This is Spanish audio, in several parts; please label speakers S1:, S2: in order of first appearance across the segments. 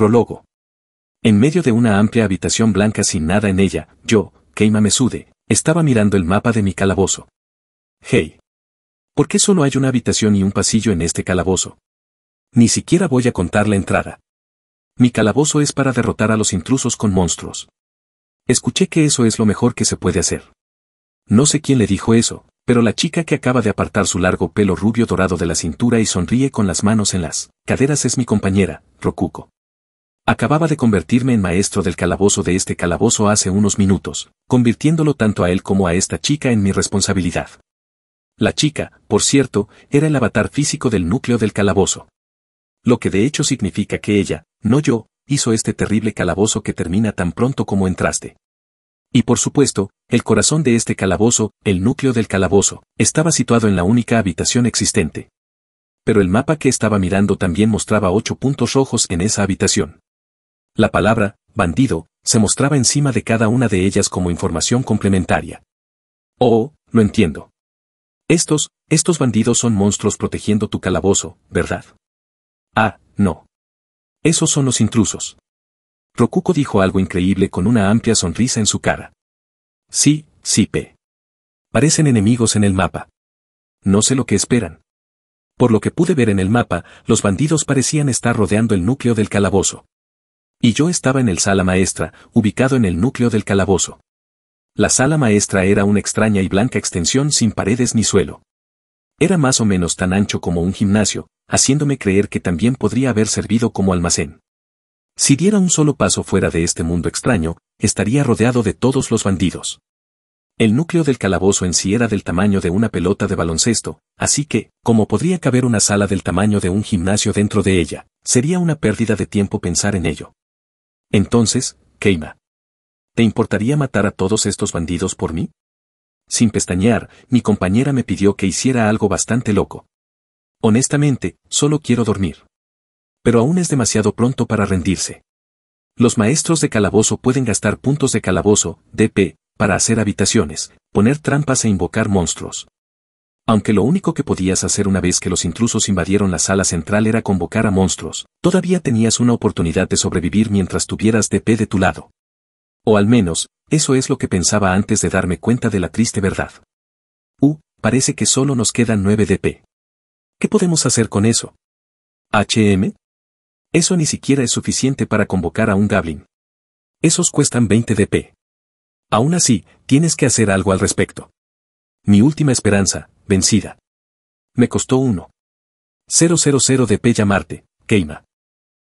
S1: Prólogo. En medio de una amplia habitación blanca sin nada en ella, yo, Keima Mesude, estaba mirando el mapa de mi calabozo. Hey. ¿Por qué solo hay una habitación y un pasillo en este calabozo? Ni siquiera voy a contar la entrada. Mi calabozo es para derrotar a los intrusos con monstruos. Escuché que eso es lo mejor que se puede hacer. No sé quién le dijo eso, pero la chica que acaba de apartar su largo pelo rubio dorado de la cintura y sonríe con las manos en las caderas es mi compañera, Rokuko. Acababa de convertirme en maestro del calabozo de este calabozo hace unos minutos, convirtiéndolo tanto a él como a esta chica en mi responsabilidad. La chica, por cierto, era el avatar físico del núcleo del calabozo. Lo que de hecho significa que ella, no yo, hizo este terrible calabozo que termina tan pronto como entraste. Y por supuesto, el corazón de este calabozo, el núcleo del calabozo, estaba situado en la única habitación existente. Pero el mapa que estaba mirando también mostraba ocho puntos rojos en esa habitación. La palabra, bandido, se mostraba encima de cada una de ellas como información complementaria. Oh, lo entiendo. Estos, estos bandidos son monstruos protegiendo tu calabozo, ¿verdad? Ah, no. Esos son los intrusos. Rokuko dijo algo increíble con una amplia sonrisa en su cara. Sí, sí, P. Parecen enemigos en el mapa. No sé lo que esperan. Por lo que pude ver en el mapa, los bandidos parecían estar rodeando el núcleo del calabozo. Y yo estaba en el sala maestra, ubicado en el núcleo del calabozo. La sala maestra era una extraña y blanca extensión sin paredes ni suelo. Era más o menos tan ancho como un gimnasio, haciéndome creer que también podría haber servido como almacén. Si diera un solo paso fuera de este mundo extraño, estaría rodeado de todos los bandidos. El núcleo del calabozo en sí era del tamaño de una pelota de baloncesto, así que, como podría caber una sala del tamaño de un gimnasio dentro de ella, sería una pérdida de tiempo pensar en ello. Entonces, Keima. ¿Te importaría matar a todos estos bandidos por mí? Sin pestañear, mi compañera me pidió que hiciera algo bastante loco. Honestamente, solo quiero dormir. Pero aún es demasiado pronto para rendirse. Los maestros de calabozo pueden gastar puntos de calabozo, DP, para hacer habitaciones, poner trampas e invocar monstruos, aunque lo único que podías hacer una vez que los intrusos invadieron la sala central era convocar a monstruos, todavía tenías una oportunidad de sobrevivir mientras tuvieras DP de tu lado. O al menos, eso es lo que pensaba antes de darme cuenta de la triste verdad. U, parece que solo nos quedan 9 DP. ¿Qué podemos hacer con eso? ¿HM? Eso ni siquiera es suficiente para convocar a un gablin. Esos cuestan 20 DP. Aún así, tienes que hacer algo al respecto mi última esperanza, vencida. Me costó uno. 000 de llamarte, Keima.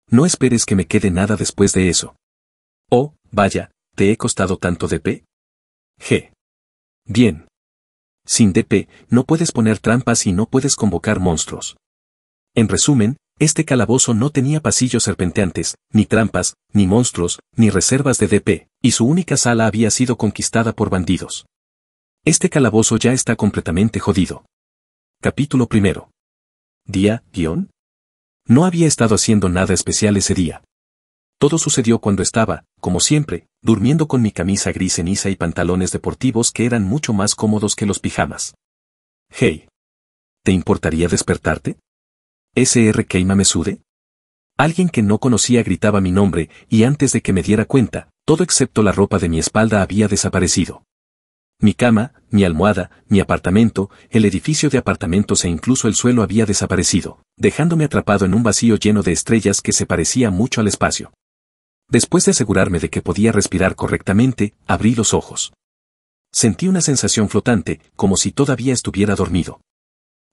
S1: No esperes que me quede nada después de eso. Oh, vaya, te he costado tanto de G. Bien. Sin DP, no puedes poner trampas y no puedes convocar monstruos. En resumen, este calabozo no tenía pasillos serpenteantes, ni trampas, ni monstruos, ni reservas de DP, y su única sala había sido conquistada por bandidos. Este calabozo ya está completamente jodido. Capítulo primero. Día, guión. No había estado haciendo nada especial ese día. Todo sucedió cuando estaba, como siempre, durmiendo con mi camisa gris ceniza y pantalones deportivos que eran mucho más cómodos que los pijamas. Hey. ¿Te importaría despertarte? ¿SR Keima me sude? Alguien que no conocía gritaba mi nombre, y antes de que me diera cuenta, todo excepto la ropa de mi espalda había desaparecido. Mi cama, mi almohada, mi apartamento, el edificio de apartamentos e incluso el suelo había desaparecido, dejándome atrapado en un vacío lleno de estrellas que se parecía mucho al espacio. Después de asegurarme de que podía respirar correctamente, abrí los ojos. Sentí una sensación flotante, como si todavía estuviera dormido.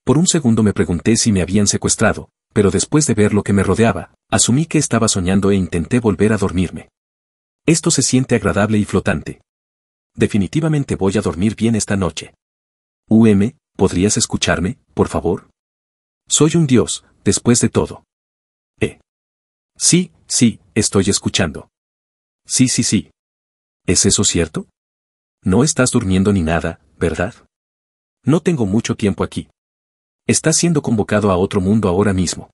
S1: Por un segundo me pregunté si me habían secuestrado, pero después de ver lo que me rodeaba, asumí que estaba soñando e intenté volver a dormirme. Esto se siente agradable y flotante. Definitivamente voy a dormir bien esta noche. UM, ¿podrías escucharme, por favor? Soy un dios, después de todo. Eh. Sí, sí,
S2: estoy escuchando. Sí, sí, sí. ¿Es eso cierto? No
S1: estás durmiendo ni nada, ¿verdad? No tengo mucho tiempo aquí. Estás siendo convocado a otro mundo ahora mismo.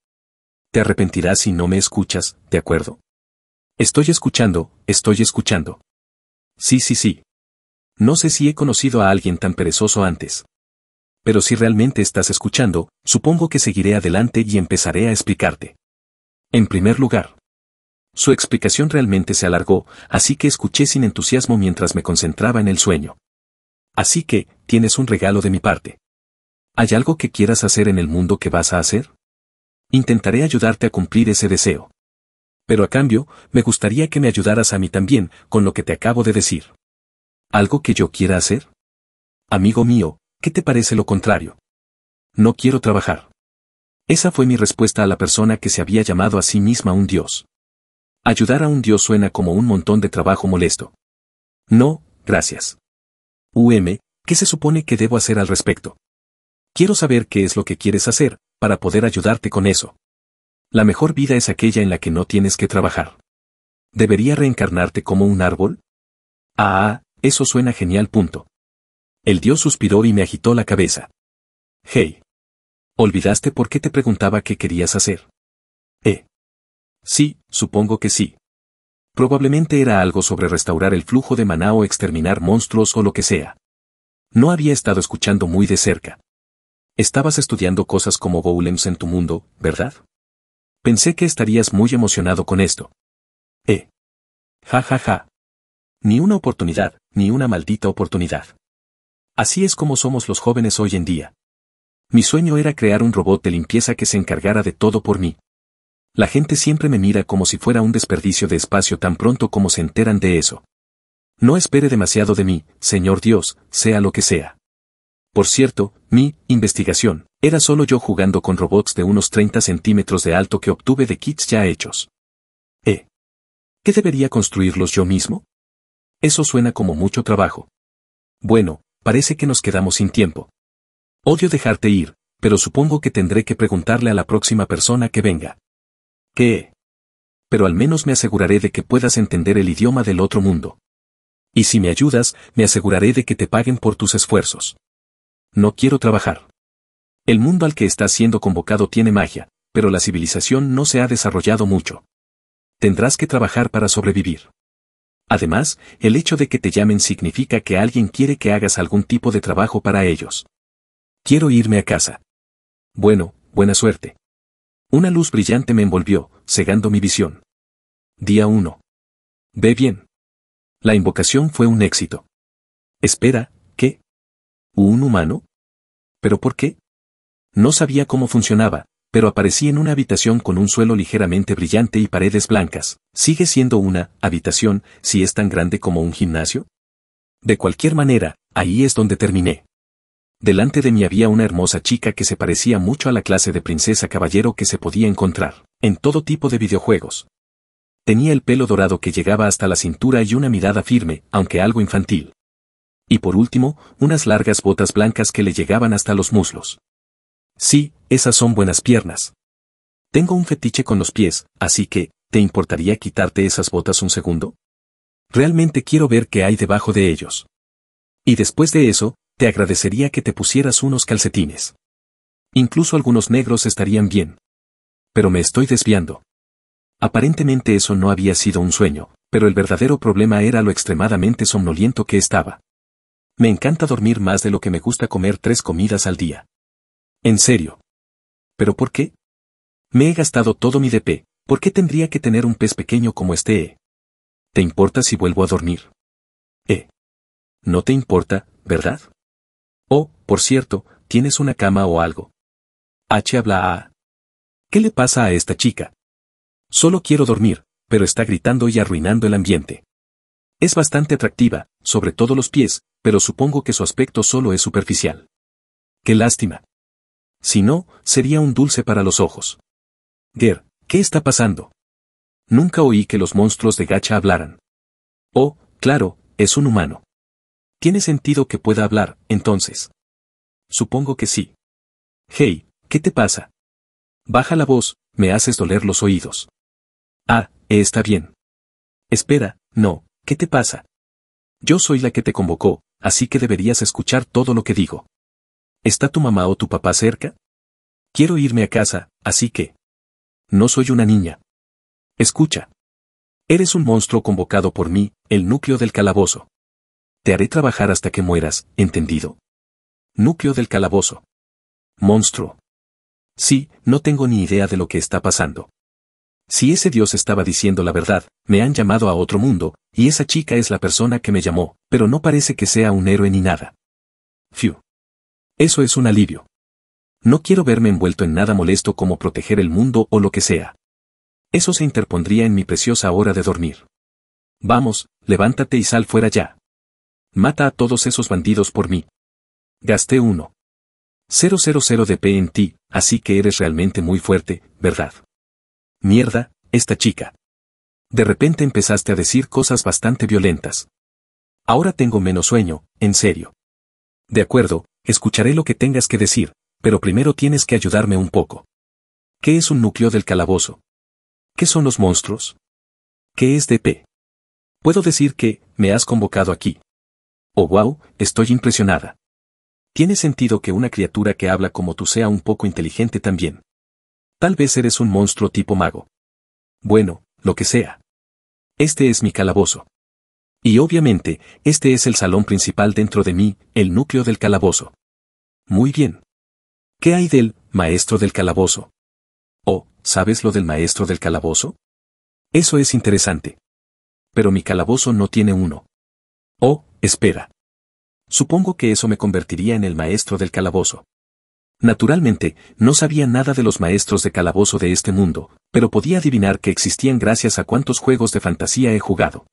S1: Te arrepentirás si no me escuchas, ¿de acuerdo? Estoy escuchando, estoy escuchando. Sí, sí, sí. No sé si he conocido a alguien tan perezoso antes. Pero si realmente estás escuchando, supongo que seguiré adelante y empezaré a explicarte. En primer lugar, su explicación realmente se alargó, así que escuché sin entusiasmo mientras me concentraba en el sueño. Así que, tienes un regalo de mi parte. ¿Hay algo que quieras hacer en el mundo que vas a hacer? Intentaré ayudarte a cumplir ese deseo. Pero a cambio, me gustaría que me ayudaras a mí también, con lo que te acabo de decir. ¿Algo que yo quiera hacer? Amigo mío, ¿qué te parece lo contrario? No quiero trabajar. Esa fue mi respuesta a la persona que se había llamado a sí misma un dios. Ayudar a un dios suena como un montón de trabajo molesto. No, gracias. UM, ¿qué se supone que debo hacer al respecto? Quiero saber qué es lo que quieres hacer, para poder ayudarte con eso. La mejor vida es aquella en la que no tienes que trabajar. ¿Debería reencarnarte como un árbol? Ah, eso suena genial.
S2: Punto. El dios suspiró y me agitó la cabeza. Hey.
S1: ¿Olvidaste por qué te preguntaba qué querías hacer? Eh. Sí, supongo que sí. Probablemente era algo sobre restaurar el flujo de maná o exterminar monstruos o lo que sea. No había estado escuchando muy de cerca. Estabas estudiando cosas como golems en tu mundo, ¿verdad? Pensé que estarías muy emocionado con esto. Eh. Ja ja ja. Ni una oportunidad, ni una maldita oportunidad. Así es como somos los jóvenes hoy en día. Mi sueño era crear un robot de limpieza que se encargara de todo por mí. La gente siempre me mira como si fuera un desperdicio de espacio tan pronto como se enteran de eso. No espere demasiado de mí, Señor Dios, sea lo que sea. Por cierto, mi investigación era solo yo jugando con robots de unos 30 centímetros de alto que obtuve de kits ya hechos. ¿Eh? ¿Qué debería construirlos yo mismo? Eso suena como mucho trabajo. Bueno, parece que nos quedamos sin tiempo. Odio dejarte ir, pero supongo que tendré que preguntarle a la próxima persona que venga. ¿Qué? Pero al menos me aseguraré de que puedas entender el idioma del otro mundo. Y si me ayudas, me aseguraré de que te paguen por tus esfuerzos. No quiero trabajar. El mundo al que estás siendo convocado tiene magia, pero la civilización no se ha desarrollado mucho. Tendrás que trabajar para sobrevivir. Además, el hecho de que te llamen significa que alguien quiere que hagas algún tipo de trabajo para ellos. Quiero irme a casa. Bueno, buena suerte. Una luz brillante me envolvió, cegando mi visión.
S2: Día 1. Ve bien. La invocación fue un éxito.
S1: Espera, ¿qué? ¿Un humano? ¿Pero por qué? No sabía cómo funcionaba, pero aparecí en una habitación con un suelo ligeramente brillante y paredes blancas. ¿Sigue siendo una habitación si es tan grande como un gimnasio? De cualquier manera, ahí es donde terminé. Delante de mí había una hermosa chica que se parecía mucho a la clase de princesa caballero que se podía encontrar, en todo tipo de videojuegos. Tenía el pelo dorado que llegaba hasta la cintura y una mirada firme, aunque algo infantil. Y por último, unas largas botas blancas que le llegaban hasta los muslos. Sí, esas son buenas piernas. Tengo un fetiche con los pies, así que, ¿te importaría quitarte esas botas un segundo? Realmente quiero ver qué hay debajo de ellos. Y después de eso, te agradecería que te pusieras unos calcetines. Incluso algunos negros estarían bien. Pero me estoy desviando. Aparentemente eso no había sido un sueño, pero el verdadero problema era lo extremadamente somnoliento que estaba. Me encanta dormir más de lo que me gusta comer tres comidas al día. En serio. ¿Pero por qué? Me he gastado todo mi DP, ¿por qué tendría que tener un pez pequeño
S2: como este? Eh? ¿Te importa si vuelvo a dormir? Eh. No te
S1: importa, ¿verdad? Oh, por cierto, tienes una cama o algo. H habla a... ¿Qué le pasa a esta chica? Solo quiero dormir, pero está gritando y arruinando el ambiente. Es bastante atractiva, sobre todo los pies, pero supongo que su aspecto solo es superficial. Qué lástima. Si no, sería un dulce para los ojos. Ger, ¿qué está pasando? Nunca oí que los monstruos de Gacha hablaran. Oh, claro, es un humano. Tiene sentido que pueda hablar, entonces. Supongo que sí. Hey, ¿qué te pasa? Baja la voz, me haces doler los oídos. Ah, está bien. Espera, no, ¿qué te pasa? Yo soy la que te convocó, así que deberías escuchar todo lo que digo. ¿Está tu mamá o tu papá cerca? Quiero irme a casa, así que... No soy una niña. Escucha. Eres un monstruo convocado por mí, el núcleo del calabozo. Te haré trabajar hasta que mueras, ¿entendido? Núcleo del calabozo. Monstruo. Sí, no tengo ni idea de lo que está pasando. Si ese dios estaba diciendo la verdad, me han llamado a otro mundo, y esa chica es la persona que me llamó, pero no parece que sea un héroe ni nada. Phew. Eso es un alivio. No quiero verme envuelto en nada molesto como proteger el mundo o lo que sea. Eso se interpondría en mi preciosa hora de dormir. Vamos, levántate y sal fuera ya. Mata a todos esos bandidos por mí. Gasté uno. 000 de P en ti, así que eres realmente muy fuerte, ¿verdad? Mierda, esta chica. De repente empezaste a decir cosas bastante violentas. Ahora tengo menos sueño, en serio. De acuerdo, Escucharé lo que tengas que decir, pero primero tienes que ayudarme un poco. ¿Qué es un núcleo del calabozo? ¿Qué son los monstruos? ¿Qué es DP? Puedo decir que, me has convocado aquí. Oh wow, estoy impresionada. Tiene sentido que una criatura que habla como tú sea un poco inteligente también. Tal vez eres un monstruo tipo mago. Bueno, lo que sea. Este es mi calabozo. Y obviamente, este es el salón principal dentro de mí, el núcleo del calabozo. Muy bien. ¿Qué hay del maestro del calabozo? Oh, ¿sabes lo del maestro del calabozo? Eso es interesante. Pero mi calabozo no tiene uno. Oh, espera. Supongo que eso me convertiría en el maestro del calabozo. Naturalmente, no sabía nada de los maestros de calabozo de este mundo, pero podía adivinar que existían gracias a cuántos juegos de fantasía he jugado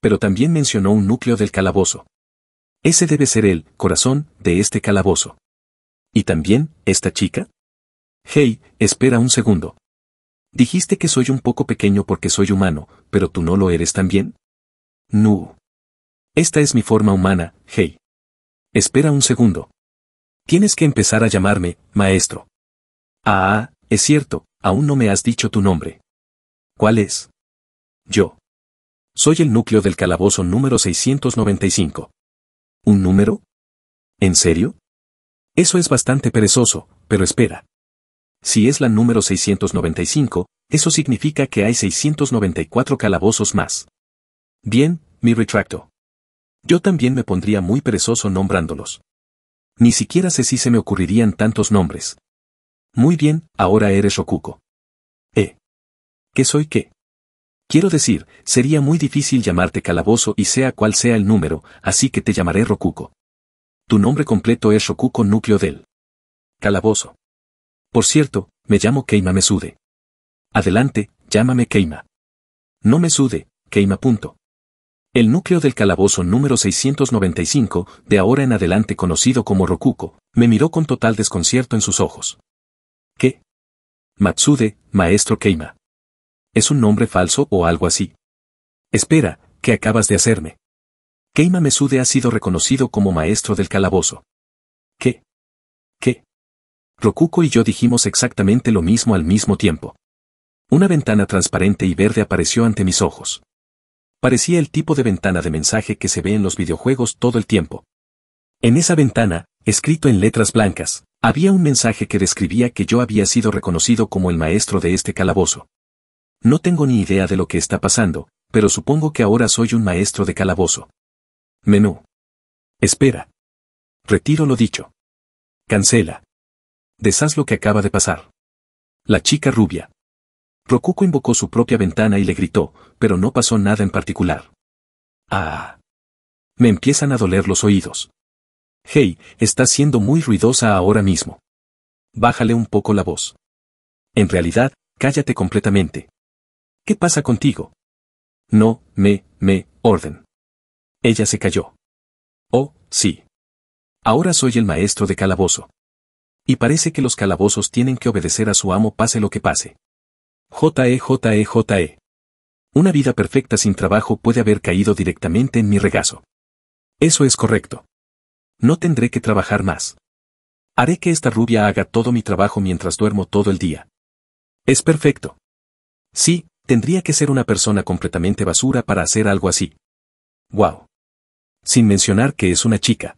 S1: pero también mencionó un núcleo del calabozo. Ese debe ser el corazón de este calabozo. ¿Y también, esta chica? Hey, espera un segundo. Dijiste que soy un poco pequeño porque soy humano, pero tú no lo eres también. No. Esta es mi forma humana, hey. Espera un segundo. Tienes que empezar a llamarme, maestro. Ah, es cierto, aún no me has dicho tu nombre. ¿Cuál es? Yo. Soy el núcleo del calabozo número 695. ¿Un número? ¿En serio? Eso es bastante perezoso, pero espera. Si es la número 695, eso significa que hay 694 calabozos más. Bien, mi retracto. Yo también me pondría muy perezoso nombrándolos. Ni siquiera sé si se me ocurrirían tantos nombres. Muy bien, ahora eres Rokuko. ¿Eh? ¿Qué soy qué? Quiero decir, sería muy difícil llamarte calabozo y sea cual sea el número, así que te llamaré Rokuko. Tu nombre completo es Rokuko núcleo del calabozo. Por cierto, me llamo Keima Mesude. Adelante, llámame Keima. No Mesude, Keima punto. El núcleo del calabozo número 695, de ahora en adelante conocido como Rokuko, me miró con total desconcierto en sus ojos. ¿Qué? Matsude, maestro Keima. ¿Es un nombre falso o algo así? Espera, ¿qué acabas de hacerme? Keima Mesude ha sido reconocido como maestro del calabozo. ¿Qué? ¿Qué? Rokuko y yo dijimos exactamente lo mismo al mismo tiempo. Una ventana transparente y verde apareció ante mis ojos. Parecía el tipo de ventana de mensaje que se ve en los videojuegos todo el tiempo. En esa ventana, escrito en letras blancas, había un mensaje que describía que yo había sido reconocido como el maestro de este calabozo. No tengo ni idea de lo que está pasando, pero supongo que ahora soy un maestro de calabozo. Menú.
S2: Espera. Retiro lo dicho. Cancela. Deshaz lo que acaba
S1: de pasar. La chica rubia. Rokuko invocó su propia ventana y le gritó, pero no pasó nada en particular. Ah. Me empiezan a doler los oídos. Hey, está siendo muy ruidosa ahora mismo. Bájale un poco la voz. En realidad, cállate completamente. ¿Qué pasa contigo?
S2: No, me, me, orden. Ella se cayó. Oh,
S1: sí. Ahora soy el maestro de calabozo. Y parece que los calabozos tienen que obedecer a su amo pase lo que pase. JE, JE, JE. Una vida perfecta sin trabajo puede haber caído directamente en mi regazo. Eso es correcto. No tendré que trabajar más. Haré que esta rubia haga todo mi trabajo mientras duermo todo el día. Es perfecto. Sí, Tendría que ser una persona completamente basura para hacer algo así. ¡Wow! Sin mencionar que es una chica.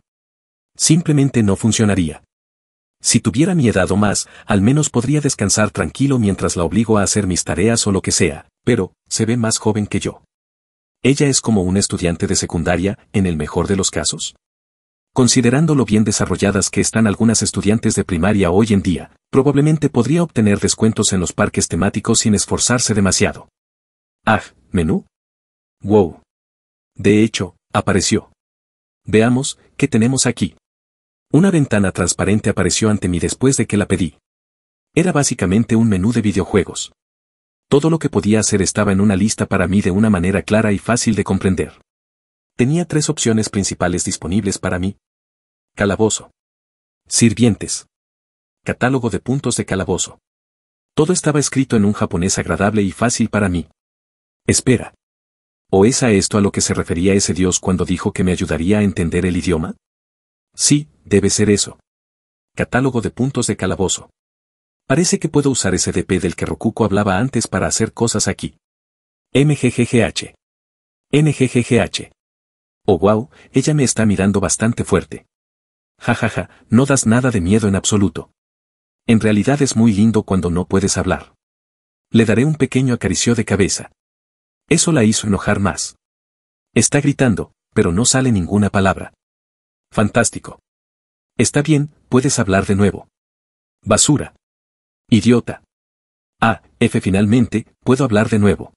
S1: Simplemente no funcionaría. Si tuviera mi edad o más, al menos podría descansar tranquilo mientras la obligo a hacer mis tareas o lo que sea, pero, se ve más joven que yo. Ella es como un estudiante de secundaria, en el mejor de los casos. Considerando lo bien desarrolladas que están algunas estudiantes de primaria hoy en día, probablemente podría obtener descuentos en los parques temáticos sin esforzarse demasiado. Ah, menú. Wow. De hecho, apareció. Veamos, ¿qué tenemos aquí? Una ventana transparente apareció ante mí después de que la pedí. Era básicamente un menú de videojuegos. Todo lo que podía hacer estaba en una lista para mí de una manera clara y fácil de comprender tenía tres opciones principales disponibles para mí. Calabozo. Sirvientes. Catálogo de puntos de calabozo. Todo estaba escrito en un japonés agradable y fácil para mí. Espera. ¿O es a esto a lo que se refería ese dios cuando dijo que me ayudaría a entender el idioma? Sí, debe ser eso. Catálogo de puntos de calabozo. Parece que puedo usar ese DP del que Rokuko hablaba antes para hacer cosas aquí. MGGGH. NGGGH. Oh wow, ella me está mirando bastante fuerte. Jajaja, ja, ja, no das nada de miedo en absoluto. En realidad es muy lindo cuando no puedes hablar. Le daré un pequeño acaricio de cabeza. Eso la hizo enojar más. Está gritando, pero no sale ninguna palabra. Fantástico. Está bien, puedes hablar de nuevo. Basura.
S2: Idiota. Ah, F finalmente, puedo hablar de nuevo.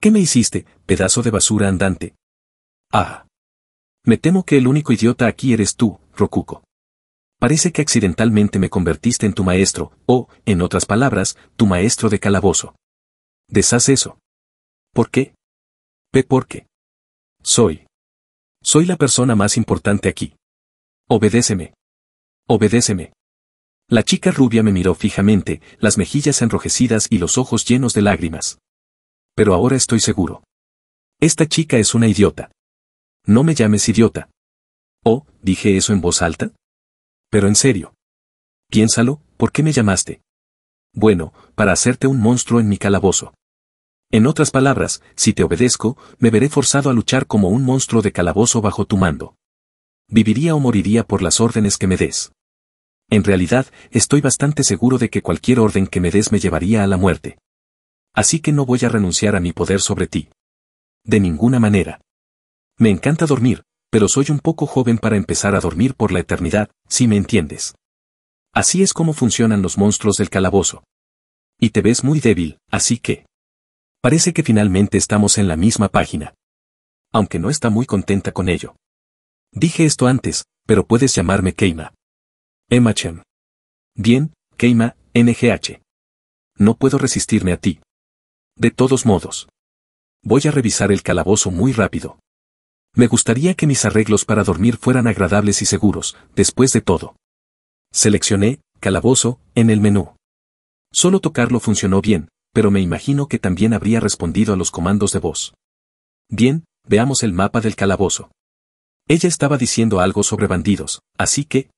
S2: ¿Qué
S1: me hiciste, pedazo de basura andante? Ah. Me temo que el único idiota aquí eres tú, Rokuko. Parece que accidentalmente me convertiste en tu maestro, o, en otras palabras, tu maestro de calabozo. Deshaz eso. ¿Por
S2: qué? Ve por qué. Soy. Soy la persona más importante
S1: aquí. Obedéceme. Obedéceme. La chica rubia me miró fijamente, las mejillas enrojecidas y los ojos llenos de lágrimas. Pero ahora estoy seguro. Esta chica es una idiota. No me llames idiota. Oh, dije eso en voz alta. Pero en serio. Piénsalo, ¿por qué me llamaste? Bueno, para hacerte un monstruo en mi calabozo. En otras palabras, si te obedezco, me veré forzado a luchar como un monstruo de calabozo bajo tu mando. Viviría o moriría por las órdenes que me des. En realidad, estoy bastante seguro de que cualquier orden que me des me llevaría a la muerte. Así que no voy a renunciar a mi poder sobre ti. De ninguna manera. Me encanta dormir, pero soy un poco joven para empezar a dormir por la eternidad, si me entiendes. Así es como funcionan los monstruos del calabozo. Y te ves muy débil, así que... Parece que finalmente estamos en la misma página. Aunque no está muy contenta con ello. Dije esto antes, pero puedes llamarme Keima. Emma Chen. Bien, Keima, NGH. No puedo resistirme a ti. De todos modos. Voy a revisar el calabozo muy rápido. Me gustaría que mis arreglos para dormir fueran agradables y seguros, después de todo. Seleccioné, calabozo, en el menú. Solo tocarlo funcionó bien, pero me imagino que también habría respondido a los comandos de voz. Bien, veamos el mapa del calabozo. Ella estaba diciendo algo sobre bandidos, así que...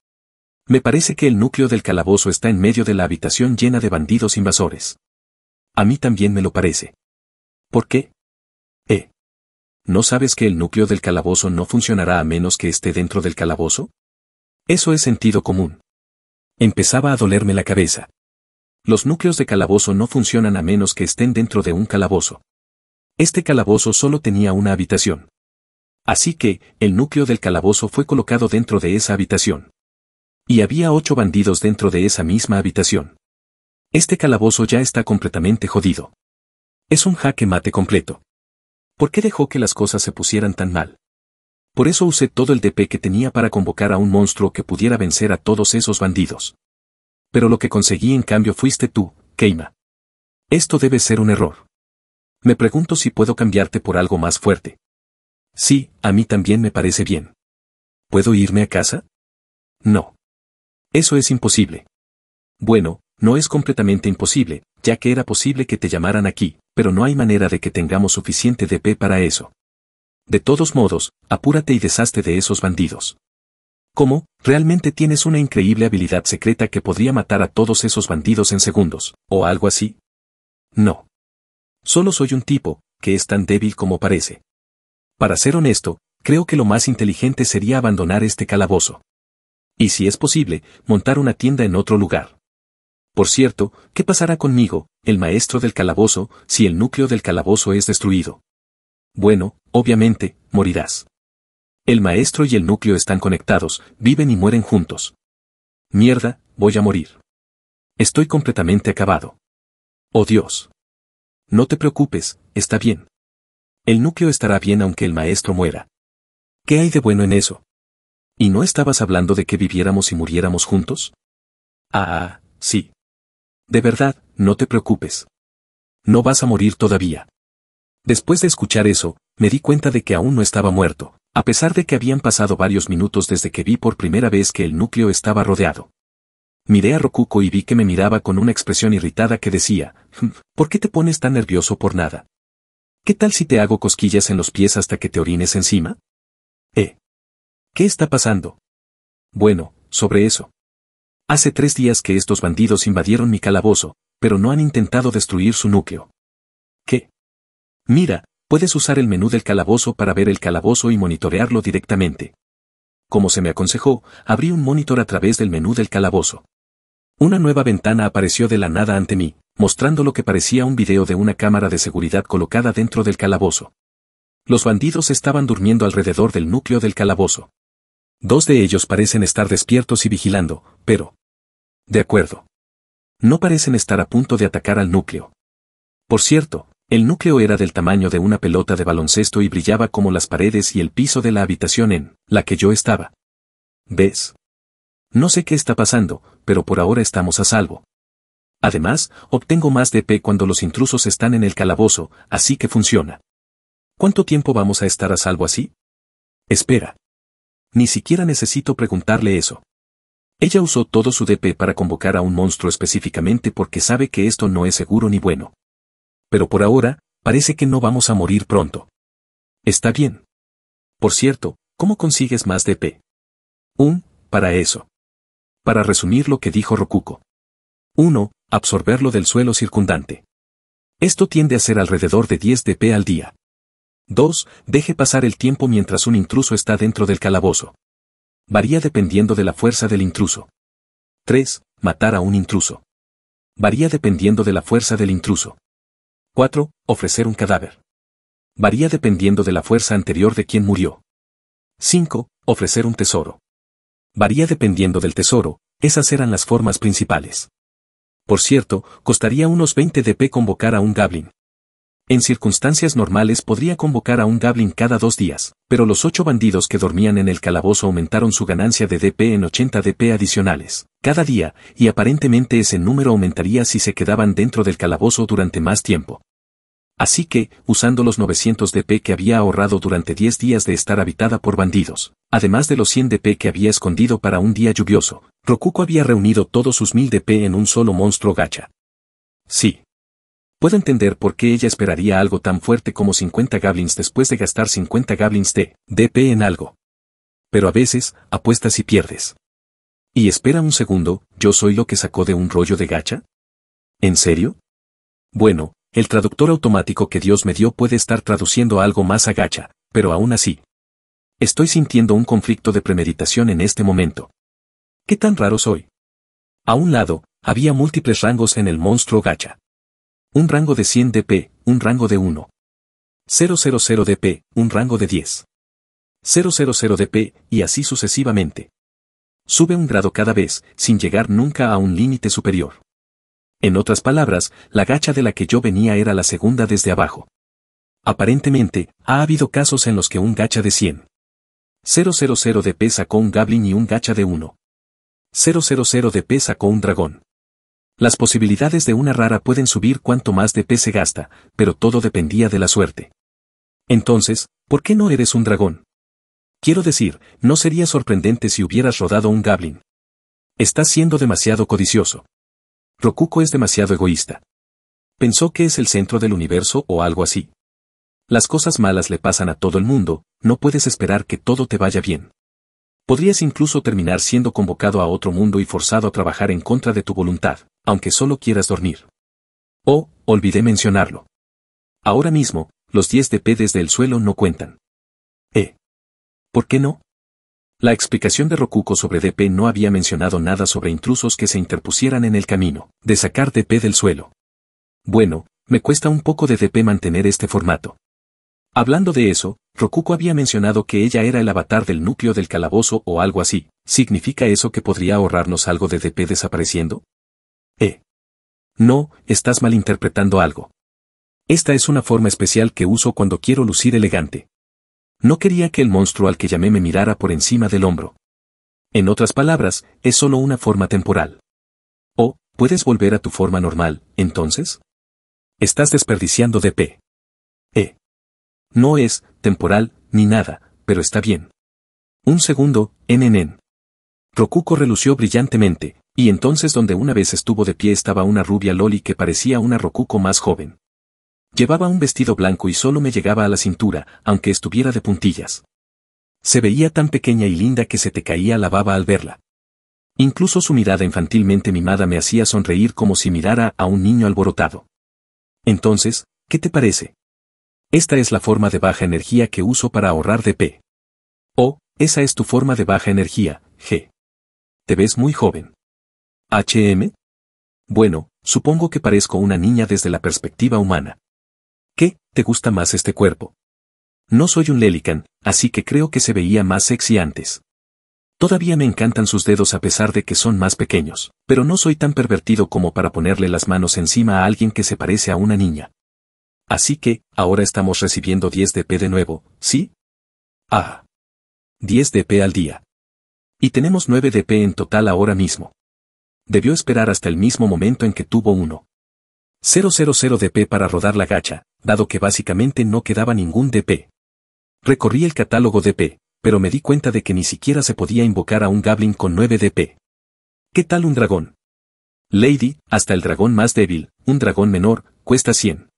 S1: Me parece que el núcleo del calabozo está en medio de la habitación llena de bandidos invasores. A mí también me lo parece. ¿Por qué? ¿no sabes que el núcleo del calabozo no funcionará a menos que esté dentro del calabozo? Eso es sentido común. Empezaba a dolerme la cabeza. Los núcleos de calabozo no funcionan a menos que estén dentro de un calabozo. Este calabozo solo tenía una habitación. Así que, el núcleo del calabozo fue colocado dentro de esa habitación. Y había ocho bandidos dentro de esa misma habitación. Este calabozo ya está completamente jodido. Es un jaque mate completo. ¿Por qué dejó que las cosas se pusieran tan mal? Por eso usé todo el DP que tenía para convocar a un monstruo que pudiera vencer a todos esos bandidos. Pero lo que conseguí en cambio fuiste tú, Keima. Esto debe ser un error. Me pregunto si puedo cambiarte por algo más fuerte. Sí, a mí también me parece bien. ¿Puedo irme a casa? No. Eso es imposible. Bueno, no es completamente imposible, ya que era posible que te llamaran aquí, pero no hay manera de que tengamos suficiente DP para eso. De todos modos, apúrate y deshazte de esos bandidos. ¿Cómo? Realmente tienes una increíble habilidad secreta que podría matar a todos esos bandidos en segundos, o algo así. No. Solo soy un tipo, que es tan débil como parece. Para ser honesto, creo que lo más inteligente sería abandonar este calabozo. Y si es posible, montar una tienda en otro lugar. Por cierto, ¿qué pasará conmigo, el maestro del calabozo, si el núcleo del calabozo es destruido? Bueno, obviamente, morirás. El maestro y el núcleo están conectados, viven y mueren juntos. Mierda, voy a morir. Estoy completamente acabado. Oh Dios. No te preocupes, está bien. El núcleo estará bien aunque el maestro muera. ¿Qué hay de bueno en eso? ¿Y no estabas hablando de que viviéramos y muriéramos juntos? Ah, ah sí. De verdad, no te preocupes. No vas a morir todavía. Después de escuchar eso, me di cuenta de que aún no estaba muerto, a pesar de que habían pasado varios minutos desde que vi por primera vez que el núcleo estaba rodeado. Miré a Rokuko y vi que me miraba con una expresión irritada que decía, hmm, ¿por qué te pones tan nervioso por nada? ¿Qué tal si te hago cosquillas en los pies hasta que te orines encima? ¿Eh? ¿Qué está pasando? Bueno, sobre eso. Hace tres días que estos bandidos invadieron mi calabozo, pero no han intentado destruir su núcleo. ¿Qué? Mira, puedes usar el menú del calabozo para ver el calabozo y monitorearlo directamente. Como se me aconsejó, abrí un monitor a través del menú del calabozo. Una nueva ventana apareció de la nada ante mí, mostrando lo que parecía un video de una cámara de seguridad colocada dentro del calabozo. Los bandidos estaban durmiendo alrededor del núcleo del calabozo. Dos de ellos parecen estar despiertos y vigilando, pero... De acuerdo. No parecen estar a punto de atacar al núcleo. Por cierto, el núcleo era del tamaño de una pelota de baloncesto y brillaba como las paredes y el piso de la habitación en la que yo estaba. ¿Ves? No sé qué está pasando, pero por ahora estamos a salvo. Además, obtengo más DP cuando los intrusos están en el calabozo, así que funciona. ¿Cuánto tiempo vamos a estar a salvo así? Espera ni siquiera necesito preguntarle eso. Ella usó todo su DP para convocar a un monstruo específicamente porque sabe que esto no es seguro ni bueno. Pero por ahora, parece que no vamos a morir pronto. Está bien. Por cierto, ¿cómo consigues más DP? Un, para eso. Para resumir lo que dijo Rokuko. 1. Absorberlo del suelo circundante. Esto tiende a ser alrededor de 10 dp al día. 2. Deje pasar el tiempo mientras un intruso está dentro del calabozo. Varía dependiendo de la fuerza del intruso. 3. Matar a un intruso. Varía dependiendo de la fuerza del intruso. 4. Ofrecer un cadáver. Varía dependiendo de la fuerza anterior de quien murió. 5. Ofrecer un tesoro. Varía dependiendo del tesoro, esas eran las formas principales. Por cierto, costaría unos 20 DP convocar a un goblin, en circunstancias normales podría convocar a un Gablin cada dos días, pero los ocho bandidos que dormían en el calabozo aumentaron su ganancia de DP en 80 DP adicionales, cada día, y aparentemente ese número aumentaría si se quedaban dentro del calabozo durante más tiempo. Así que, usando los 900 DP que había ahorrado durante 10 días de estar habitada por bandidos, además de los 100 DP que había escondido para un día lluvioso, Rokuko había reunido todos sus 1000 DP en un solo monstruo gacha. Sí, Puedo entender por qué ella esperaría algo tan fuerte como 50 goblins después de gastar 50 goblins de DP en algo. Pero a veces, apuestas y pierdes. Y espera un segundo, ¿yo soy lo que sacó de un rollo de gacha? ¿En serio? Bueno, el traductor automático que Dios me dio puede estar traduciendo algo más a gacha, pero aún así. Estoy sintiendo un conflicto de premeditación en este momento. ¿Qué tan raro soy? A un lado, había múltiples rangos en el monstruo gacha. Un rango de 100 dp, un rango de 1. 000 dp, un rango de 10. 000 dp, y así sucesivamente. Sube un grado cada vez, sin llegar nunca a un límite superior. En otras palabras, la gacha de la que yo venía era la segunda desde abajo. Aparentemente, ha habido casos en los que un gacha de 100. 000 dp sacó un goblin y un gacha de 1. 000 dp sacó un dragón. Las posibilidades de una rara pueden subir cuanto más DP se gasta, pero todo dependía de la suerte. Entonces, ¿por qué no eres un dragón? Quiero decir, no sería sorprendente si hubieras rodado un goblin. Estás siendo demasiado codicioso. Rokuko es demasiado egoísta. Pensó que es el centro del universo o algo así. Las cosas malas le pasan a todo el mundo, no puedes esperar que todo te vaya bien. Podrías incluso terminar siendo convocado a otro mundo y forzado a trabajar en contra de tu voluntad, aunque solo quieras dormir. Oh, olvidé mencionarlo. Ahora mismo, los 10 DP desde el suelo no cuentan. ¿Eh? ¿Por qué no? La explicación de Rokuko sobre DP no había mencionado nada sobre intrusos que se interpusieran en el camino, de sacar DP del suelo. Bueno, me cuesta un poco de DP mantener este formato. Hablando de eso, Rokuko había mencionado que ella era el avatar del núcleo del calabozo o algo así. ¿Significa eso que podría ahorrarnos algo de DP desapareciendo? Eh. No, estás malinterpretando algo. Esta es una forma especial que uso cuando quiero lucir elegante. No quería que el monstruo al que llamé me mirara por encima del hombro. En otras palabras, es solo una forma temporal. O, oh, ¿puedes volver a tu forma normal, entonces? Estás desperdiciando DP no es temporal ni nada, pero está bien. Un segundo, en en Rokuko relució brillantemente, y entonces donde una vez estuvo de pie estaba una rubia Loli que parecía una Rocuco más joven. Llevaba un vestido blanco y solo me llegaba a la cintura, aunque estuviera de puntillas. Se veía tan pequeña y linda que se te caía la baba al verla. Incluso su mirada infantilmente mimada me hacía sonreír como si mirara a un niño alborotado. Entonces, ¿qué te parece? Esta es la forma de baja energía que uso para ahorrar de P. O, oh, esa es tu forma de baja energía, G. Te ves muy joven. HM. Bueno, supongo que parezco una niña desde la perspectiva humana. ¿Qué, te gusta más este cuerpo? No soy un lelican, así que creo que se veía más sexy antes. Todavía me encantan sus dedos a pesar de que son más pequeños, pero no soy tan pervertido como para ponerle las manos encima a alguien que se parece a una niña. Así que, ahora estamos recibiendo 10 DP de nuevo, ¿sí? Ah. 10 DP al día. Y tenemos 9 DP en total ahora mismo. Debió esperar hasta el mismo momento en que tuvo uno. 000 DP para rodar la gacha, dado que básicamente no quedaba ningún DP. Recorrí el catálogo DP, pero me di cuenta de que ni siquiera se podía invocar a un Gablin con 9 DP. ¿Qué tal un dragón? Lady, hasta el dragón más débil, un dragón menor, cuesta 100.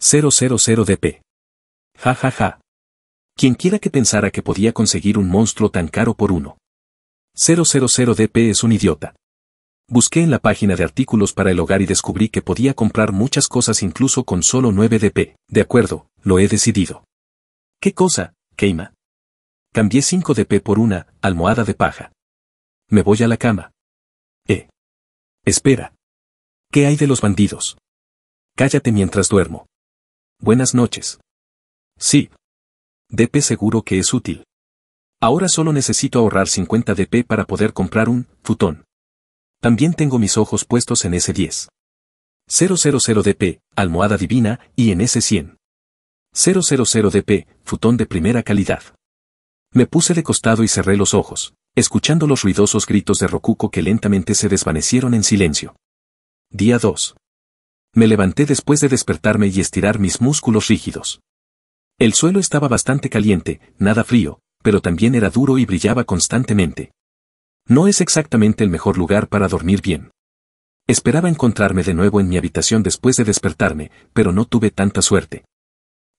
S1: 000DP. Ja ja ja. Quien quiera que pensara que podía conseguir un monstruo tan caro por uno. 000DP es un idiota. Busqué en la página de artículos para el hogar y descubrí que podía comprar muchas cosas incluso con solo 9 DP. De acuerdo, lo he decidido. ¿Qué cosa, Keima? Cambié 5 DP por una almohada
S2: de paja. Me voy a la cama. Eh. Espera.
S1: ¿Qué hay de los bandidos? Cállate mientras duermo. Buenas noches. Sí. DP seguro que es útil. Ahora solo necesito ahorrar 50 DP para poder comprar un futón. También tengo mis ojos puestos en S10. 000 DP, almohada divina, y en S100. 000 DP, futón de primera calidad. Me puse de costado y cerré los ojos, escuchando los ruidosos gritos de Rokuko que lentamente se desvanecieron en silencio. Día 2. Me levanté después de despertarme y estirar mis músculos rígidos. El suelo estaba bastante caliente, nada frío, pero también era duro y brillaba constantemente. No es exactamente el mejor lugar para dormir bien. Esperaba encontrarme de nuevo en mi habitación después de despertarme, pero no tuve tanta suerte.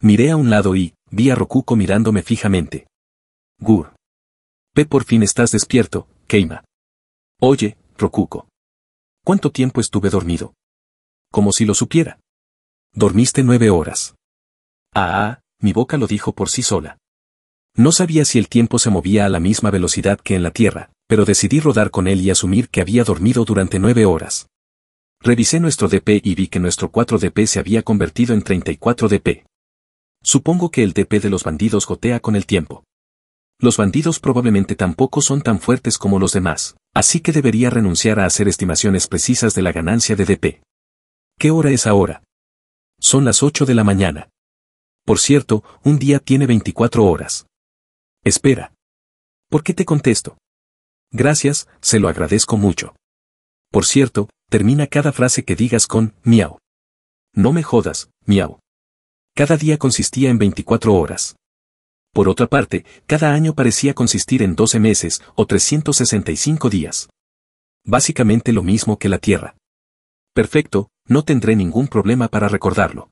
S1: Miré a un lado y, vi a Rokuko mirándome fijamente. Gur. ve por fin estás despierto, Keima. Oye, Rokuko. ¿Cuánto tiempo estuve dormido? Como si lo supiera. Dormiste nueve horas. Ah, ah, mi boca lo dijo por sí sola. No sabía si el tiempo se movía a la misma velocidad que en la Tierra, pero decidí rodar con él y asumir que había dormido durante nueve horas. Revisé nuestro DP y vi que nuestro 4DP se había convertido en 34DP. Supongo que el DP de los bandidos gotea con el tiempo. Los bandidos probablemente tampoco son tan fuertes como los demás, así que debería renunciar a hacer estimaciones precisas de la ganancia de DP. ¿Qué hora es ahora? Son las 8 de la mañana. Por cierto, un día tiene 24 horas. Espera. ¿Por qué te contesto? Gracias, se lo agradezco mucho. Por cierto, termina cada frase que digas con miau. No me jodas, miau. Cada día consistía en 24 horas. Por otra parte, cada año parecía consistir en 12 meses o 365 días. Básicamente lo mismo que la Tierra. Perfecto, no tendré ningún problema para recordarlo.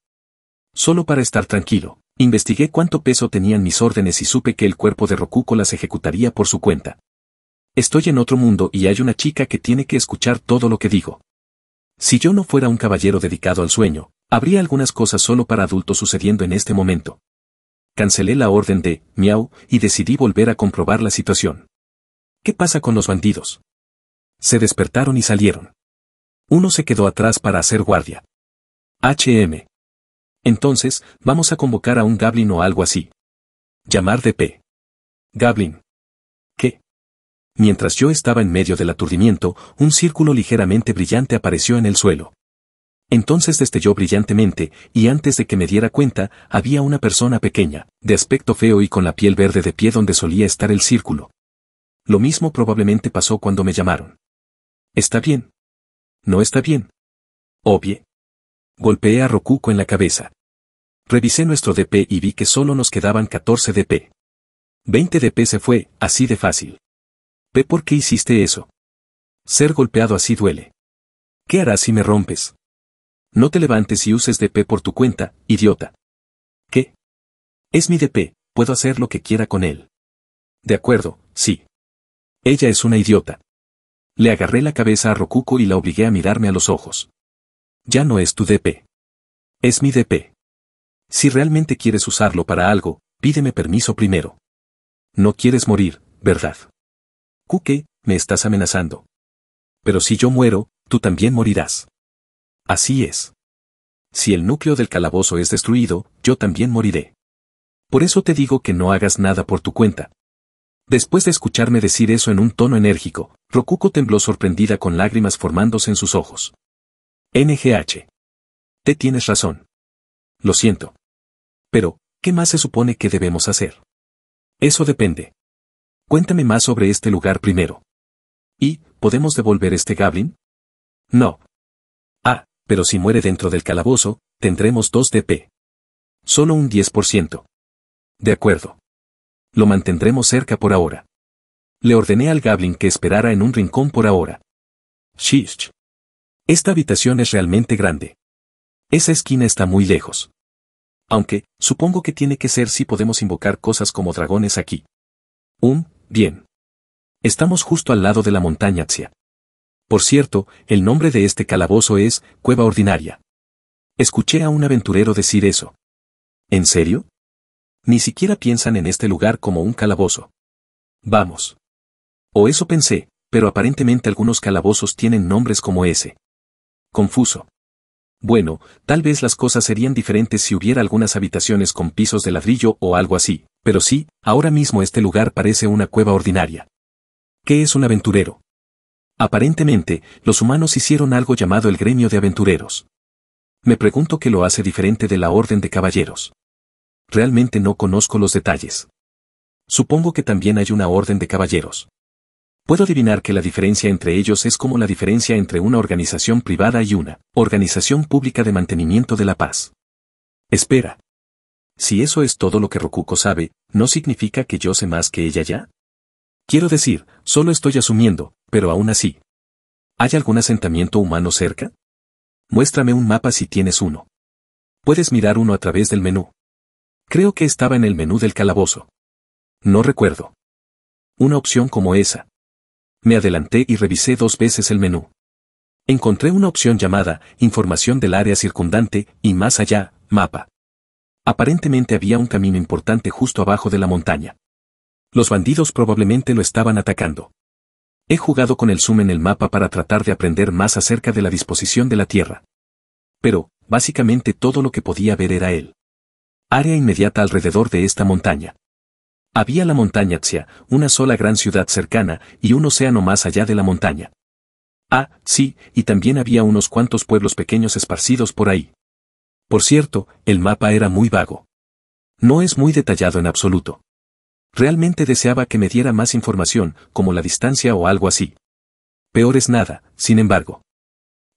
S1: Solo para estar tranquilo, investigué cuánto peso tenían mis órdenes y supe que el cuerpo de Rokuko las ejecutaría por su cuenta. Estoy en otro mundo y hay una chica que tiene que escuchar todo lo que digo. Si yo no fuera un caballero dedicado al sueño, habría algunas cosas solo para adultos sucediendo en este momento. Cancelé la orden de Miau y decidí volver a comprobar la situación. ¿Qué pasa con los bandidos? Se despertaron y salieron. Uno se quedó atrás para hacer guardia. HM. Entonces, vamos a convocar a un Gablin o algo así. Llamar de P. Gablin. ¿Qué? Mientras yo estaba en medio del aturdimiento, un círculo ligeramente brillante apareció en el suelo. Entonces destelló brillantemente, y antes de que me diera cuenta, había una persona pequeña, de aspecto feo y con la piel verde de pie donde solía estar el círculo. Lo mismo probablemente pasó cuando me llamaron. Está bien, no está bien. Obvio. Golpeé a Rokuko en la cabeza. Revisé nuestro DP y vi que solo nos quedaban 14 DP. 20 DP se fue, así de fácil. ¿Ve por qué hiciste eso? Ser golpeado así duele. ¿Qué harás si me rompes? No te levantes y uses DP por tu cuenta, idiota. ¿Qué? Es mi DP, puedo hacer lo que quiera con él. De acuerdo, sí. Ella es una idiota. Le agarré la cabeza a Rokuko y la obligué a mirarme a los ojos. Ya no es tu DP. Es mi DP. Si realmente quieres usarlo para algo, pídeme permiso primero. No quieres morir, ¿verdad? Kuke, me estás amenazando. Pero si yo muero, tú también morirás. Así es. Si el núcleo del calabozo es destruido, yo también moriré. Por eso te digo que no hagas nada por tu cuenta, Después de escucharme decir eso en un tono enérgico, Rokuko tembló sorprendida con lágrimas formándose en sus ojos. NGH. Te tienes razón. Lo siento. Pero, ¿qué más se supone que debemos hacer? Eso depende. Cuéntame más sobre este lugar primero. ¿Y, podemos devolver este Gablin? No. Ah, pero si muere dentro del calabozo, tendremos 2 DP. Solo un 10%. De acuerdo lo mantendremos cerca por ahora. Le ordené al Gablin que esperara en un rincón por ahora. Shish. Esta habitación es realmente grande. Esa esquina está muy lejos. Aunque, supongo que tiene que ser si podemos invocar cosas como dragones aquí. Un, um, bien. Estamos justo al lado de la montaña Tsia. Por cierto, el nombre de este calabozo es Cueva Ordinaria. Escuché a un aventurero decir eso. ¿En serio? Ni siquiera piensan en este lugar como un calabozo. Vamos. O eso pensé, pero aparentemente algunos calabozos tienen nombres como ese. Confuso. Bueno, tal vez las cosas serían diferentes si hubiera algunas habitaciones con pisos de ladrillo o algo así, pero sí, ahora mismo este lugar parece una cueva ordinaria. ¿Qué es un aventurero? Aparentemente, los humanos hicieron algo llamado el gremio de aventureros. Me pregunto qué lo hace diferente de la Orden de Caballeros. Realmente no conozco los detalles. Supongo que también hay una orden de caballeros. Puedo adivinar que la diferencia entre ellos es como la diferencia entre una organización privada y una organización pública de mantenimiento de la paz. Espera. Si eso es todo lo que Rokuko sabe, ¿no significa que yo sé más que ella ya? Quiero decir, solo estoy asumiendo, pero aún así. ¿Hay algún asentamiento humano cerca? Muéstrame un mapa si tienes uno. Puedes mirar uno a través del menú. Creo que estaba en el menú del calabozo. No recuerdo. Una opción como esa. Me adelanté y revisé dos veces el menú. Encontré una opción llamada Información del área circundante y más allá, mapa. Aparentemente había un camino importante justo abajo de la montaña. Los bandidos probablemente lo estaban atacando. He jugado con el zoom en el mapa para tratar de aprender más acerca de la disposición de la Tierra. Pero, básicamente todo lo que podía ver era él área inmediata alrededor de esta montaña. Había la montaña Tsia, una sola gran ciudad cercana, y un océano más allá de la montaña. Ah, sí, y también había unos cuantos pueblos pequeños esparcidos por ahí. Por cierto, el mapa era muy vago. No es muy detallado en absoluto. Realmente deseaba que me diera más información, como la distancia o algo así. Peor es nada, sin embargo.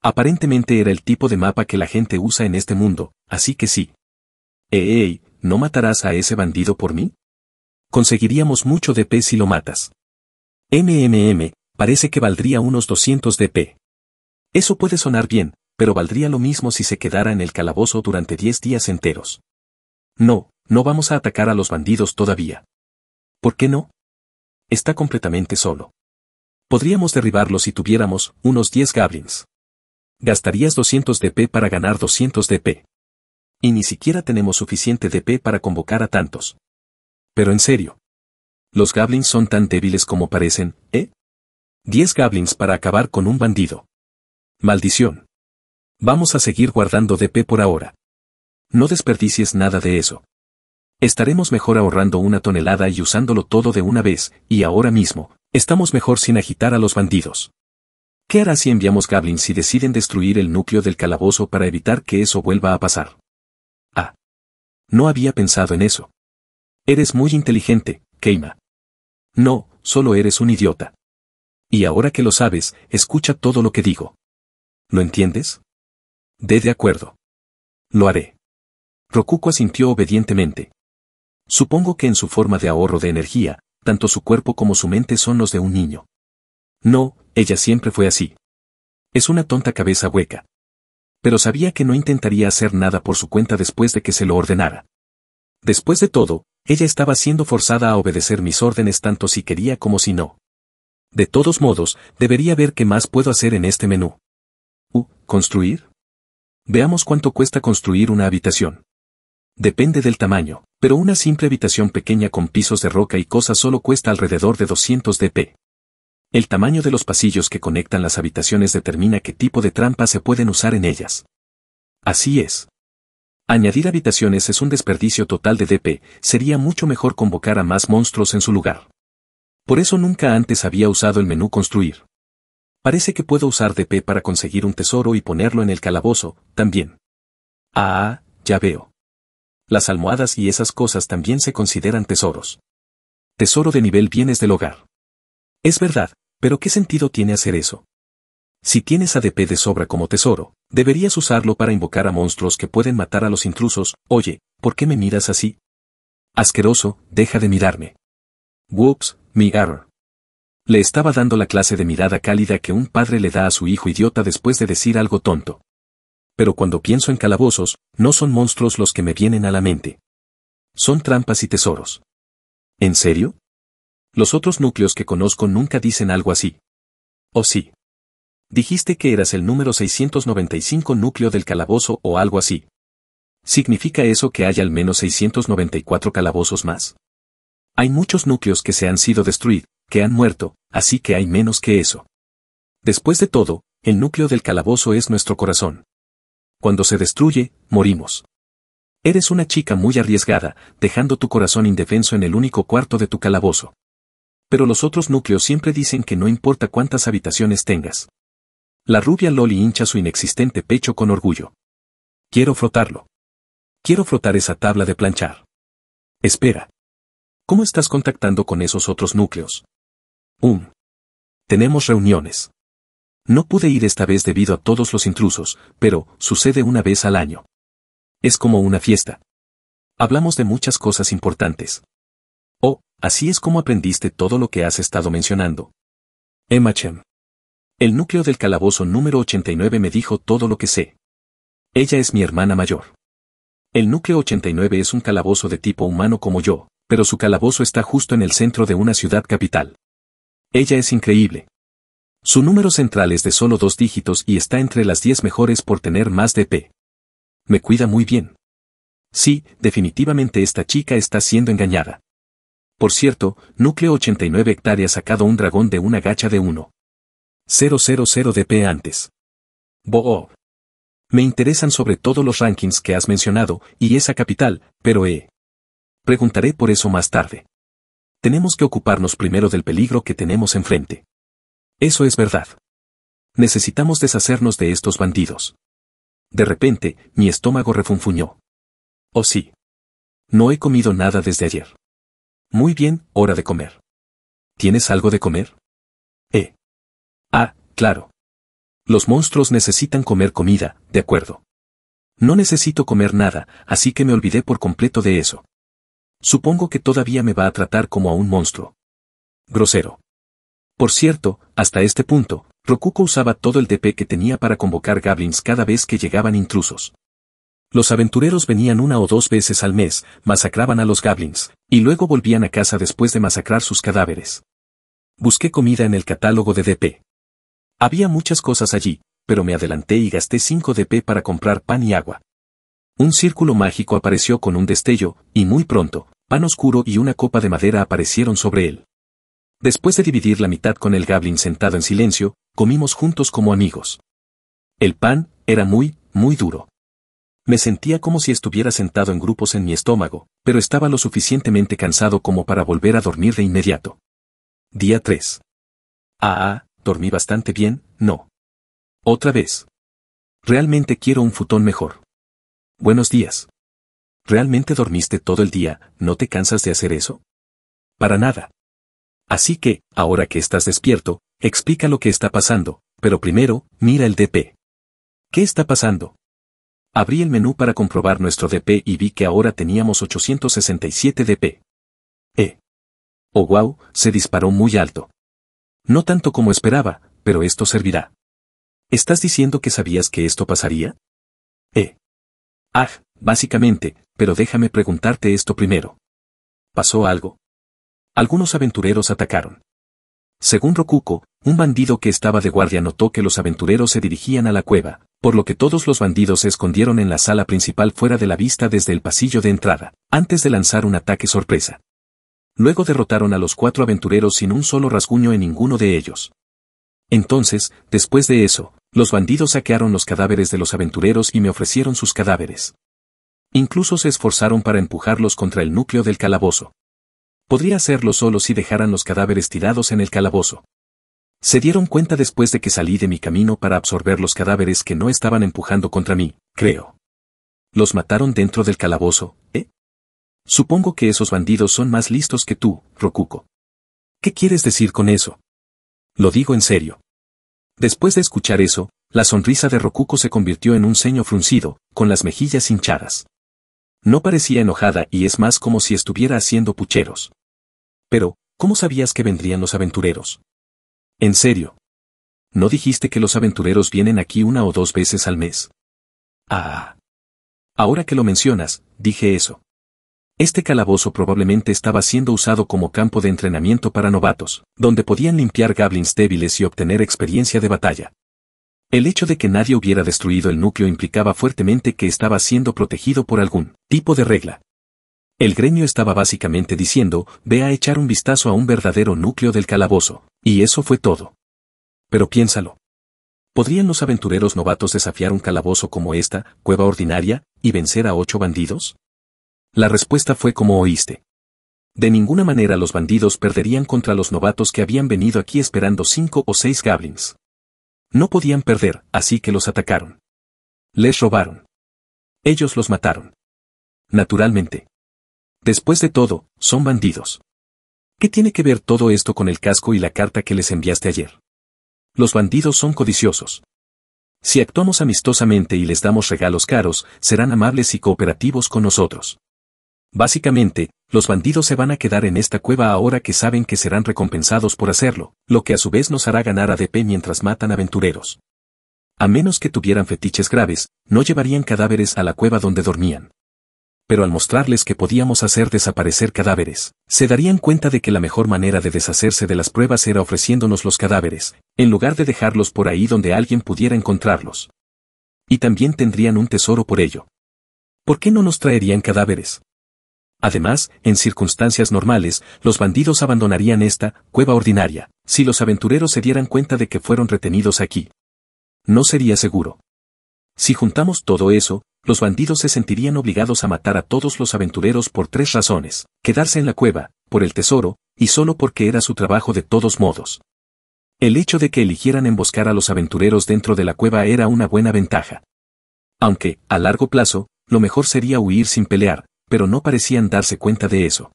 S1: Aparentemente era el tipo de mapa que la gente usa en este mundo, así que sí. Eh, ¿no matarás a ese bandido por mí? Conseguiríamos mucho DP si lo matas. MMM, parece que valdría unos 200 DP. Eso puede sonar bien, pero valdría lo mismo si se quedara en el calabozo durante 10 días enteros. No, no vamos a atacar a los bandidos todavía. ¿Por qué no? Está completamente solo. Podríamos derribarlo si tuviéramos unos 10 Gablins. Gastarías 200 DP para ganar 200 DP. Y ni siquiera tenemos suficiente DP para convocar a tantos. Pero en serio. Los goblins son tan débiles como parecen, ¿eh? 10 goblins para acabar con un bandido. Maldición. Vamos a seguir guardando DP por ahora. No desperdicies nada de eso. Estaremos mejor ahorrando una tonelada y usándolo todo de una vez, y ahora mismo, estamos mejor sin agitar a los bandidos. ¿Qué hará si enviamos goblins si deciden destruir el núcleo del calabozo para evitar que eso vuelva a pasar? No había pensado en eso. Eres muy inteligente, Keima. No, solo eres un idiota. Y ahora que lo sabes, escucha todo lo que digo. ¿Lo entiendes? De de acuerdo. Lo haré. Rokuko asintió obedientemente. Supongo que en su forma de ahorro de energía, tanto su cuerpo como su mente son los de un niño. No, ella siempre fue así. Es una tonta cabeza hueca, pero sabía que no intentaría hacer nada por su cuenta después de que se lo ordenara. Después de todo, ella estaba siendo forzada a obedecer mis órdenes tanto si quería como si no. De todos modos, debería ver qué más puedo hacer en este menú. U. ¿Construir? Veamos cuánto cuesta construir una habitación. Depende del tamaño, pero una simple habitación pequeña con pisos de roca y cosas solo cuesta alrededor de 200 dp. El tamaño de los pasillos que conectan las habitaciones determina qué tipo de trampas se pueden usar en ellas. Así es. Añadir habitaciones es un desperdicio total de DP, sería mucho mejor convocar a más monstruos en su lugar. Por eso nunca antes había usado el menú construir. Parece que puedo usar DP para conseguir un tesoro y ponerlo en el calabozo, también. Ah, ya veo. Las almohadas y esas cosas también se consideran tesoros. Tesoro de nivel bienes del hogar. Es verdad, pero ¿qué sentido tiene hacer eso? Si tienes ADP de sobra como tesoro, deberías usarlo para invocar a monstruos que pueden matar a los intrusos, oye, ¿por qué me miras así? Asqueroso, deja de mirarme. Whoops, mi error. Le estaba dando la clase de mirada cálida que un padre le da a su hijo idiota después de decir algo tonto. Pero cuando pienso en calabozos, no son monstruos los que me vienen a la mente. Son trampas y tesoros. ¿En serio? Los otros núcleos que conozco nunca dicen algo así. ¿O sí? Dijiste que eras el número 695 núcleo del calabozo o algo así. ¿Significa eso que hay al menos 694 calabozos más? Hay muchos núcleos que se han sido destruidos, que han muerto, así que hay menos que eso. Después de todo, el núcleo del calabozo es nuestro corazón. Cuando se destruye, morimos. Eres una chica muy arriesgada, dejando tu corazón indefenso en el único cuarto de tu calabozo pero los otros núcleos siempre dicen que no importa cuántas habitaciones tengas. La rubia Loli hincha su inexistente pecho con orgullo. Quiero frotarlo. Quiero frotar esa tabla de planchar. Espera. ¿Cómo estás contactando con esos otros núcleos? Um. Tenemos reuniones. No pude ir esta vez debido a todos los intrusos, pero sucede una vez al año. Es como una fiesta. Hablamos de muchas cosas importantes. Así es como aprendiste todo lo que has estado mencionando. Emma Chem. El núcleo del calabozo número 89 me dijo todo lo que sé. Ella es mi hermana mayor. El núcleo 89 es un calabozo de tipo humano como yo, pero su calabozo está justo en el centro de una ciudad capital. Ella es increíble. Su número central es de solo dos dígitos y está entre las 10 mejores por tener más de P. Me cuida muy bien. Sí, definitivamente esta chica está siendo engañada. Por cierto, núcleo 89 hectáreas sacado un dragón de una gacha de 1. 000 DP antes. Bo. Me interesan sobre todo los rankings que has mencionado, y esa capital, pero eh. Preguntaré por eso más tarde. Tenemos que ocuparnos primero del peligro que tenemos enfrente. Eso es verdad. Necesitamos deshacernos de estos bandidos. De repente, mi estómago refunfuñó. Oh sí. No he comido
S2: nada desde ayer. Muy bien, hora de comer. ¿Tienes algo de comer?
S1: Eh. Ah, claro. Los monstruos necesitan comer comida, de acuerdo. No necesito comer nada, así que me olvidé por completo de eso. Supongo que todavía me va a tratar como a un monstruo. Grosero. Por cierto, hasta este punto, Rokuko usaba todo el DP que tenía para convocar goblins cada vez que llegaban intrusos. Los aventureros venían una o dos veces al mes, masacraban a los goblins, y luego volvían a casa después de masacrar sus cadáveres. Busqué comida en el catálogo de DP. Había muchas cosas allí, pero me adelanté y gasté 5 DP para comprar pan y agua. Un círculo mágico apareció con un destello, y muy pronto, pan oscuro y una copa de madera aparecieron sobre él. Después de dividir la mitad con el goblin sentado en silencio, comimos juntos como amigos. El pan era muy, muy duro. Me sentía como si estuviera sentado en grupos en mi estómago, pero estaba lo suficientemente cansado como para volver a dormir de inmediato. Día 3. Ah, ah, dormí bastante bien, no. Otra vez. Realmente quiero un futón mejor. Buenos días. ¿Realmente dormiste todo el día? ¿No te cansas de hacer eso? Para nada. Así que, ahora que estás despierto, explica lo que está pasando, pero primero, mira el DP. ¿Qué está pasando? Abrí el menú para comprobar nuestro DP y vi que ahora teníamos 867 DP. ¡Eh! ¡Oh wow! Se disparó muy alto. No tanto como esperaba, pero esto servirá. ¿Estás diciendo que sabías que esto pasaría? ¡Eh! Ah, básicamente, pero déjame preguntarte esto primero. ¿Pasó algo? Algunos aventureros atacaron. Según Rokuko, un bandido que estaba de guardia notó que los aventureros se dirigían a la cueva, por lo que todos los bandidos se escondieron en la sala principal fuera de la vista desde el pasillo de entrada, antes de lanzar un ataque sorpresa. Luego derrotaron a los cuatro aventureros sin un solo rasguño en ninguno de ellos. Entonces, después de eso, los bandidos saquearon los cadáveres de los aventureros y me ofrecieron sus cadáveres. Incluso se esforzaron para empujarlos contra el núcleo del calabozo. Podría hacerlo solo si dejaran los cadáveres tirados en el calabozo. Se dieron cuenta después de que salí de mi camino para absorber los cadáveres que no estaban empujando contra mí, creo. Los mataron dentro del calabozo, ¿eh? Supongo que esos bandidos son más listos que tú, Rokuko. ¿Qué quieres decir con eso? Lo digo en serio. Después de escuchar eso, la sonrisa de Rokuko se convirtió en un ceño fruncido, con las mejillas hinchadas. No parecía enojada y es más como si estuviera haciendo pucheros. Pero, ¿cómo sabías que vendrían los aventureros? En serio. ¿No dijiste que los aventureros vienen aquí una o dos veces al mes? Ah. Ahora que lo mencionas, dije eso. Este calabozo probablemente estaba siendo usado como campo de entrenamiento para novatos, donde podían limpiar gablins débiles y obtener experiencia de batalla. El hecho de que nadie hubiera destruido el núcleo implicaba fuertemente que estaba siendo protegido por algún tipo de regla. El gremio estaba básicamente diciendo, ve a echar un vistazo a un verdadero núcleo del calabozo, y eso fue todo. Pero piénsalo. ¿Podrían los aventureros novatos desafiar un calabozo como esta, cueva ordinaria, y vencer a ocho bandidos? La respuesta fue como oíste. De ninguna manera los bandidos perderían contra los novatos que habían venido aquí esperando cinco o seis goblins. No podían perder, así que los atacaron. Les robaron. Ellos los mataron. Naturalmente. Después de todo, son bandidos. ¿Qué tiene que ver todo esto con el casco y la carta que les enviaste ayer? Los bandidos son codiciosos. Si actuamos amistosamente y les damos regalos caros, serán amables y cooperativos con nosotros. Básicamente, los bandidos se van a quedar en esta cueva ahora que saben que serán recompensados por hacerlo, lo que a su vez nos hará ganar ADP mientras matan aventureros. A menos que tuvieran fetiches graves, no llevarían cadáveres a la cueva donde dormían pero al mostrarles que podíamos hacer desaparecer cadáveres, se darían cuenta de que la mejor manera de deshacerse de las pruebas era ofreciéndonos los cadáveres, en lugar de dejarlos por ahí donde alguien pudiera encontrarlos. Y también tendrían un tesoro por ello. ¿Por qué no nos traerían cadáveres? Además, en circunstancias normales, los bandidos abandonarían esta cueva ordinaria, si los aventureros se dieran cuenta de que fueron retenidos aquí. No sería seguro. Si juntamos todo eso, los bandidos se sentirían obligados a matar a todos los aventureros por tres razones, quedarse en la cueva, por el tesoro, y solo porque era su trabajo de todos modos. El hecho de que eligieran emboscar a los aventureros dentro de la cueva era una buena ventaja. Aunque, a largo plazo, lo mejor sería huir sin pelear, pero no parecían darse cuenta de eso.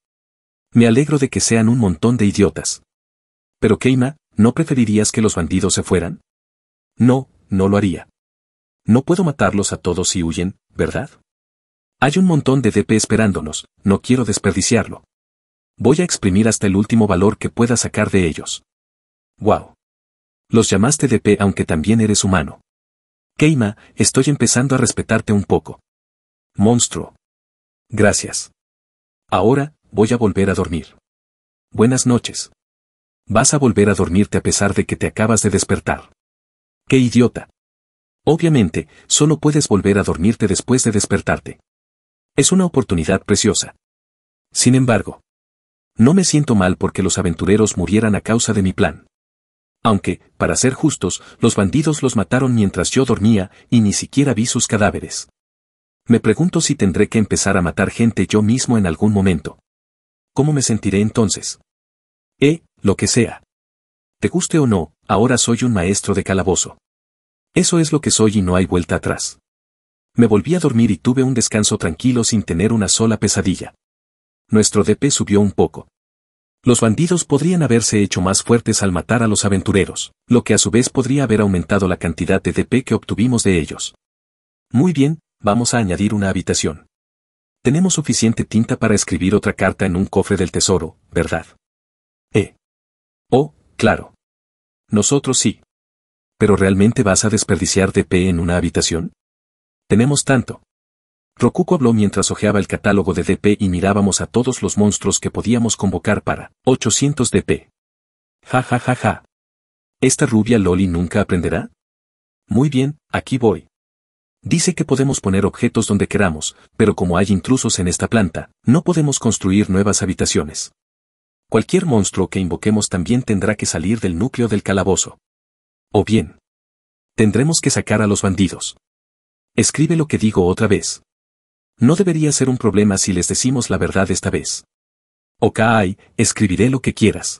S1: Me alegro de que sean un montón de idiotas. Pero Keima, ¿no preferirías que los bandidos se fueran? No, no lo haría. No puedo matarlos a todos si huyen, ¿verdad? Hay un montón de DP esperándonos, no quiero desperdiciarlo. Voy a exprimir hasta el último valor que pueda sacar de ellos. ¡Wow! Los llamaste DP aunque también eres humano. Keima, estoy empezando a respetarte un poco. Monstruo. Gracias. Ahora, voy a volver a dormir. Buenas noches. Vas a volver a dormirte a pesar de que te acabas de despertar. ¡Qué idiota! Obviamente, solo puedes volver a dormirte después de despertarte. Es una oportunidad preciosa. Sin embargo, no me siento mal porque los aventureros murieran a causa de mi plan. Aunque, para ser justos, los bandidos los mataron mientras yo dormía y ni siquiera vi sus cadáveres. Me pregunto si tendré que empezar a matar gente yo mismo en algún momento. ¿Cómo me sentiré entonces? Eh, lo que sea. Te guste o no, ahora soy un maestro de calabozo. Eso es lo que soy y no hay vuelta atrás. Me volví a dormir y tuve un descanso tranquilo sin tener una sola pesadilla. Nuestro DP subió un poco. Los bandidos podrían haberse hecho más fuertes al matar a los aventureros, lo que a su vez podría haber aumentado la cantidad de DP que obtuvimos de ellos. Muy bien, vamos a añadir una habitación. Tenemos suficiente tinta para escribir otra carta en un cofre del tesoro, ¿verdad? Eh. Oh, claro. Nosotros sí. ¿Pero realmente vas a desperdiciar DP en una habitación? Tenemos tanto. Rokuko habló mientras hojeaba el catálogo de DP y mirábamos a todos los monstruos que podíamos convocar para 800 DP. Ja ja ja ja. ¿Esta rubia Loli nunca aprenderá? Muy bien, aquí voy. Dice que podemos poner objetos donde queramos, pero como hay intrusos en esta planta, no podemos construir nuevas habitaciones. Cualquier monstruo que invoquemos también tendrá que salir del núcleo del calabozo. O bien, tendremos que sacar a los bandidos. Escribe lo que digo otra vez. No debería ser un problema si les decimos la verdad esta vez. Okay, escribiré lo que quieras.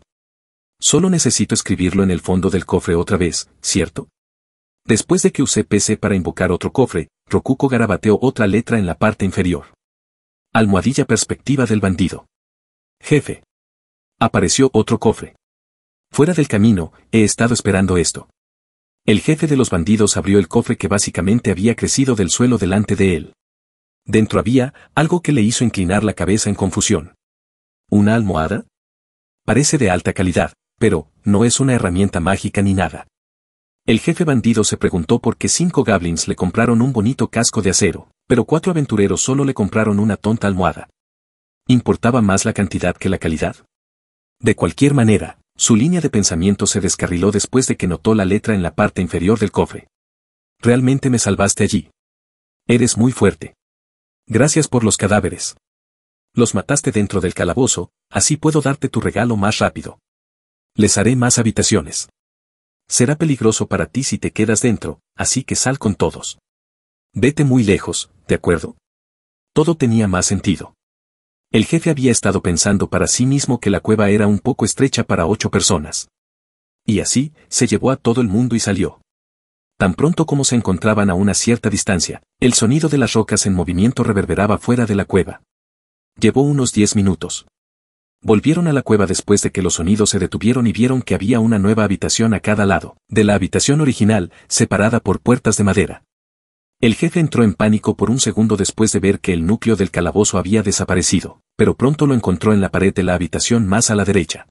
S1: Solo necesito escribirlo en el fondo del cofre otra vez, ¿cierto? Después de que usé PC para invocar otro cofre, Rokuko garabateó otra letra en la parte inferior. Almohadilla perspectiva del bandido. Jefe. Apareció otro cofre. Fuera del camino, he estado esperando esto. El jefe de los bandidos abrió el cofre que básicamente había crecido del suelo delante de él. Dentro había algo que le hizo inclinar la cabeza en confusión. ¿Una almohada? Parece de alta calidad, pero no es una herramienta mágica ni nada. El jefe bandido se preguntó por qué cinco goblins le compraron un bonito casco de acero, pero cuatro aventureros solo le compraron una tonta almohada. ¿Importaba más la cantidad que la calidad? De cualquier manera, su línea de pensamiento se descarriló después de que notó la letra en la parte inferior del cofre. Realmente me salvaste allí. Eres muy fuerte. Gracias por los cadáveres. Los mataste dentro del calabozo, así puedo darte tu regalo más rápido. Les haré más habitaciones. Será peligroso para ti si te quedas dentro, así que sal con todos. Vete muy lejos, ¿de acuerdo? Todo tenía más sentido. El jefe había estado pensando para sí mismo que la cueva era un poco estrecha para ocho personas. Y así, se llevó a todo el mundo y salió. Tan pronto como se encontraban a una cierta distancia, el sonido de las rocas en movimiento reverberaba fuera de la cueva. Llevó unos diez minutos. Volvieron a la cueva después de que los sonidos se detuvieron y vieron que había una nueva habitación a cada lado, de la habitación original, separada por puertas de madera. El jefe entró en pánico por un segundo después de ver que el núcleo del calabozo había desaparecido pero pronto lo encontró en la pared de la habitación más a la derecha.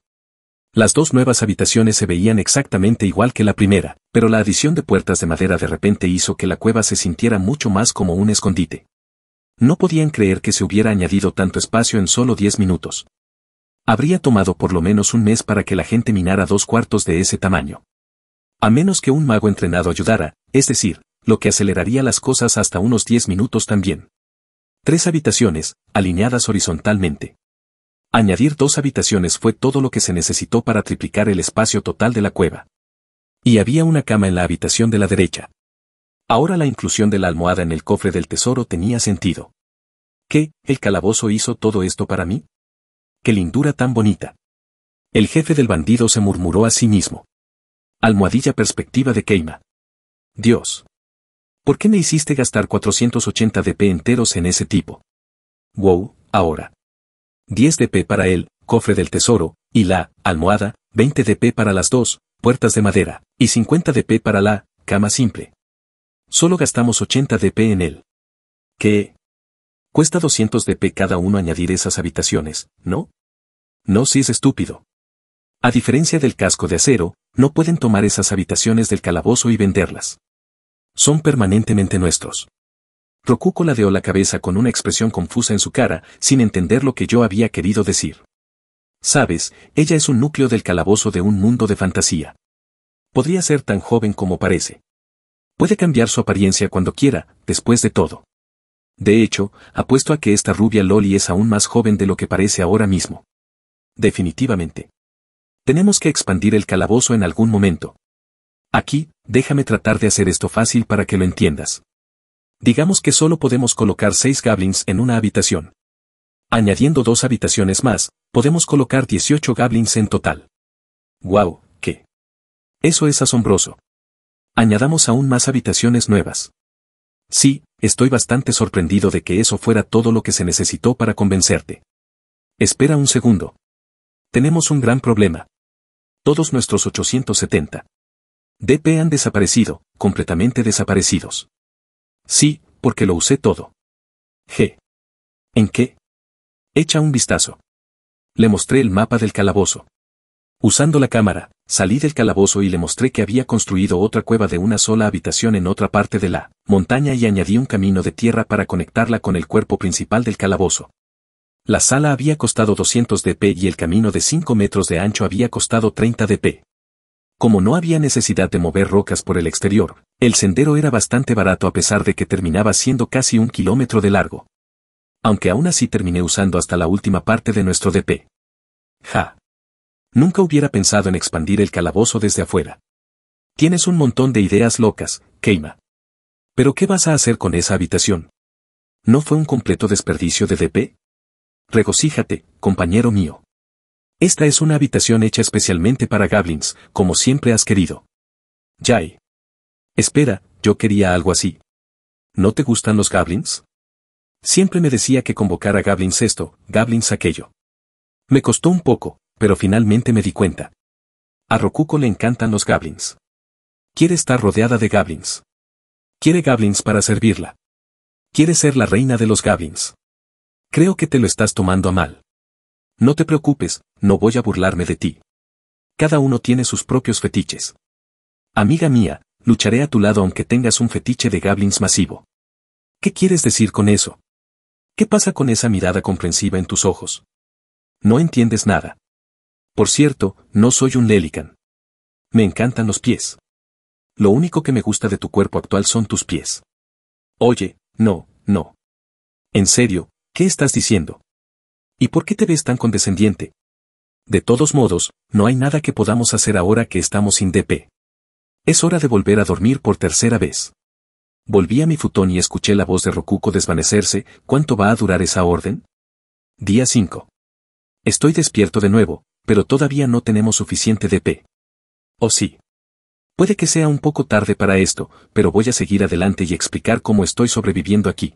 S1: Las dos nuevas habitaciones se veían exactamente igual que la primera, pero la adición de puertas de madera de repente hizo que la cueva se sintiera mucho más como un escondite. No podían creer que se hubiera añadido tanto espacio en solo 10 minutos. Habría tomado por lo menos un mes para que la gente minara dos cuartos de ese tamaño. A menos que un mago entrenado ayudara, es decir, lo que aceleraría las cosas hasta unos 10 minutos también. Tres habitaciones, alineadas horizontalmente. Añadir dos habitaciones fue todo lo que se necesitó para triplicar el espacio total de la cueva. Y había una cama en la habitación de la derecha. Ahora la inclusión de la almohada en el cofre del tesoro tenía sentido. ¿Qué, el calabozo hizo todo esto para mí? ¡Qué lindura tan bonita! El jefe del bandido se murmuró a sí mismo. Almohadilla perspectiva de Keima. Dios. ¿Por qué me hiciste gastar 480 DP enteros en ese tipo? Wow, ahora. 10 DP para él, cofre del tesoro, y la almohada, 20 DP para las dos puertas de madera, y 50 DP para la cama simple. Solo gastamos 80 DP en él. ¿Qué? Cuesta 200 DP cada uno añadir esas habitaciones, ¿no? No si es estúpido. A diferencia del casco de acero, no pueden tomar esas habitaciones del calabozo y venderlas. Son permanentemente nuestros. Rokuko ladeó la cabeza con una expresión confusa en su cara, sin entender lo que yo había querido decir. Sabes, ella es un núcleo del calabozo de un mundo de fantasía. Podría ser tan joven como parece. Puede cambiar su apariencia cuando quiera, después de todo. De hecho, apuesto a que esta rubia Loli es aún más joven de lo que parece ahora mismo. Definitivamente. Tenemos que expandir el calabozo en algún momento. Aquí, déjame tratar de hacer esto fácil para que lo entiendas. Digamos que solo podemos colocar seis goblins en una habitación. Añadiendo dos habitaciones más, podemos colocar 18 goblins en total. ¡Wow! ¿Qué? Eso es asombroso. Añadamos aún más habitaciones nuevas. Sí, estoy bastante sorprendido de que eso fuera todo lo que se necesitó para convencerte. Espera un segundo. Tenemos un gran problema. Todos nuestros 870. DP han desaparecido, completamente desaparecidos. Sí,
S2: porque lo usé todo. G. ¿En qué? Echa un vistazo.
S1: Le mostré el mapa del calabozo. Usando la cámara, salí del calabozo y le mostré que había construido otra cueva de una sola habitación en otra parte de la montaña y añadí un camino de tierra para conectarla con el cuerpo principal del calabozo. La sala había costado 200 dp y el camino de 5 metros de ancho había costado 30 dp. Como no había necesidad de mover rocas por el exterior, el sendero era bastante barato a pesar de que terminaba siendo casi un kilómetro de largo. Aunque aún así terminé usando hasta la última parte de nuestro DP. Ja. Nunca hubiera pensado en expandir el calabozo desde afuera. Tienes un montón de ideas locas, Keima. Pero ¿qué vas a hacer con esa habitación? ¿No fue un completo desperdicio de DP? Regocíjate, compañero mío. Esta es una habitación hecha especialmente para goblins, como siempre has querido. Jai. Espera, yo quería algo así. ¿No te gustan los goblins? Siempre me decía que convocara goblins esto, goblins aquello. Me costó un poco, pero finalmente me di cuenta. A Rokuko le encantan los goblins. Quiere estar rodeada de goblins. Quiere goblins para servirla. Quiere ser la reina de los goblins. Creo que te lo estás tomando a mal. No te preocupes, no voy a burlarme de ti. Cada uno tiene sus propios fetiches. Amiga mía, lucharé a tu lado aunque tengas un fetiche de goblins masivo. ¿Qué quieres decir con eso? ¿Qué pasa con esa mirada comprensiva en tus ojos? No entiendes nada. Por cierto, no soy un lelican. Me encantan los pies. Lo único que me gusta de tu cuerpo actual son tus pies. Oye, no, no. En serio, ¿qué estás diciendo? ¿Y por qué te ves tan condescendiente? De todos modos, no hay nada que podamos hacer ahora que estamos sin DP. Es hora de volver a dormir por tercera vez. Volví a mi futón y escuché la voz de Rokuko desvanecerse, ¿cuánto va a durar esa orden? Día 5. Estoy despierto de nuevo, pero todavía no tenemos suficiente DP. ¿O oh, sí? Puede que sea un poco tarde para esto, pero voy a seguir adelante y explicar cómo estoy sobreviviendo aquí.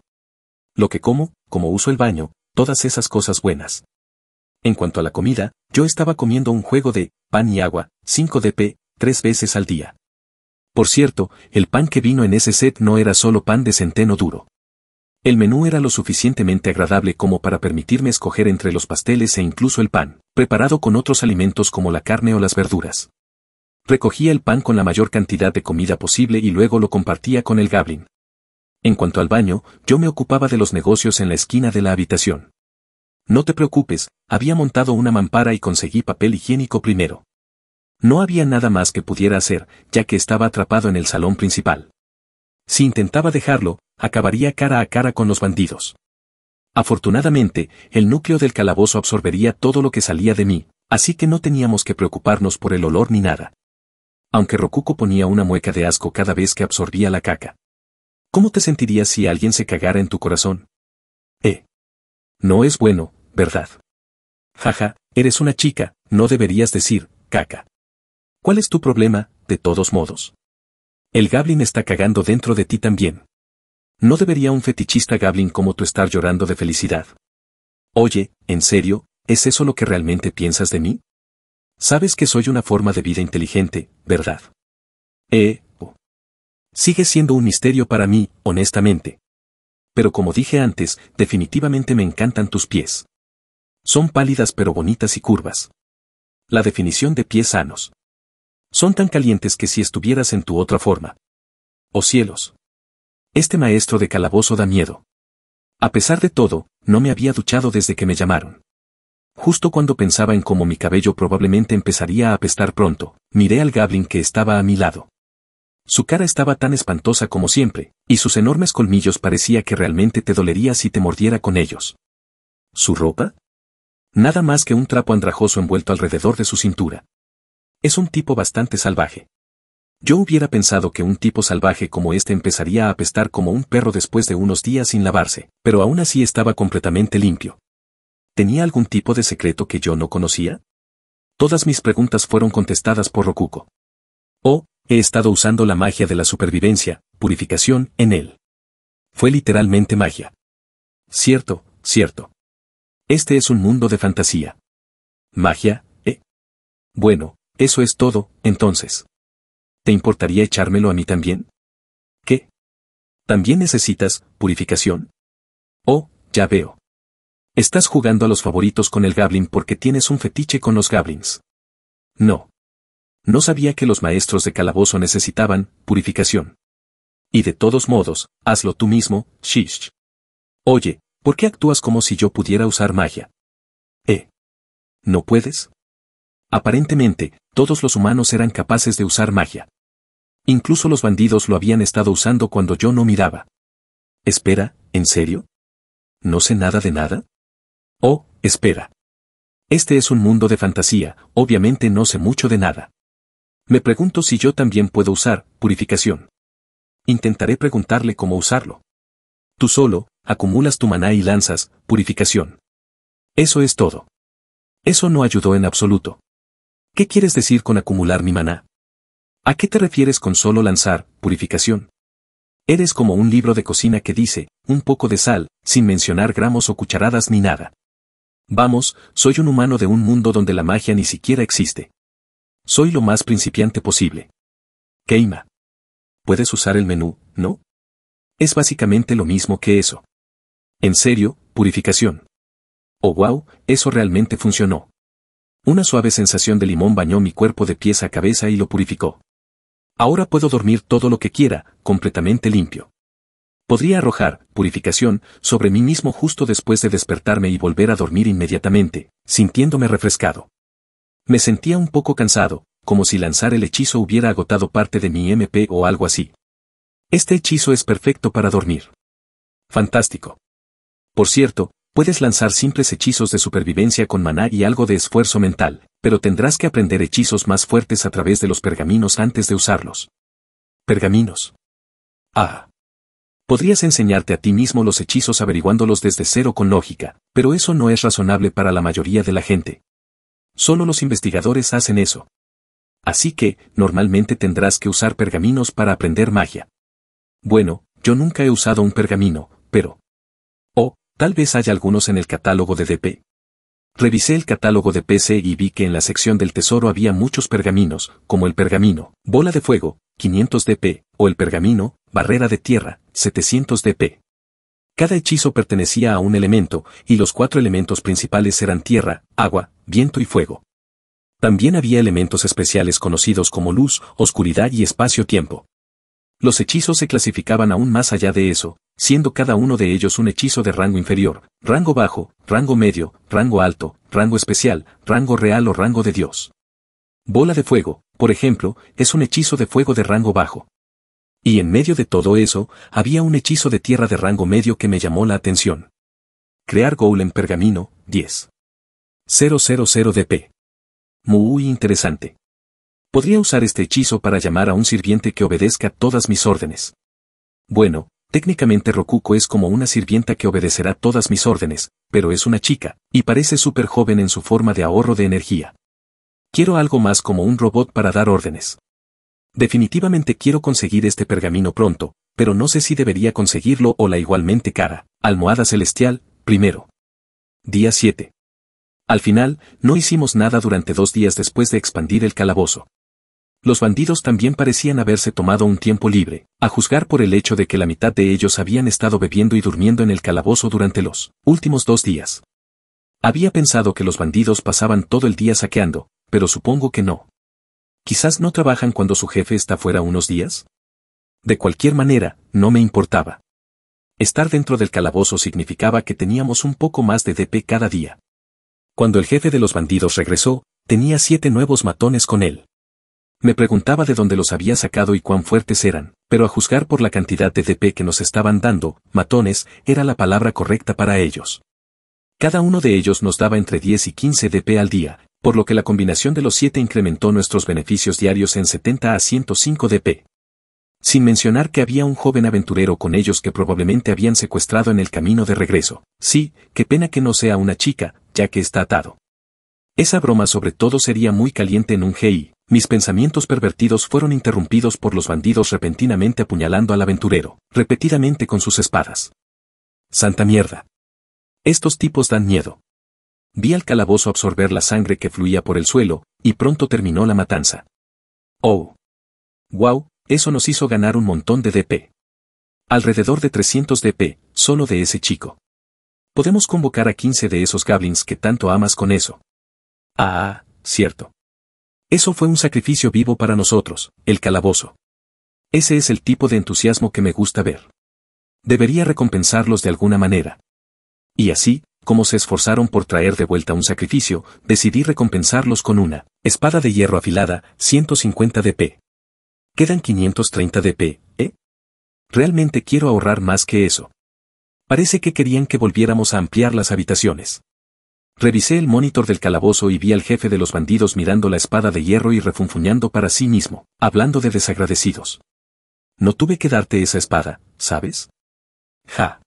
S1: Lo que como, cómo uso el baño, todas esas cosas buenas. En cuanto a la comida, yo estaba comiendo un juego de pan y agua, 5 DP, tres veces al día. Por cierto, el pan que vino en ese set no era solo pan de centeno duro. El menú era lo suficientemente agradable como para permitirme escoger entre los pasteles e incluso el pan, preparado con otros alimentos como la carne o las verduras. Recogía el pan con la mayor cantidad de comida posible y luego lo compartía con el gablin, en cuanto al baño, yo me ocupaba de los negocios en la esquina de la habitación. No te preocupes, había montado una mampara y conseguí papel higiénico primero. No había nada más que pudiera hacer, ya que estaba atrapado en el salón principal. Si intentaba dejarlo, acabaría cara a cara con los bandidos. Afortunadamente, el núcleo del calabozo absorbería todo lo que salía de mí, así que no teníamos que preocuparnos por el olor ni nada. Aunque Rokuko ponía una mueca de asco cada vez que absorbía la caca. ¿Cómo te sentirías si alguien se cagara en tu corazón? Eh. No es bueno, ¿verdad? Jaja, eres una chica, no deberías decir, caca. ¿Cuál es tu problema, de todos modos? El gablin está cagando dentro de ti también. No debería un fetichista gablin como tú estar llorando de felicidad. Oye, ¿en serio? ¿Es eso lo que realmente piensas de mí? Sabes que soy una forma de vida inteligente, ¿verdad? Eh, sigue siendo un misterio para mí, honestamente. Pero como dije antes, definitivamente me encantan tus pies. Son pálidas pero bonitas y curvas. La definición de pies sanos. Son tan calientes que si estuvieras en tu otra forma. Oh cielos. Este maestro de calabozo da miedo. A pesar de todo, no me había duchado desde que me llamaron. Justo cuando pensaba en cómo mi cabello probablemente empezaría a apestar pronto, miré al gablin que estaba a mi lado. Su cara estaba tan espantosa como siempre, y sus enormes colmillos parecía que realmente te dolería si te mordiera con ellos. ¿Su ropa? Nada más que un trapo andrajoso envuelto alrededor de su cintura. Es un tipo bastante salvaje. Yo hubiera pensado que un tipo salvaje como este empezaría a apestar como un perro después de unos días sin lavarse, pero aún así estaba completamente limpio. ¿Tenía algún tipo de secreto que yo no conocía? Todas mis preguntas fueron contestadas por Rokuko. He estado usando la magia de la supervivencia, purificación, en él. Fue literalmente magia. Cierto, cierto. Este es un mundo de fantasía. Magia, ¿eh? Bueno, eso es todo, entonces. ¿Te importaría echármelo a mí también? ¿Qué? ¿También necesitas purificación? Oh, ya veo. Estás jugando a los favoritos con el Gablin porque tienes un fetiche con los Gablins. No. No sabía que los maestros de calabozo necesitaban purificación. Y de todos modos, hazlo tú mismo, shish. Oye, ¿por qué actúas como si yo pudiera usar magia? ¿Eh? ¿No puedes? Aparentemente, todos los humanos eran capaces de usar magia. Incluso los bandidos lo habían estado usando cuando yo no miraba. Espera, ¿en serio? ¿No sé nada de nada? Oh, espera. Este es un mundo de fantasía, obviamente no sé mucho de nada. Me pregunto si yo también puedo usar purificación. Intentaré preguntarle cómo usarlo. Tú solo, acumulas tu maná y lanzas purificación. Eso es todo. Eso no ayudó en absoluto. ¿Qué quieres decir con acumular mi maná? ¿A qué te refieres con solo lanzar purificación? Eres como un libro de cocina que dice, un poco de sal, sin mencionar gramos o cucharadas ni nada. Vamos, soy un humano de un mundo donde la magia ni siquiera existe. Soy lo más principiante posible. Keima. Puedes usar el menú, ¿no? Es básicamente lo mismo que eso. En serio, purificación. Oh wow, eso realmente funcionó. Una suave sensación de limón bañó mi cuerpo de pies a cabeza y lo purificó. Ahora puedo dormir todo lo que quiera, completamente limpio. Podría arrojar purificación sobre mí mismo justo después de despertarme y volver a dormir inmediatamente, sintiéndome refrescado. Me sentía un poco cansado, como si lanzar el hechizo hubiera agotado parte de mi MP o algo así. Este hechizo es perfecto para dormir. Fantástico. Por cierto, puedes lanzar simples hechizos de supervivencia con maná y algo de esfuerzo mental, pero tendrás que aprender hechizos más fuertes a través de los pergaminos antes de usarlos. Pergaminos. Ah. Podrías enseñarte a ti mismo los hechizos averiguándolos desde cero con lógica, pero eso no es razonable para la mayoría de la gente. Solo los investigadores hacen eso. Así que, normalmente tendrás que usar pergaminos para aprender magia. Bueno, yo nunca he usado un pergamino, pero... o tal vez haya algunos en el catálogo de DP. Revisé el catálogo de PC y vi que en la sección del tesoro había muchos pergaminos, como el pergamino, bola de fuego, 500 DP, o el pergamino, barrera de tierra, 700 DP. Cada hechizo pertenecía a un elemento, y los cuatro elementos principales eran tierra, agua, viento y fuego. También había elementos especiales conocidos como luz, oscuridad y espacio-tiempo. Los hechizos se clasificaban aún más allá de eso, siendo cada uno de ellos un hechizo de rango inferior, rango bajo, rango medio, rango alto, rango especial, rango real o rango de Dios. Bola de fuego, por ejemplo, es un hechizo de fuego de rango bajo. Y en medio de todo eso, había un hechizo de tierra de rango medio que me llamó la atención. Crear Golem Pergamino, 10. 000 DP. Muy interesante. Podría usar este hechizo para llamar a un sirviente que obedezca todas mis órdenes. Bueno, técnicamente Rokuko es como una sirvienta que obedecerá todas mis órdenes, pero es una chica, y parece súper joven en su forma de ahorro de energía. Quiero algo más como un robot para dar órdenes. Definitivamente quiero conseguir este pergamino pronto, pero no sé si debería conseguirlo o la igualmente cara. Almohada celestial, primero. Día 7. Al final, no hicimos nada durante dos días después de expandir el calabozo. Los bandidos también parecían haberse tomado un tiempo libre, a juzgar por el hecho de que la mitad de ellos habían estado bebiendo y durmiendo en el calabozo durante los últimos dos días. Había pensado que los bandidos pasaban todo el día saqueando, pero supongo que no. Quizás no trabajan cuando su jefe está fuera unos días. De cualquier manera, no me importaba. Estar dentro del calabozo significaba que teníamos un poco más de DP cada día. Cuando el jefe de los bandidos regresó, tenía siete nuevos matones con él. Me preguntaba de dónde los había sacado y cuán fuertes eran, pero a juzgar por la cantidad de DP que nos estaban dando, matones era la palabra correcta para ellos. Cada uno de ellos nos daba entre 10 y 15 DP al día, por lo que la combinación de los siete incrementó nuestros beneficios diarios en 70 a 105 DP. Sin mencionar que había un joven aventurero con ellos que probablemente habían secuestrado en el camino de regreso. Sí, qué pena que no sea una chica, ya que está atado. Esa broma sobre todo sería muy caliente en un GI. Mis pensamientos pervertidos fueron interrumpidos por los bandidos repentinamente apuñalando al aventurero, repetidamente con sus espadas. Santa mierda. Estos tipos dan miedo. Vi al calabozo absorber la sangre que fluía por el suelo, y pronto terminó la matanza. Oh. Wow, eso nos hizo ganar un montón de DP. Alrededor de 300 DP, solo de ese chico. Podemos convocar a 15 de esos goblins que tanto amas con eso. Ah, cierto. Eso fue un sacrificio vivo para nosotros, el calabozo. Ese es el tipo de entusiasmo que me gusta ver. Debería recompensarlos de alguna manera. Y así, como se esforzaron por traer de vuelta un sacrificio, decidí recompensarlos con una espada de hierro afilada, 150 DP. Quedan 530 DP, ¿eh? Realmente quiero ahorrar más que eso. Parece que querían que volviéramos a ampliar las habitaciones. Revisé el monitor del calabozo y vi al jefe de los bandidos mirando la espada de hierro y refunfuñando para sí mismo, hablando de desagradecidos. No tuve que darte esa espada, ¿sabes? Ja.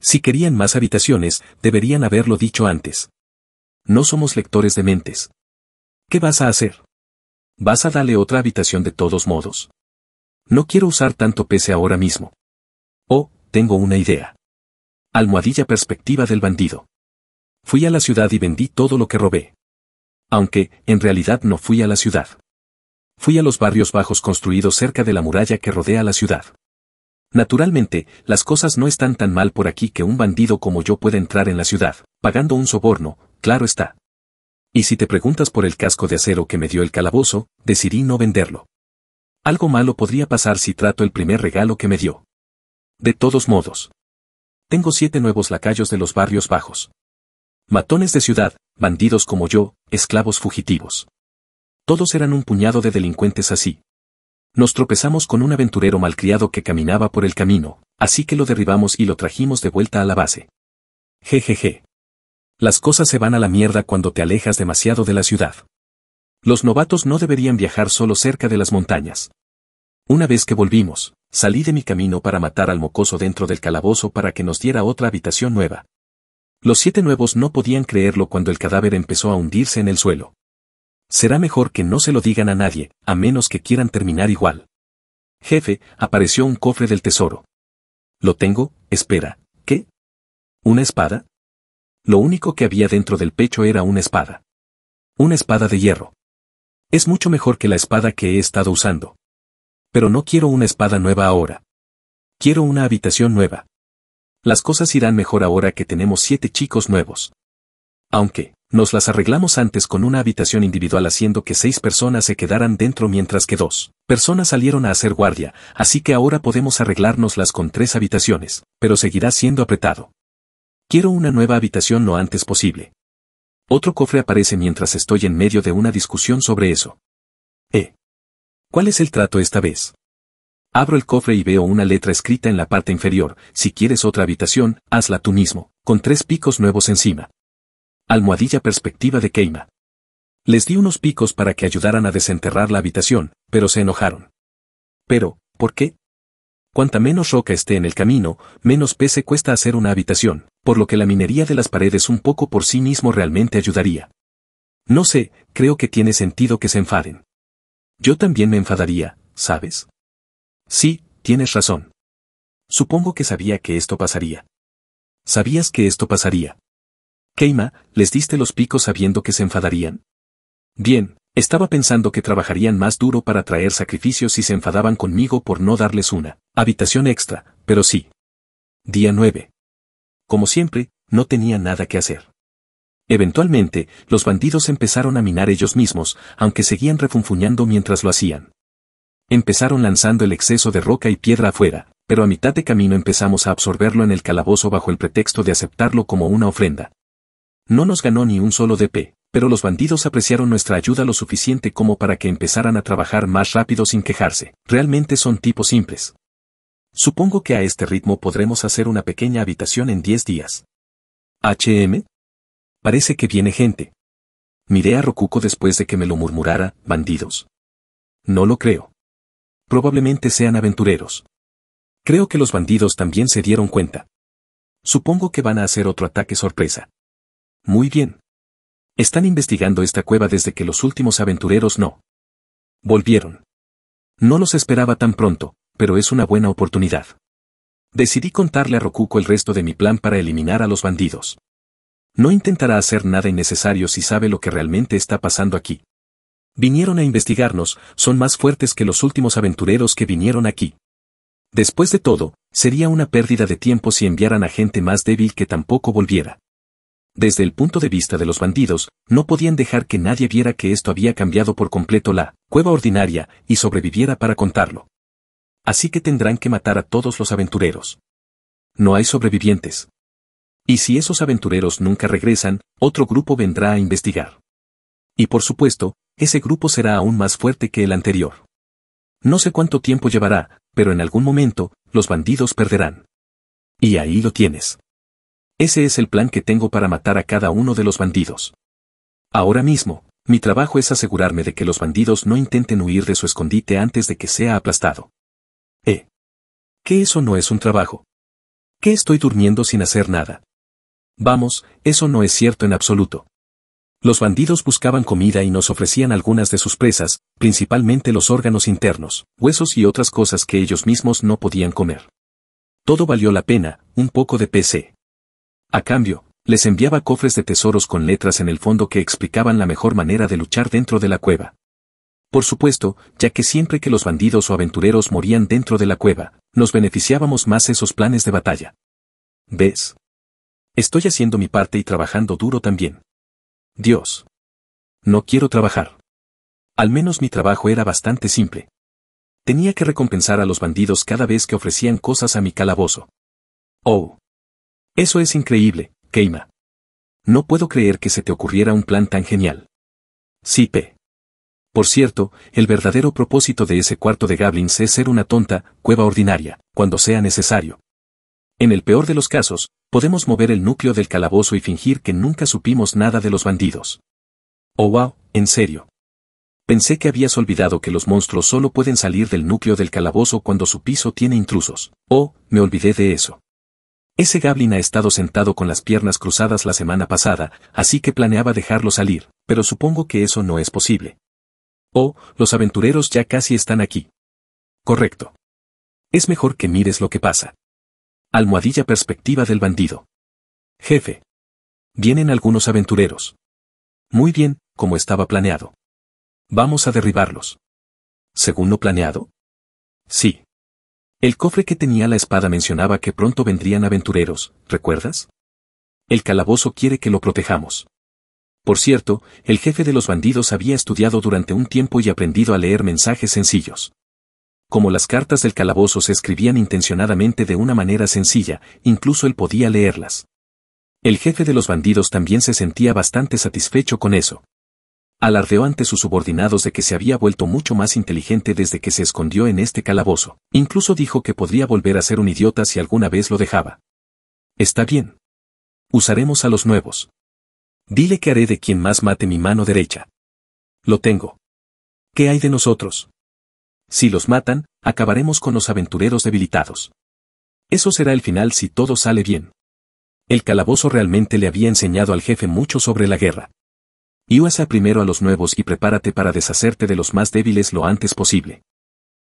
S1: Si querían más habitaciones, deberían haberlo dicho antes. No somos lectores de mentes. ¿Qué vas a hacer? Vas a darle otra habitación de todos modos. No quiero usar tanto pese ahora mismo. Oh, tengo una idea. Almohadilla perspectiva del bandido. Fui a la ciudad y vendí todo lo que robé. Aunque, en realidad no fui a la ciudad. Fui a los barrios bajos construidos cerca de la muralla que rodea la ciudad. Naturalmente, las cosas no están tan mal por aquí que un bandido como yo pueda entrar en la ciudad, pagando un soborno, claro está. Y si te preguntas por el casco de acero que me dio el calabozo, decidí no venderlo. Algo malo podría pasar si trato el primer regalo que me dio. De todos modos. Tengo siete nuevos lacayos de los barrios bajos. Matones de ciudad, bandidos como yo, esclavos fugitivos. Todos eran un puñado de delincuentes así. Nos tropezamos con un aventurero malcriado que caminaba por el camino, así que lo derribamos y lo trajimos de vuelta a la base. Jejeje. Las cosas se van a la mierda cuando te alejas demasiado de la ciudad. Los novatos no deberían viajar solo cerca de las montañas. Una vez que volvimos, salí de mi camino para matar al mocoso dentro del calabozo para que nos diera otra habitación nueva. Los siete nuevos no podían creerlo cuando el cadáver empezó a hundirse en el suelo. Será mejor que no se lo digan a nadie, a menos que quieran terminar igual. Jefe, apareció un cofre del tesoro. Lo tengo, espera, ¿qué? ¿Una espada? Lo único que había dentro del pecho era una espada. Una espada de hierro. Es mucho mejor que la espada que he estado usando. Pero no quiero una espada nueva ahora. Quiero una habitación nueva. Las cosas irán mejor ahora que tenemos siete chicos nuevos. Aunque, nos las arreglamos antes con una habitación individual haciendo que seis personas se quedaran dentro mientras que dos personas salieron a hacer guardia, así que ahora podemos arreglárnoslas con tres habitaciones, pero seguirá siendo apretado. Quiero una nueva habitación lo antes posible. Otro cofre aparece mientras estoy en medio de una discusión sobre eso. ¿Cuál es el trato esta vez? Abro el cofre y veo una letra escrita en la parte inferior, si quieres otra habitación, hazla tú mismo, con tres picos nuevos encima. Almohadilla perspectiva de Keima. Les di unos picos para que ayudaran a desenterrar la habitación, pero se enojaron. Pero, ¿por qué? Cuanta menos roca esté en el camino, menos pese cuesta hacer una habitación, por lo que la minería de las paredes un poco por sí mismo realmente ayudaría. No sé, creo que tiene sentido que se enfaden. Yo también me enfadaría, ¿sabes? Sí, tienes razón. Supongo que sabía que esto pasaría. Sabías que esto pasaría. Keima, les diste los picos sabiendo que se enfadarían. Bien, estaba pensando que trabajarían más duro para traer sacrificios si se enfadaban conmigo por no darles una habitación extra, pero sí. Día 9. Como siempre, no tenía nada que hacer. Eventualmente, los bandidos empezaron a minar ellos mismos, aunque seguían refunfuñando mientras lo hacían. Empezaron lanzando el exceso de roca y piedra afuera, pero a mitad de camino empezamos a absorberlo en el calabozo bajo el pretexto de aceptarlo como una ofrenda. No nos ganó ni un solo DP, pero los bandidos apreciaron nuestra ayuda lo suficiente como para que empezaran a trabajar más rápido sin quejarse. Realmente son tipos simples. Supongo que a este ritmo podremos hacer una pequeña habitación en 10 días. HM? Parece que viene gente. Miré a Rokuko después de que me lo murmurara, bandidos. No lo creo. Probablemente sean aventureros. Creo que los bandidos también se dieron cuenta. Supongo que van a hacer otro ataque sorpresa. Muy bien. Están investigando esta cueva desde que los últimos aventureros no. Volvieron. No los esperaba tan pronto, pero es una buena oportunidad. Decidí contarle a Rokuko el resto de mi plan para eliminar a los bandidos. No intentará hacer nada innecesario si sabe lo que realmente está pasando aquí. Vinieron a investigarnos, son más fuertes que los últimos aventureros que vinieron aquí. Después de todo, sería una pérdida de tiempo si enviaran a gente más débil que tampoco volviera. Desde el punto de vista de los bandidos, no podían dejar que nadie viera que esto había cambiado por completo la cueva ordinaria y sobreviviera para contarlo. Así que tendrán que matar a todos los aventureros. No hay sobrevivientes. Y si esos aventureros nunca regresan, otro grupo vendrá a investigar. Y por supuesto, ese grupo será aún más fuerte que el anterior. No sé cuánto tiempo llevará, pero en algún momento, los bandidos perderán. Y ahí lo tienes. Ese es el plan que tengo para matar a cada uno de los bandidos. Ahora mismo, mi trabajo es asegurarme de que los bandidos no intenten huir de su escondite antes de que sea aplastado. ¿Eh? ¿Que eso no es un trabajo? ¿Qué estoy durmiendo sin hacer nada? Vamos, eso no es cierto en absoluto. Los bandidos buscaban comida y nos ofrecían algunas de sus presas, principalmente los órganos internos, huesos y otras cosas que ellos mismos no podían comer. Todo valió la pena, un poco de PC. A cambio, les enviaba cofres de tesoros con letras en el fondo que explicaban la mejor manera de luchar dentro de la cueva. Por supuesto, ya que siempre que los bandidos o aventureros morían dentro de la cueva, nos beneficiábamos más esos planes de batalla. ¿Ves? Estoy haciendo mi parte y trabajando duro también. Dios. No quiero trabajar. Al menos mi trabajo era bastante simple. Tenía que recompensar a los bandidos cada vez que ofrecían cosas a mi calabozo. Oh. Eso es increíble, Keima. No puedo creer que se te ocurriera un plan tan genial. Sí, P. Por cierto, el verdadero propósito de ese cuarto de gablins es ser una tonta, cueva ordinaria, cuando sea necesario. En el peor de los casos, podemos mover el núcleo del calabozo y fingir que nunca supimos nada de los bandidos. Oh wow, en serio. Pensé que habías olvidado que los monstruos solo pueden salir del núcleo del calabozo cuando su piso tiene intrusos. Oh, me olvidé de eso. Ese Gablin ha estado sentado con las piernas cruzadas la semana pasada, así que planeaba dejarlo salir, pero supongo que eso no es posible. Oh, los aventureros ya casi están aquí. Correcto. Es mejor que mires lo que pasa. Almohadilla perspectiva
S2: del bandido. Jefe. Vienen algunos aventureros. Muy
S1: bien, como estaba planeado. Vamos a derribarlos. ¿Según lo planeado? Sí. El cofre que tenía la espada mencionaba que pronto vendrían aventureros, ¿recuerdas? El calabozo quiere que lo protejamos. Por cierto, el jefe de los bandidos había estudiado durante un tiempo y aprendido a leer mensajes sencillos como las cartas del calabozo se escribían intencionadamente de una manera sencilla, incluso él podía leerlas. El jefe de los bandidos también se sentía bastante satisfecho con eso. Alardeó ante sus subordinados de que se había vuelto mucho más inteligente desde que se escondió en este calabozo. Incluso dijo que podría volver a ser un idiota si alguna vez lo dejaba. Está bien. Usaremos a los nuevos. Dile que haré de quien más mate mi mano derecha. Lo tengo. ¿Qué hay de nosotros? Si los matan, acabaremos con los aventureros debilitados. Eso será el final si todo sale bien. El calabozo realmente le había enseñado al jefe mucho sobre la guerra. Y primero a los nuevos y prepárate para deshacerte de los más débiles lo antes posible.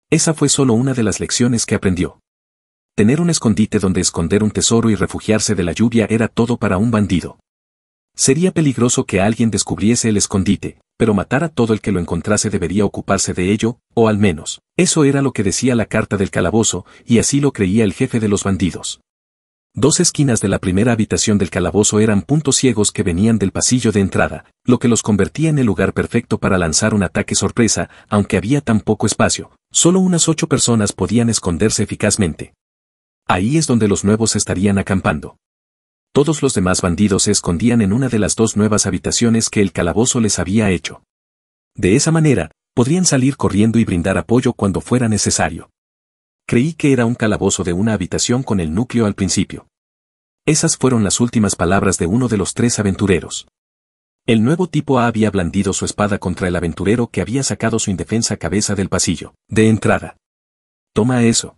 S1: Esa fue solo una de las lecciones que aprendió. Tener un escondite donde esconder un tesoro y refugiarse de la lluvia era todo para un bandido. Sería peligroso que alguien descubriese el escondite, pero matar a todo el que lo encontrase debería ocuparse de ello, o al menos, eso era lo que decía la carta del calabozo, y así lo creía el jefe de los bandidos. Dos esquinas de la primera habitación del calabozo eran puntos ciegos que venían del pasillo de entrada, lo que los convertía en el lugar perfecto para lanzar un ataque sorpresa, aunque había tan poco espacio, solo unas ocho personas podían esconderse eficazmente. Ahí es donde los nuevos estarían acampando. Todos los demás bandidos se escondían en una de las dos nuevas habitaciones que el calabozo les había hecho. De esa manera, podrían salir corriendo y brindar apoyo cuando fuera necesario. Creí que era un calabozo de una habitación con el núcleo al principio. Esas fueron las últimas palabras de uno de los tres aventureros. El nuevo tipo A había blandido su espada contra el aventurero que había sacado su indefensa cabeza del pasillo, de entrada. Toma eso.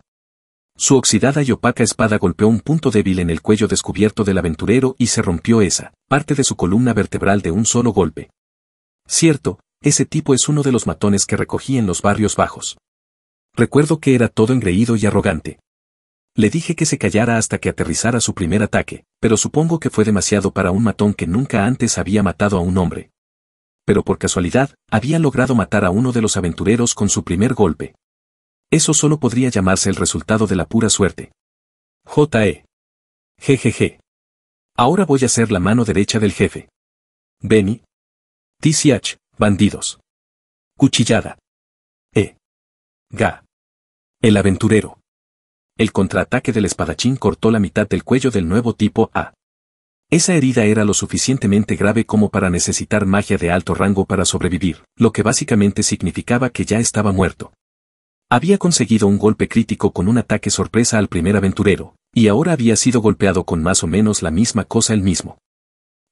S1: Su oxidada y opaca espada golpeó un punto débil en el cuello descubierto del aventurero y se rompió esa, parte de su columna vertebral de un solo golpe. Cierto, ese tipo es uno de los matones que recogí en los barrios bajos. Recuerdo que era todo engreído y arrogante. Le dije que se callara hasta que aterrizara su primer ataque, pero supongo que fue demasiado para un matón que nunca antes había matado a un hombre. Pero por casualidad, había logrado matar a uno de los aventureros con su primer golpe, eso solo podría llamarse el resultado de la pura suerte. J.E.
S2: GGG. Ahora voy a ser la mano derecha del jefe. Benny. TCH, bandidos. Cuchillada. E. Ga.
S1: El aventurero. El contraataque del espadachín cortó la mitad del cuello del nuevo tipo A. Esa herida era lo suficientemente grave como para necesitar magia de alto rango para sobrevivir, lo que básicamente significaba que ya estaba muerto. Había conseguido un golpe crítico con un ataque sorpresa al primer aventurero, y ahora había sido golpeado con más o menos la misma cosa el mismo.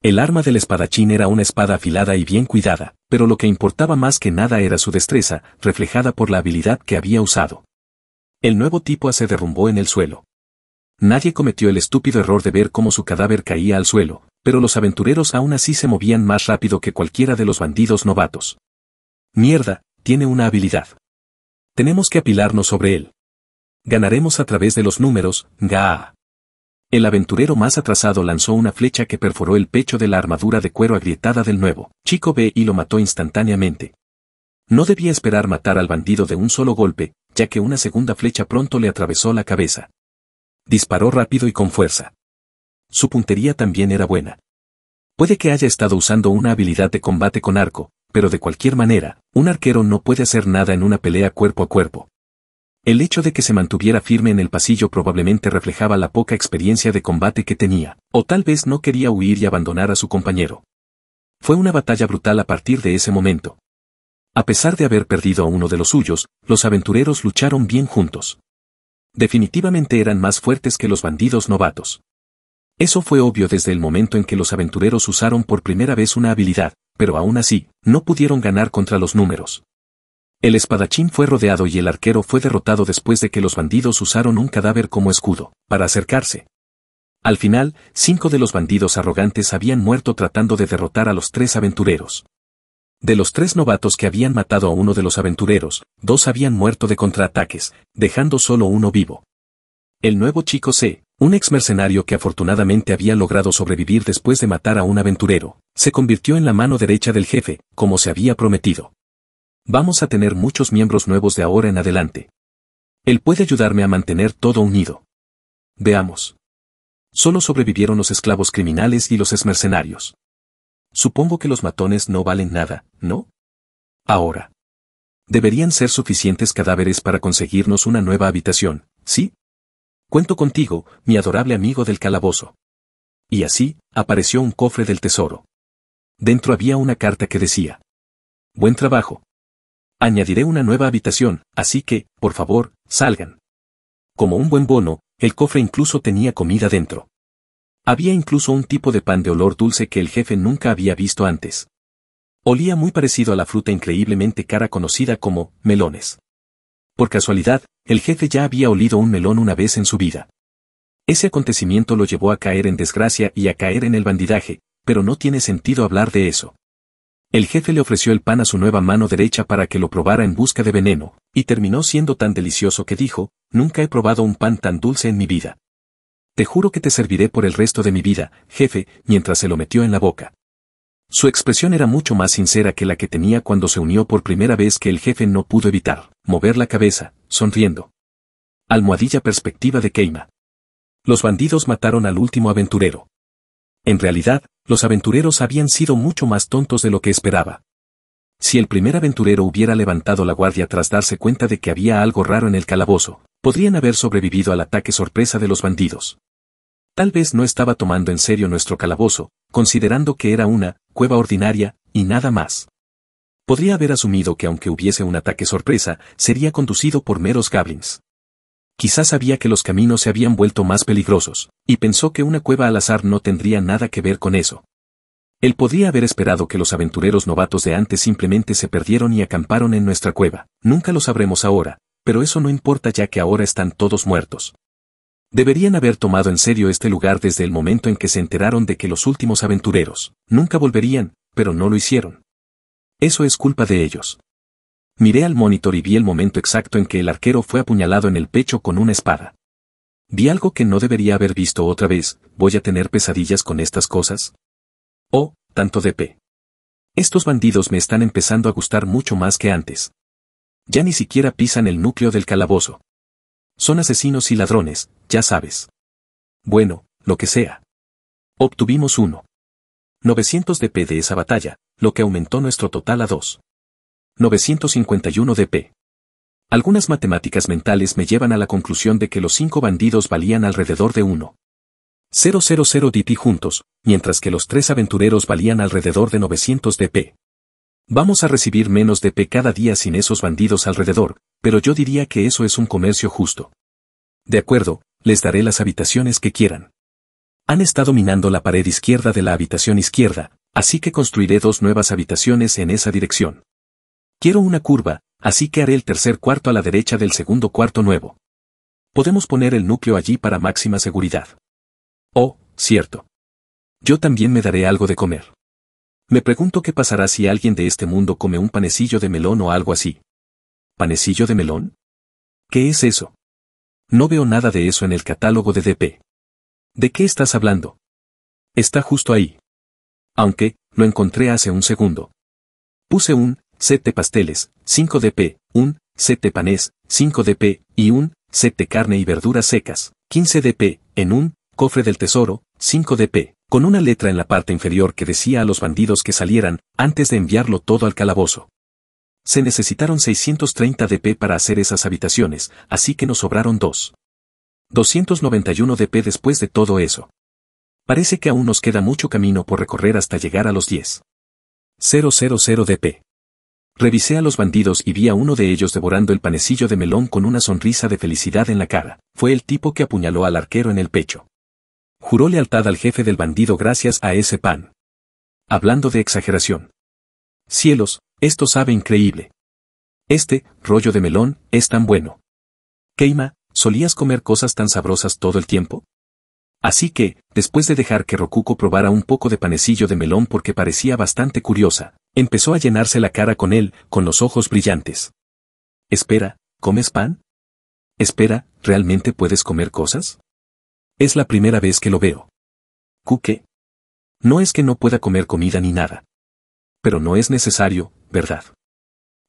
S1: El arma del espadachín era una espada afilada y bien cuidada, pero lo que importaba más que nada era su destreza, reflejada por la habilidad que había usado. El nuevo tipo se derrumbó en el suelo. Nadie cometió el estúpido error de ver cómo su cadáver caía al suelo, pero los aventureros aún así se movían más rápido que cualquiera de los bandidos novatos. Mierda, tiene una habilidad. Tenemos que apilarnos sobre él. Ganaremos a través de los números, ga. El aventurero más atrasado lanzó una flecha que perforó el pecho de la armadura de cuero agrietada del nuevo. Chico B y lo mató instantáneamente. No debía esperar matar al bandido de un solo golpe, ya que una segunda flecha pronto le atravesó la cabeza. Disparó rápido y con fuerza. Su puntería también era buena. Puede que haya estado usando una habilidad de combate con arco, pero de cualquier manera, un arquero no puede hacer nada en una pelea cuerpo a cuerpo. El hecho de que se mantuviera firme en el pasillo probablemente reflejaba la poca experiencia de combate que tenía, o tal vez no quería huir y abandonar a su compañero. Fue una batalla brutal a partir de ese momento. A pesar de haber perdido a uno de los suyos, los aventureros lucharon bien juntos. Definitivamente eran más fuertes que los bandidos novatos. Eso fue obvio desde el momento en que los aventureros usaron por primera vez una habilidad, pero aún así, no pudieron ganar contra los números. El espadachín fue rodeado y el arquero fue derrotado después de que los bandidos usaron un cadáver como escudo, para acercarse. Al final, cinco de los bandidos arrogantes habían muerto tratando de derrotar a los tres aventureros. De los tres novatos que habían matado a uno de los aventureros, dos habían muerto de contraataques, dejando solo uno vivo. El nuevo chico C, un exmercenario que afortunadamente había logrado sobrevivir después de matar a un aventurero, se convirtió en la mano derecha del jefe, como se había prometido. Vamos a tener muchos miembros nuevos de ahora en adelante. Él puede ayudarme a mantener todo unido. Veamos. Solo sobrevivieron los esclavos criminales y los exmercenarios. Supongo que los matones no valen nada, ¿no? Ahora. Deberían ser suficientes cadáveres para conseguirnos una nueva habitación, ¿sí? Cuento contigo, mi adorable amigo del calabozo. Y así, apareció un cofre del tesoro. Dentro había una carta que decía. Buen trabajo. Añadiré una nueva habitación, así que, por favor, salgan. Como un buen bono, el cofre incluso tenía comida dentro. Había incluso un tipo de pan de olor dulce que el jefe nunca había visto antes. Olía muy parecido a la fruta increíblemente cara conocida como melones. Por casualidad, el jefe ya había olido un melón una vez en su vida. Ese acontecimiento lo llevó a caer en desgracia y a caer en el bandidaje, pero no tiene sentido hablar de eso. El jefe le ofreció el pan a su nueva mano derecha para que lo probara en busca de veneno, y terminó siendo tan delicioso que dijo, nunca he probado un pan tan dulce en mi vida. Te juro que te serviré por el resto de mi vida, jefe, mientras se lo metió en la boca. Su expresión era mucho más sincera que la que tenía cuando se unió por primera vez que el jefe no pudo evitar mover la cabeza, sonriendo. Almohadilla perspectiva de Keima. Los bandidos mataron al último aventurero. En realidad, los aventureros habían sido mucho más tontos de lo que esperaba. Si el primer aventurero hubiera levantado la guardia tras darse cuenta de que había algo raro en el calabozo, podrían haber sobrevivido al ataque sorpresa de los bandidos. Tal vez no estaba tomando en serio nuestro calabozo, considerando que era una cueva ordinaria, y nada más podría haber asumido que aunque hubiese un ataque sorpresa, sería conducido por meros goblins. Quizás sabía que los caminos se habían vuelto más peligrosos, y pensó que una cueva al azar no tendría nada que ver con eso. Él podría haber esperado que los aventureros novatos de antes simplemente se perdieron y acamparon en nuestra cueva, nunca lo sabremos ahora, pero eso no importa ya que ahora están todos muertos. Deberían haber tomado en serio este lugar desde el momento en que se enteraron de que los últimos aventureros nunca volverían, pero no lo hicieron. Eso es culpa de ellos. Miré al monitor y vi el momento exacto en que el arquero fue apuñalado en el pecho con una espada. Vi algo que no debería haber visto otra vez, ¿voy a tener pesadillas con estas cosas? Oh, tanto de p. Estos bandidos me están empezando a gustar mucho más que antes. Ya ni siquiera pisan el núcleo del calabozo. Son asesinos y ladrones, ya sabes. Bueno, lo que sea. Obtuvimos uno. 900 de de esa batalla, lo que aumentó nuestro total a 2.951 DP. Algunas matemáticas mentales me llevan a la conclusión de que los cinco bandidos valían alrededor de 1.000 DP juntos, mientras que los tres aventureros valían alrededor de 900 DP. Vamos a recibir menos DP cada día sin esos bandidos alrededor, pero yo diría que eso es un comercio justo. De acuerdo, les daré las habitaciones que quieran. Han estado minando la pared izquierda de la habitación izquierda, así que construiré dos nuevas habitaciones en esa dirección. Quiero una curva, así que haré el tercer cuarto a la derecha del segundo cuarto nuevo. Podemos poner el núcleo allí para máxima seguridad. Oh, cierto. Yo también me daré algo de comer. Me pregunto qué pasará si alguien de este mundo come un panecillo de melón o algo así. ¿Panecillo de melón? ¿Qué es eso? No veo nada de eso en el catálogo de DP. ¿De qué estás hablando? Está justo ahí. Aunque, lo encontré hace un segundo. Puse un set de pasteles, 5 DP, un set de panés, 5 DP, y un set de carne y verduras secas, 15 DP, en un cofre del tesoro, 5 DP, con una letra en la parte inferior que decía a los bandidos que salieran, antes de enviarlo todo al calabozo. Se necesitaron 630 DP para hacer esas habitaciones, así que nos sobraron dos. 291 DP después de todo eso. Parece que aún nos queda mucho camino por recorrer hasta llegar a los 10. 000 DP. Revisé a los bandidos y vi a uno de ellos devorando el panecillo de melón con una sonrisa de felicidad en la cara. Fue el tipo que apuñaló al arquero en el pecho. Juró lealtad al jefe del bandido gracias a ese pan. Hablando de exageración. Cielos, esto sabe increíble. Este, rollo de melón, es tan bueno. Keima, ¿solías comer cosas tan sabrosas todo el tiempo? Así que, después de dejar que Rokuko probara un poco de panecillo de melón porque parecía bastante curiosa, empezó a llenarse la cara con él, con los ojos brillantes. Espera, ¿comes pan? Espera, ¿realmente puedes comer cosas? Es la primera vez que lo veo.
S2: ¿Kuke? No es que no pueda comer comida ni nada. Pero no es
S1: necesario, ¿verdad?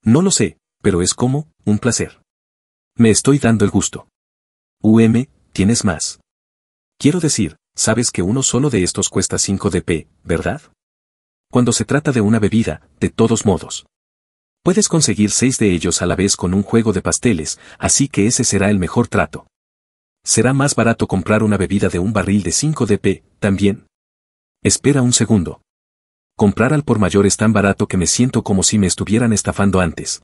S1: No lo sé, pero es como, un placer. Me estoy dando el gusto. UM, tienes más. Quiero decir, sabes que uno solo de estos cuesta 5 DP, ¿verdad? Cuando se trata de una bebida, de todos modos. Puedes conseguir 6 de ellos a la vez con un juego de pasteles, así que ese será el mejor trato. Será más barato comprar una bebida de un barril de 5 DP, también. Espera un segundo. Comprar al por mayor es tan barato que me siento como si me estuvieran estafando antes.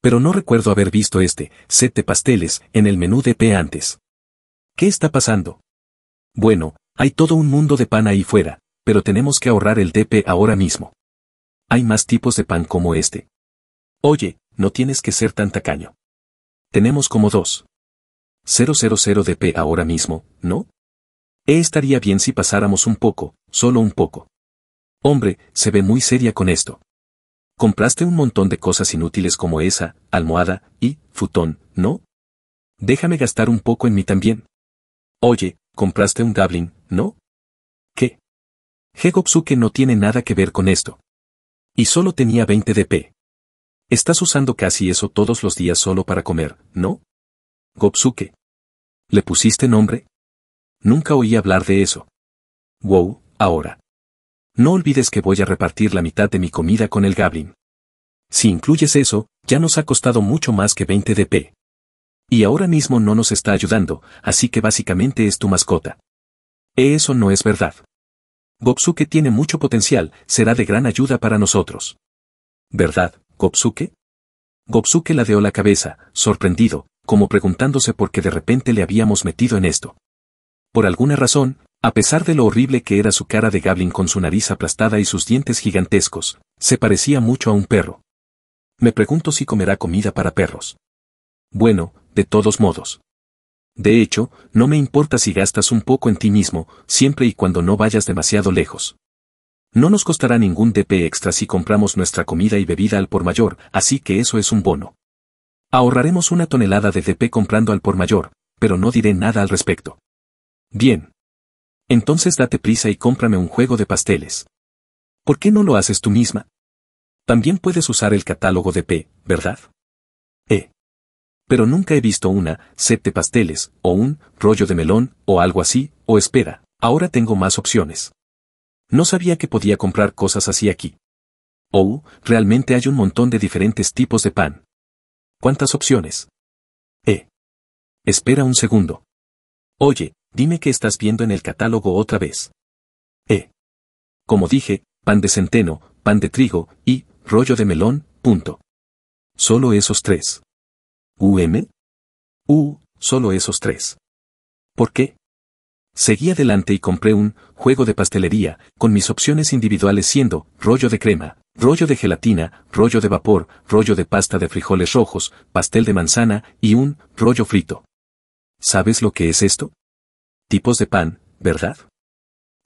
S1: Pero no recuerdo haber visto este set de pasteles en el menú DP antes. ¿Qué está pasando? Bueno, hay todo un mundo de pan ahí fuera, pero tenemos que ahorrar el DP ahora mismo. Hay más tipos de pan como este. Oye, no tienes que ser tan tacaño. Tenemos como dos. 000 DP ahora mismo, ¿no? E estaría bien si pasáramos un poco, solo un poco. Hombre, se ve muy seria con esto. Compraste un montón de cosas inútiles como esa, almohada, y, futón, ¿no? Déjame gastar un poco en mí también. Oye, compraste un gablin, ¿no? ¿Qué? Hegopsuke no tiene nada que ver con esto. Y solo tenía 20 DP. Estás usando casi eso todos los días solo para comer, ¿no? Gopsuke. ¿Le pusiste nombre? Nunca oí hablar de eso. Wow, ahora. No olvides que voy a repartir la mitad de mi comida con el Gablin. Si incluyes eso, ya nos ha costado mucho más que 20 DP. Y ahora mismo no nos está ayudando, así que básicamente es tu mascota. Eso no es verdad. Gopsuke tiene mucho potencial, será de gran ayuda para nosotros. ¿Verdad, Gopsuke? Gopsuke ladeó la cabeza, sorprendido, como preguntándose por qué de repente le habíamos metido en esto. Por alguna razón, a pesar de lo horrible que era su cara de Gablin con su nariz aplastada y sus dientes gigantescos, se parecía mucho a un perro. Me pregunto si comerá comida para perros. Bueno, de todos modos. De hecho, no me importa si gastas un poco en ti mismo, siempre y cuando no vayas demasiado lejos. No nos costará ningún DP extra si compramos nuestra comida y bebida al por mayor, así que eso es un bono. Ahorraremos una tonelada de DP comprando al por mayor, pero no diré nada al respecto. Bien. Entonces date prisa y cómprame un juego de pasteles. ¿Por qué no lo haces tú misma? También puedes usar el catálogo DP, ¿verdad? Eh pero nunca he visto una, set de pasteles, o un, rollo de melón, o algo así, o espera, ahora tengo más opciones. No sabía que podía comprar cosas así aquí. Oh, realmente hay un montón de diferentes tipos de pan. ¿Cuántas opciones? Eh. Espera un segundo. Oye, dime qué estás viendo en el catálogo otra vez. Eh. Como dije, pan de centeno, pan de trigo y rollo de melón, punto. Solo esos tres. UM? U, solo esos tres. ¿Por qué? Seguí adelante y compré un juego de pastelería, con mis opciones individuales siendo rollo de crema, rollo de gelatina, rollo de vapor, rollo de pasta de frijoles rojos, pastel de manzana y un rollo frito. ¿Sabes lo que es esto? Tipos de pan, ¿verdad?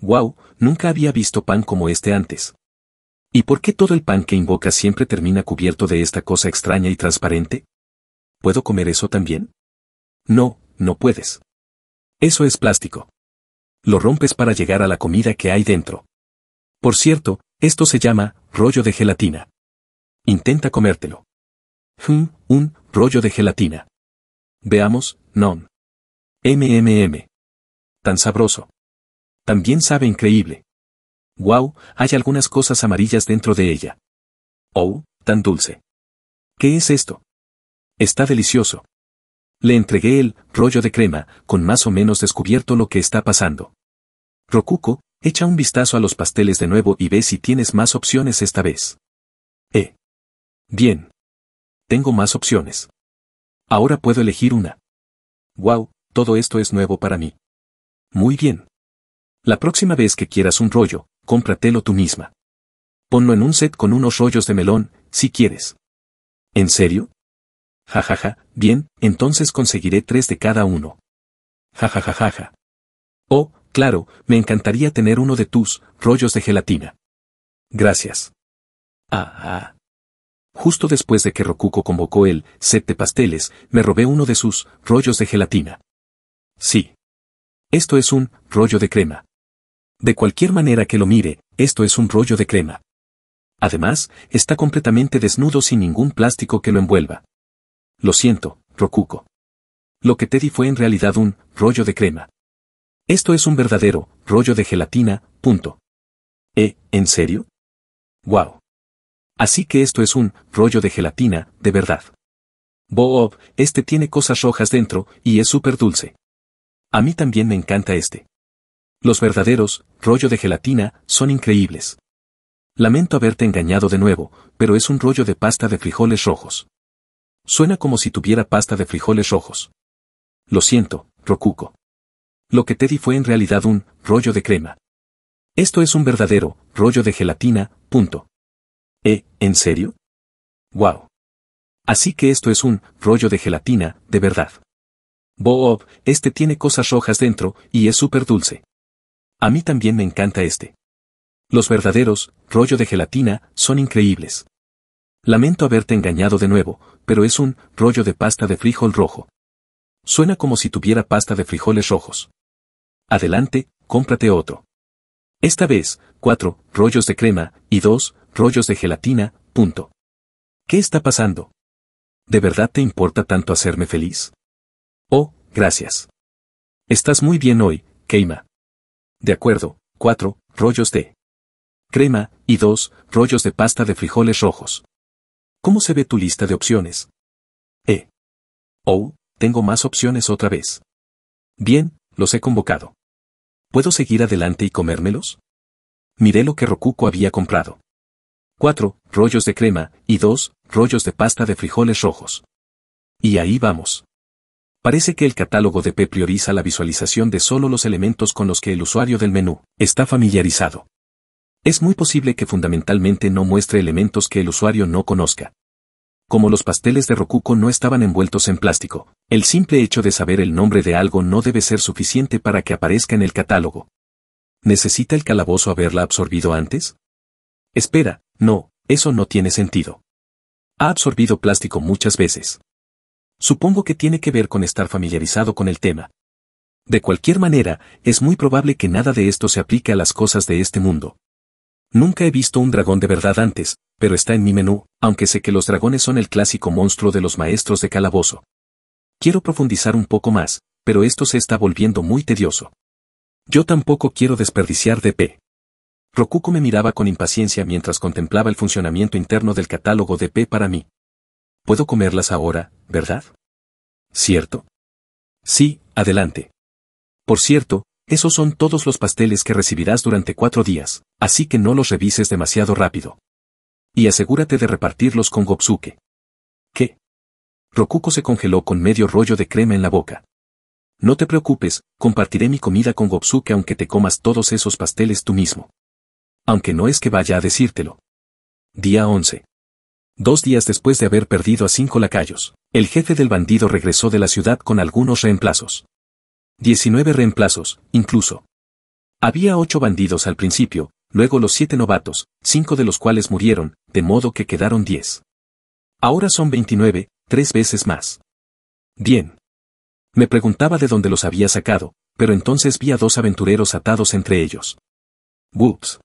S1: Wow, nunca había visto pan como este antes. ¿Y por qué todo el pan que invoca siempre termina cubierto de esta cosa extraña y transparente? ¿puedo comer eso también? No, no puedes. Eso es plástico. Lo rompes para llegar a la comida que hay dentro. Por cierto, esto se llama rollo de gelatina. Intenta comértelo. Hmm, un rollo de gelatina. Veamos, non. MMM. Tan sabroso. También sabe increíble. Wow, hay algunas cosas amarillas dentro de ella. Oh, tan dulce. ¿Qué es esto? Está delicioso. Le entregué el rollo de crema, con más o menos descubierto lo que está pasando. Rokuko, echa un vistazo a los pasteles de nuevo y ve si tienes más opciones esta vez. Eh. Bien. Tengo más opciones. Ahora puedo elegir una. Wow, todo esto es nuevo para mí. Muy bien. La próxima vez que quieras un rollo, cómpratelo tú misma. Ponlo en un set con unos rollos de melón, si quieres. ¿En serio? Jajaja, bien, entonces conseguiré tres de cada uno. Jajajajaja. Oh, claro, me encantaría tener uno de tus rollos de gelatina. Gracias. Ah, ah. Justo después de que Rokuko convocó el set de pasteles, me robé uno de sus rollos de gelatina. Sí. Esto es un rollo de crema. De cualquier manera que lo mire, esto es un rollo de crema. Además, está completamente desnudo sin ningún plástico que lo envuelva. Lo siento, Rokuko. Lo que te di fue en realidad un rollo de crema. Esto es un verdadero rollo de gelatina, punto. ¿Eh, en serio? Wow. Así que esto es un rollo de gelatina, de verdad. Bob, este tiene cosas rojas dentro y es súper dulce. A mí también me encanta este. Los verdaderos, rollo de gelatina, son increíbles. Lamento haberte engañado de nuevo, pero es un rollo de pasta de frijoles rojos. Suena como si tuviera pasta de frijoles rojos. Lo siento, Rokuko. Lo que te di fue en realidad un rollo de crema. Esto es un verdadero rollo de gelatina, punto. ¿Eh, en serio? Wow. Así que esto es un rollo de gelatina, de verdad. Bob, este tiene cosas rojas dentro y es súper dulce. A mí también me encanta este. Los verdaderos, rollo de gelatina, son increíbles. Lamento haberte engañado de nuevo, pero es un rollo de pasta de frijol rojo. Suena como si tuviera pasta de frijoles rojos. Adelante, cómprate otro. Esta vez, cuatro rollos de crema y dos rollos de gelatina, punto. ¿Qué está pasando? ¿De verdad te importa tanto hacerme feliz? Oh, gracias. Estás muy bien hoy, Keima. De acuerdo, cuatro rollos de crema y dos rollos de pasta de frijoles rojos. ¿Cómo se ve tu lista de opciones? E. Oh, tengo más opciones otra vez. Bien, los he convocado. ¿Puedo seguir adelante y comérmelos? Miré lo que Rokuko había comprado. 4. Rollos de crema y 2. Rollos de pasta de frijoles rojos. Y ahí vamos. Parece que el catálogo de P prioriza la visualización de solo los elementos con los que el usuario del menú está familiarizado. Es muy posible que fundamentalmente no muestre elementos que el usuario no conozca. Como los pasteles de Rokuko no estaban envueltos en plástico, el simple hecho de saber el nombre de algo no debe ser suficiente para que aparezca en el catálogo. ¿Necesita el calabozo haberla absorbido antes? Espera, no, eso no tiene sentido. Ha absorbido plástico muchas veces. Supongo que tiene que ver con estar familiarizado con el tema. De cualquier manera, es muy probable que nada de esto se aplique a las cosas de este mundo. Nunca he visto un dragón de verdad antes, pero está en mi menú, aunque sé que los dragones son el clásico monstruo de los maestros de calabozo. Quiero profundizar un poco más, pero esto se está volviendo muy tedioso. Yo tampoco quiero desperdiciar DP. Rokuko me miraba con impaciencia mientras contemplaba el funcionamiento interno del catálogo de DP para mí. Puedo comerlas ahora, ¿verdad? ¿Cierto? Sí, adelante. Por cierto, esos son todos los pasteles que recibirás durante cuatro días, así que no los revises demasiado rápido. Y asegúrate de repartirlos con Gopsuke. ¿Qué? Rokuko se congeló con medio rollo de crema en la boca. No te preocupes, compartiré mi comida con Gopsuke aunque te comas todos esos pasteles tú mismo. Aunque no es que vaya a decírtelo. Día 11. Dos días después de haber perdido a cinco lacayos, el jefe del bandido regresó de la ciudad con algunos reemplazos. 19 reemplazos, incluso. Había ocho bandidos al principio, luego los siete novatos, cinco de los cuales murieron, de modo que quedaron 10. Ahora son 29, tres veces más. Bien. Me preguntaba de dónde los había sacado, pero entonces vi a dos aventureros atados entre ellos. Woods.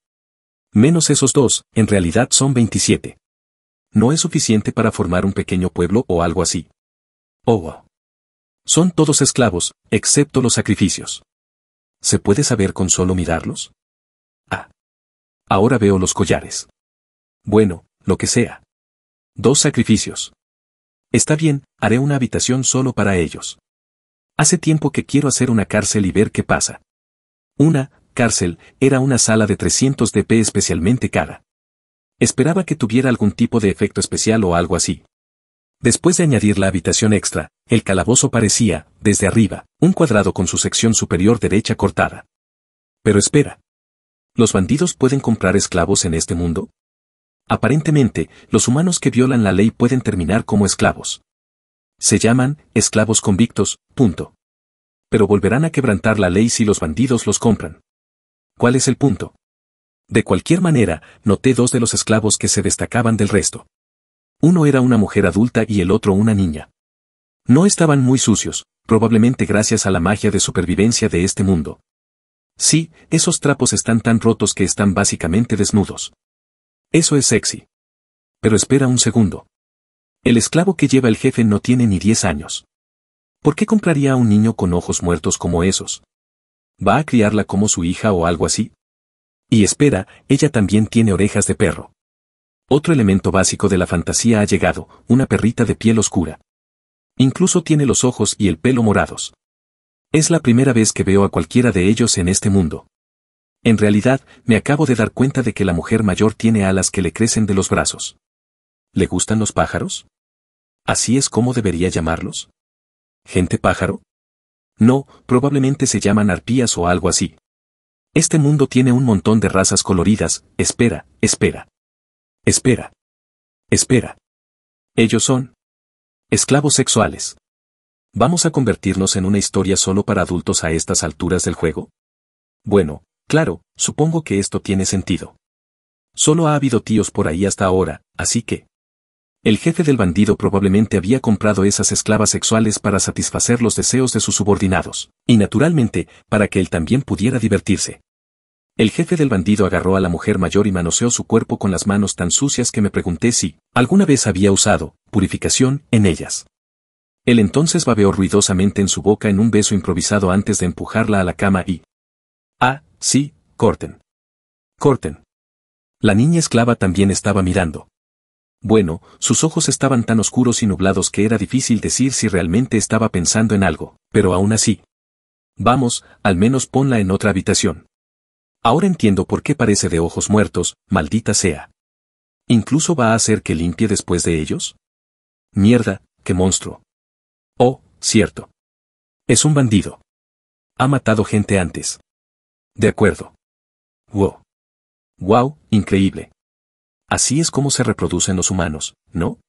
S1: Menos esos dos, en realidad son 27. No es suficiente para formar un pequeño pueblo o algo así. Oh. Son todos esclavos, excepto los sacrificios. ¿Se puede saber con solo mirarlos? Ah. Ahora veo los collares. Bueno, lo que sea. Dos sacrificios. Está bien, haré una habitación solo para ellos. Hace tiempo que quiero hacer una cárcel y ver qué pasa. Una, cárcel, era una sala de 300 DP especialmente cara. Esperaba que tuviera algún tipo de efecto especial o algo así. Después de añadir la habitación extra, el calabozo parecía, desde arriba, un cuadrado con su sección superior derecha cortada. Pero espera. ¿Los bandidos pueden comprar esclavos en este mundo? Aparentemente, los humanos que violan la ley pueden terminar como esclavos. Se llaman esclavos convictos, punto. Pero volverán a quebrantar la ley si los bandidos los compran. ¿Cuál es el punto? De cualquier manera, noté dos de los esclavos que se destacaban del resto. Uno era una mujer adulta y el otro una niña. No estaban muy sucios, probablemente gracias a la magia de supervivencia de este mundo. Sí, esos trapos están tan rotos que están básicamente desnudos. Eso es sexy. Pero espera un segundo. El esclavo que lleva el jefe no tiene ni 10 años. ¿Por qué compraría a un niño con ojos muertos como esos? ¿Va a criarla como su hija o algo así? Y espera, ella también tiene orejas de perro. Otro elemento básico de la fantasía ha llegado, una perrita de piel oscura. Incluso tiene los ojos y el pelo morados. Es la primera vez que veo a cualquiera de ellos en este mundo. En realidad, me acabo de dar cuenta de que la mujer mayor tiene alas que le crecen de los brazos. ¿Le gustan los pájaros? ¿Así es como debería llamarlos? ¿Gente pájaro? No, probablemente se llaman arpías o algo así. Este mundo tiene un montón de razas coloridas, espera, espera. Espera. Espera. Ellos son. Esclavos sexuales. ¿Vamos a convertirnos en una historia solo para adultos a estas alturas del juego? Bueno, claro, supongo que esto tiene sentido. Solo ha habido tíos por ahí hasta ahora, así que... El jefe del bandido probablemente había comprado esas esclavas sexuales para satisfacer los deseos de sus subordinados, y naturalmente, para que él también pudiera divertirse. El jefe del bandido agarró a la mujer mayor y manoseó su cuerpo con las manos tan sucias que me pregunté si, alguna vez había usado, purificación, en ellas. Él entonces babeó ruidosamente en su boca en un beso improvisado antes de empujarla a la cama y... Ah, sí, corten. Corten. La niña esclava también estaba mirando. Bueno, sus ojos estaban tan oscuros y nublados que era difícil decir si realmente estaba pensando en algo, pero aún así. Vamos, al menos ponla en otra habitación. Ahora entiendo por qué parece de ojos muertos, maldita sea. ¿Incluso va a hacer que limpie después de ellos? Mierda, qué monstruo. Oh, cierto.
S2: Es un bandido. Ha matado gente antes. De acuerdo. Wow. Wow, increíble. Así es como se reproducen
S1: los humanos, ¿no?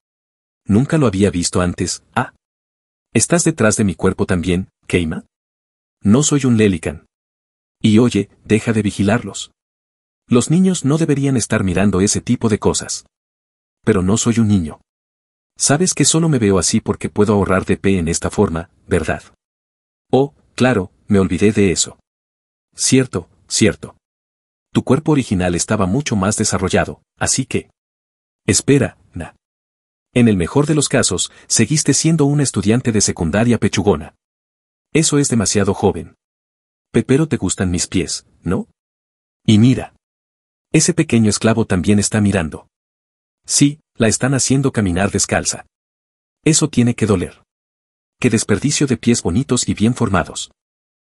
S1: Nunca lo había visto antes, ah. ¿Estás detrás de mi cuerpo también, Keima? No soy un Lelican. Y oye, deja de vigilarlos. Los niños no deberían estar mirando ese tipo de cosas. Pero no soy un niño. Sabes que solo me veo así porque puedo ahorrar de P en esta forma, ¿verdad? Oh, claro, me olvidé de eso. Cierto, cierto. Tu cuerpo original estaba mucho más desarrollado, así que... Espera, na. En el mejor de los casos, seguiste siendo una estudiante de secundaria pechugona. Eso es demasiado joven. Pepero te gustan mis pies, ¿no? Y mira. Ese pequeño esclavo también está mirando. Sí, la están haciendo caminar descalza. Eso tiene que doler. Qué desperdicio de pies bonitos y bien formados.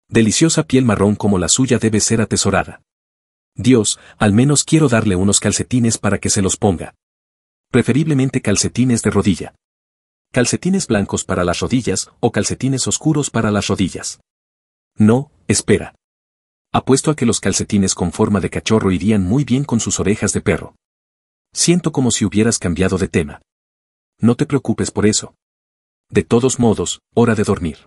S1: Deliciosa piel marrón como la suya debe ser atesorada. Dios, al menos quiero darle unos calcetines para que se los ponga. Preferiblemente calcetines de rodilla. Calcetines blancos para las rodillas o calcetines oscuros para las rodillas. No, espera. Apuesto a que los calcetines con forma de cachorro irían muy bien con sus orejas de perro. Siento como si hubieras cambiado de tema. No te preocupes por eso. De todos modos, hora de dormir.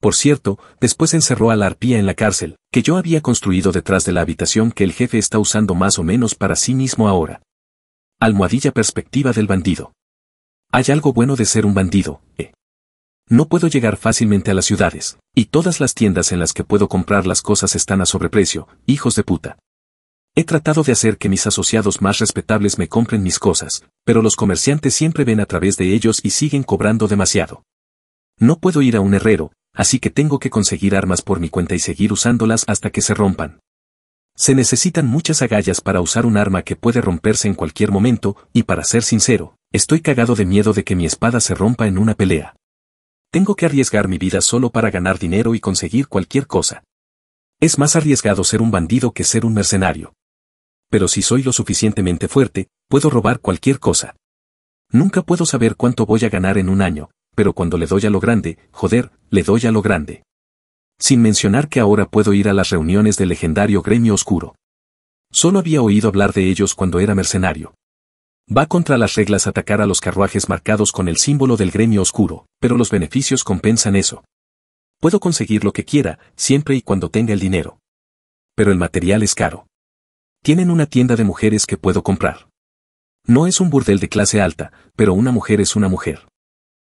S1: Por cierto, después encerró a la arpía en la cárcel, que yo había construido detrás de la habitación que el jefe está usando más o menos para sí mismo ahora. Almohadilla perspectiva del bandido. Hay algo bueno de ser un bandido, eh. No puedo llegar fácilmente a las ciudades, y todas las tiendas en las que puedo comprar las cosas están a sobreprecio, hijos de puta. He tratado de hacer que mis asociados más respetables me compren mis cosas, pero los comerciantes siempre ven a través de ellos y siguen cobrando demasiado. No puedo ir a un herrero, así que tengo que conseguir armas por mi cuenta y seguir usándolas hasta que se rompan. Se necesitan muchas agallas para usar un arma que puede romperse en cualquier momento, y para ser sincero, estoy cagado de miedo de que mi espada se rompa en una pelea. Tengo que arriesgar mi vida solo para ganar dinero y conseguir cualquier cosa. Es más arriesgado ser un bandido que ser un mercenario pero si soy lo suficientemente fuerte, puedo robar cualquier cosa. Nunca puedo saber cuánto voy a ganar en un año, pero cuando le doy a lo grande, joder, le doy a lo grande. Sin mencionar que ahora puedo ir a las reuniones del legendario gremio oscuro. Solo había oído hablar de ellos cuando era mercenario. Va contra las reglas atacar a los carruajes marcados con el símbolo del gremio oscuro, pero los beneficios compensan eso. Puedo conseguir lo que quiera, siempre y cuando tenga el dinero. Pero el material es caro. Tienen una tienda de mujeres que puedo comprar. No es un burdel de clase alta, pero una mujer es una mujer.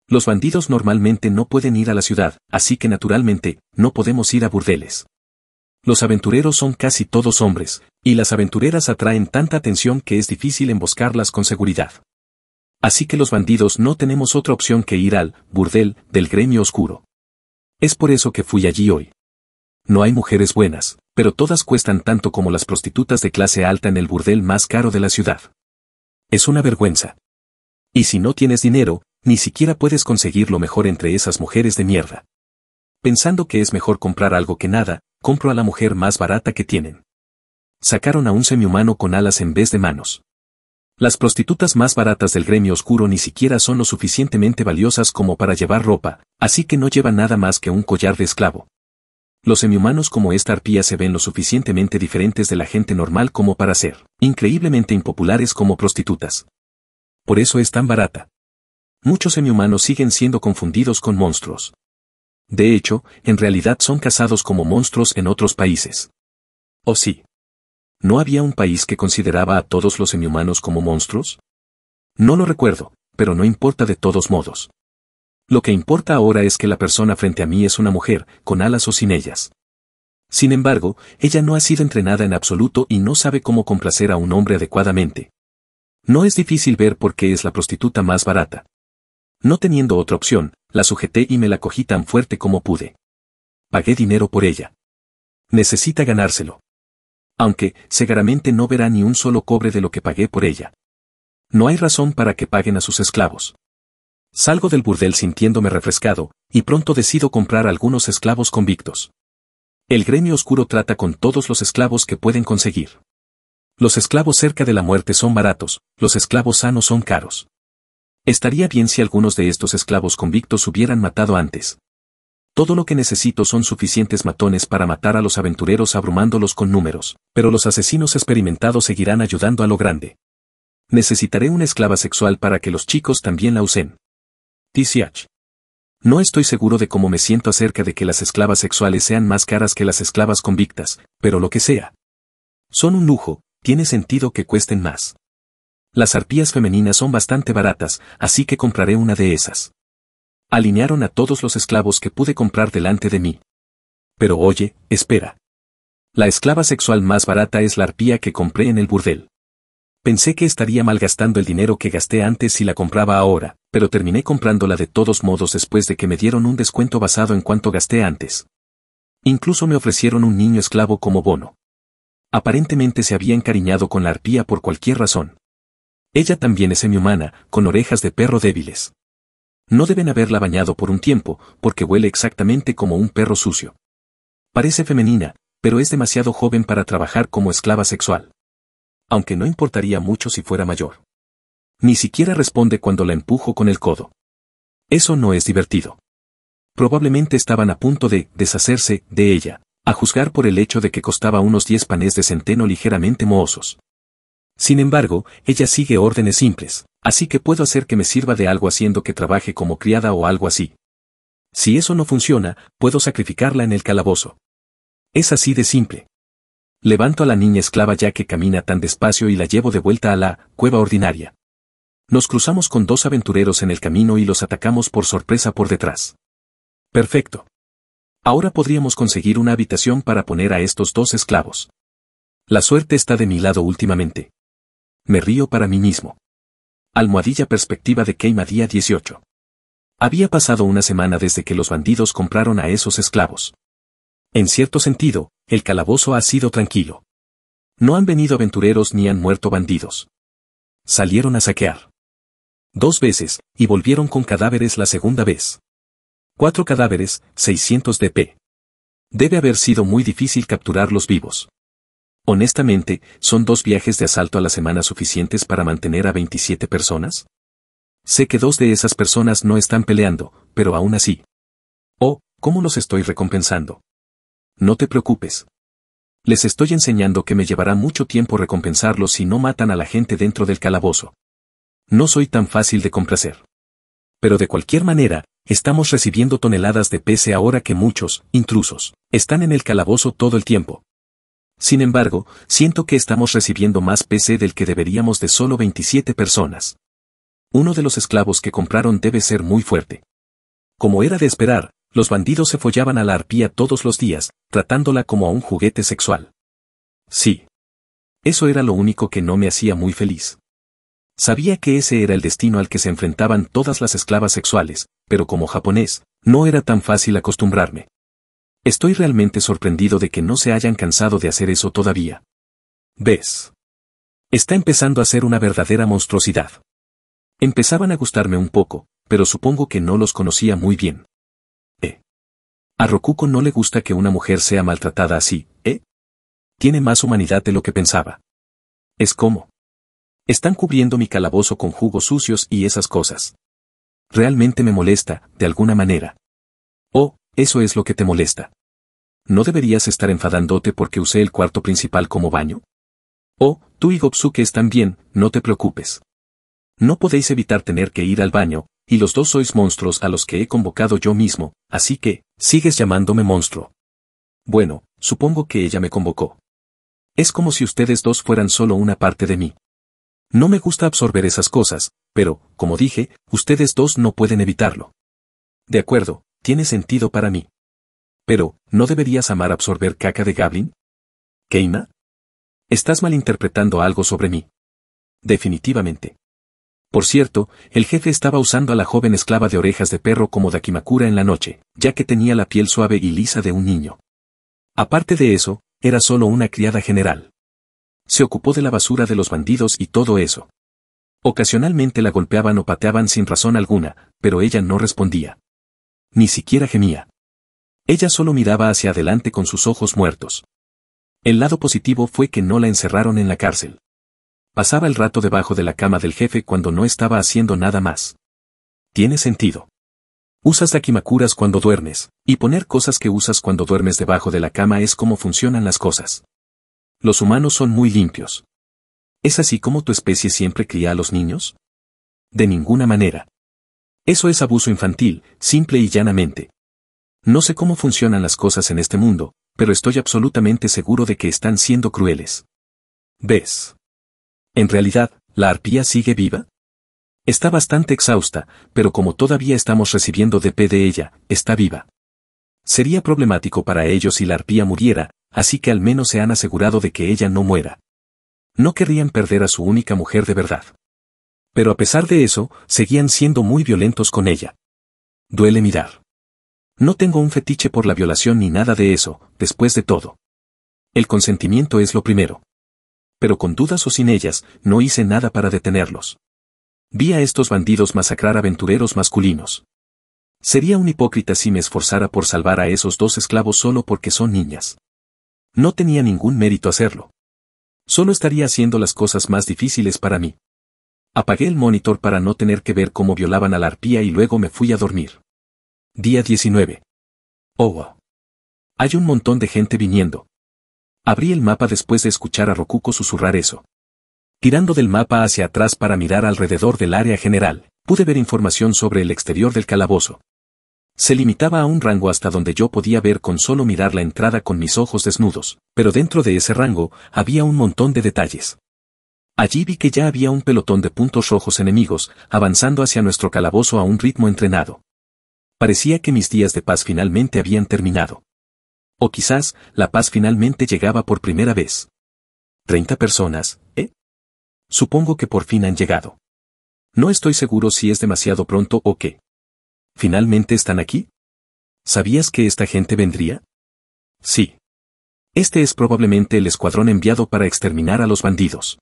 S1: Los bandidos normalmente no pueden ir a la ciudad, así que naturalmente, no podemos ir a burdeles. Los aventureros son casi todos hombres, y las aventureras atraen tanta atención que es difícil emboscarlas con seguridad. Así que los bandidos no tenemos otra opción que ir al burdel del gremio oscuro. Es por eso que fui allí hoy. No hay mujeres buenas pero todas cuestan tanto como las prostitutas de clase alta en el burdel más caro de la ciudad. Es una vergüenza. Y si no tienes dinero, ni siquiera puedes conseguir lo mejor entre esas mujeres de mierda. Pensando que es mejor comprar algo que nada, compro a la mujer más barata que tienen. Sacaron a un semihumano con alas en vez de manos. Las prostitutas más baratas del gremio oscuro ni siquiera son lo suficientemente valiosas como para llevar ropa, así que no llevan nada más que un collar de esclavo. Los semihumanos como esta arpía se ven lo suficientemente diferentes de la gente normal como para ser increíblemente impopulares como prostitutas. Por eso es tan barata. Muchos semihumanos siguen siendo confundidos con monstruos. De hecho, en realidad son cazados como monstruos en otros países. ¿O oh, sí? ¿No había un país que consideraba a todos los semihumanos como monstruos? No lo recuerdo, pero no importa de todos modos. Lo que importa ahora es que la persona frente a mí es una mujer, con alas o sin ellas. Sin embargo, ella no ha sido entrenada en absoluto y no sabe cómo complacer a un hombre adecuadamente. No es difícil ver por qué es la prostituta más barata. No teniendo otra opción, la sujeté y me la cogí tan fuerte como pude. Pagué dinero por ella. Necesita ganárselo. Aunque, seguramente no verá ni un solo cobre de lo que pagué por ella. No hay razón para que paguen a sus esclavos. Salgo del burdel sintiéndome refrescado, y pronto decido comprar algunos esclavos convictos. El gremio oscuro trata con todos los esclavos que pueden conseguir. Los esclavos cerca de la muerte son baratos, los esclavos sanos son caros. Estaría bien si algunos de estos esclavos convictos hubieran matado antes. Todo lo que necesito son suficientes matones para matar a los aventureros abrumándolos con números, pero los asesinos experimentados seguirán ayudando a lo grande. Necesitaré una esclava sexual para que los chicos también la usen. TCH. No estoy seguro de cómo me siento acerca de que las esclavas sexuales sean más caras que las esclavas convictas, pero lo que sea. Son un lujo, tiene sentido que cuesten más. Las arpías femeninas son bastante baratas, así que compraré una de esas. Alinearon a todos los esclavos que pude comprar delante de mí. Pero oye, espera. La esclava sexual más barata es la arpía que compré en el burdel. Pensé que estaría malgastando el dinero que gasté antes si la compraba ahora, pero terminé comprándola de todos modos después de que me dieron un descuento basado en cuánto gasté antes. Incluso me ofrecieron un niño esclavo como bono. Aparentemente se había encariñado con la arpía por cualquier razón. Ella también es semihumana, con orejas de perro débiles. No deben haberla bañado por un tiempo, porque huele exactamente como un perro sucio. Parece femenina, pero es demasiado joven para trabajar como esclava sexual aunque no importaría mucho si fuera mayor. Ni siquiera responde cuando la empujo con el codo. Eso no es divertido. Probablemente estaban a punto de deshacerse de ella, a juzgar por el hecho de que costaba unos 10 panes de centeno ligeramente mohosos. Sin embargo, ella sigue órdenes simples, así que puedo hacer que me sirva de algo haciendo que trabaje como criada o algo así. Si eso no funciona, puedo sacrificarla en el calabozo. Es así de simple. Levanto a la niña esclava ya que camina tan despacio y la llevo de vuelta a la cueva ordinaria. Nos cruzamos con dos aventureros en el camino y los atacamos por sorpresa por detrás. Perfecto. Ahora podríamos conseguir una habitación para poner a estos dos esclavos. La suerte está de mi lado últimamente. Me río para mí mismo. Almohadilla perspectiva de Keima día 18. Había pasado una semana desde que los bandidos compraron a esos esclavos. En cierto sentido, el calabozo ha sido tranquilo. No han venido aventureros ni han muerto bandidos. Salieron a saquear. Dos veces, y volvieron con cadáveres la segunda vez. Cuatro cadáveres, 600 P. Debe haber sido muy difícil capturarlos vivos. Honestamente, ¿son dos viajes de asalto a la semana suficientes para mantener a 27 personas? Sé que dos de esas personas no están peleando, pero aún así. Oh, ¿cómo los estoy recompensando? No te preocupes. Les estoy enseñando que me llevará mucho tiempo recompensarlos si no matan a la gente dentro del calabozo. No soy tan fácil de complacer. Pero de cualquier manera, estamos recibiendo toneladas de pese ahora que muchos, intrusos, están en el calabozo todo el tiempo. Sin embargo, siento que estamos recibiendo más PC del que deberíamos de solo 27 personas. Uno de los esclavos que compraron debe ser muy fuerte. Como era de esperar, los bandidos se follaban a la arpía todos los días, tratándola como a un juguete sexual. Sí. Eso era lo único que no me hacía muy feliz. Sabía que ese era el destino al que se enfrentaban todas las esclavas sexuales, pero como japonés, no era tan fácil acostumbrarme. Estoy realmente sorprendido de que no se hayan cansado de hacer eso todavía. ¿Ves? Está empezando a ser una verdadera monstruosidad. Empezaban a gustarme un poco, pero supongo que no los conocía muy bien. A Rokuko no le gusta que una mujer sea maltratada así, ¿eh? Tiene más humanidad de lo que pensaba. Es como. Están cubriendo mi calabozo con jugos sucios y esas cosas. Realmente me molesta, de alguna manera. Oh, eso es lo que te molesta. ¿No deberías estar enfadándote porque usé el cuarto principal como baño? Oh, tú y Gopsuke están bien, no te preocupes. No podéis evitar tener que ir al baño, y los dos sois monstruos a los que he convocado yo mismo, así que, sigues llamándome monstruo. Bueno, supongo que ella me convocó. Es como si ustedes dos fueran solo una parte de mí. No me gusta absorber esas cosas, pero, como dije, ustedes dos no pueden evitarlo. De acuerdo, tiene sentido para mí. Pero, ¿no deberías amar absorber caca de Gablin? ¿Keima? Estás malinterpretando algo sobre mí. Definitivamente. Por cierto, el jefe estaba usando a la joven esclava de orejas de perro como Dakimakura en la noche, ya que tenía la piel suave y lisa de un niño. Aparte de eso, era solo una criada general. Se ocupó de la basura de los bandidos y todo eso. Ocasionalmente la golpeaban o pateaban sin razón alguna, pero ella no respondía. Ni siquiera gemía. Ella solo miraba hacia adelante con sus ojos muertos. El lado positivo fue que no la encerraron en la cárcel. Pasaba el rato debajo de la cama del jefe cuando no estaba haciendo nada más. Tiene sentido. Usas Dakimakuras cuando duermes, y poner cosas que usas cuando duermes debajo de la cama es como funcionan las cosas. Los humanos son muy limpios. ¿Es así como tu especie siempre cría a los niños? De ninguna manera. Eso es abuso infantil, simple y llanamente. No sé cómo funcionan las cosas en este mundo, pero estoy absolutamente seguro de que están siendo crueles. ¿Ves? En realidad, ¿la arpía sigue viva? Está bastante exhausta, pero como todavía estamos recibiendo DP de ella, está viva. Sería problemático para ellos si la arpía muriera, así que al menos se han asegurado de que ella no muera. No querrían perder a su única mujer de verdad. Pero a pesar de eso, seguían siendo muy violentos con ella. Duele mirar. No tengo un fetiche por la violación ni nada de eso, después de todo. El consentimiento es lo primero pero con dudas o sin ellas, no hice nada para detenerlos. Vi a estos bandidos masacrar aventureros masculinos. Sería un hipócrita si me esforzara por salvar a esos dos esclavos solo porque son niñas. No tenía ningún mérito hacerlo. Solo estaría haciendo las cosas más difíciles para mí. Apagué el monitor para no tener que ver cómo violaban a la arpía y luego me fui a dormir. Día 19. Oh, Hay un montón de gente viniendo. Abrí el mapa después de escuchar a Rokuko susurrar eso. Tirando del mapa hacia atrás para mirar alrededor del área general, pude ver información sobre el exterior del calabozo. Se limitaba a un rango hasta donde yo podía ver con solo mirar la entrada con mis ojos desnudos, pero dentro de ese rango había un montón de detalles. Allí vi que ya había un pelotón de puntos rojos enemigos, avanzando hacia nuestro calabozo a un ritmo entrenado. Parecía que mis días de paz finalmente habían terminado. O quizás, la paz finalmente llegaba por primera vez. Treinta personas, ¿eh? Supongo que por fin han llegado. No estoy seguro si es demasiado pronto o qué. ¿Finalmente están aquí? ¿Sabías que esta gente vendría? Sí. Este es probablemente el escuadrón enviado para exterminar a los bandidos.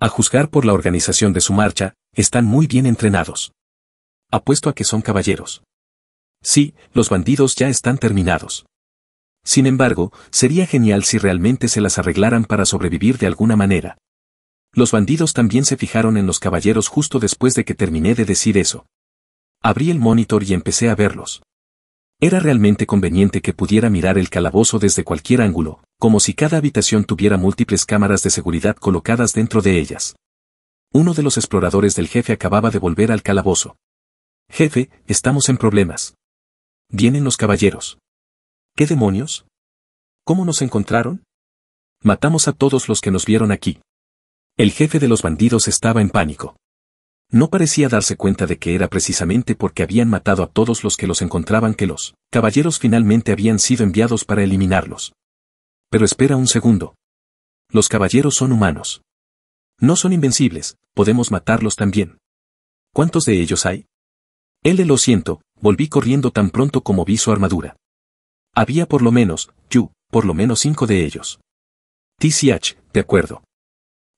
S1: A juzgar por la organización de su marcha, están muy bien entrenados. Apuesto a que son caballeros. Sí, los bandidos ya están terminados. Sin embargo, sería genial si realmente se las arreglaran para sobrevivir de alguna manera. Los bandidos también se fijaron en los caballeros justo después de que terminé de decir eso. Abrí el monitor y empecé a verlos. Era realmente conveniente que pudiera mirar el calabozo desde cualquier ángulo, como si cada habitación tuviera múltiples cámaras de seguridad colocadas dentro de ellas. Uno de los exploradores del jefe acababa de volver al calabozo. Jefe, estamos en problemas. Vienen los caballeros. ¿Qué demonios? ¿Cómo nos encontraron? Matamos a todos los que nos vieron aquí. El jefe de los bandidos estaba en pánico. No parecía darse cuenta de que era precisamente porque habían matado a todos los que los encontraban que los caballeros finalmente habían sido enviados para eliminarlos. Pero espera un segundo. Los caballeros son humanos. No son invencibles, podemos matarlos también. ¿Cuántos de ellos hay? le lo siento, volví corriendo tan pronto como vi su armadura. Había por lo menos, Yu, por lo menos cinco de ellos. TCH, de acuerdo.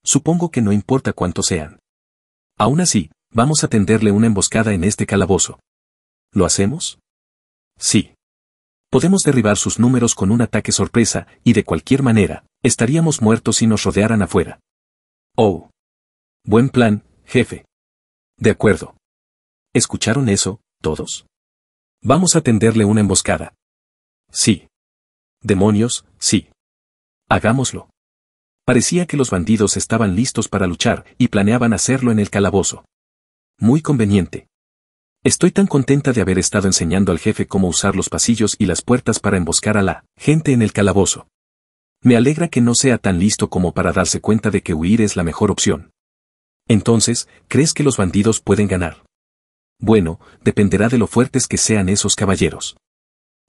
S1: Supongo que no importa cuántos sean. Aún así, vamos a tenderle una emboscada en este calabozo. ¿Lo hacemos? Sí. Podemos derribar sus números con un ataque sorpresa, y de cualquier manera, estaríamos muertos si nos rodearan afuera. Oh. Buen plan, jefe.
S2: De acuerdo. ¿Escucharon eso, todos? Vamos a tenderle una emboscada.
S1: Sí. Demonios, sí. Hagámoslo. Parecía que los bandidos estaban listos para luchar y planeaban hacerlo en el calabozo. Muy conveniente. Estoy tan contenta de haber estado enseñando al jefe cómo usar los pasillos y las puertas para emboscar a la gente en el calabozo. Me alegra que no sea tan listo como para darse cuenta de que huir es la mejor opción. Entonces, ¿crees que los bandidos pueden ganar? Bueno, dependerá de lo fuertes que sean esos caballeros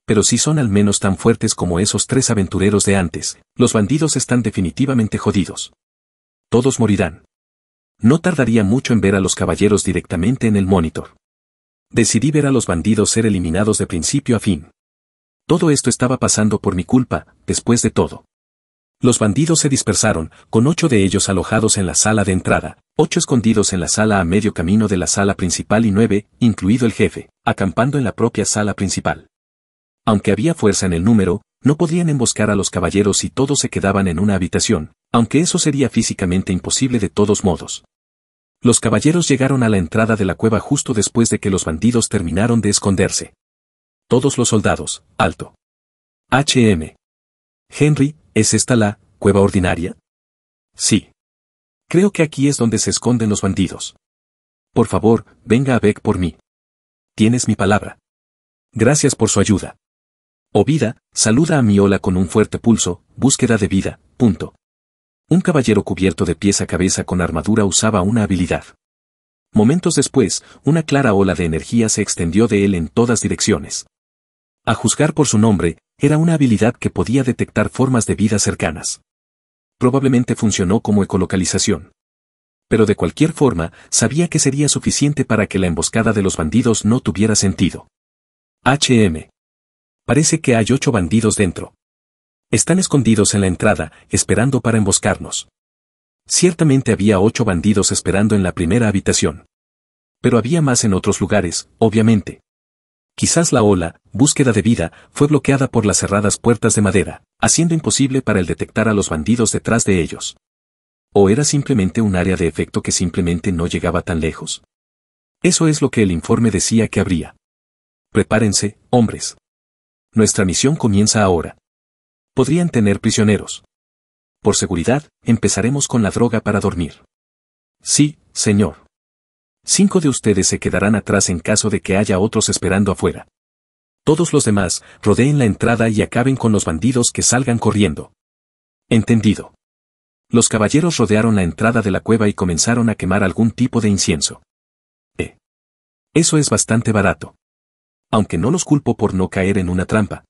S1: pero si son al menos tan fuertes como esos tres aventureros de antes, los bandidos están definitivamente jodidos. Todos morirán. No tardaría mucho en ver a los caballeros directamente en el monitor. Decidí ver a los bandidos ser eliminados de principio a fin. Todo esto estaba pasando por mi culpa, después de todo. Los bandidos se dispersaron, con ocho de ellos alojados en la sala de entrada, ocho escondidos en la sala a medio camino de la sala principal y nueve, incluido el jefe, acampando en la propia sala principal. Aunque había fuerza en el número, no podían emboscar a los caballeros si todos se quedaban en una habitación, aunque eso sería físicamente imposible de todos modos. Los caballeros llegaron a la entrada de la cueva justo después de que los bandidos terminaron de esconderse. Todos los soldados, alto. HM. Henry, ¿es esta la cueva ordinaria? Sí. Creo que aquí es donde se esconden los bandidos. Por favor, venga a Beck por mí. Tienes mi palabra. Gracias por su ayuda. O oh vida, saluda a mi ola con un fuerte pulso, búsqueda de vida, punto. Un caballero cubierto de pies a cabeza con armadura usaba una habilidad. Momentos después, una clara ola de energía se extendió de él en todas direcciones. A juzgar por su nombre, era una habilidad que podía detectar formas de vida cercanas. Probablemente funcionó como ecolocalización. Pero de cualquier forma, sabía que sería suficiente para que la emboscada de los bandidos no tuviera sentido. HM. Parece que hay ocho bandidos dentro. Están escondidos en la entrada, esperando para emboscarnos. Ciertamente había ocho bandidos esperando en la primera habitación. Pero había más en otros lugares, obviamente. Quizás la ola, búsqueda de vida, fue bloqueada por las cerradas puertas de madera, haciendo imposible para el detectar a los bandidos detrás de ellos. O era simplemente un área de efecto que simplemente no llegaba tan lejos. Eso es lo que el informe decía que habría. Prepárense, hombres. Nuestra misión comienza ahora. Podrían tener prisioneros. Por seguridad, empezaremos con la droga para dormir. Sí, señor. Cinco de ustedes se quedarán atrás en caso de que haya otros esperando afuera. Todos los demás, rodeen la entrada y acaben con los bandidos que salgan corriendo. Entendido. Los caballeros rodearon la entrada de la cueva y comenzaron a quemar algún tipo de incienso. Eh. Eso es bastante barato aunque no los culpo por no caer en una trampa.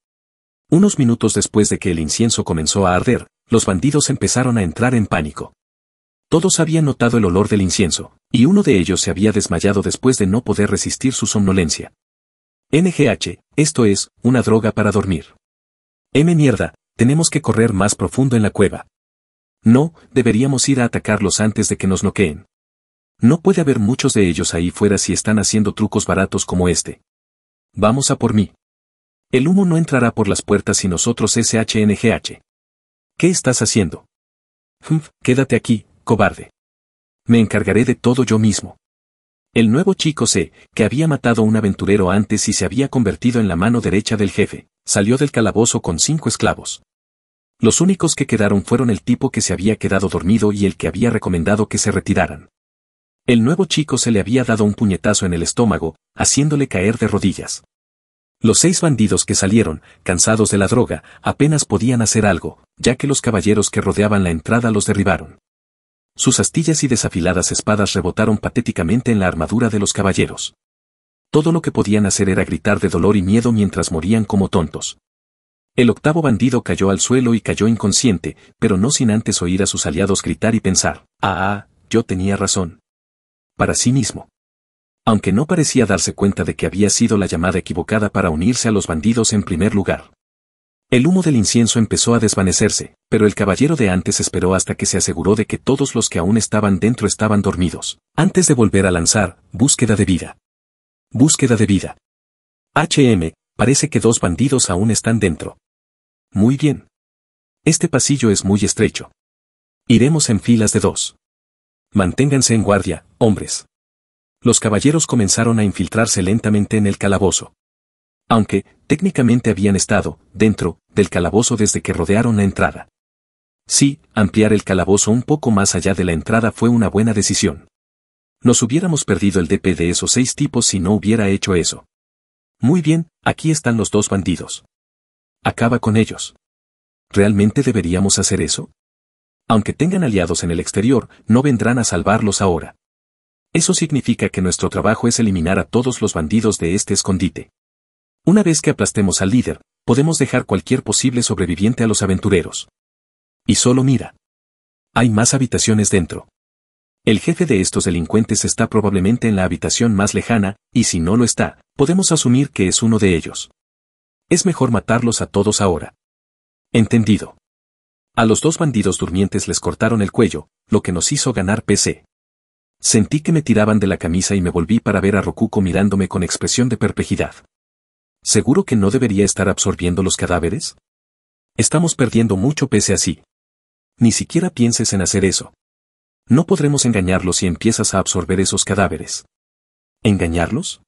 S1: Unos minutos después de que el incienso comenzó a arder, los bandidos empezaron a entrar en pánico. Todos habían notado el olor del incienso, y uno de ellos se había desmayado después de no poder resistir su somnolencia. NGH, esto es, una droga para dormir. M mierda, tenemos que correr más profundo en la cueva. No, deberíamos ir a atacarlos antes de que nos noqueen. No puede haber muchos de ellos ahí fuera si están haciendo trucos baratos como este. Vamos a por mí. El humo no entrará por las puertas si nosotros SHNGH. ¿Qué estás haciendo? Humph, quédate aquí, cobarde. Me encargaré de todo yo mismo. El nuevo chico C, que había matado a un aventurero antes y se había convertido en la mano derecha del jefe, salió del calabozo con cinco esclavos. Los únicos que quedaron fueron el tipo que se había quedado dormido y el que había recomendado que se retiraran. El nuevo chico se le había dado un puñetazo en el estómago, haciéndole caer de rodillas. Los seis bandidos que salieron, cansados de la droga, apenas podían hacer algo, ya que los caballeros que rodeaban la entrada los derribaron. Sus astillas y desafiladas espadas rebotaron patéticamente en la armadura de los caballeros. Todo lo que podían hacer era gritar de dolor y miedo mientras morían como tontos. El octavo bandido cayó al suelo y cayó inconsciente, pero no sin antes oír a sus aliados gritar y pensar, ah, ah, yo tenía razón. Para sí mismo aunque no parecía darse cuenta de que había sido la llamada equivocada para unirse a los bandidos en primer lugar. El humo del incienso empezó a desvanecerse, pero el caballero de antes esperó hasta que se aseguró de que todos los que aún estaban dentro estaban dormidos, antes de volver a lanzar, búsqueda de vida. Búsqueda de vida. HM, parece que dos bandidos aún están dentro. Muy bien. Este pasillo es muy estrecho. Iremos en filas de dos. Manténganse en guardia, hombres los caballeros comenzaron a infiltrarse lentamente en el calabozo. Aunque, técnicamente habían estado, dentro, del calabozo desde que rodearon la entrada. Sí, ampliar el calabozo un poco más allá de la entrada fue una buena decisión. Nos hubiéramos perdido el DP de esos seis tipos si no hubiera hecho eso. Muy bien, aquí están los dos bandidos. Acaba con ellos. ¿Realmente deberíamos hacer eso? Aunque tengan aliados en el exterior, no vendrán a salvarlos ahora. Eso significa que nuestro trabajo es eliminar a todos los bandidos de este escondite. Una vez que aplastemos al líder, podemos dejar cualquier posible sobreviviente a los aventureros. Y solo mira. Hay más habitaciones dentro. El jefe de estos delincuentes está probablemente en la habitación más lejana, y si no lo está, podemos asumir que es uno de ellos. Es mejor matarlos a todos ahora. Entendido. A los dos bandidos durmientes les cortaron el cuello, lo que nos hizo ganar PC. Sentí que me tiraban de la camisa y me volví para ver a Rokuko mirándome con expresión de perplejidad. ¿Seguro que no debería estar absorbiendo los cadáveres? Estamos perdiendo mucho pese así. Ni siquiera pienses en hacer eso. No podremos engañarlos si empiezas a absorber esos cadáveres. ¿Engañarlos?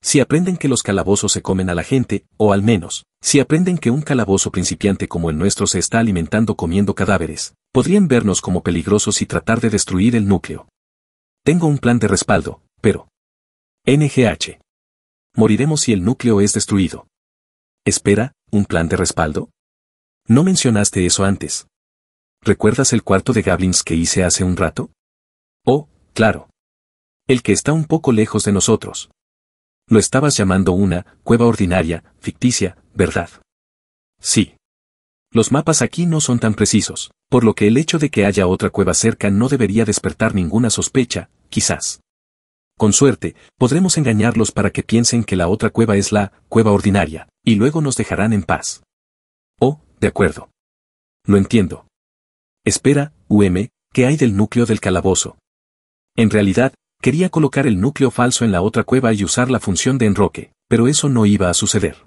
S1: Si aprenden que los calabozos se comen a la gente, o al menos, si aprenden que un calabozo principiante como el nuestro se está alimentando comiendo cadáveres, podrían vernos como peligrosos y tratar de destruir el núcleo. Tengo un plan de respaldo, pero... NGH. Moriremos si el núcleo es destruido. Espera, ¿un plan de respaldo? No mencionaste eso antes. ¿Recuerdas el cuarto de Gablins que hice hace un rato? Oh, claro. El que está un poco lejos de nosotros. Lo estabas llamando una cueva ordinaria, ficticia, ¿verdad? Sí. Los mapas aquí no son tan precisos, por lo que el hecho de que haya otra cueva cerca no debería despertar ninguna sospecha, quizás. Con suerte, podremos engañarlos para que piensen que la otra cueva es la cueva ordinaria, y luego nos dejarán en paz. Oh, de acuerdo. Lo entiendo. Espera, UM, ¿qué hay del núcleo del calabozo? En realidad, quería colocar el núcleo falso en la otra cueva y usar la función de enroque, pero eso no iba a suceder.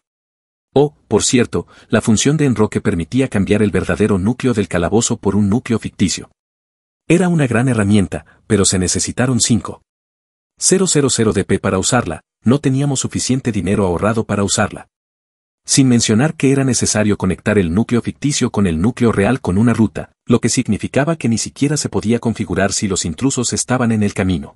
S1: Oh, por cierto, la función de enroque permitía cambiar el verdadero núcleo del calabozo por un núcleo ficticio, era una gran herramienta, pero se necesitaron 5.000 DP para usarla, no teníamos suficiente dinero ahorrado para usarla. Sin mencionar que era necesario conectar el núcleo ficticio con el núcleo real con una ruta, lo que significaba que ni siquiera se podía configurar si los intrusos estaban en el camino.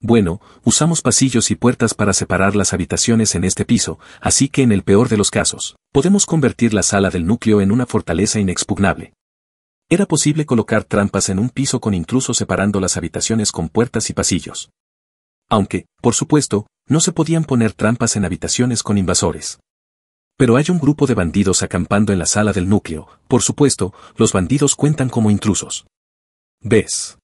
S1: Bueno, usamos pasillos y puertas para separar las habitaciones en este piso, así que en el peor de los casos, podemos convertir la sala del núcleo en una fortaleza inexpugnable. Era posible colocar trampas en un piso con intrusos separando las habitaciones con puertas y pasillos. Aunque, por supuesto, no se podían poner trampas en habitaciones con invasores. Pero hay un grupo de bandidos acampando en la sala del núcleo, por supuesto, los bandidos cuentan como intrusos. ¿Ves?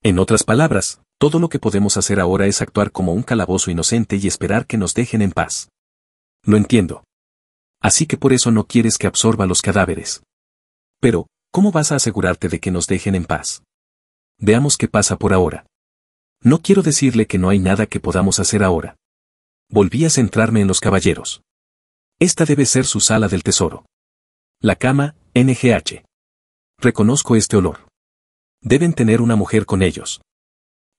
S1: En otras palabras, todo lo que podemos hacer ahora es actuar como un calabozo inocente y esperar que nos dejen en paz. Lo entiendo. Así que por eso no quieres que absorba los cadáveres. Pero, ¿Cómo vas a asegurarte de que nos dejen en paz? Veamos qué pasa por ahora. No quiero decirle que no hay nada que podamos hacer ahora. Volví a centrarme en los caballeros. Esta debe ser su sala del tesoro. La cama, NGH. Reconozco este olor. Deben tener una mujer con ellos.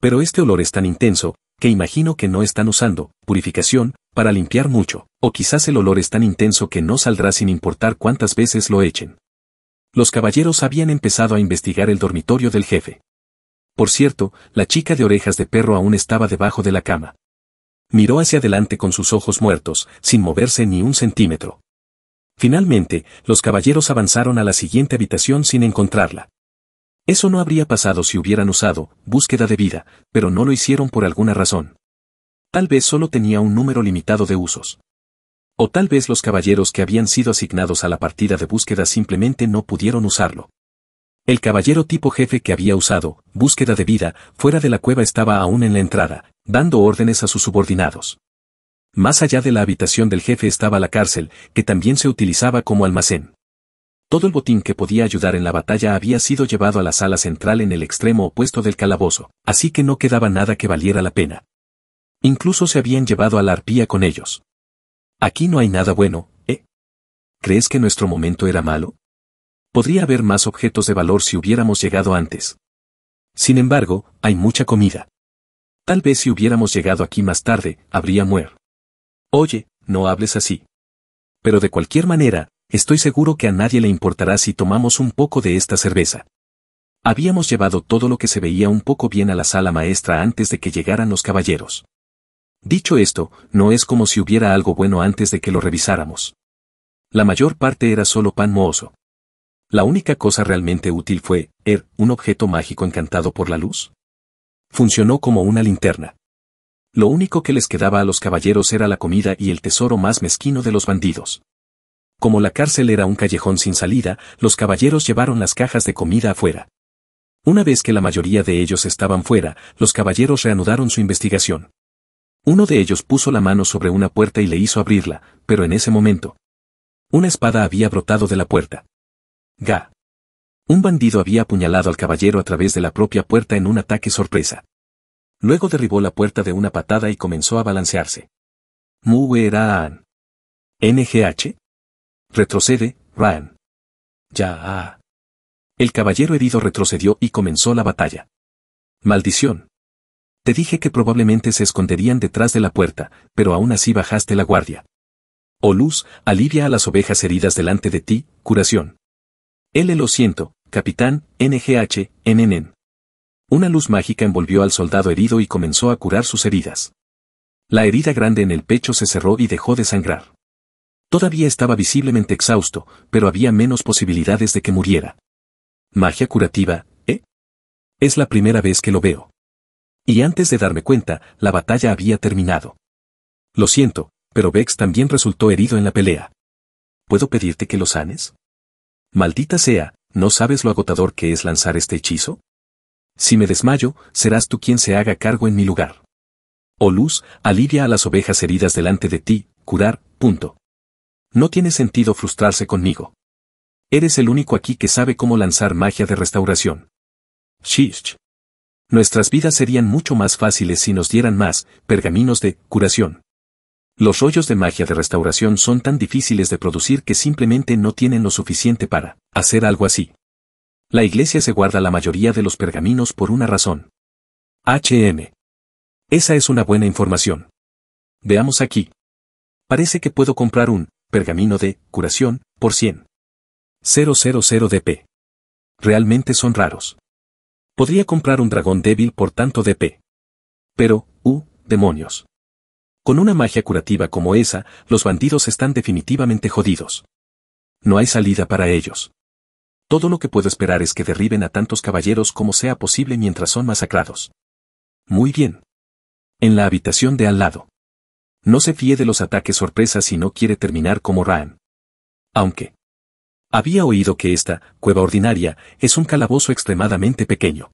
S1: Pero este olor es tan intenso, que imagino que no están usando purificación para limpiar mucho, o quizás el olor es tan intenso que no saldrá sin importar cuántas veces lo echen. Los caballeros habían empezado a investigar el dormitorio del jefe. Por cierto, la chica de orejas de perro aún estaba debajo de la cama. Miró hacia adelante con sus ojos muertos, sin moverse ni un centímetro. Finalmente, los caballeros avanzaron a la siguiente habitación sin encontrarla. Eso no habría pasado si hubieran usado búsqueda de vida, pero no lo hicieron por alguna razón. Tal vez solo tenía un número limitado de usos. O tal vez los caballeros que habían sido asignados a la partida de búsqueda simplemente no pudieron usarlo. El caballero tipo jefe que había usado, búsqueda de vida, fuera de la cueva estaba aún en la entrada, dando órdenes a sus subordinados. Más allá de la habitación del jefe estaba la cárcel, que también se utilizaba como almacén. Todo el botín que podía ayudar en la batalla había sido llevado a la sala central en el extremo opuesto del calabozo, así que no quedaba nada que valiera la pena. Incluso se habían llevado a la arpía con ellos. Aquí no hay nada bueno, ¿eh? ¿Crees que nuestro momento era malo? Podría haber más objetos de valor si hubiéramos llegado antes. Sin embargo, hay mucha comida. Tal vez si hubiéramos llegado aquí más tarde, habría muerto. Oye, no hables así. Pero de cualquier manera, estoy seguro que a nadie le importará si tomamos un poco de esta cerveza. Habíamos llevado todo lo que se veía un poco bien a la sala maestra antes de que llegaran los caballeros. Dicho esto, no es como si hubiera algo bueno antes de que lo revisáramos. La mayor parte era solo pan mohoso. La única cosa realmente útil fue, Er, un objeto mágico encantado por la luz. Funcionó como una linterna. Lo único que les quedaba a los caballeros era la comida y el tesoro más mezquino de los bandidos. Como la cárcel era un callejón sin salida, los caballeros llevaron las cajas de comida afuera. Una vez que la mayoría de ellos estaban fuera, los caballeros reanudaron su investigación. Uno de ellos puso la mano sobre una puerta y le hizo abrirla, pero en ese momento. Una espada había brotado de la puerta. Ga. Un bandido había apuñalado al caballero a través de la propia puerta en un ataque sorpresa. Luego derribó la puerta de una patada y comenzó a balancearse. Mueraan. NGH. Retrocede, ran, Ya. El caballero herido retrocedió y comenzó la batalla. Maldición. Te dije que probablemente se esconderían detrás de la puerta, pero aún así bajaste la guardia. Oh luz, alivia a las ovejas heridas delante de ti, curación. L lo siento, capitán, NGH, NNN. Una luz mágica envolvió al soldado herido y comenzó a curar sus heridas. La herida grande en el pecho se cerró y dejó de sangrar. Todavía estaba visiblemente exhausto, pero había menos posibilidades de que muriera. Magia curativa, ¿eh? Es la primera vez que lo veo y antes de darme cuenta, la batalla había terminado. Lo siento, pero Bex también resultó herido en la pelea. ¿Puedo pedirte que lo sanes? Maldita sea, ¿no sabes lo agotador que es lanzar este hechizo? Si me desmayo, serás tú quien se haga cargo en mi lugar. O oh luz, alivia a las ovejas heridas delante de ti, curar, punto. No tiene sentido frustrarse conmigo. Eres el único aquí que sabe cómo lanzar magia de restauración. Shish. Nuestras vidas serían mucho más fáciles si nos dieran más pergaminos de curación. Los rollos de magia de restauración son tan difíciles de producir que simplemente no tienen lo suficiente para hacer algo así. La iglesia se guarda la mayoría de los pergaminos por una razón. HM. Esa es una buena información. Veamos aquí. Parece que puedo comprar un pergamino de curación por 100. 000 DP. Realmente son raros. Podría comprar un dragón débil por tanto DP. Pero, uh, demonios. Con una magia curativa como esa, los bandidos están definitivamente jodidos. No hay salida para ellos. Todo lo que puedo esperar es que derriben a tantos caballeros como sea posible mientras son masacrados. Muy bien. En la habitación de al lado. No se fíe de los ataques sorpresas si no quiere terminar como Ryan. Aunque. Había oído que esta, cueva ordinaria, es un calabozo extremadamente pequeño.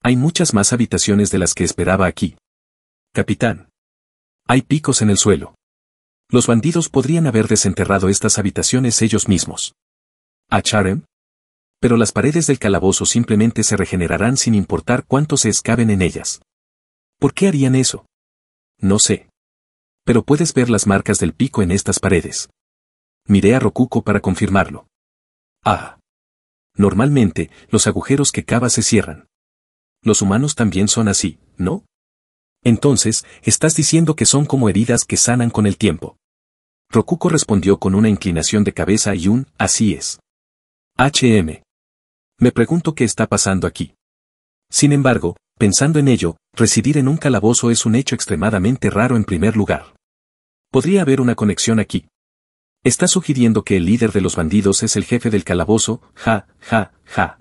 S1: Hay muchas más habitaciones de las que esperaba aquí. Capitán. Hay picos en el suelo. Los bandidos podrían haber desenterrado estas habitaciones ellos mismos. ¿A Pero las paredes del calabozo simplemente se regenerarán sin importar cuánto se escaven en ellas. ¿Por qué harían eso? No sé. Pero puedes ver las marcas del pico en estas paredes. Miré a Rokuko para confirmarlo. Ah. Normalmente, los agujeros que cava se cierran. Los humanos también son así, ¿no? Entonces, estás diciendo que son como heridas que sanan con el tiempo. Rokuko respondió con una inclinación de cabeza y un, así es. HM. Me pregunto qué está pasando aquí. Sin embargo, pensando en ello, residir en un calabozo es un hecho extremadamente raro en primer lugar. Podría haber una conexión aquí, Está sugiriendo que el líder de los bandidos es el jefe del calabozo, ja, ja, ja.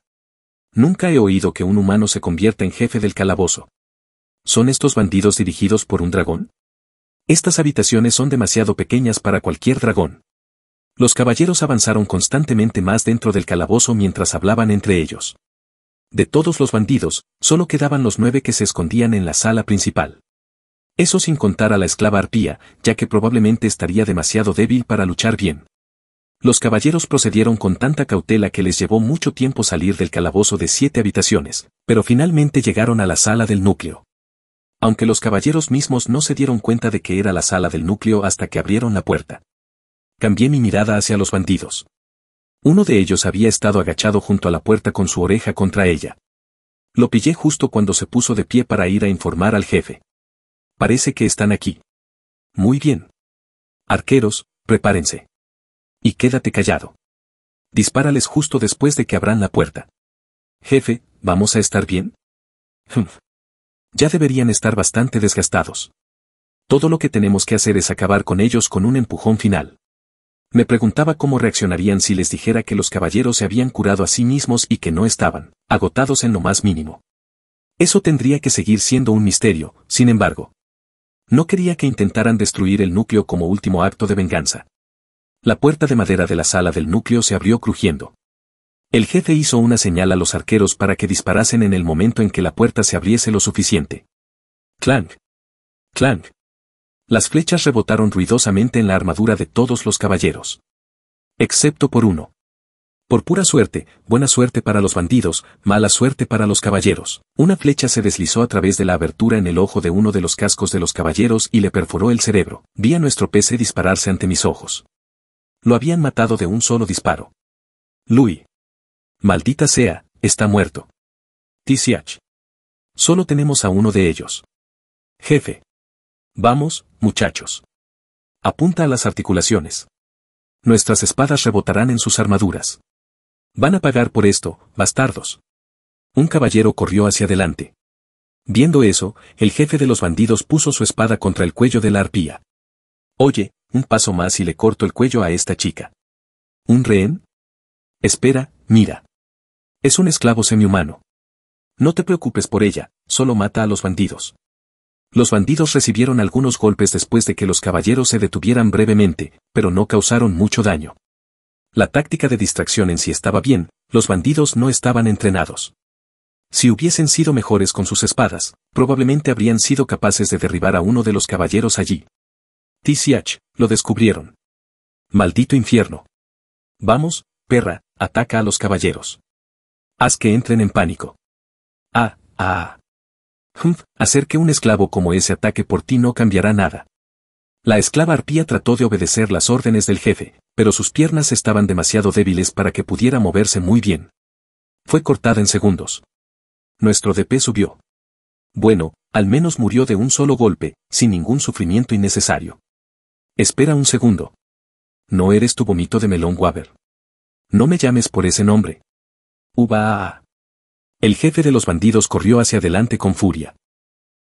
S1: Nunca he oído que un humano se convierta en jefe del calabozo. ¿Son estos bandidos dirigidos por un dragón? Estas habitaciones son demasiado pequeñas para cualquier dragón. Los caballeros avanzaron constantemente más dentro del calabozo mientras hablaban entre ellos. De todos los bandidos, solo quedaban los nueve que se escondían en la sala principal. Eso sin contar a la esclava arpía, ya que probablemente estaría demasiado débil para luchar bien. Los caballeros procedieron con tanta cautela que les llevó mucho tiempo salir del calabozo de siete habitaciones, pero finalmente llegaron a la sala del núcleo. Aunque los caballeros mismos no se dieron cuenta de que era la sala del núcleo hasta que abrieron la puerta. Cambié mi mirada hacia los bandidos. Uno de ellos había estado agachado junto a la puerta con su oreja contra ella. Lo pillé justo cuando se puso de pie para ir a informar al jefe. Parece que están aquí. Muy bien. Arqueros, prepárense. Y quédate callado. Dispárales justo después de que abran la puerta. Jefe, ¿vamos a estar bien? ya deberían estar bastante desgastados. Todo lo que tenemos que hacer es acabar con ellos con un empujón final. Me preguntaba cómo reaccionarían si les dijera que los caballeros se habían curado a sí mismos y que no estaban, agotados en lo más mínimo. Eso tendría que seguir siendo un misterio, sin embargo. No quería que intentaran destruir el núcleo como último acto de venganza. La puerta de madera de la sala del núcleo se abrió crujiendo. El jefe hizo una señal a los arqueros para que disparasen en el momento en que la puerta se abriese lo suficiente. Clank. Clank. Las flechas rebotaron ruidosamente en la armadura de todos los caballeros. Excepto por uno. Por pura suerte, buena suerte para los bandidos, mala suerte para los caballeros. Una flecha se deslizó a través de la abertura en el ojo de uno de los cascos de los caballeros y le perforó el cerebro. Vi a nuestro PC dispararse ante mis ojos. Lo habían matado de un solo disparo. Louis. Maldita sea, está
S2: muerto. TCH. Solo tenemos a uno de ellos. Jefe.
S1: Vamos, muchachos. Apunta a las articulaciones. Nuestras espadas rebotarán en sus armaduras. Van a pagar por esto, bastardos. Un caballero corrió hacia adelante. Viendo eso, el jefe de los bandidos puso su espada contra el cuello de la arpía. Oye, un paso más y le corto el cuello a esta chica. ¿Un rehén? Espera, mira. Es un esclavo semihumano. No te preocupes por ella, solo mata a los bandidos. Los bandidos recibieron algunos golpes después de que los caballeros se detuvieran brevemente, pero no causaron mucho daño. La táctica de distracción en sí estaba bien, los bandidos no estaban entrenados. Si hubiesen sido mejores con sus espadas, probablemente habrían sido capaces de derribar a uno de los caballeros allí. TCH, lo descubrieron. Maldito infierno. Vamos, perra, ataca a los caballeros. Haz que entren en pánico. Ah, ah. ah. Humph, hacer que un esclavo como ese ataque por ti no cambiará nada. La esclava arpía trató de obedecer las órdenes del jefe, pero sus piernas estaban demasiado débiles para que pudiera moverse muy bien. Fue cortada en segundos. Nuestro DP subió. Bueno, al menos murió de un solo golpe, sin ningún sufrimiento innecesario. Espera un segundo. No eres tu vomito de melón Waber. No me llames por ese nombre. Uba. El jefe de los bandidos corrió hacia adelante con furia.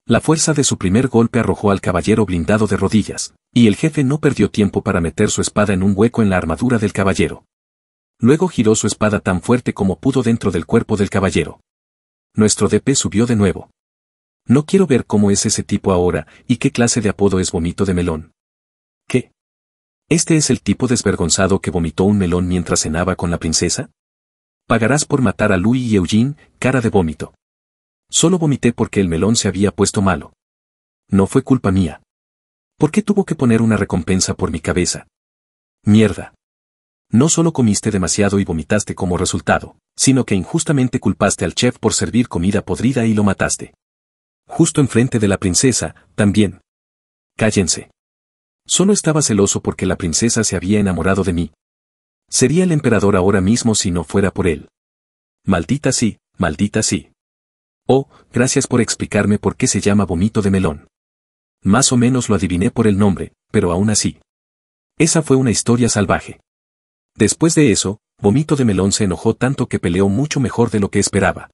S1: La fuerza de su primer golpe arrojó al caballero blindado de rodillas, y el jefe no perdió tiempo para meter su espada en un hueco en la armadura del caballero. Luego giró su espada tan fuerte como pudo dentro del cuerpo del caballero. Nuestro DP subió de nuevo. No quiero ver cómo es ese tipo ahora, y qué clase de apodo es vomito de melón. ¿Qué? ¿Este es el tipo desvergonzado que vomitó un melón mientras cenaba con la princesa? Pagarás por matar a Louis y Eugene, cara de vómito. Solo vomité porque el melón se había puesto malo. No fue culpa mía. ¿Por qué tuvo que poner una recompensa por mi cabeza? Mierda. No solo comiste demasiado y vomitaste como resultado, sino que injustamente culpaste al chef por servir comida podrida y lo mataste. Justo enfrente de la princesa, también. Cállense. Solo estaba celoso porque la princesa se había enamorado de mí. Sería el emperador ahora mismo si no fuera por él. Maldita sí, maldita sí. Oh, gracias por explicarme por qué se llama Vomito de melón. Más o menos lo adiviné por el nombre, pero aún así. Esa fue una historia salvaje. Después de eso, Vomito de Melón se enojó tanto que peleó mucho mejor de lo que esperaba.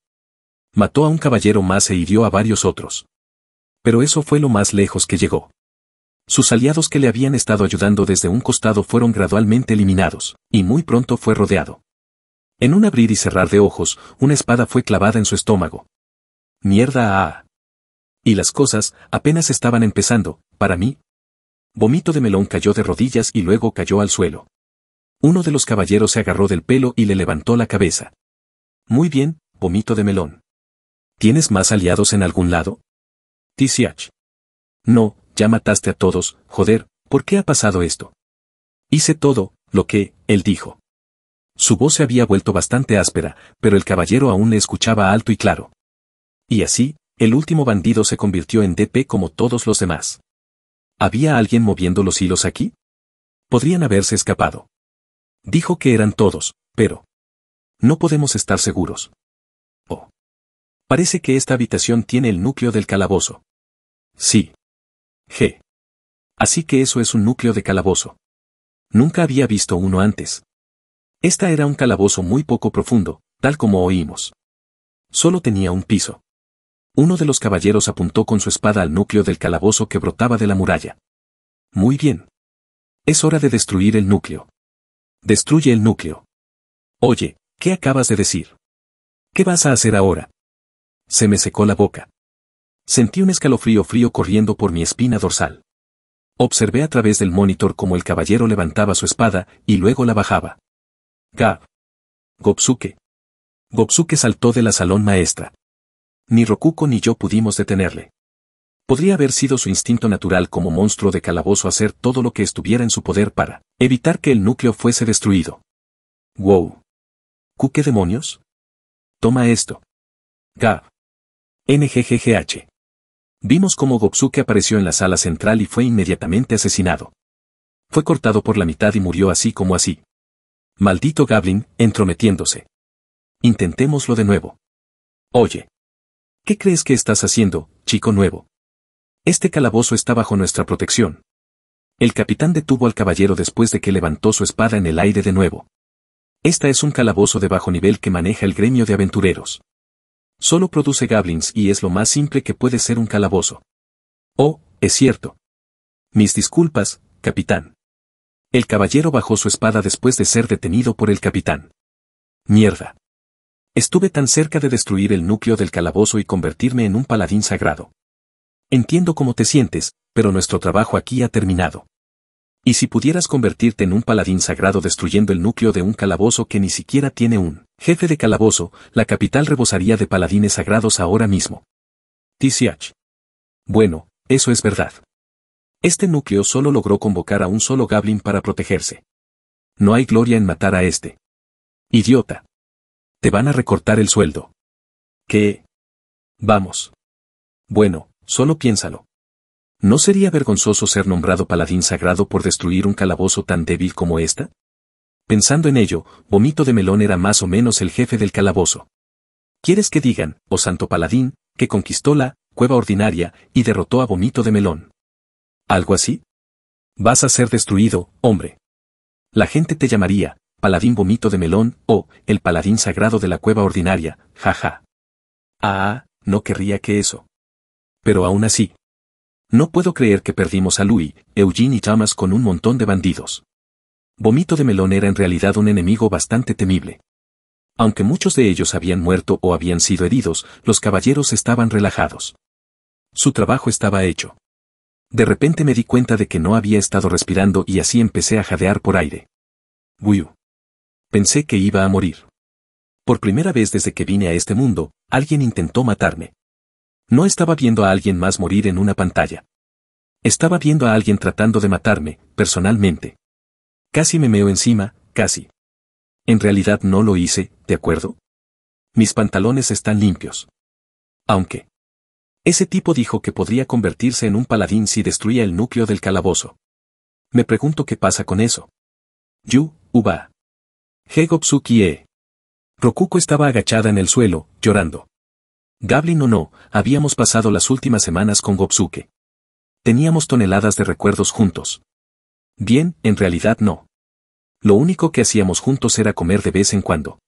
S1: Mató a un caballero más e hirió a varios otros. Pero eso fue lo más lejos que llegó. Sus aliados que le habían estado ayudando desde un costado fueron gradualmente eliminados, y muy pronto fue rodeado. En un abrir y cerrar de ojos, una espada fue clavada en su estómago, Mierda ah. Y las cosas apenas estaban empezando, para mí. Vomito de melón cayó de rodillas y luego cayó al suelo. Uno de los caballeros se agarró del pelo y le levantó la cabeza. Muy bien, vomito de melón. ¿Tienes más aliados en algún lado? TCH. No, ya mataste a todos, joder, ¿por qué ha pasado esto? Hice todo, lo que, él dijo. Su voz se había vuelto bastante áspera, pero el caballero aún le escuchaba alto y claro. Y así, el último bandido se convirtió en DP como todos los demás. ¿Había alguien moviendo los hilos aquí? Podrían haberse escapado.
S2: Dijo que eran todos, pero... No podemos estar seguros.
S1: Oh. Parece que esta habitación tiene el núcleo del calabozo. Sí. G. Así que eso es un núcleo de calabozo. Nunca había visto uno antes. Esta era un calabozo muy poco profundo, tal como oímos. Solo tenía un piso. Uno de los caballeros apuntó con su espada al núcleo del calabozo que brotaba de la muralla. Muy bien. Es hora de destruir el núcleo. Destruye el núcleo. Oye, ¿qué acabas de decir? ¿Qué vas a hacer ahora? Se me secó la boca. Sentí un escalofrío frío corriendo por mi espina dorsal. Observé a través del monitor cómo el caballero levantaba su espada y luego la bajaba. Gav. Gopsuke.» Gopsuke saltó de la salón maestra. Ni Rokuko ni yo pudimos detenerle. Podría haber sido su instinto natural como monstruo de calabozo hacer todo lo que estuviera en su poder para evitar que el núcleo fuese destruido. ¡Wow! ¿Cu qué demonios? Toma esto. Gab. NGGGH. Vimos cómo Goksuke apareció en la sala central y fue inmediatamente asesinado. Fue cortado por la mitad y murió así como así. Maldito Gablin, entrometiéndose. Intentémoslo de nuevo. Oye. ¿Qué crees que estás haciendo, chico nuevo? Este calabozo está bajo nuestra protección. El capitán detuvo al caballero después de que levantó su espada en el aire de nuevo. Esta es un calabozo de bajo nivel que maneja el gremio de aventureros. Solo produce goblins y es lo más simple que puede ser un calabozo. Oh, es cierto. Mis disculpas, capitán. El caballero bajó su espada después de ser detenido por el capitán. Mierda. Estuve tan cerca de destruir el núcleo del calabozo y convertirme en un paladín sagrado. Entiendo cómo te sientes, pero nuestro trabajo aquí ha terminado. Y si pudieras convertirte en un paladín sagrado destruyendo el núcleo de un calabozo que ni siquiera tiene un jefe de calabozo, la capital rebosaría de paladines sagrados ahora mismo. TCH. Bueno, eso es verdad. Este núcleo solo logró convocar a un solo goblin para protegerse. No hay gloria en matar a este. Idiota. Te van a recortar el sueldo. ¿Qué? Vamos. Bueno, solo piénsalo. ¿No sería vergonzoso ser nombrado paladín sagrado por destruir un calabozo tan débil como esta? Pensando en ello, Vomito de Melón era más o menos el jefe del calabozo. ¿Quieres que digan, oh santo paladín, que conquistó la cueva ordinaria y derrotó a Vomito de Melón? ¿Algo así? Vas a ser destruido, hombre. La gente te llamaría, paladín vomito de melón, o, el paladín sagrado de la cueva ordinaria, jaja. Ah, no querría que eso. Pero aún así. No puedo creer que perdimos a Louis, Eugene y Thomas con un montón de bandidos. Vomito de melón era en realidad un enemigo bastante temible. Aunque muchos de ellos habían muerto o habían sido heridos, los caballeros estaban relajados. Su trabajo estaba hecho. De repente me di cuenta de que no había estado respirando y así empecé a jadear por aire. Pensé que iba a morir. Por primera vez desde que vine a este mundo, alguien intentó matarme. No estaba viendo a alguien más morir en una pantalla. Estaba viendo a alguien tratando de matarme, personalmente. Casi me meo encima, casi. En realidad no lo hice, ¿de acuerdo? Mis pantalones están limpios. Aunque. Ese tipo dijo que podría convertirse en un paladín si destruía el núcleo del calabozo. Me pregunto qué pasa con eso. Yu, Uba. Gopsuki e Rokuko estaba agachada en el suelo, llorando. Gablin o no, habíamos pasado las últimas semanas con Gopsuke. Teníamos toneladas de recuerdos juntos. Bien, en realidad no. Lo único que hacíamos juntos era comer de vez en cuando.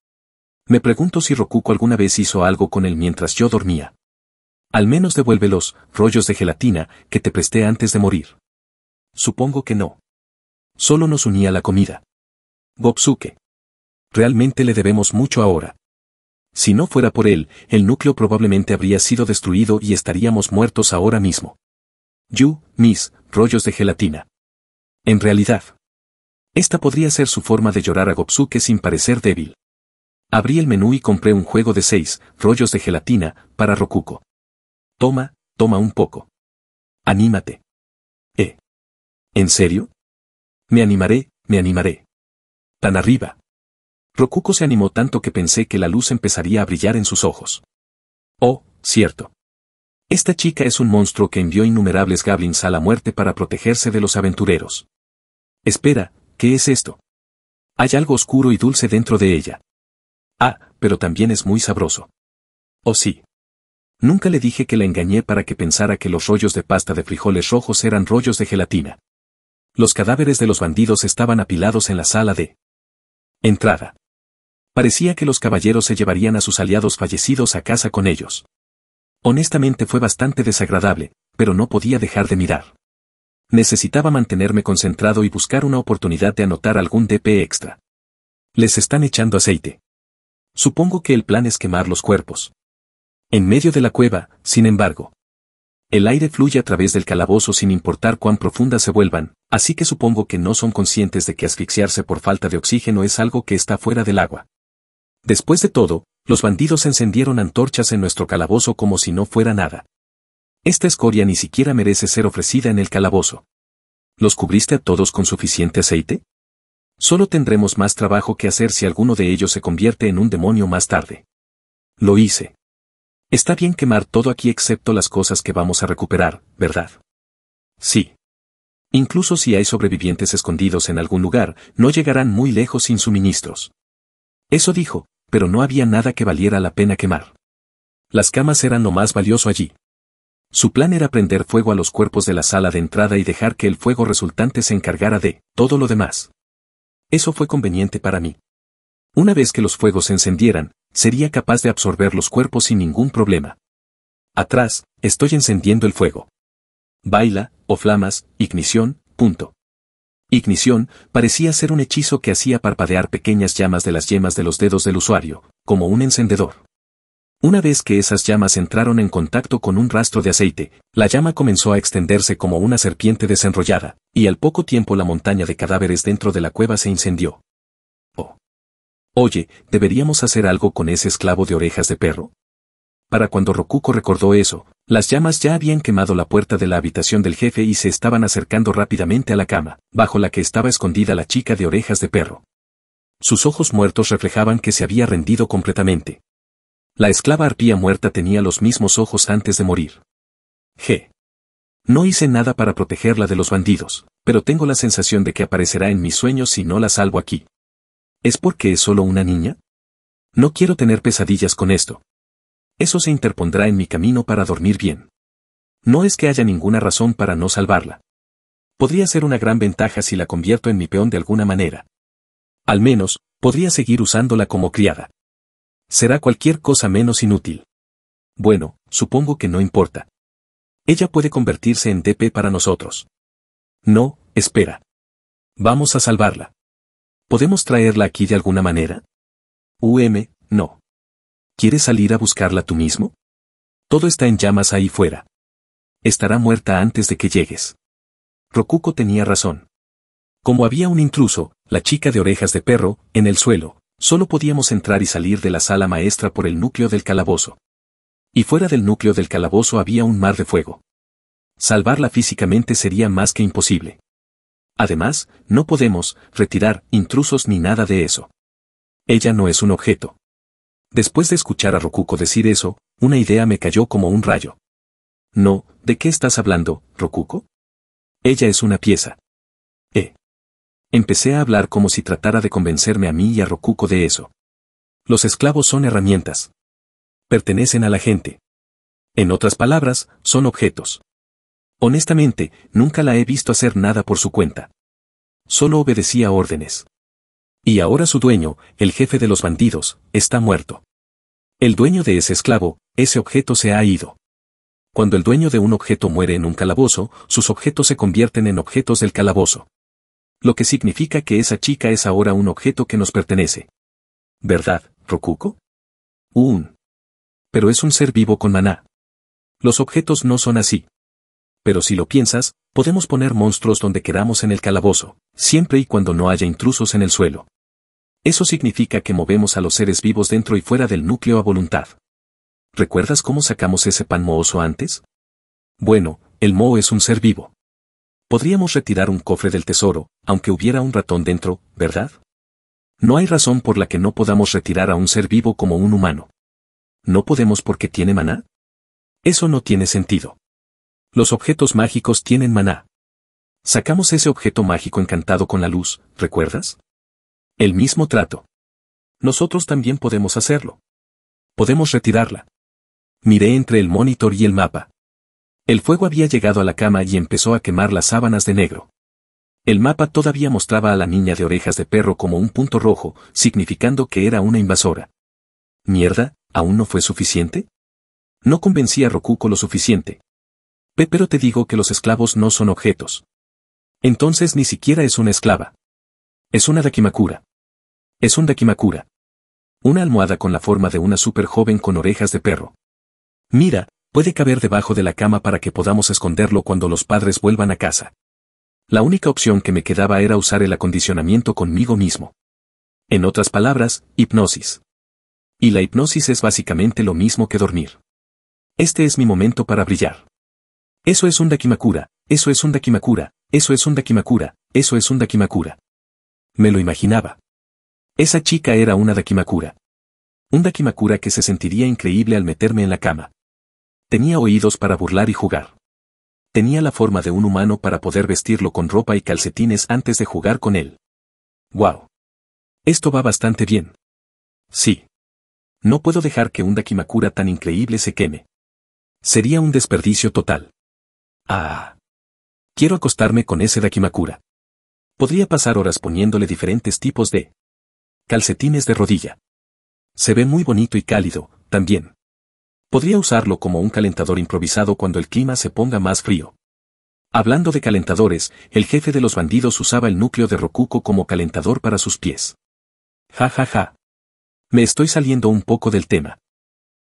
S1: Me pregunto si Rokuko alguna vez hizo algo con él mientras yo dormía. Al menos devuelve los rollos de gelatina que te presté antes de morir. Supongo que no. Solo nos unía la comida. Gopsuke realmente le debemos mucho ahora. Si no fuera por él, el núcleo probablemente habría sido destruido y estaríamos muertos ahora mismo. Yu, mis, rollos de gelatina. En realidad. Esta podría ser su forma de llorar a Gopsuke sin parecer débil. Abrí el menú y compré un juego de seis rollos de gelatina para Rokuko. Toma, toma un poco. Anímate.
S2: Eh. ¿En serio? Me animaré, me animaré.
S1: Tan arriba. Rokuko se animó tanto que pensé que la luz empezaría a brillar en sus ojos. Oh, cierto. Esta chica es un monstruo que envió innumerables goblins a la muerte para protegerse de los aventureros. Espera, ¿qué es esto? Hay algo oscuro y dulce dentro de ella. Ah, pero también es muy sabroso. Oh sí. Nunca le dije que la engañé para que pensara que los rollos de pasta de frijoles rojos eran rollos de gelatina. Los cadáveres de los bandidos estaban apilados en la sala de entrada. Parecía que los caballeros se llevarían a sus aliados fallecidos a casa con ellos. Honestamente fue bastante desagradable, pero no podía dejar de mirar. Necesitaba mantenerme concentrado y buscar una oportunidad de anotar algún DP extra. Les están echando aceite. Supongo que el plan es quemar los cuerpos. En medio de la cueva, sin embargo. El aire fluye a través del calabozo sin importar cuán profundas se vuelvan, así que supongo que no son conscientes de que asfixiarse por falta de oxígeno es algo que está fuera del agua. Después de todo, los bandidos encendieron antorchas en nuestro calabozo como si no fuera nada. Esta escoria ni siquiera merece ser ofrecida en el calabozo. ¿Los cubriste a todos con suficiente aceite? Solo tendremos más trabajo que hacer si alguno de ellos se convierte en un demonio más tarde. Lo hice. Está bien quemar todo aquí excepto las cosas que vamos a recuperar, ¿verdad? Sí. Incluso si hay sobrevivientes escondidos en algún lugar, no llegarán muy lejos sin suministros. Eso dijo, pero no había nada que valiera la pena quemar. Las camas eran lo más valioso allí. Su plan era prender fuego a los cuerpos de la sala de entrada y dejar que el fuego resultante se encargara de todo lo demás. Eso fue conveniente para mí. Una vez que los fuegos se encendieran, sería capaz de absorber los cuerpos sin ningún problema. Atrás, estoy encendiendo el fuego. Baila, o flamas, ignición, punto. Ignición parecía ser un hechizo que hacía parpadear pequeñas llamas de las yemas de los dedos del usuario, como un encendedor. Una vez que esas llamas entraron en contacto con un rastro de aceite, la llama comenzó a extenderse como una serpiente desenrollada, y al poco tiempo la montaña de cadáveres dentro de la cueva se incendió. Oh. Oye, deberíamos hacer algo con ese esclavo de orejas de perro. Para cuando Rokuko recordó eso, las llamas ya habían quemado la puerta de la habitación del jefe y se estaban acercando rápidamente a la cama, bajo la que estaba escondida la chica de orejas de perro. Sus ojos muertos reflejaban que se había rendido completamente. La esclava arpía muerta tenía los mismos ojos antes de morir. G. No hice nada para protegerla de los bandidos, pero tengo la sensación de que aparecerá en mis sueños si no la salvo aquí. ¿Es porque es solo una niña? No quiero tener pesadillas con esto, eso se interpondrá en mi camino para dormir bien. No es que haya ninguna razón para no salvarla. Podría ser una gran ventaja si la convierto en mi peón de alguna manera. Al menos, podría seguir usándola como criada. Será cualquier cosa menos inútil. Bueno, supongo que no importa. Ella puede convertirse en DP para
S2: nosotros. No, espera. Vamos a salvarla. ¿Podemos
S1: traerla aquí de alguna manera? UM, no. ¿Quieres salir a buscarla tú mismo? Todo está en llamas ahí fuera. Estará muerta antes de que llegues. Rokuko tenía razón. Como había un intruso, la chica de orejas de perro, en el suelo, solo podíamos entrar y salir de la sala maestra por el núcleo del calabozo. Y fuera del núcleo del calabozo había un mar de fuego. Salvarla físicamente sería más que imposible. Además, no podemos retirar intrusos ni nada de eso. Ella no es un objeto. Después de escuchar a Rokuko decir eso, una idea me cayó como un rayo. No, ¿de qué estás hablando, Rokuko? Ella es una pieza. Eh. Empecé a hablar como si tratara de convencerme a mí y a Rokuko de eso. Los esclavos son herramientas. Pertenecen a la gente. En otras palabras, son objetos. Honestamente, nunca la he visto hacer nada por su cuenta. Solo obedecía órdenes. Y ahora su dueño, el jefe de los bandidos, está muerto. El dueño de ese esclavo, ese objeto se ha ido. Cuando el dueño de un objeto muere en un calabozo, sus objetos se convierten en objetos del calabozo. Lo que significa que esa chica es ahora un objeto que nos pertenece. ¿Verdad, Rokuko? Un. Pero es un ser vivo con maná. Los objetos no son así. Pero si lo piensas, podemos poner monstruos donde queramos en el calabozo, siempre y cuando no haya intrusos en el suelo. Eso significa que movemos a los seres vivos dentro y fuera del núcleo a voluntad. ¿Recuerdas cómo sacamos ese pan mohoso antes? Bueno, el moho es un ser vivo. Podríamos retirar un cofre del tesoro, aunque hubiera un ratón dentro, ¿verdad? No hay razón por la que no podamos retirar a un ser vivo como un humano. ¿No podemos porque tiene maná? Eso no tiene sentido. Los objetos mágicos tienen maná. Sacamos ese objeto mágico encantado con la luz, ¿recuerdas? El mismo trato. Nosotros también podemos hacerlo. Podemos retirarla. Miré entre el monitor y el mapa. El fuego había llegado a la cama y empezó a quemar las sábanas de negro. El mapa todavía mostraba a la niña de orejas de perro como un punto rojo, significando que era una invasora. Mierda, ¿aún no fue suficiente? No convencí a Rokuko lo suficiente. Pe pero te digo que los esclavos no son objetos. Entonces ni siquiera es una esclava. Es una Dakimakura. Es un Dakimakura. Una almohada con la forma de una super joven con orejas de perro. Mira, puede caber debajo de la cama para que podamos esconderlo cuando los padres vuelvan a casa. La única opción que me quedaba era usar el acondicionamiento conmigo mismo. En otras palabras, hipnosis. Y la hipnosis es básicamente lo mismo que dormir. Este es mi momento para brillar. Eso es un Dakimakura, eso es un Dakimakura, eso es un Dakimakura, eso es un Dakimakura. Me lo imaginaba. Esa chica era una Dakimakura. Un Dakimakura que se sentiría increíble al meterme en la cama. Tenía oídos para burlar y jugar. Tenía la forma de un humano para poder vestirlo con ropa y calcetines antes de jugar con él. ¡Wow! Esto va bastante bien. Sí. No puedo dejar que un Dakimakura tan increíble se queme. Sería un desperdicio total. Ah. Quiero acostarme con ese Dakimakura. Podría pasar horas poniéndole diferentes tipos de calcetines de rodilla. Se ve muy bonito y cálido, también. Podría usarlo como un calentador improvisado cuando el clima se ponga más frío. Hablando de calentadores, el jefe de los bandidos usaba el núcleo de Rokuko como calentador para sus pies. Ja ja ja. Me estoy saliendo un poco del tema.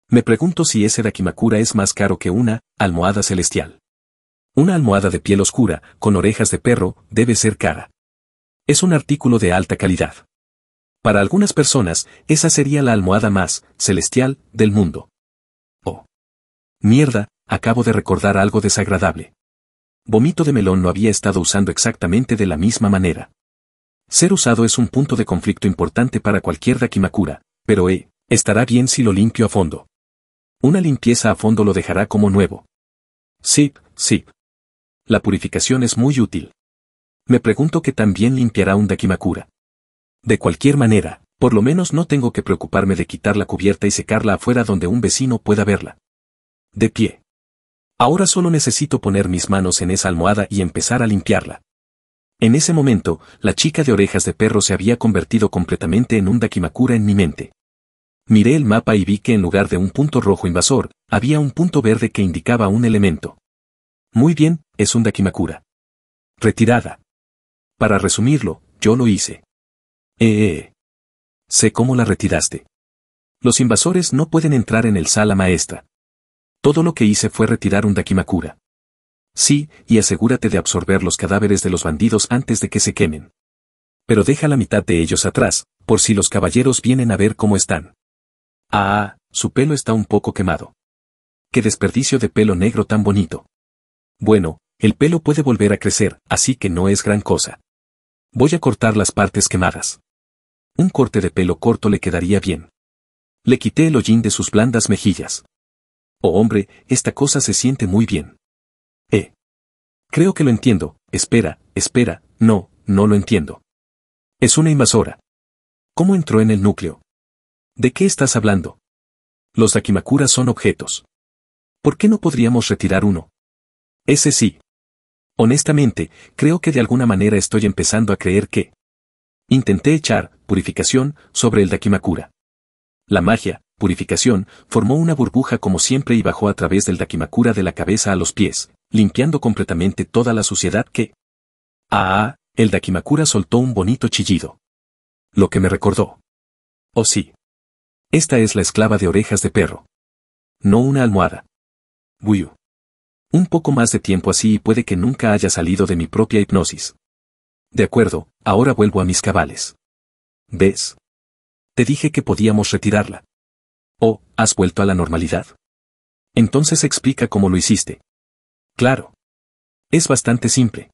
S1: Me pregunto si ese Dakimakura es más caro que una almohada celestial. Una almohada de piel oscura, con orejas de perro, debe ser cara. Es un artículo de alta calidad. Para algunas personas, esa sería la almohada más celestial del mundo. Oh. Mierda, acabo de recordar algo desagradable. Vomito de melón no había estado usando exactamente de la misma manera. Ser usado es un punto de conflicto importante para cualquier Dakimakura, pero eh, estará bien si lo limpio a fondo. Una limpieza a fondo lo dejará como nuevo. Sí, sí. La purificación es muy útil me pregunto que también limpiará un Dakimakura. De cualquier manera, por lo menos no tengo que preocuparme de quitar la cubierta y secarla afuera donde un vecino pueda verla. De pie. Ahora solo necesito poner mis manos en esa almohada y empezar a limpiarla. En ese momento, la chica de orejas de perro se había convertido completamente en un Dakimakura en mi mente. Miré el mapa y vi que en lugar de un punto rojo invasor, había un punto verde que indicaba un elemento. Muy bien, es un Dakimakura. Retirada. Para resumirlo, yo lo hice. Eh, eh, eh, Sé cómo la retiraste. Los invasores no pueden entrar en el sala maestra. Todo lo que hice fue retirar un Dakimakura. Sí, y asegúrate de absorber los cadáveres de los bandidos antes de que se quemen. Pero deja la mitad de ellos atrás, por si los caballeros vienen a ver cómo están. Ah, su pelo está un poco quemado. Qué desperdicio de pelo negro tan bonito. Bueno, el pelo puede volver a crecer, así que no es gran cosa. Voy a cortar las partes quemadas. Un corte de pelo corto le quedaría bien. Le quité el hollín de sus blandas mejillas. Oh hombre, esta cosa se siente muy bien. Eh. Creo que lo entiendo, espera, espera, no, no lo entiendo. Es una invasora. ¿Cómo entró en el núcleo? ¿De qué estás hablando? Los Akimakura son objetos. ¿Por qué no podríamos retirar uno? Ese sí. Honestamente, creo que de alguna manera estoy empezando a creer que... Intenté echar, purificación, sobre el Dakimakura. La magia, purificación, formó una burbuja como siempre y bajó a través del Dakimakura de la cabeza a los pies, limpiando completamente toda la suciedad que... Ah, el Dakimakura soltó un bonito chillido. Lo
S2: que me recordó. Oh sí. Esta es la esclava de orejas de perro.
S1: No una almohada. Buyu. Un poco más de tiempo así y puede que nunca haya salido de mi propia hipnosis. De acuerdo, ahora vuelvo a mis cabales. ¿Ves? Te dije que podíamos retirarla. Oh, has vuelto a la normalidad. Entonces explica cómo lo hiciste. Claro. Es bastante simple.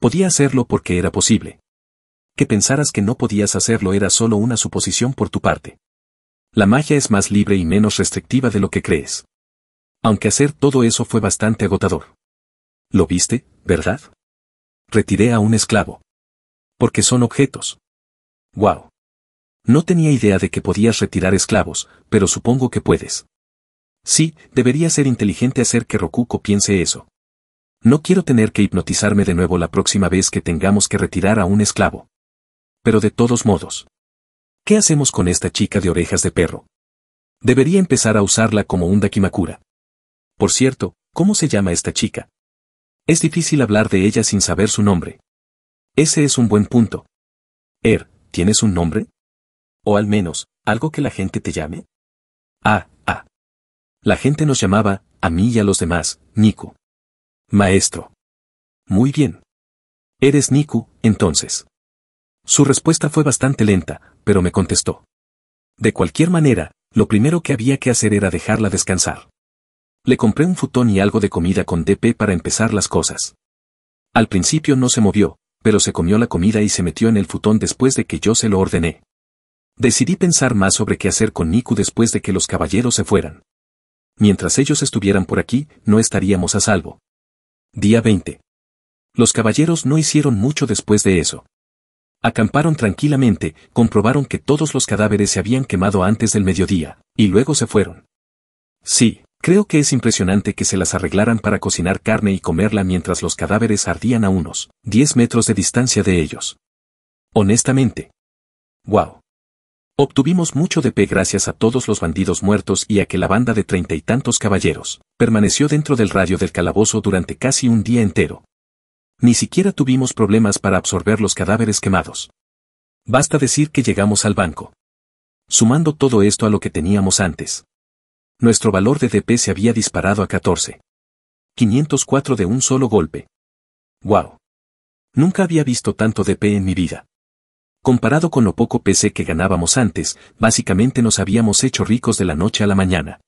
S1: Podía hacerlo porque era posible. Que pensaras que no podías hacerlo era solo una suposición por tu parte. La magia es más libre y menos restrictiva de lo que crees. Aunque hacer todo eso fue bastante agotador. Lo viste, ¿verdad?
S2: Retiré a un esclavo. Porque son objetos. Wow.
S1: No tenía idea de que podías retirar esclavos, pero supongo que puedes. Sí, debería ser inteligente hacer que Rokuko piense eso. No quiero tener que hipnotizarme de nuevo la próxima vez que tengamos que retirar a un esclavo. Pero de todos modos. ¿Qué hacemos con esta chica de orejas de perro? Debería empezar a usarla como un dakimakura. Por cierto, ¿cómo se llama esta chica? Es difícil hablar de ella sin saber su nombre. Ese es un buen punto. Er, ¿tienes un
S2: nombre? O al menos, algo que la gente te llame. Ah, ah.
S1: La gente nos llamaba, a mí y a los demás, Niku. Maestro. Muy bien. Eres Niku, entonces. Su respuesta fue bastante lenta, pero me contestó. De cualquier manera, lo primero que había que hacer era dejarla descansar. Le compré un futón y algo de comida con DP para empezar las cosas. Al principio no se movió, pero se comió la comida y se metió en el futón después de que yo se lo ordené. Decidí pensar más sobre qué hacer con Niku después de que los caballeros se fueran. Mientras ellos estuvieran por aquí, no estaríamos a salvo. Día 20. Los caballeros no hicieron mucho después de eso. Acamparon tranquilamente, comprobaron que todos los cadáveres se habían quemado antes del mediodía, y luego se fueron. Sí. Creo que es impresionante que se las arreglaran para cocinar carne y comerla mientras los cadáveres ardían a unos 10 metros de distancia de ellos. Honestamente. ¡Wow! Obtuvimos mucho de pe gracias a todos los bandidos muertos y a que la banda de treinta y tantos caballeros permaneció dentro del radio del calabozo durante casi un día entero. Ni siquiera tuvimos problemas para absorber los cadáveres quemados. Basta decir que llegamos al banco. Sumando todo esto a lo que teníamos antes, nuestro valor de DP se había disparado a 14. 504 de un solo golpe. ¡Wow! Nunca había visto tanto DP en mi vida. Comparado con lo poco PC que ganábamos antes, básicamente nos habíamos hecho ricos de la noche a la mañana.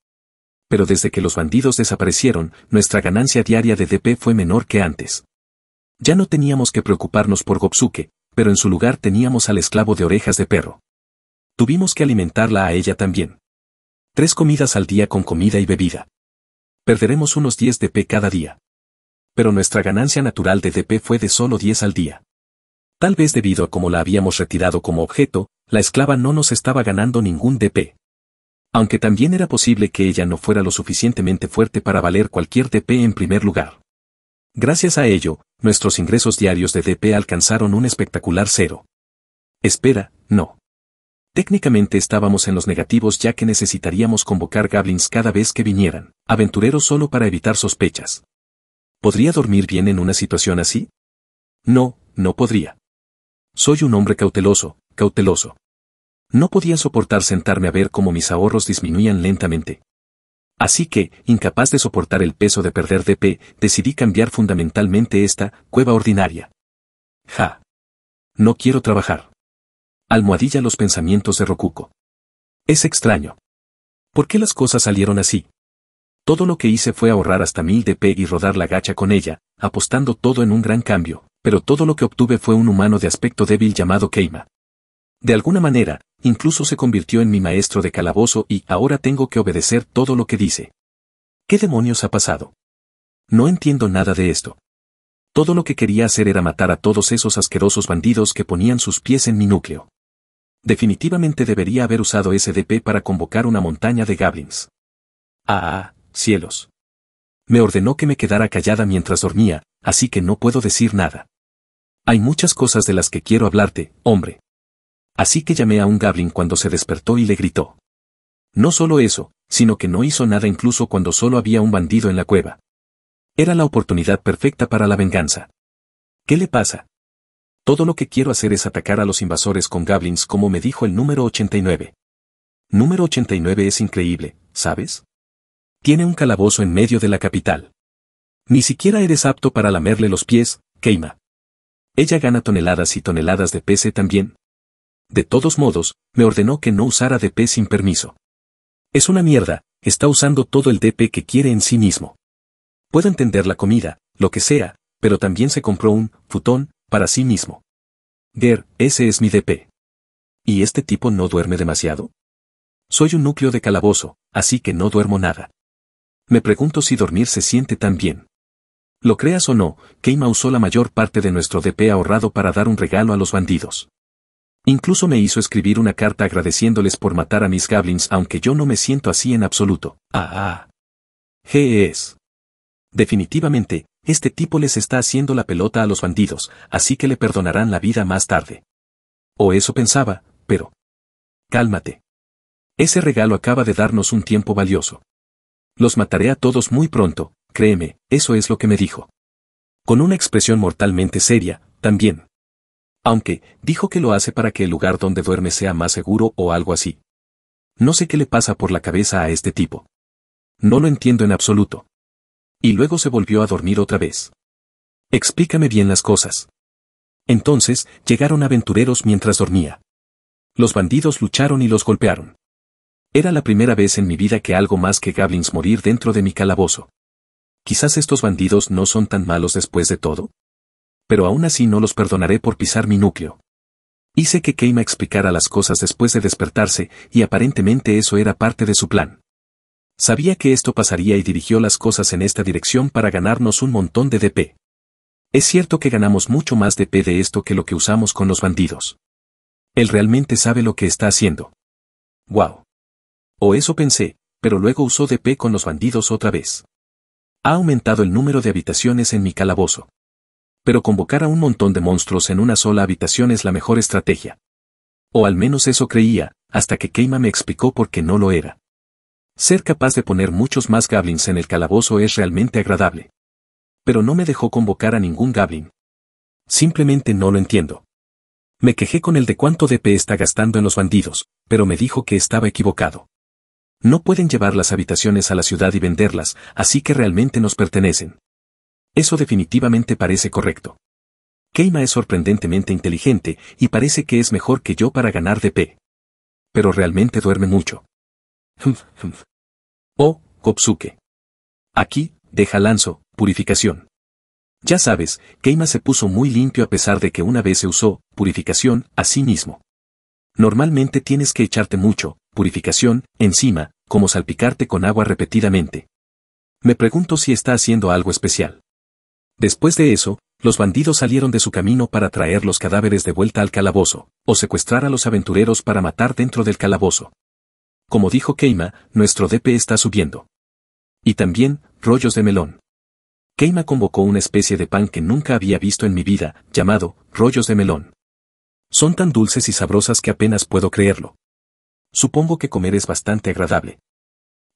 S1: Pero desde que los bandidos desaparecieron, nuestra ganancia diaria de DP fue menor que antes. Ya no teníamos que preocuparnos por Gopsuke, pero en su lugar teníamos al esclavo de orejas de perro. Tuvimos que alimentarla a ella también. Tres comidas al día con comida y bebida. Perderemos unos 10 DP cada día. Pero nuestra ganancia natural de DP fue de solo 10 al día. Tal vez debido a como la habíamos retirado como objeto, la esclava no nos estaba ganando ningún DP. Aunque también era posible que ella no fuera lo suficientemente fuerte para valer cualquier DP en primer lugar. Gracias a ello, nuestros ingresos diarios de DP alcanzaron un espectacular cero. Espera, no. Técnicamente estábamos en los negativos ya que necesitaríamos convocar goblins cada vez que vinieran, aventureros solo para evitar sospechas. ¿Podría dormir bien en una situación así? No, no podría. Soy un hombre cauteloso, cauteloso. No podía soportar sentarme a ver cómo mis ahorros disminuían lentamente. Así que, incapaz de soportar el peso de perder DP, decidí cambiar fundamentalmente esta cueva ordinaria. Ja. No quiero trabajar. Almohadilla los pensamientos de Rokuko. Es extraño. ¿Por qué las cosas salieron así? Todo lo que hice fue ahorrar hasta mil DP y rodar la gacha con ella, apostando todo en un gran cambio, pero todo lo que obtuve fue un humano de aspecto débil llamado Keima. De alguna manera, incluso se convirtió en mi maestro de calabozo y ahora tengo que obedecer todo lo que dice. ¿Qué demonios ha pasado? No entiendo nada de esto. Todo lo que quería hacer era matar a todos esos asquerosos bandidos que ponían sus pies en mi núcleo. Definitivamente debería haber usado SDP para convocar una montaña de goblins. Ah, ah, cielos. Me ordenó que me quedara callada mientras dormía, así que no puedo decir nada. Hay muchas cosas de las que quiero hablarte, hombre. Así que llamé a un goblin cuando se despertó y le gritó. No solo eso, sino que no hizo nada incluso cuando solo había un bandido en la cueva. Era la oportunidad perfecta para la venganza. ¿Qué le pasa? Todo lo que quiero hacer es atacar a los invasores con goblins como me dijo el número 89. Número 89 es increíble, ¿sabes? Tiene un calabozo en medio de la capital. Ni siquiera eres apto para lamerle los pies, Keima. Ella gana toneladas y toneladas de PC también. De todos modos, me ordenó que no usara DP sin permiso. Es una mierda, está usando todo el DP que quiere en sí mismo. Puedo entender la comida, lo que sea, pero también se compró un futón para sí mismo. Ger, ese es mi DP. ¿Y este tipo no duerme demasiado? Soy un núcleo de calabozo, así que no duermo nada. Me pregunto si dormir se siente tan bien. Lo creas o no, Keima usó la mayor parte de nuestro DP ahorrado para dar un regalo a los bandidos. Incluso me hizo escribir una carta agradeciéndoles por matar a mis goblins aunque yo no me siento así en absoluto. Ah, ah. GES. Definitivamente, este tipo les está haciendo la pelota a los bandidos, así que le perdonarán la vida más tarde. O eso pensaba, pero... Cálmate. Ese regalo acaba de darnos un tiempo valioso. Los mataré a todos muy pronto, créeme, eso es lo que me dijo. Con una expresión mortalmente seria, también. Aunque, dijo que lo hace para que el lugar donde duerme sea más seguro o algo así. No sé qué le pasa por la cabeza a este tipo. No lo entiendo en absoluto y luego se volvió a dormir otra vez. Explícame bien las cosas. Entonces, llegaron aventureros mientras dormía. Los bandidos lucharon y los golpearon. Era la primera vez en mi vida que algo más que Gablins morir dentro de mi calabozo. Quizás estos bandidos no son tan malos después de todo. Pero aún así no los perdonaré por pisar mi núcleo. Hice que Keima explicara las cosas después de despertarse, y aparentemente eso era parte de su plan. Sabía que esto pasaría y dirigió las cosas en esta dirección para ganarnos un montón de DP. Es cierto que ganamos mucho más DP de esto que lo que usamos con los bandidos. Él realmente sabe lo que está haciendo. Wow. O eso pensé, pero luego usó DP con los bandidos otra vez. Ha aumentado el número de habitaciones en mi calabozo. Pero convocar a un montón de monstruos en una sola habitación es la mejor estrategia. O al menos eso creía, hasta que Keima me explicó por qué no lo era. Ser capaz de poner muchos más goblins en el calabozo es realmente agradable. Pero no me dejó convocar a ningún goblin. Simplemente no lo entiendo. Me quejé con el de cuánto DP está gastando en los bandidos, pero me dijo que estaba equivocado. No pueden llevar las habitaciones a la ciudad y venderlas, así que realmente nos pertenecen. Eso definitivamente parece correcto. Keima es sorprendentemente inteligente y parece que es mejor que yo para ganar DP. Pero realmente duerme mucho. Oh, Kopsuke. Aquí, deja lanzo, purificación. Ya sabes, Keima se puso muy limpio a pesar de que una vez se usó, purificación, a sí mismo. Normalmente tienes que echarte mucho, purificación, encima, como salpicarte con agua repetidamente. Me pregunto si está haciendo algo especial. Después de eso, los bandidos salieron de su camino para traer los cadáveres de vuelta al calabozo, o secuestrar a los aventureros para matar dentro del calabozo. Como dijo Keima, nuestro DP está subiendo. Y también, rollos de melón. Keima convocó una especie de pan que nunca había visto en mi vida, llamado, rollos de melón. Son tan dulces y sabrosas que apenas puedo creerlo. Supongo que comer es bastante agradable.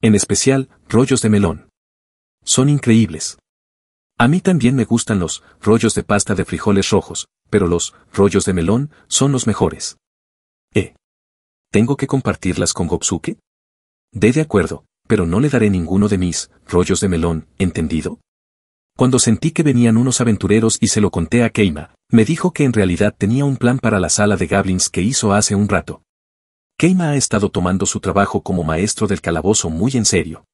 S1: En especial, rollos de melón. Son increíbles. A mí también me gustan los rollos de pasta de frijoles rojos, pero los rollos de melón son los mejores. Eh. ¿Tengo que compartirlas con Gopsuke? De de acuerdo, pero no le daré ninguno de mis rollos de melón, ¿entendido? Cuando sentí que venían unos aventureros y se lo conté a Keima, me dijo que en realidad tenía un plan para la sala de goblins que hizo hace un rato. Keima ha estado tomando su trabajo como maestro del calabozo muy en serio.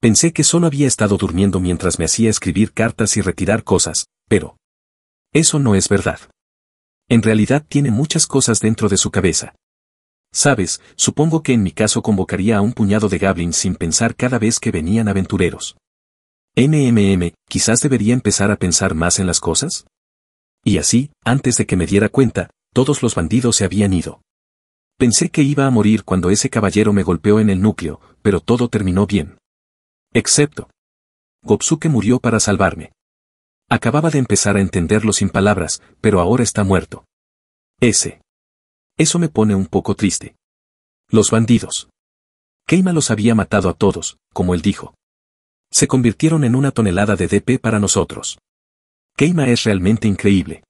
S1: Pensé que solo había estado durmiendo mientras me hacía escribir cartas y retirar cosas, pero... Eso no es verdad. En realidad tiene muchas cosas dentro de su cabeza, Sabes, supongo que en mi caso convocaría a un puñado de goblins sin pensar cada vez que venían aventureros. MMM, quizás debería empezar a pensar más en las cosas. Y así, antes de que me diera cuenta, todos los bandidos se habían ido. Pensé que iba a morir cuando ese caballero me golpeó en el núcleo, pero todo terminó bien. Excepto. Gopsuke murió para salvarme. Acababa de empezar a entenderlo sin palabras, pero ahora está muerto. Ese. Eso me pone un poco triste. Los bandidos. Keima los había matado a todos, como él dijo. Se convirtieron en una tonelada de DP para nosotros. Keima es realmente increíble.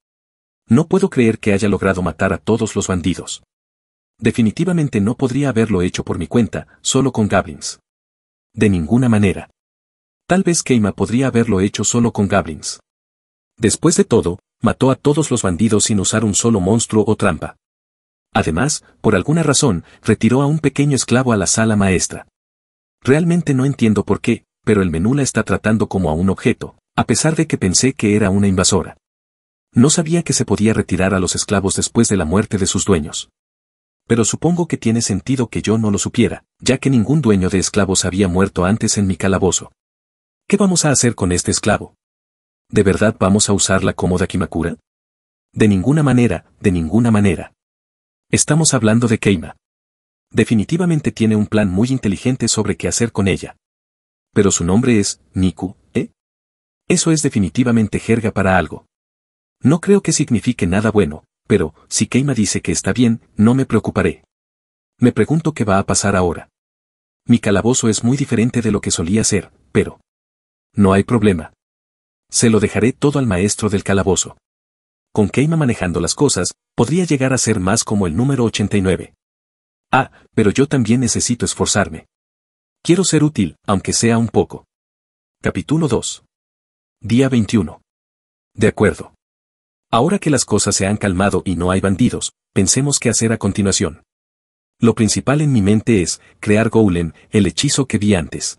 S1: No puedo creer que haya logrado matar a todos los bandidos. Definitivamente no podría haberlo hecho por mi cuenta, solo con Gablins. De ninguna manera. Tal vez Keima podría haberlo hecho solo con Gablins. Después de todo, mató a todos los bandidos sin usar un solo monstruo o trampa. Además, por alguna razón, retiró a un pequeño esclavo a la sala maestra. Realmente no entiendo por qué, pero el menú la está tratando como a un objeto, a pesar de que pensé que era una invasora. No sabía que se podía retirar a los esclavos después de la muerte de sus dueños. Pero supongo que tiene sentido que yo no lo supiera, ya que ningún dueño de esclavos había muerto antes en mi calabozo. ¿Qué vamos a hacer con este esclavo? ¿De verdad vamos a usarla como Dakimakura? De ninguna manera, de ninguna manera. Estamos hablando de Keima. Definitivamente tiene un plan muy inteligente sobre qué hacer con ella. Pero su nombre es, Niku, ¿eh? Eso es definitivamente jerga para algo. No creo que signifique nada bueno, pero, si Keima dice que está bien, no me preocuparé. Me pregunto qué va a pasar ahora. Mi calabozo es muy diferente de lo que solía ser, pero... No hay problema. Se lo dejaré todo al maestro del calabozo con Keima manejando las cosas, podría llegar a ser más como el número 89. Ah, pero yo también necesito esforzarme. Quiero ser útil, aunque sea un poco. Capítulo 2. Día 21. De acuerdo. Ahora que las cosas se han calmado y no hay bandidos, pensemos qué hacer a continuación. Lo principal en mi mente es crear Golem, el hechizo que vi antes.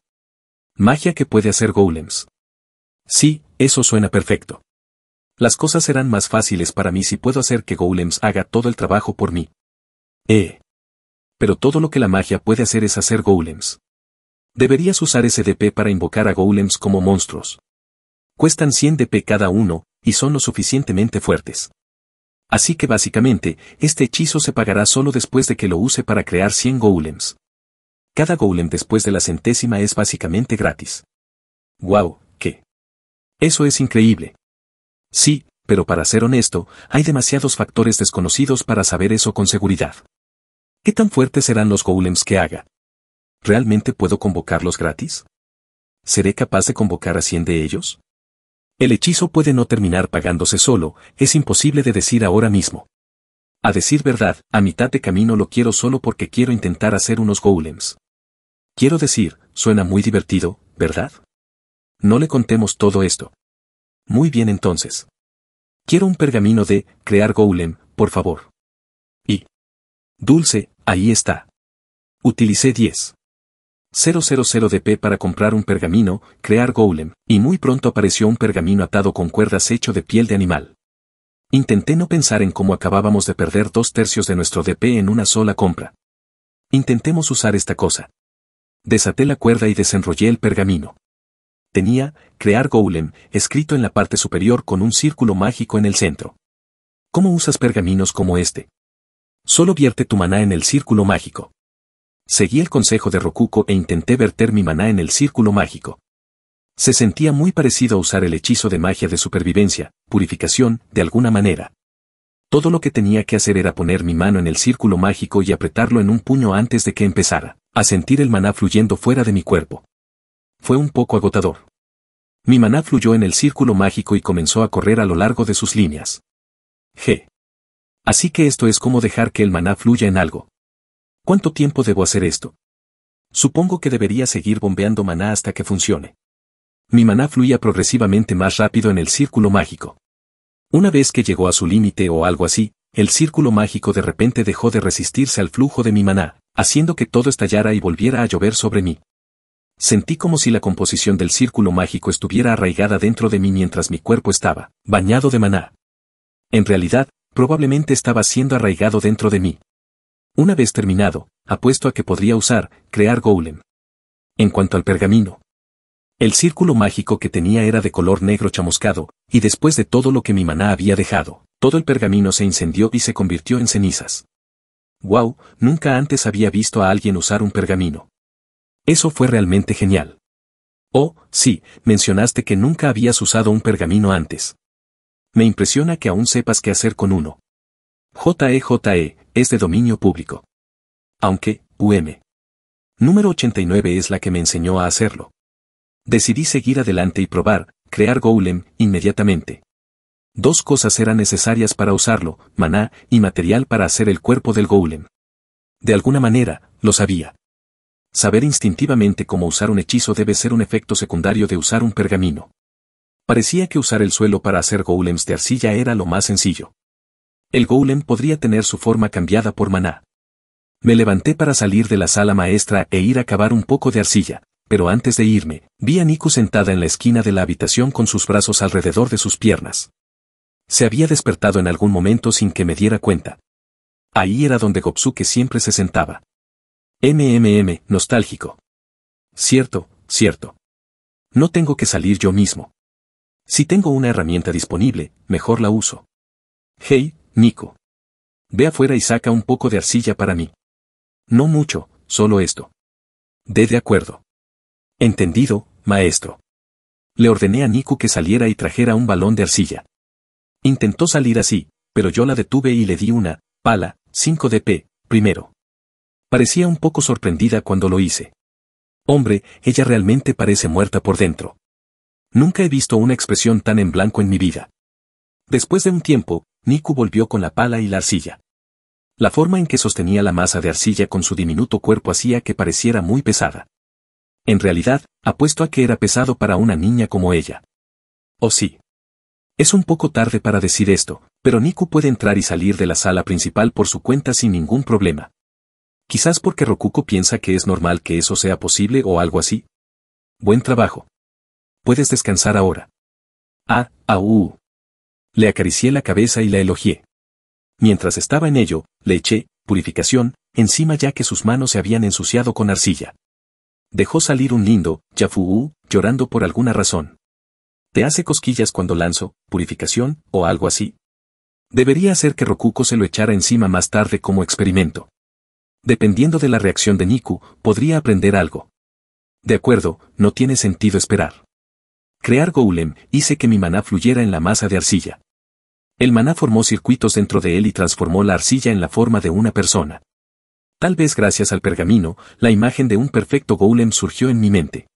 S1: Magia que puede hacer golems. Sí, eso suena perfecto. Las cosas serán más fáciles para mí si puedo hacer que Golems haga todo el trabajo por mí. Eh. Pero todo lo que la magia puede hacer es hacer Golems. Deberías usar ese DP para invocar a Golems como monstruos. Cuestan 100 DP cada uno, y son lo suficientemente fuertes. Así que básicamente, este hechizo se pagará solo después de que lo use para crear 100 golems. Cada golem después de la centésima es básicamente gratis. ¡Guau! Wow, ¿Qué? Eso es increíble. Sí, pero para ser honesto, hay demasiados factores desconocidos para saber eso con seguridad. ¿Qué tan fuertes serán los golems que haga? ¿Realmente puedo convocarlos gratis? ¿Seré capaz de convocar a 100 de ellos? El hechizo puede no terminar pagándose solo, es imposible de decir ahora mismo. A decir verdad, a mitad de camino lo quiero solo porque quiero intentar hacer unos golems. Quiero decir, suena muy divertido, ¿verdad? No le contemos todo esto. Muy bien entonces. Quiero un pergamino de Crear Golem, por favor. Y. Dulce, ahí está. Utilicé 10. 000 DP para comprar un pergamino, crear golem, y muy pronto apareció un pergamino atado con cuerdas hecho de piel de animal. Intenté no pensar en cómo acabábamos de perder dos tercios de nuestro DP en una sola compra. Intentemos usar esta cosa. Desaté la cuerda y desenrollé el pergamino tenía, crear golem, escrito en la parte superior con un círculo mágico en el centro. ¿Cómo usas pergaminos como este? Solo vierte tu maná en el círculo mágico. Seguí el consejo de Rokuko e intenté verter mi maná en el círculo mágico. Se sentía muy parecido a usar el hechizo de magia de supervivencia, purificación, de alguna manera. Todo lo que tenía que hacer era poner mi mano en el círculo mágico y apretarlo en un puño antes de que empezara a sentir el maná fluyendo fuera de mi cuerpo. Fue un poco agotador. Mi maná fluyó en el círculo mágico y comenzó a correr a lo largo de sus líneas. G. Así que esto es como dejar que el maná fluya en algo. ¿Cuánto tiempo debo hacer esto? Supongo que debería seguir bombeando maná hasta que funcione. Mi maná fluía progresivamente más rápido en el círculo mágico. Una vez que llegó a su límite o algo así, el círculo mágico de repente dejó de resistirse al flujo de mi maná, haciendo que todo estallara y volviera a llover sobre mí. Sentí como si la composición del círculo mágico estuviera arraigada dentro de mí mientras mi cuerpo estaba, bañado de maná. En realidad, probablemente estaba siendo arraigado dentro de mí. Una vez terminado, apuesto a que podría usar, crear golem. En cuanto al pergamino. El círculo mágico que tenía era de color negro chamuscado, y después de todo lo que mi maná había dejado, todo el pergamino se incendió y se convirtió en cenizas. Wow, nunca antes había visto a alguien usar un pergamino. Eso fue realmente genial. Oh, sí, mencionaste que nunca habías usado un pergamino antes. Me impresiona que aún sepas qué hacer con uno. JEJE, e, es de dominio público. Aunque, UM. Número 89 es la que me enseñó a hacerlo. Decidí seguir adelante y probar, crear Golem, inmediatamente. Dos cosas eran necesarias para usarlo, maná y material para hacer el cuerpo del Golem. De alguna manera, lo sabía. Saber instintivamente cómo usar un hechizo debe ser un efecto secundario de usar un pergamino. Parecía que usar el suelo para hacer golems de arcilla era lo más sencillo. El golem podría tener su forma cambiada por maná. Me levanté para salir de la sala maestra e ir a cavar un poco de arcilla, pero antes de irme, vi a Niku sentada en la esquina de la habitación con sus brazos alrededor de sus piernas. Se había despertado en algún momento sin que me diera cuenta. Ahí era donde Gopsuke siempre se sentaba. MMM, nostálgico. Cierto, cierto. No tengo que salir yo mismo. Si tengo una herramienta disponible, mejor la uso. Hey, Nico. Ve afuera y saca un poco de arcilla para mí. No mucho, solo esto. De de acuerdo. Entendido, maestro. Le ordené a Nico que saliera y trajera un balón de arcilla. Intentó salir así, pero yo la detuve y le di una, pala, 5 p primero. Parecía un poco sorprendida cuando lo hice. Hombre, ella realmente parece muerta por dentro. Nunca he visto una expresión tan en blanco en mi vida. Después de un tiempo, Niku volvió con la pala y la arcilla. La forma en que sostenía la masa de arcilla con su diminuto cuerpo hacía que pareciera muy pesada. En realidad, apuesto a que era pesado para una niña como ella. Oh sí. Es un poco tarde para decir esto, pero Niku puede entrar y salir de la sala principal por su cuenta sin ningún problema. Quizás porque Rokuko piensa que es normal que eso sea posible o algo así. Buen trabajo. Puedes descansar ahora. Ah, aú. Le acaricié la cabeza y la elogié. Mientras estaba en ello, le eché, purificación, encima ya que sus manos se habían ensuciado con arcilla. Dejó salir un lindo, Yafuú, llorando por alguna razón. ¿Te hace cosquillas cuando lanzo, purificación, o algo así? Debería hacer que Rokuko se lo echara encima más tarde como experimento. Dependiendo de la reacción de Niku, podría aprender algo. De acuerdo, no tiene sentido esperar. Crear Golem hice que mi maná fluyera en la masa de arcilla. El maná formó circuitos dentro de él y transformó la arcilla en la forma de una persona. Tal vez gracias al pergamino, la imagen de un perfecto golem surgió en mi mente.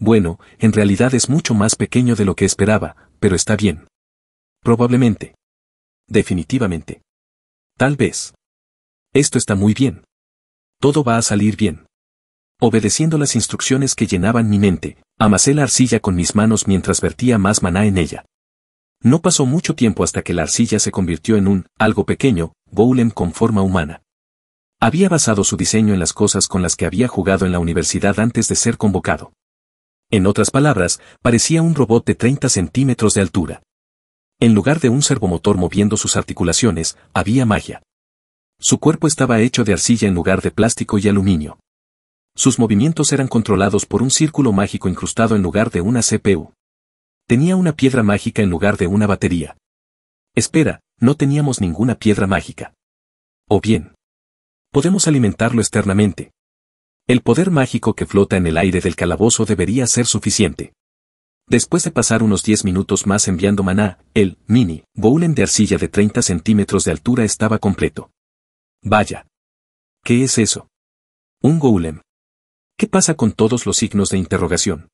S1: Bueno, en realidad es mucho más pequeño de lo que esperaba, pero está bien. Probablemente. Definitivamente. Tal vez. Esto está muy bien todo va a salir bien. Obedeciendo las instrucciones que llenaban mi mente, amasé la arcilla con mis manos mientras vertía más maná en ella. No pasó mucho tiempo hasta que la arcilla se convirtió en un, algo pequeño, golem con forma humana. Había basado su diseño en las cosas con las que había jugado en la universidad antes de ser convocado. En otras palabras, parecía un robot de 30 centímetros de altura. En lugar de un servomotor moviendo sus articulaciones, había magia. Su cuerpo estaba hecho de arcilla en lugar de plástico y aluminio. Sus movimientos eran controlados por un círculo mágico incrustado en lugar de una CPU. Tenía una piedra mágica en lugar de una batería. Espera, no teníamos ninguna piedra mágica. O bien, podemos alimentarlo externamente. El poder mágico que flota en el aire del calabozo debería ser suficiente. Después de pasar unos 10 minutos más enviando maná, el mini bowlen de arcilla de 30 centímetros de altura estaba completo. Vaya. ¿Qué es eso? Un golem. ¿Qué pasa con todos los signos de interrogación?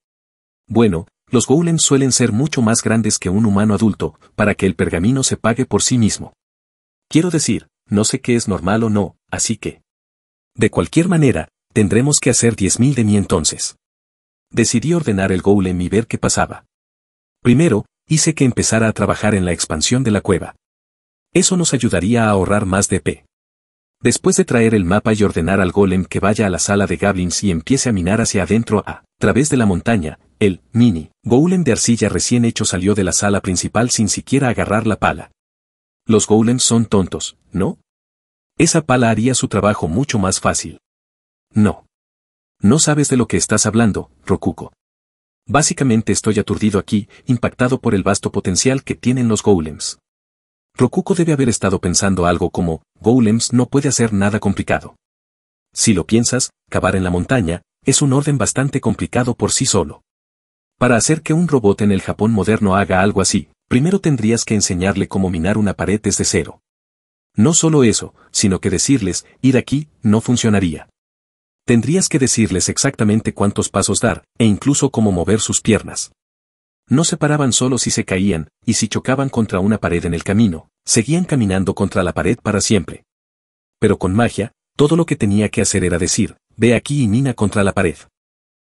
S1: Bueno, los golems suelen ser mucho más grandes que un humano adulto, para que el pergamino se pague por sí mismo. Quiero decir, no sé qué es normal o no, así que... De cualquier manera, tendremos que hacer mil de mí entonces. Decidí ordenar el golem y ver qué pasaba. Primero, hice que empezara a trabajar en la expansión de la cueva. Eso nos ayudaría a ahorrar más de P. Después de traer el mapa y ordenar al golem que vaya a la sala de goblins y empiece a minar hacia adentro a través de la montaña, el mini golem de arcilla recién hecho salió de la sala principal sin siquiera agarrar la pala. Los golems son tontos, ¿no? Esa pala haría su trabajo mucho más fácil. No. No sabes de lo que estás hablando, Rokuko. Básicamente estoy aturdido aquí, impactado por el vasto potencial que tienen los golems. Rokuko debe haber estado pensando algo como, Golems no puede hacer nada complicado. Si lo piensas, cavar en la montaña, es un orden bastante complicado por sí solo. Para hacer que un robot en el Japón moderno haga algo así, primero tendrías que enseñarle cómo minar una pared desde cero. No solo eso, sino que decirles, ir aquí, no funcionaría. Tendrías que decirles exactamente cuántos pasos dar, e incluso cómo mover sus piernas. No se paraban solo si se caían, y si chocaban contra una pared en el camino, seguían caminando contra la pared para siempre. Pero con magia, todo lo que tenía que hacer era decir, ve aquí y mina contra la pared.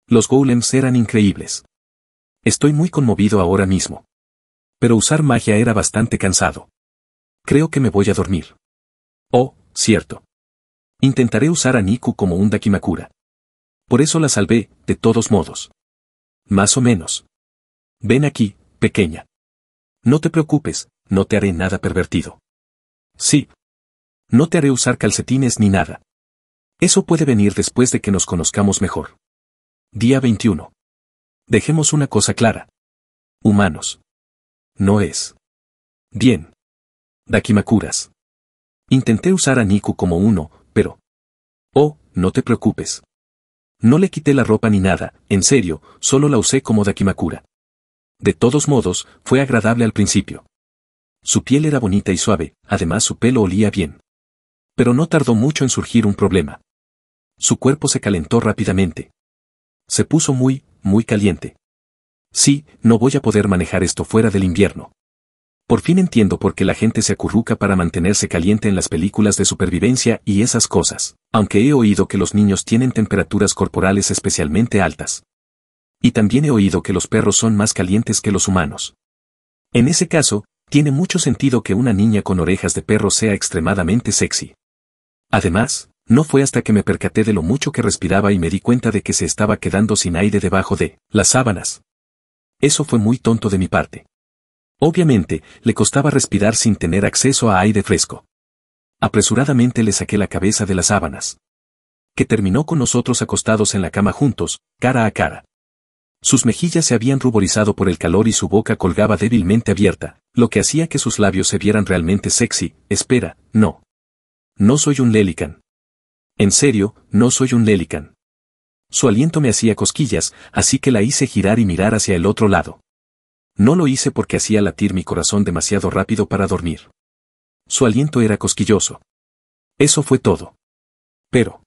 S1: Los golems eran increíbles. Estoy muy conmovido ahora mismo. Pero usar magia era bastante
S2: cansado. Creo que me voy a dormir. Oh, cierto. Intentaré
S1: usar a Niku como un Dakimakura. Por eso la salvé, de todos modos. Más o menos. Ven aquí, pequeña. No te preocupes, no te haré nada pervertido. Sí. No te haré usar calcetines ni nada. Eso puede venir después de que nos conozcamos mejor. Día 21.
S2: Dejemos una cosa clara. Humanos. No es.
S1: Bien. Dakimakuras. Intenté usar a Niku como uno, pero... Oh, no te preocupes. No le quité la ropa ni nada, en serio, solo la usé como Dakimakura. De todos modos, fue agradable al principio. Su piel era bonita y suave, además su pelo olía bien. Pero no tardó mucho en surgir un problema. Su cuerpo se calentó rápidamente. Se puso muy, muy caliente. Sí, no voy a poder manejar esto fuera del invierno. Por fin entiendo por qué la gente se acurruca para mantenerse caliente en las películas de supervivencia y esas cosas, aunque he oído que los niños tienen temperaturas corporales especialmente altas. Y también he oído que los perros son más calientes que los humanos. En ese caso, tiene mucho sentido que una niña con orejas de perro sea extremadamente sexy. Además, no fue hasta que me percaté de lo mucho que respiraba y me di cuenta de que se estaba quedando sin aire debajo de las sábanas. Eso fue muy tonto de mi parte. Obviamente, le costaba respirar sin tener acceso a aire fresco. Apresuradamente le saqué la cabeza de las sábanas. Que terminó con nosotros acostados en la cama juntos, cara a cara. Sus mejillas se habían ruborizado por el calor y su boca colgaba débilmente abierta, lo que hacía que sus labios se vieran realmente sexy. Espera, no. No soy un lelican. En serio, no soy un lelican. Su aliento me hacía cosquillas, así que la hice girar y mirar hacia el otro lado. No lo hice porque hacía latir mi corazón demasiado rápido para dormir. Su aliento era cosquilloso. Eso fue todo. Pero.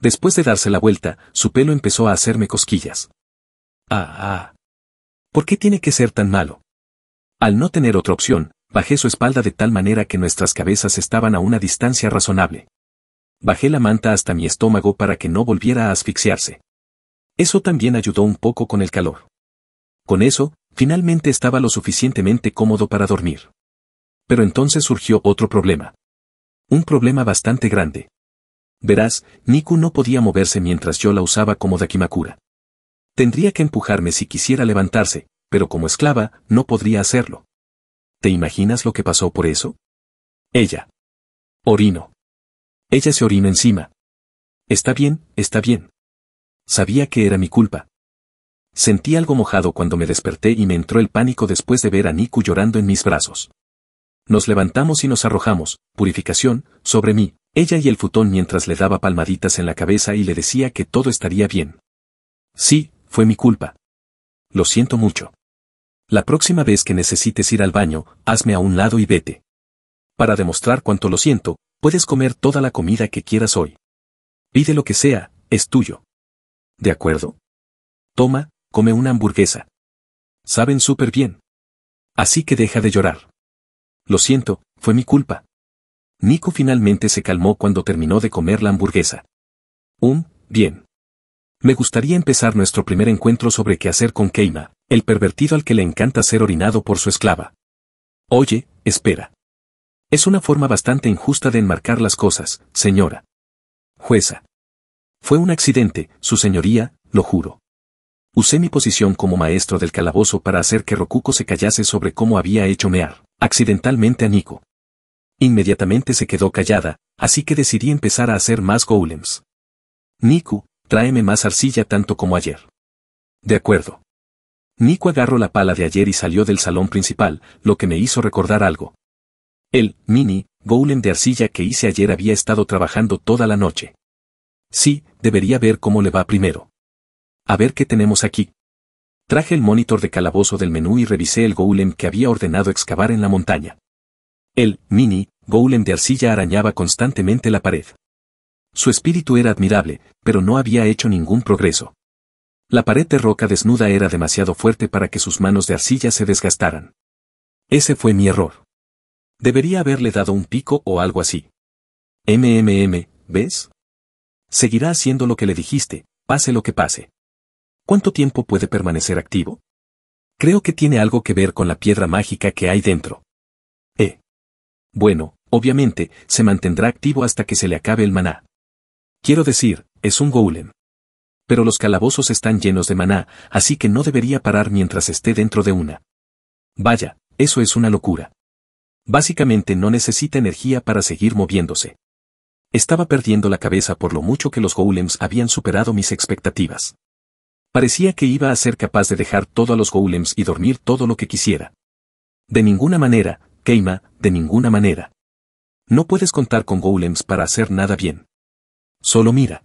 S1: Después de darse la vuelta, su pelo empezó a hacerme cosquillas. Ah, ah. ¿Por qué tiene que ser tan malo? Al no tener otra opción, bajé su espalda de tal manera que nuestras cabezas estaban a una distancia razonable. Bajé la manta hasta mi estómago para que no volviera a asfixiarse. Eso también ayudó un poco con el calor. Con eso, finalmente estaba lo suficientemente cómodo para dormir. Pero entonces surgió otro problema. Un problema bastante grande. Verás, Niku no podía moverse mientras yo la usaba como Dakimakura. Tendría que empujarme si quisiera levantarse, pero como esclava, no podría hacerlo. ¿Te imaginas lo que pasó por eso? Ella. Orino. Ella se orino encima. Está bien, está bien. Sabía que era mi culpa. Sentí algo mojado cuando me desperté y me entró el pánico después de ver a Niku llorando en mis brazos. Nos levantamos y nos arrojamos, purificación, sobre mí, ella y el futón mientras le daba palmaditas en la cabeza y le decía que todo estaría bien. Sí, fue mi culpa. Lo siento mucho. La próxima vez que necesites ir al baño, hazme a un lado y vete. Para demostrar cuánto lo siento, puedes comer toda la comida que quieras hoy. Pide lo que sea, es tuyo. ¿De acuerdo? Toma, come una hamburguesa. Saben súper bien. Así que deja de llorar. Lo siento, fue mi culpa. Nico finalmente se calmó cuando terminó de comer la hamburguesa. Un, um, bien. Me gustaría empezar nuestro primer encuentro sobre qué hacer con Keima, el pervertido al que le encanta ser orinado por su esclava. Oye, espera. Es una forma bastante injusta de enmarcar las cosas, señora. Jueza. Fue un accidente, su señoría, lo juro. Usé mi posición como maestro del calabozo para hacer que Rokuko se callase sobre cómo había hecho mear, accidentalmente a Nico. Inmediatamente se quedó callada, así que decidí empezar a hacer más golems. Niku, tráeme más arcilla tanto como ayer. De acuerdo. Nico agarró la pala de ayer y salió del salón principal, lo que me hizo recordar algo. El mini golem de arcilla que hice ayer había estado trabajando toda la noche. Sí, debería ver cómo le va primero. A ver qué tenemos aquí. Traje el monitor de calabozo del menú y revisé el golem que había ordenado excavar en la montaña. El mini golem de arcilla arañaba constantemente la pared. Su espíritu era admirable, pero no había hecho ningún progreso. La pared de roca desnuda era demasiado fuerte para que sus manos de arcilla se desgastaran. Ese fue mi error. Debería haberle dado un pico o algo así. MMM, ¿ves? Seguirá haciendo lo que le dijiste, pase lo que pase. ¿Cuánto tiempo puede permanecer activo? Creo que tiene algo que ver con la piedra mágica que hay dentro. Eh. Bueno, obviamente, se mantendrá activo hasta que se le acabe el maná. Quiero decir, es un golem. Pero los calabozos están llenos de maná, así que no debería parar mientras esté dentro de una. Vaya, eso es una locura. Básicamente no necesita energía para seguir moviéndose. Estaba perdiendo la cabeza por lo mucho que los golems habían superado mis expectativas. Parecía que iba a ser capaz de dejar todo a los golems y dormir todo lo que quisiera. De ninguna manera, Keima, de ninguna manera. No puedes contar con golems para hacer nada bien. Solo mira.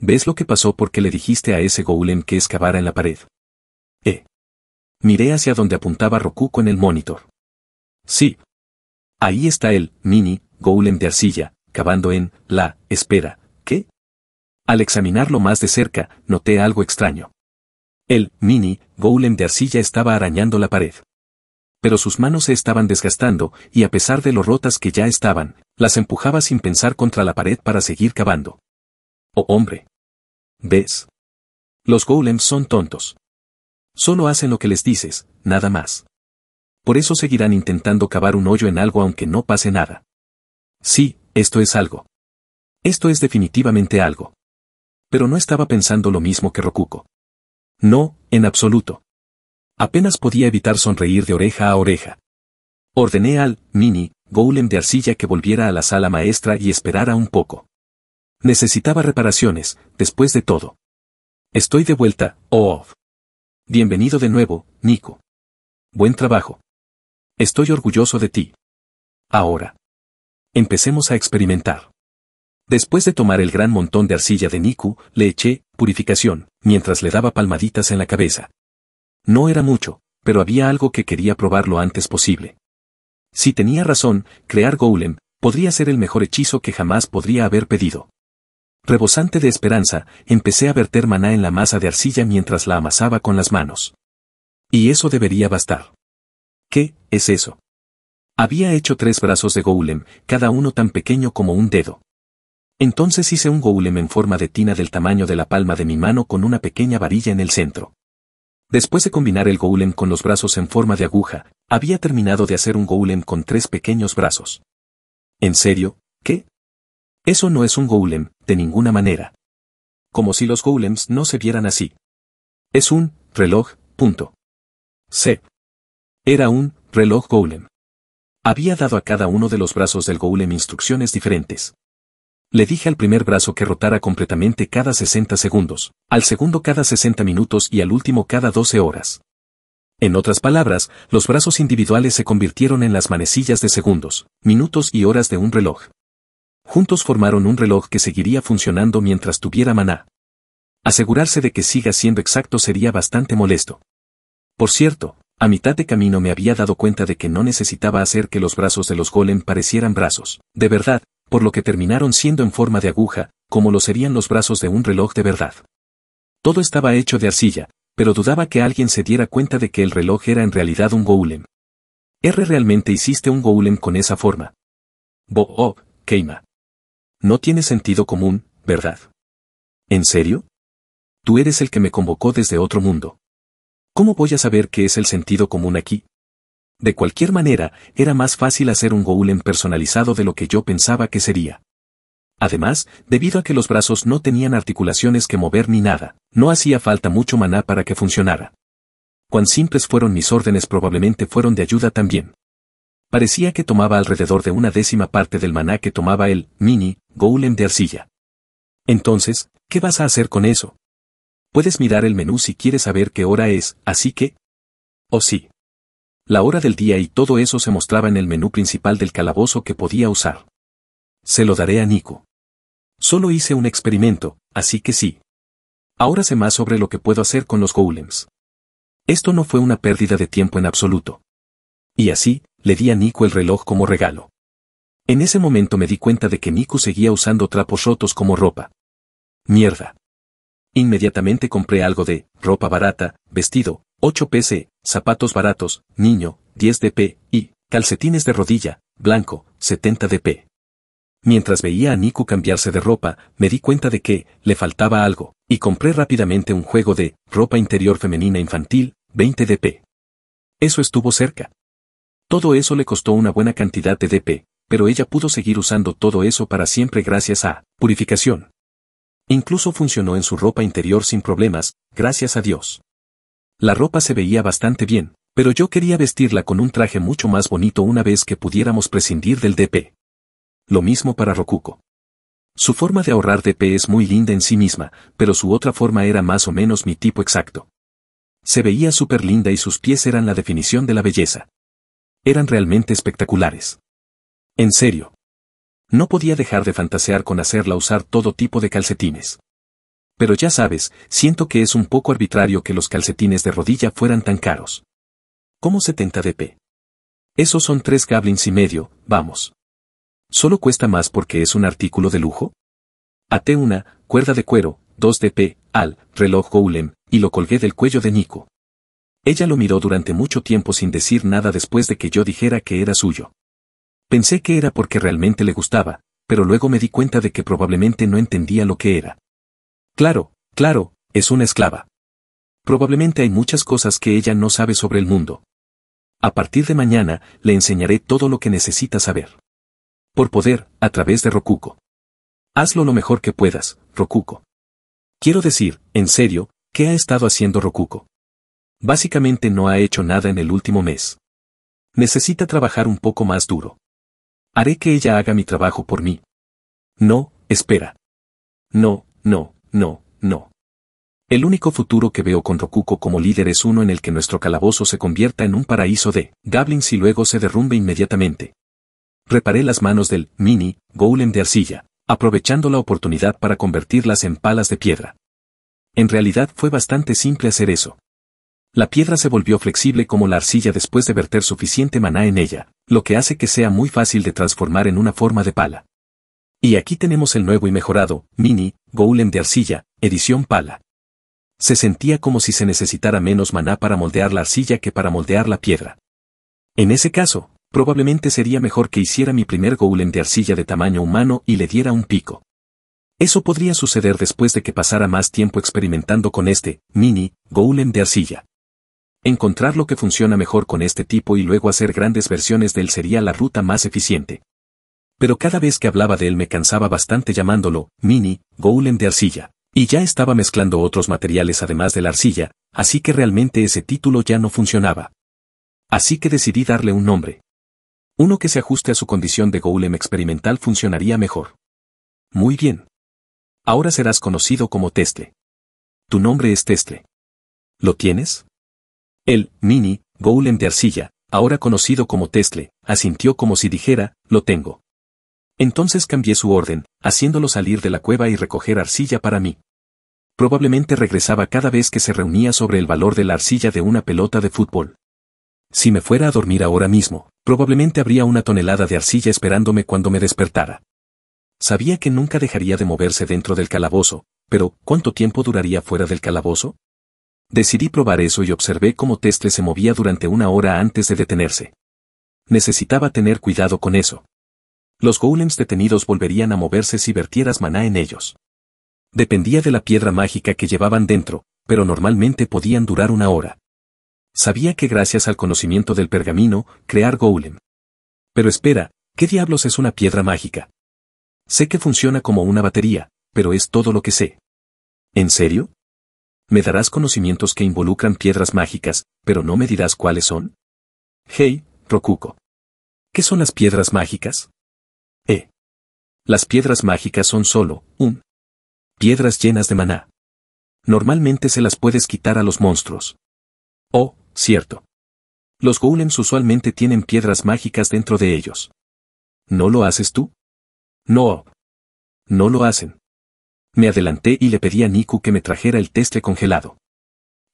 S1: ¿Ves lo que pasó porque le dijiste a ese golem que excavara en la pared? Eh. Miré hacia donde apuntaba Roku con el monitor. Sí. Ahí está el mini golem de arcilla, cavando en la espera. ¿Qué? Al examinarlo más de cerca, noté algo extraño. El mini golem de arcilla estaba arañando la pared. Pero sus manos se estaban desgastando, y a pesar de lo rotas que ya estaban, las empujaba sin pensar contra la pared para seguir cavando. ¡Oh hombre! ¿Ves? Los golems son tontos. Solo hacen lo que les dices, nada más. Por eso seguirán intentando cavar un hoyo en algo aunque no pase nada. Sí, esto es algo. Esto es definitivamente algo. Pero no estaba pensando lo mismo que Rokuko. No, en absoluto. Apenas podía evitar sonreír de oreja a oreja. Ordené al, Mini, golem de arcilla que volviera a la sala maestra y esperara un poco. Necesitaba reparaciones, después de todo. Estoy de vuelta, oh. Bienvenido de nuevo, Nico. Buen trabajo. Estoy orgulloso de ti. Ahora. Empecemos a experimentar. Después de tomar el gran montón de arcilla de Niku, le eché purificación, mientras le daba palmaditas en la cabeza. No era mucho, pero había algo que quería probar lo antes posible. Si tenía razón, crear Golem, podría ser el mejor hechizo que jamás podría haber pedido. Rebosante de esperanza, empecé a verter maná en la masa de arcilla mientras la amasaba con las manos. Y eso debería bastar. ¿Qué es eso? Había hecho tres brazos de golem, cada uno tan pequeño como un dedo. Entonces hice un golem en forma de tina del tamaño de la palma de mi mano con una pequeña varilla en el centro. Después de combinar el golem con los brazos en forma de aguja, había terminado de hacer un golem con tres pequeños brazos. ¿En serio? ¿Qué? Eso no es un golem, de ninguna manera. Como si los golems no se vieran así. Es un reloj, punto. C. Era un reloj golem. Había dado a cada uno de los brazos del golem instrucciones diferentes. Le dije al primer brazo que rotara completamente cada 60 segundos, al segundo cada 60 minutos y al último cada 12 horas. En otras palabras, los brazos individuales se convirtieron en las manecillas de segundos, minutos y horas de un reloj. Juntos formaron un reloj que seguiría funcionando mientras tuviera maná. Asegurarse de que siga siendo exacto sería bastante molesto. Por cierto, a mitad de camino me había dado cuenta de que no necesitaba hacer que los brazos de los golem parecieran brazos, de verdad, por lo que terminaron siendo en forma de aguja, como lo serían los brazos de un reloj de verdad. Todo estaba hecho de arcilla, pero dudaba que alguien se diera cuenta de que el reloj era en realidad un golem. R realmente hiciste un golem con esa forma. Bo, oh, Keima. No tiene sentido común, ¿verdad? ¿En serio? Tú eres el que me convocó desde otro mundo. ¿Cómo voy a saber qué es el sentido común aquí? De cualquier manera, era más fácil hacer un golem personalizado de lo que yo pensaba que sería. Además, debido a que los brazos no tenían articulaciones que mover ni nada, no hacía falta mucho maná para que funcionara. Cuán simples fueron mis órdenes probablemente fueron de ayuda también. Parecía que tomaba alrededor de una décima parte del maná que tomaba el mini golem de arcilla. Entonces, ¿qué vas a hacer con eso? Puedes mirar el menú si quieres saber qué hora es, así que... o oh sí la hora del día y todo eso se mostraba en el menú principal del calabozo que podía usar. Se lo daré a Nico. Solo hice un experimento, así que sí. Ahora sé más sobre lo que puedo hacer con los golems. Esto no fue una pérdida de tiempo en absoluto. Y así, le di a Nico el reloj como regalo. En ese momento me di cuenta de que Nico seguía usando trapos rotos como ropa. Mierda. Inmediatamente compré algo de ropa barata, vestido, 8 PC, zapatos baratos, niño, 10 dp, y calcetines de rodilla, blanco, 70 dp. Mientras veía a Niku cambiarse de ropa, me di cuenta de que le faltaba algo, y compré rápidamente un juego de ropa interior femenina infantil, 20 dp. Eso estuvo cerca. Todo eso le costó una buena cantidad de dp, pero ella pudo seguir usando todo eso para siempre gracias a purificación. Incluso funcionó en su ropa interior sin problemas, gracias a Dios. La ropa se veía bastante bien, pero yo quería vestirla con un traje mucho más bonito una vez que pudiéramos prescindir del DP. Lo mismo para Rokuko. Su forma de ahorrar DP es muy linda en sí misma, pero su otra forma era más o menos mi tipo exacto. Se veía súper linda y sus pies eran la definición de la belleza. Eran realmente espectaculares. En serio. No podía dejar de fantasear con hacerla usar todo tipo de calcetines. Pero ya sabes, siento que es un poco arbitrario que los calcetines de rodilla fueran tan caros. ¿Cómo 70 DP? Esos son tres gablins y medio, vamos. ¿Solo cuesta más porque es un artículo de lujo? Até una cuerda de cuero, 2 DP, al reloj Golem, y lo colgué del cuello de Nico. Ella lo miró durante mucho tiempo sin decir nada después de que yo dijera que era suyo. Pensé que era porque realmente le gustaba, pero luego me di cuenta de que probablemente no entendía lo que era. Claro, claro, es una esclava. Probablemente hay muchas cosas que ella no sabe sobre el mundo. A partir de mañana, le enseñaré todo lo que necesita saber. Por poder, a través de Rokuko. Hazlo lo mejor que puedas, Rokuko. Quiero decir, en serio, ¿qué ha estado haciendo Rokuko? Básicamente no ha hecho nada en el último mes. Necesita trabajar un poco más duro. Haré que ella haga mi trabajo por mí. No, espera. No, no, no, no. El único futuro que veo con Rokuko como líder es uno en el que nuestro calabozo se convierta en un paraíso de goblins y luego se derrumbe inmediatamente. Reparé las manos del mini golem de arcilla, aprovechando la oportunidad para convertirlas en palas de piedra. En realidad fue bastante simple hacer eso. La piedra se volvió flexible como la arcilla después de verter suficiente maná en ella, lo que hace que sea muy fácil de transformar en una forma de pala. Y aquí tenemos el nuevo y mejorado, Mini, Golem de arcilla, edición pala. Se sentía como si se necesitara menos maná para moldear la arcilla que para moldear la piedra. En ese caso, probablemente sería mejor que hiciera mi primer golem de arcilla de tamaño humano y le diera un pico. Eso podría suceder después de que pasara más tiempo experimentando con este, mini, golem de arcilla. Encontrar lo que funciona mejor con este tipo y luego hacer grandes versiones de él sería la ruta más eficiente pero cada vez que hablaba de él me cansaba bastante llamándolo, mini, golem de arcilla. Y ya estaba mezclando otros materiales además de la arcilla, así que realmente ese título ya no funcionaba. Así que decidí darle un nombre. Uno que se ajuste a su condición de golem experimental funcionaría mejor. Muy bien. Ahora serás conocido como Testle. Tu nombre es Testle. ¿Lo tienes? El mini golem de arcilla, ahora conocido como Testle, asintió como si dijera, lo tengo. Entonces cambié su orden, haciéndolo salir de la cueva y recoger arcilla para mí. Probablemente regresaba cada vez que se reunía sobre el valor de la arcilla de una pelota de fútbol. Si me fuera a dormir ahora mismo, probablemente habría una tonelada de arcilla esperándome cuando me despertara. Sabía que nunca dejaría de moverse dentro del calabozo, pero ¿cuánto tiempo duraría fuera del calabozo? Decidí probar eso y observé cómo Testre se movía durante una hora antes de detenerse. Necesitaba tener cuidado con eso. Los golems detenidos volverían a moverse si vertieras maná en ellos. Dependía de la piedra mágica que llevaban dentro, pero normalmente podían durar una hora. Sabía que gracias al conocimiento del pergamino, crear golem. Pero espera, ¿qué diablos es una piedra mágica? Sé que funciona como una batería, pero es todo lo que sé. ¿En serio? Me darás conocimientos que involucran piedras mágicas, pero no me dirás cuáles son. Hey, Rokuko. ¿Qué son las piedras mágicas? Las piedras mágicas son solo, un. Piedras llenas de maná. Normalmente se las puedes quitar a los monstruos. Oh, cierto. Los golems usualmente tienen piedras mágicas dentro de
S2: ellos. ¿No lo haces tú? No. No lo hacen.
S1: Me adelanté y le pedí a Niku que me trajera el teste congelado.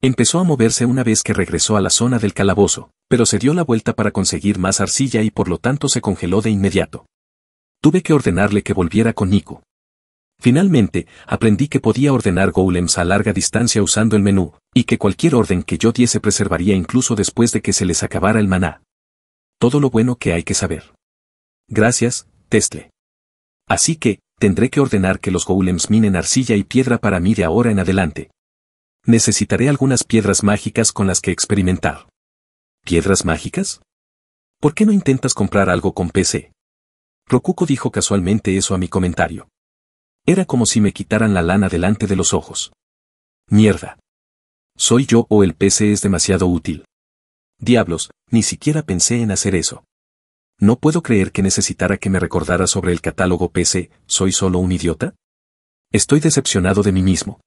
S1: Empezó a moverse una vez que regresó a la zona del calabozo, pero se dio la vuelta para conseguir más arcilla y por lo tanto se congeló de inmediato. Tuve que ordenarle que volviera con Nico. Finalmente, aprendí que podía ordenar golems a larga distancia usando el menú, y que cualquier orden que yo diese preservaría incluso después de que se les acabara el maná. Todo lo bueno que hay que saber. Gracias, Testle. Así que, tendré que ordenar que los golems minen arcilla y piedra para mí de ahora en adelante. Necesitaré algunas piedras mágicas con las que experimentar. ¿Piedras mágicas? ¿Por qué no intentas comprar algo con PC? Rokuko dijo casualmente eso a mi comentario. Era como si me quitaran la lana delante de los ojos. Mierda. ¿Soy yo o el PC es demasiado útil? Diablos, ni siquiera pensé en hacer eso. No puedo creer que necesitara que me recordara sobre el catálogo PC, ¿soy solo un idiota? Estoy decepcionado de mí mismo.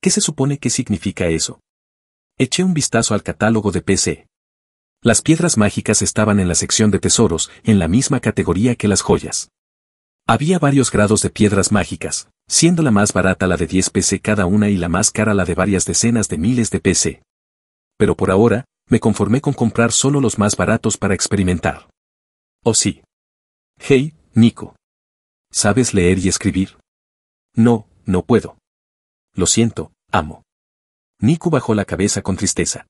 S1: ¿Qué se supone que significa eso? Eché un vistazo al catálogo de PC. Las piedras mágicas estaban en la sección de tesoros, en la misma categoría que las joyas. Había varios grados de piedras mágicas, siendo la más barata la de 10 PC cada una y la más cara la de varias decenas de miles de PC. Pero por ahora, me conformé con comprar solo los más baratos para experimentar. oh, sí? Hey, Nico. ¿Sabes leer y escribir? No, no puedo. Lo siento, amo. Nico bajó la cabeza con tristeza.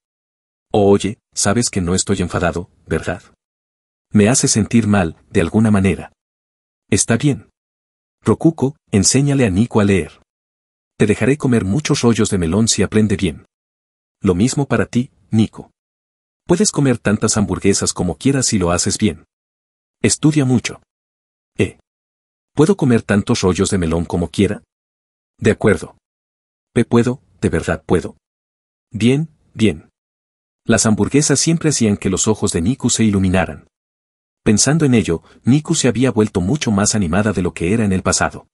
S1: Oh, oye, sabes que no estoy enfadado, ¿verdad? Me hace sentir mal, de alguna manera. Está bien. Rokuko, enséñale a Nico a leer. Te dejaré comer muchos rollos de melón si aprende bien. Lo mismo para ti, Nico. Puedes comer tantas hamburguesas como quieras si lo haces bien. Estudia mucho. Eh. ¿Puedo comer tantos rollos de melón como quiera? De acuerdo. puedo, de verdad puedo. Bien, bien. Las hamburguesas siempre hacían que los ojos de Niku se iluminaran. Pensando en ello, Niku se había vuelto mucho más animada de lo que era en el pasado.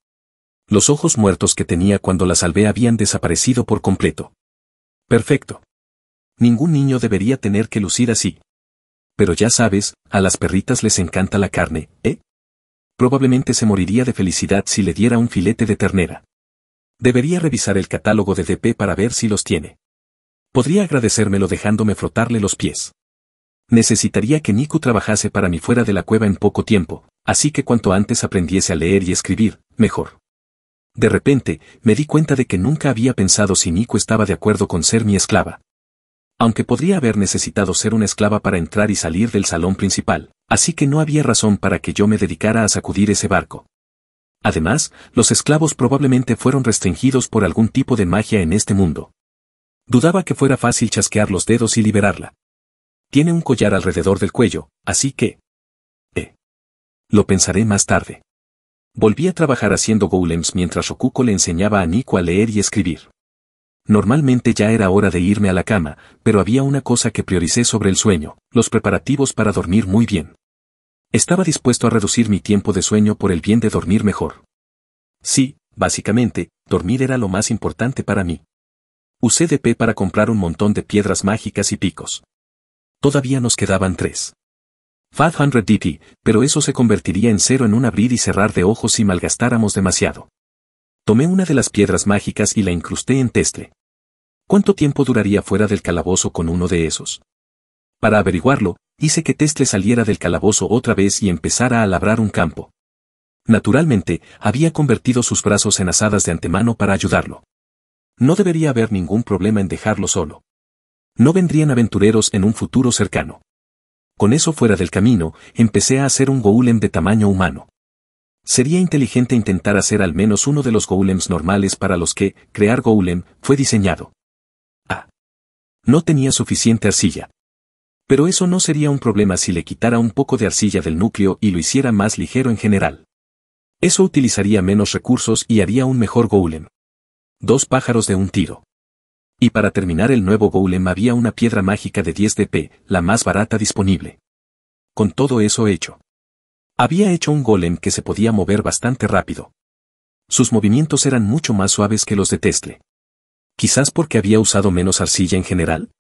S1: Los ojos muertos que tenía cuando la salvé habían desaparecido por completo. Perfecto. Ningún niño debería tener que lucir así. Pero ya sabes, a las perritas les encanta la carne, ¿eh? Probablemente se moriría de felicidad si le diera un filete de ternera. Debería revisar el catálogo de DP para ver si los tiene. Podría agradecérmelo dejándome frotarle los pies. Necesitaría que Nico trabajase para mí fuera de la cueva en poco tiempo, así que cuanto antes aprendiese a leer y escribir, mejor. De repente, me di cuenta de que nunca había pensado si Nico estaba de acuerdo con ser mi esclava. Aunque podría haber necesitado ser una esclava para entrar y salir del salón principal, así que no había razón para que yo me dedicara a sacudir ese barco. Además, los esclavos probablemente fueron restringidos por algún tipo de magia en este mundo. Dudaba que fuera fácil chasquear los dedos y liberarla. Tiene un collar alrededor del cuello, así que... Eh. Lo pensaré más tarde. Volví a trabajar haciendo golems mientras Rokuko le enseñaba a Nico a leer y escribir. Normalmente ya era hora de irme a la cama, pero había una cosa que prioricé sobre el sueño, los preparativos para dormir muy bien. Estaba dispuesto a reducir mi tiempo de sueño por el bien de dormir mejor. Sí, básicamente, dormir era lo más importante para mí. Usé DP para comprar un montón de piedras mágicas y picos. Todavía nos quedaban tres. 500 DT, pero eso se convertiría en cero en un abrir y cerrar de ojos si malgastáramos demasiado. Tomé una de las piedras mágicas y la incrusté en Testle. ¿Cuánto tiempo duraría fuera del calabozo con uno de esos? Para averiguarlo, hice que Testle saliera del calabozo otra vez y empezara a labrar un campo. Naturalmente, había convertido sus brazos en asadas de antemano para ayudarlo. No debería haber ningún problema en dejarlo solo. No vendrían aventureros en un futuro cercano. Con eso fuera del camino, empecé a hacer un golem de tamaño humano. Sería inteligente intentar hacer al menos uno de los golems normales para los que crear golem fue diseñado. Ah. No tenía suficiente arcilla. Pero eso no sería un problema si le quitara un poco de arcilla del núcleo y lo hiciera más ligero en general. Eso utilizaría menos recursos y haría un mejor golem. Dos pájaros de un tiro. Y para terminar el nuevo golem había una piedra mágica de 10 DP, la más barata disponible. Con todo eso hecho. Había hecho un golem que se podía mover bastante rápido. Sus movimientos eran mucho más suaves que los de Testle. Quizás porque había usado menos arcilla en general.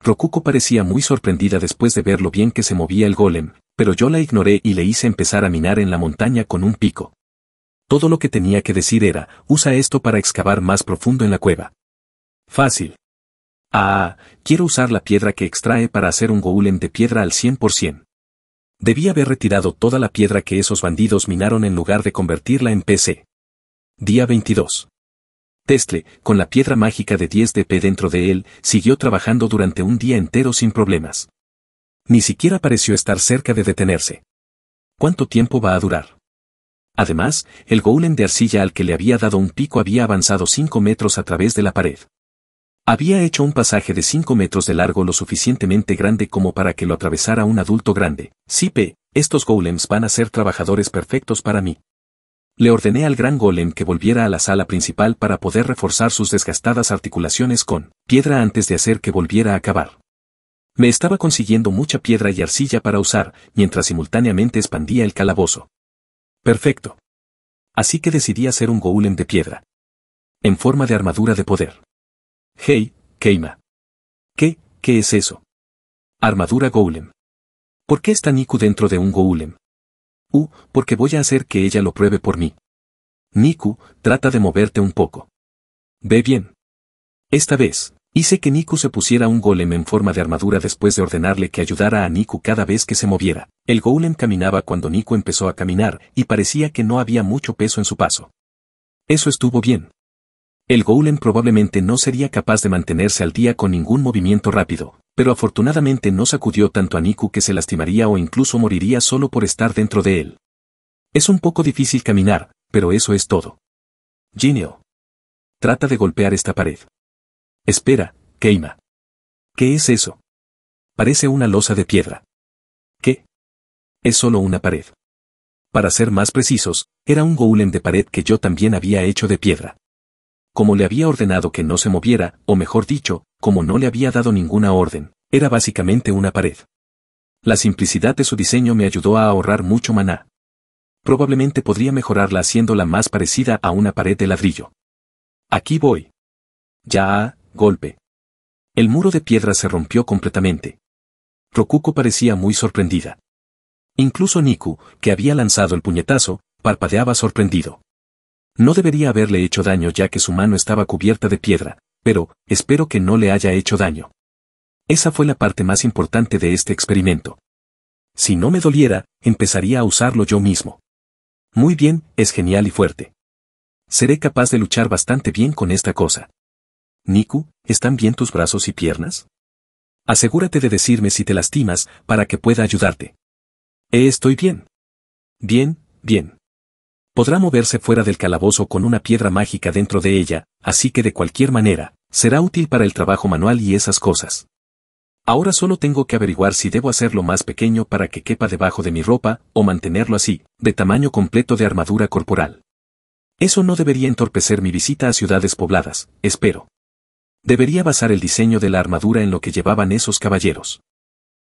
S1: Rokuko parecía muy sorprendida después de ver lo bien que se movía el golem, pero yo la ignoré y le hice empezar a minar en la montaña con un pico. Todo lo que tenía que decir era, usa esto para excavar más profundo en la cueva. Fácil. Ah, quiero usar la piedra que extrae para hacer un golem de piedra al 100%. Debí haber retirado toda la piedra que esos bandidos minaron en lugar de convertirla en PC. Día 22. Testle, con la piedra mágica de 10 DP dentro de él, siguió trabajando durante un día entero sin problemas. Ni siquiera pareció estar cerca de detenerse. ¿Cuánto tiempo va a durar? Además, el golem de arcilla al que le había dado un pico había avanzado cinco metros a través de la pared. Había hecho un pasaje de cinco metros de largo lo suficientemente grande como para que lo atravesara un adulto grande. Sipe, estos golems van a ser trabajadores perfectos para mí. Le ordené al gran golem que volviera a la sala principal para poder reforzar sus desgastadas articulaciones con piedra antes de hacer que volviera a acabar. Me estaba consiguiendo mucha piedra y arcilla para usar, mientras simultáneamente expandía el calabozo. Perfecto. Así que decidí hacer un golem de piedra.
S2: En forma de armadura de poder. Hey, Keima. ¿Qué,
S1: qué es eso? Armadura golem. ¿Por qué está Niku dentro de un golem? Uh, porque voy a hacer que ella lo pruebe por mí. Niku, trata de moverte un poco. Ve bien. Esta vez. Hice que Niku se pusiera un golem en forma de armadura después de ordenarle que ayudara a Niku cada vez que se moviera. El golem caminaba cuando Niku empezó a caminar y parecía que no había mucho peso en su paso. Eso estuvo bien. El golem probablemente no sería capaz de mantenerse al día con ningún movimiento rápido, pero afortunadamente no sacudió tanto a Niku que se lastimaría o incluso moriría solo por estar dentro de él. Es un poco difícil caminar, pero eso es todo. Gineo.
S2: Trata de golpear esta pared. Espera, Keima. ¿Qué
S1: es eso? Parece una losa de piedra. ¿Qué? Es solo una pared. Para ser más precisos, era un golem de pared que yo también había hecho de piedra. Como le había ordenado que no se moviera, o mejor dicho, como no le había dado ninguna orden, era básicamente una pared. La simplicidad de su diseño me ayudó a ahorrar mucho maná. Probablemente podría mejorarla haciéndola más parecida a una pared de ladrillo. Aquí voy. Ya, golpe. El muro de piedra se rompió completamente. Rokuko parecía muy sorprendida. Incluso Niku, que había lanzado el puñetazo, parpadeaba sorprendido. No debería haberle hecho daño ya que su mano estaba cubierta de piedra, pero, espero que no le haya hecho daño. Esa fue la parte más importante de este experimento. Si no me doliera, empezaría a usarlo yo mismo. Muy bien, es genial y fuerte. Seré capaz de luchar bastante bien con esta cosa. Niku, ¿están bien tus brazos y piernas? Asegúrate de decirme si te lastimas para que pueda ayudarte. Eh, estoy bien. Bien, bien. Podrá moverse fuera del calabozo con una piedra mágica dentro de ella, así que de cualquier manera, será útil para el trabajo manual y esas cosas. Ahora solo tengo que averiguar si debo hacerlo más pequeño para que quepa debajo de mi ropa, o mantenerlo así, de tamaño completo de armadura corporal. Eso no debería entorpecer mi visita a ciudades pobladas, espero. Debería basar el diseño de la armadura en lo que llevaban esos caballeros.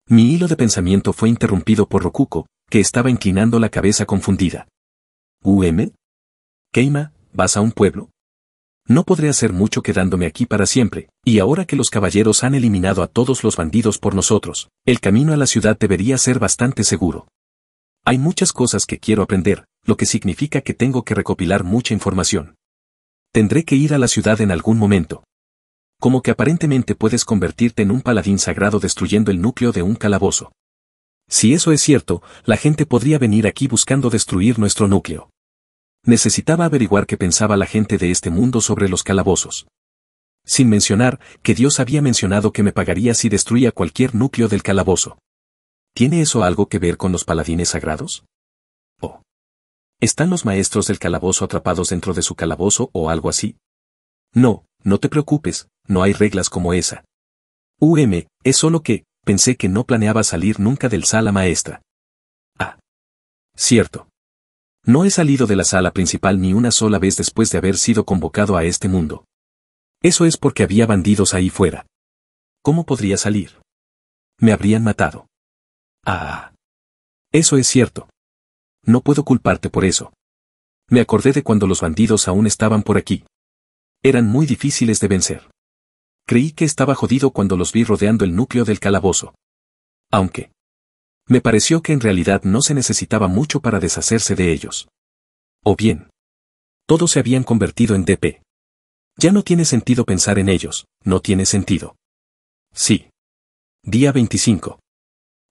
S1: Mi hilo de pensamiento fue interrumpido por Rokuko, que estaba inclinando la cabeza confundida. ¿UM? Keima, ¿vas a un pueblo? No podré hacer mucho quedándome aquí para siempre, y ahora que los caballeros han eliminado a todos los bandidos por nosotros, el camino a la ciudad debería ser bastante seguro. Hay muchas cosas que quiero aprender, lo que significa que tengo que recopilar mucha información. Tendré que ir a la ciudad en algún momento, como que aparentemente puedes convertirte en un paladín sagrado destruyendo el núcleo de un calabozo. Si eso es cierto, la gente podría venir aquí buscando destruir nuestro núcleo. Necesitaba averiguar qué pensaba la gente de este mundo sobre los calabozos. Sin mencionar que Dios había mencionado que me pagaría si destruía cualquier núcleo del calabozo. ¿Tiene eso algo que ver con los paladines sagrados? ¿O están los maestros del calabozo atrapados dentro de su calabozo o algo así? No, no te preocupes, no hay reglas como esa. UM, es solo que, pensé que no planeaba salir nunca del sala maestra. Ah. Cierto. No he salido de la sala principal ni una sola vez después de haber sido convocado a este mundo. Eso es porque había bandidos ahí fuera. ¿Cómo podría salir? Me habrían matado. Ah. Eso es cierto. No puedo culparte por eso. Me acordé de cuando los bandidos aún estaban por aquí. Eran muy difíciles de vencer. Creí que estaba jodido cuando los vi rodeando el núcleo del calabozo. Aunque. Me pareció que en realidad no se necesitaba mucho para deshacerse de ellos. O bien. Todos se habían convertido en DP. Ya no tiene sentido pensar en ellos, no tiene sentido. Sí. Día 25.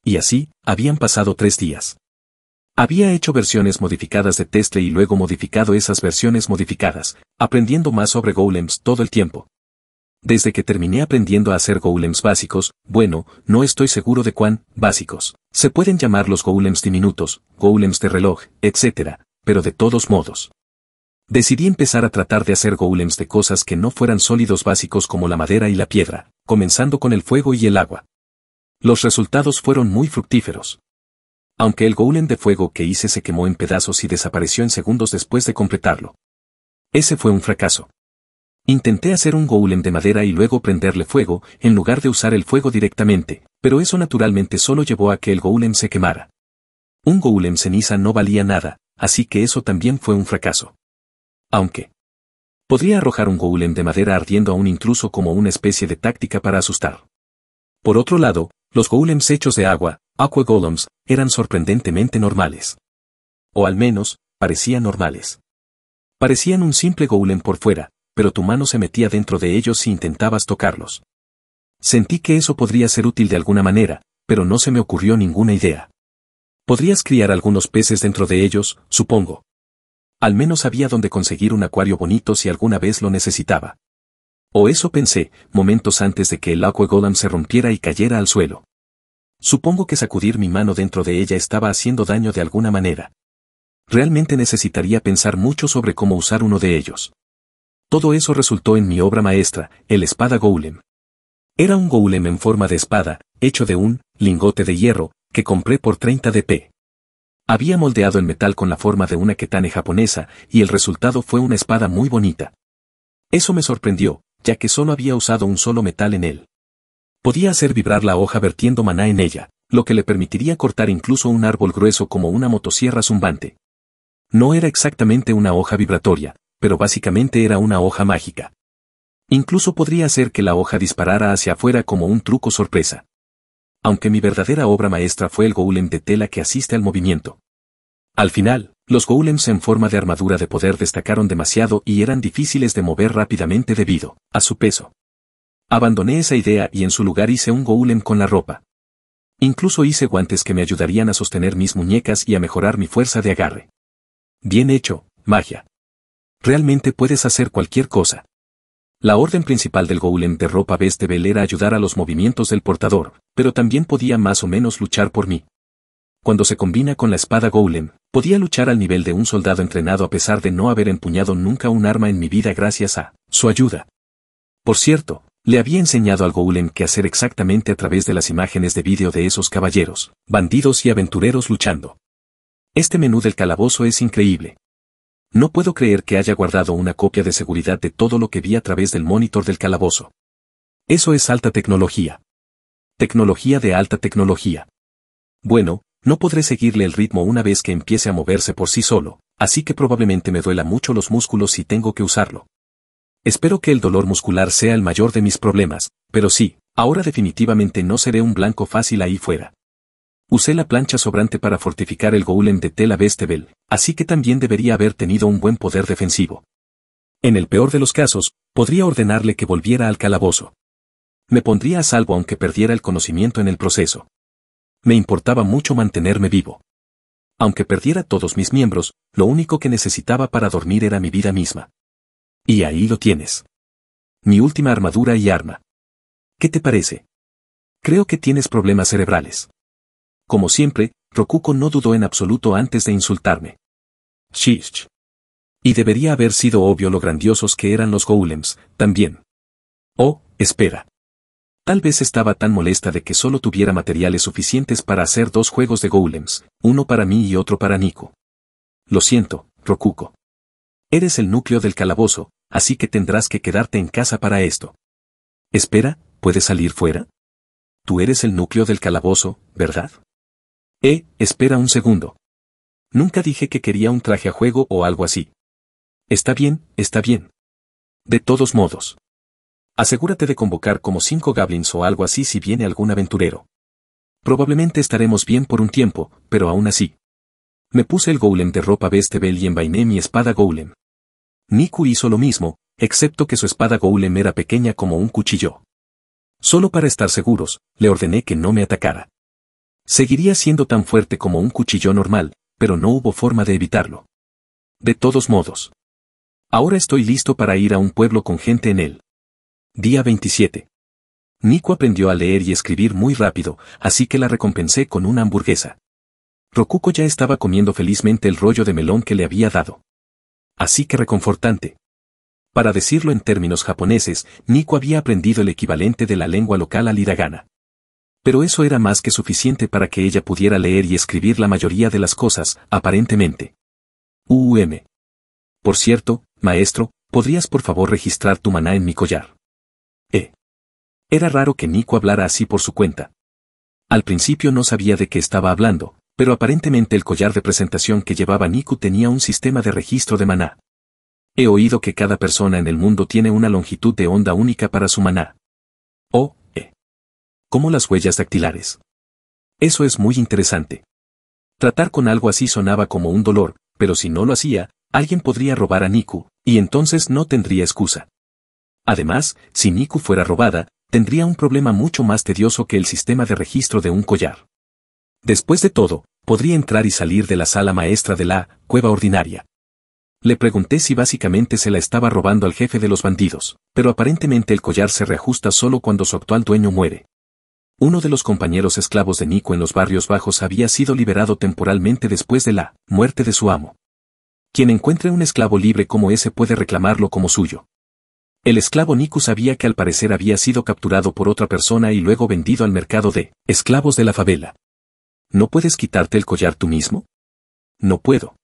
S1: Y así, habían pasado tres días. Había hecho versiones modificadas de Tesla y luego modificado esas versiones modificadas, aprendiendo más sobre golems todo el tiempo, desde que terminé aprendiendo a hacer golems básicos, bueno, no estoy seguro de cuán básicos. Se pueden llamar los golems diminutos, golems de reloj, etc., pero de todos modos. Decidí empezar a tratar de hacer golems de cosas que no fueran sólidos básicos como la madera y la piedra, comenzando con el fuego y el agua. Los resultados fueron muy fructíferos. Aunque el golem de fuego que hice se quemó en pedazos y desapareció en segundos después de completarlo. Ese fue un fracaso. Intenté hacer un golem de madera y luego prenderle fuego, en lugar de usar el fuego directamente, pero eso naturalmente solo llevó a que el golem se quemara. Un golem ceniza no valía nada, así que eso también fue un fracaso. Aunque. Podría arrojar un golem de madera ardiendo a un intruso como una especie de táctica para asustar. Por otro lado, los golems hechos de agua, aqua golems, eran sorprendentemente normales. O al menos, parecían normales. Parecían un simple golem por fuera, pero tu mano se metía dentro de ellos si intentabas tocarlos. Sentí que eso podría ser útil de alguna manera, pero no se me ocurrió ninguna idea. Podrías criar algunos peces dentro de ellos, supongo. Al menos había dónde conseguir un acuario bonito si alguna vez lo necesitaba. O eso pensé, momentos antes de que el agua golem se rompiera y cayera al suelo. Supongo que sacudir mi mano dentro de ella estaba haciendo daño de alguna manera. Realmente necesitaría pensar mucho sobre cómo usar uno de ellos. Todo eso resultó en mi obra maestra, el espada golem. Era un golem en forma de espada, hecho de un lingote de hierro, que compré por 30 dp. Había moldeado el metal con la forma de una ketane japonesa, y el resultado fue una espada muy bonita. Eso me sorprendió, ya que solo había usado un solo metal en él. Podía hacer vibrar la hoja vertiendo maná en ella, lo que le permitiría cortar incluso un árbol grueso como una motosierra zumbante. No era exactamente una hoja vibratoria, pero básicamente era una hoja mágica. Incluso podría ser que la hoja disparara hacia afuera como un truco sorpresa. Aunque mi verdadera obra maestra fue el golem de tela que asiste al movimiento. Al final, los golems en forma de armadura de poder destacaron demasiado y eran difíciles de mover rápidamente debido a su peso. Abandoné esa idea y en su lugar hice un golem con la ropa. Incluso hice guantes que me ayudarían a sostener mis muñecas y a mejorar mi fuerza de agarre. Bien hecho, magia realmente puedes hacer cualquier cosa. La orden principal del Golem de ropa Bestebel era ayudar a los movimientos del portador, pero también podía más o menos luchar por mí. Cuando se combina con la espada Golem, podía luchar al nivel de un soldado entrenado a pesar de no haber empuñado nunca un arma en mi vida gracias a su ayuda. Por cierto, le había enseñado al Golem qué hacer exactamente a través de las imágenes de vídeo de esos caballeros, bandidos y aventureros luchando. Este menú del calabozo es increíble, no puedo creer que haya guardado una copia de seguridad de todo lo que vi a través del monitor del calabozo. Eso es alta tecnología. Tecnología de alta tecnología. Bueno, no podré seguirle el ritmo una vez que empiece a moverse por sí solo, así que probablemente me duela mucho los músculos si tengo que usarlo. Espero que el dolor muscular sea el mayor de mis problemas, pero sí, ahora definitivamente no seré un blanco fácil ahí fuera. Usé la plancha sobrante para fortificar el golem de Tela Bestebel, así que también debería haber tenido un buen poder defensivo. En el peor de los casos, podría ordenarle que volviera al calabozo. Me pondría a salvo aunque perdiera el conocimiento en el proceso. Me importaba mucho mantenerme vivo. Aunque perdiera todos mis miembros, lo único que necesitaba para dormir era mi vida misma. Y ahí lo tienes. Mi última armadura y arma. ¿Qué te parece? Creo que tienes problemas cerebrales. Como siempre, Rokuko no dudó en absoluto antes de insultarme. Shish. Y debería haber sido obvio lo grandiosos que eran los golems, también. Oh, espera. Tal vez estaba tan molesta de que solo tuviera materiales suficientes para hacer dos juegos de golems, uno para mí y otro para Nico. Lo siento, Rokuko. Eres el núcleo del calabozo, así que tendrás que quedarte en casa para esto. Espera, ¿puedes salir fuera? Tú eres el núcleo del calabozo, ¿verdad? Eh, espera un segundo. Nunca dije que quería un traje a juego o algo así. Está bien, está bien. De todos modos. Asegúrate de convocar como cinco goblins o algo así si viene algún aventurero. Probablemente estaremos bien por un tiempo, pero aún así. Me puse el golem de ropa Bestebel y envainé mi espada golem. Niku hizo lo mismo, excepto que su espada golem era pequeña como un cuchillo. Solo para estar seguros, le ordené que no me atacara. Seguiría siendo tan fuerte como un cuchillo normal, pero no hubo forma de evitarlo. De todos modos. Ahora estoy listo para ir a un pueblo con gente en él. Día 27. Nico aprendió a leer y escribir muy rápido, así que la recompensé con una hamburguesa. Rokuko ya estaba comiendo felizmente el rollo de melón que le había dado. Así que reconfortante. Para decirlo en términos japoneses, Nico había aprendido el equivalente de la lengua local al hiragana. Pero eso era más que suficiente para que ella pudiera leer y escribir la mayoría de las cosas, aparentemente. M. Por cierto, maestro, ¿podrías por favor registrar tu maná en mi collar? E. Era raro que Nico hablara así por su cuenta. Al principio no sabía de qué estaba hablando, pero aparentemente el collar de presentación que llevaba Niku tenía un sistema de registro de maná. He oído que cada persona en el mundo tiene una longitud de onda única para su maná. Oh, como las huellas dactilares. Eso es muy interesante. Tratar con algo así sonaba como un dolor, pero si no lo hacía, alguien podría robar a Niku, y entonces no tendría excusa. Además, si Niku fuera robada, tendría un problema mucho más tedioso que el sistema de registro de un collar. Después de todo, podría entrar y salir de la sala maestra de la cueva ordinaria. Le pregunté si básicamente se la estaba robando al jefe de los bandidos, pero aparentemente el collar se reajusta solo cuando su actual dueño muere. Uno de los compañeros esclavos de Nico en los barrios bajos había sido liberado temporalmente después de la muerte de su amo. Quien encuentre un esclavo libre como ese puede reclamarlo como suyo. El esclavo Nico sabía que al parecer había sido capturado por otra persona y luego vendido al mercado de esclavos de la favela. ¿No puedes quitarte el collar tú mismo? No puedo.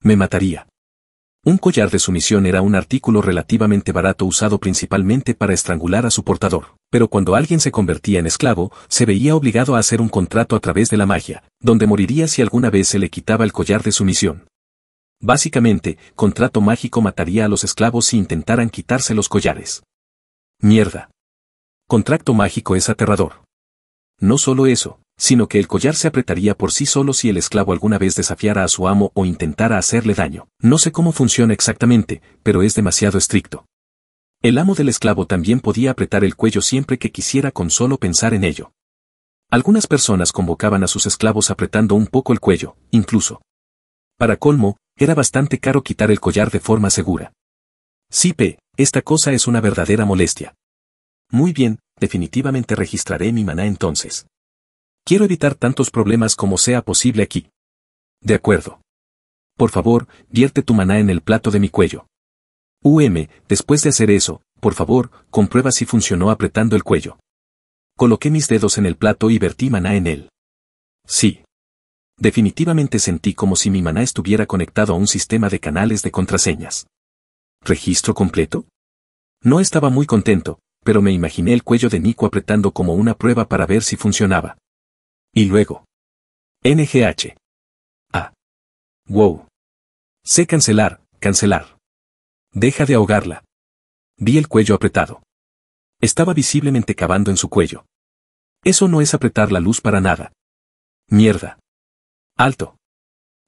S1: Me mataría. Un collar de sumisión era un artículo relativamente barato usado principalmente para estrangular a su portador pero cuando alguien se convertía en esclavo, se veía obligado a hacer un contrato a través de la magia, donde moriría si alguna vez se le quitaba el collar de su misión. Básicamente, contrato mágico mataría a los esclavos si intentaran quitarse los collares. Mierda. Contrato mágico es aterrador. No solo eso, sino que el collar se apretaría por sí solo si el esclavo alguna vez desafiara a su amo o intentara hacerle daño. No sé cómo funciona exactamente, pero es demasiado estricto. El amo del esclavo también podía apretar el cuello siempre que quisiera con solo pensar en ello. Algunas personas convocaban a sus esclavos apretando un poco el cuello, incluso. Para colmo, era bastante caro quitar el collar de forma segura. Sipe, esta cosa es una verdadera molestia. Muy bien, definitivamente registraré mi maná entonces. Quiero evitar tantos problemas como sea posible aquí. De acuerdo. Por favor, vierte tu maná en el plato de mi cuello. UM, después de hacer eso, por favor, comprueba si funcionó apretando el cuello. Coloqué mis dedos en el plato y vertí maná en él. Sí. Definitivamente sentí como si mi maná estuviera conectado a un sistema de canales de contraseñas. ¿Registro completo? No estaba muy contento, pero me imaginé el cuello de Nico apretando como una prueba para ver si funcionaba. Y luego. NGH.
S2: A. Wow. Sé cancelar, cancelar. Deja de ahogarla. Vi el cuello apretado. Estaba visiblemente cavando en su cuello.
S1: Eso no es apretar la luz para nada. Mierda. Alto.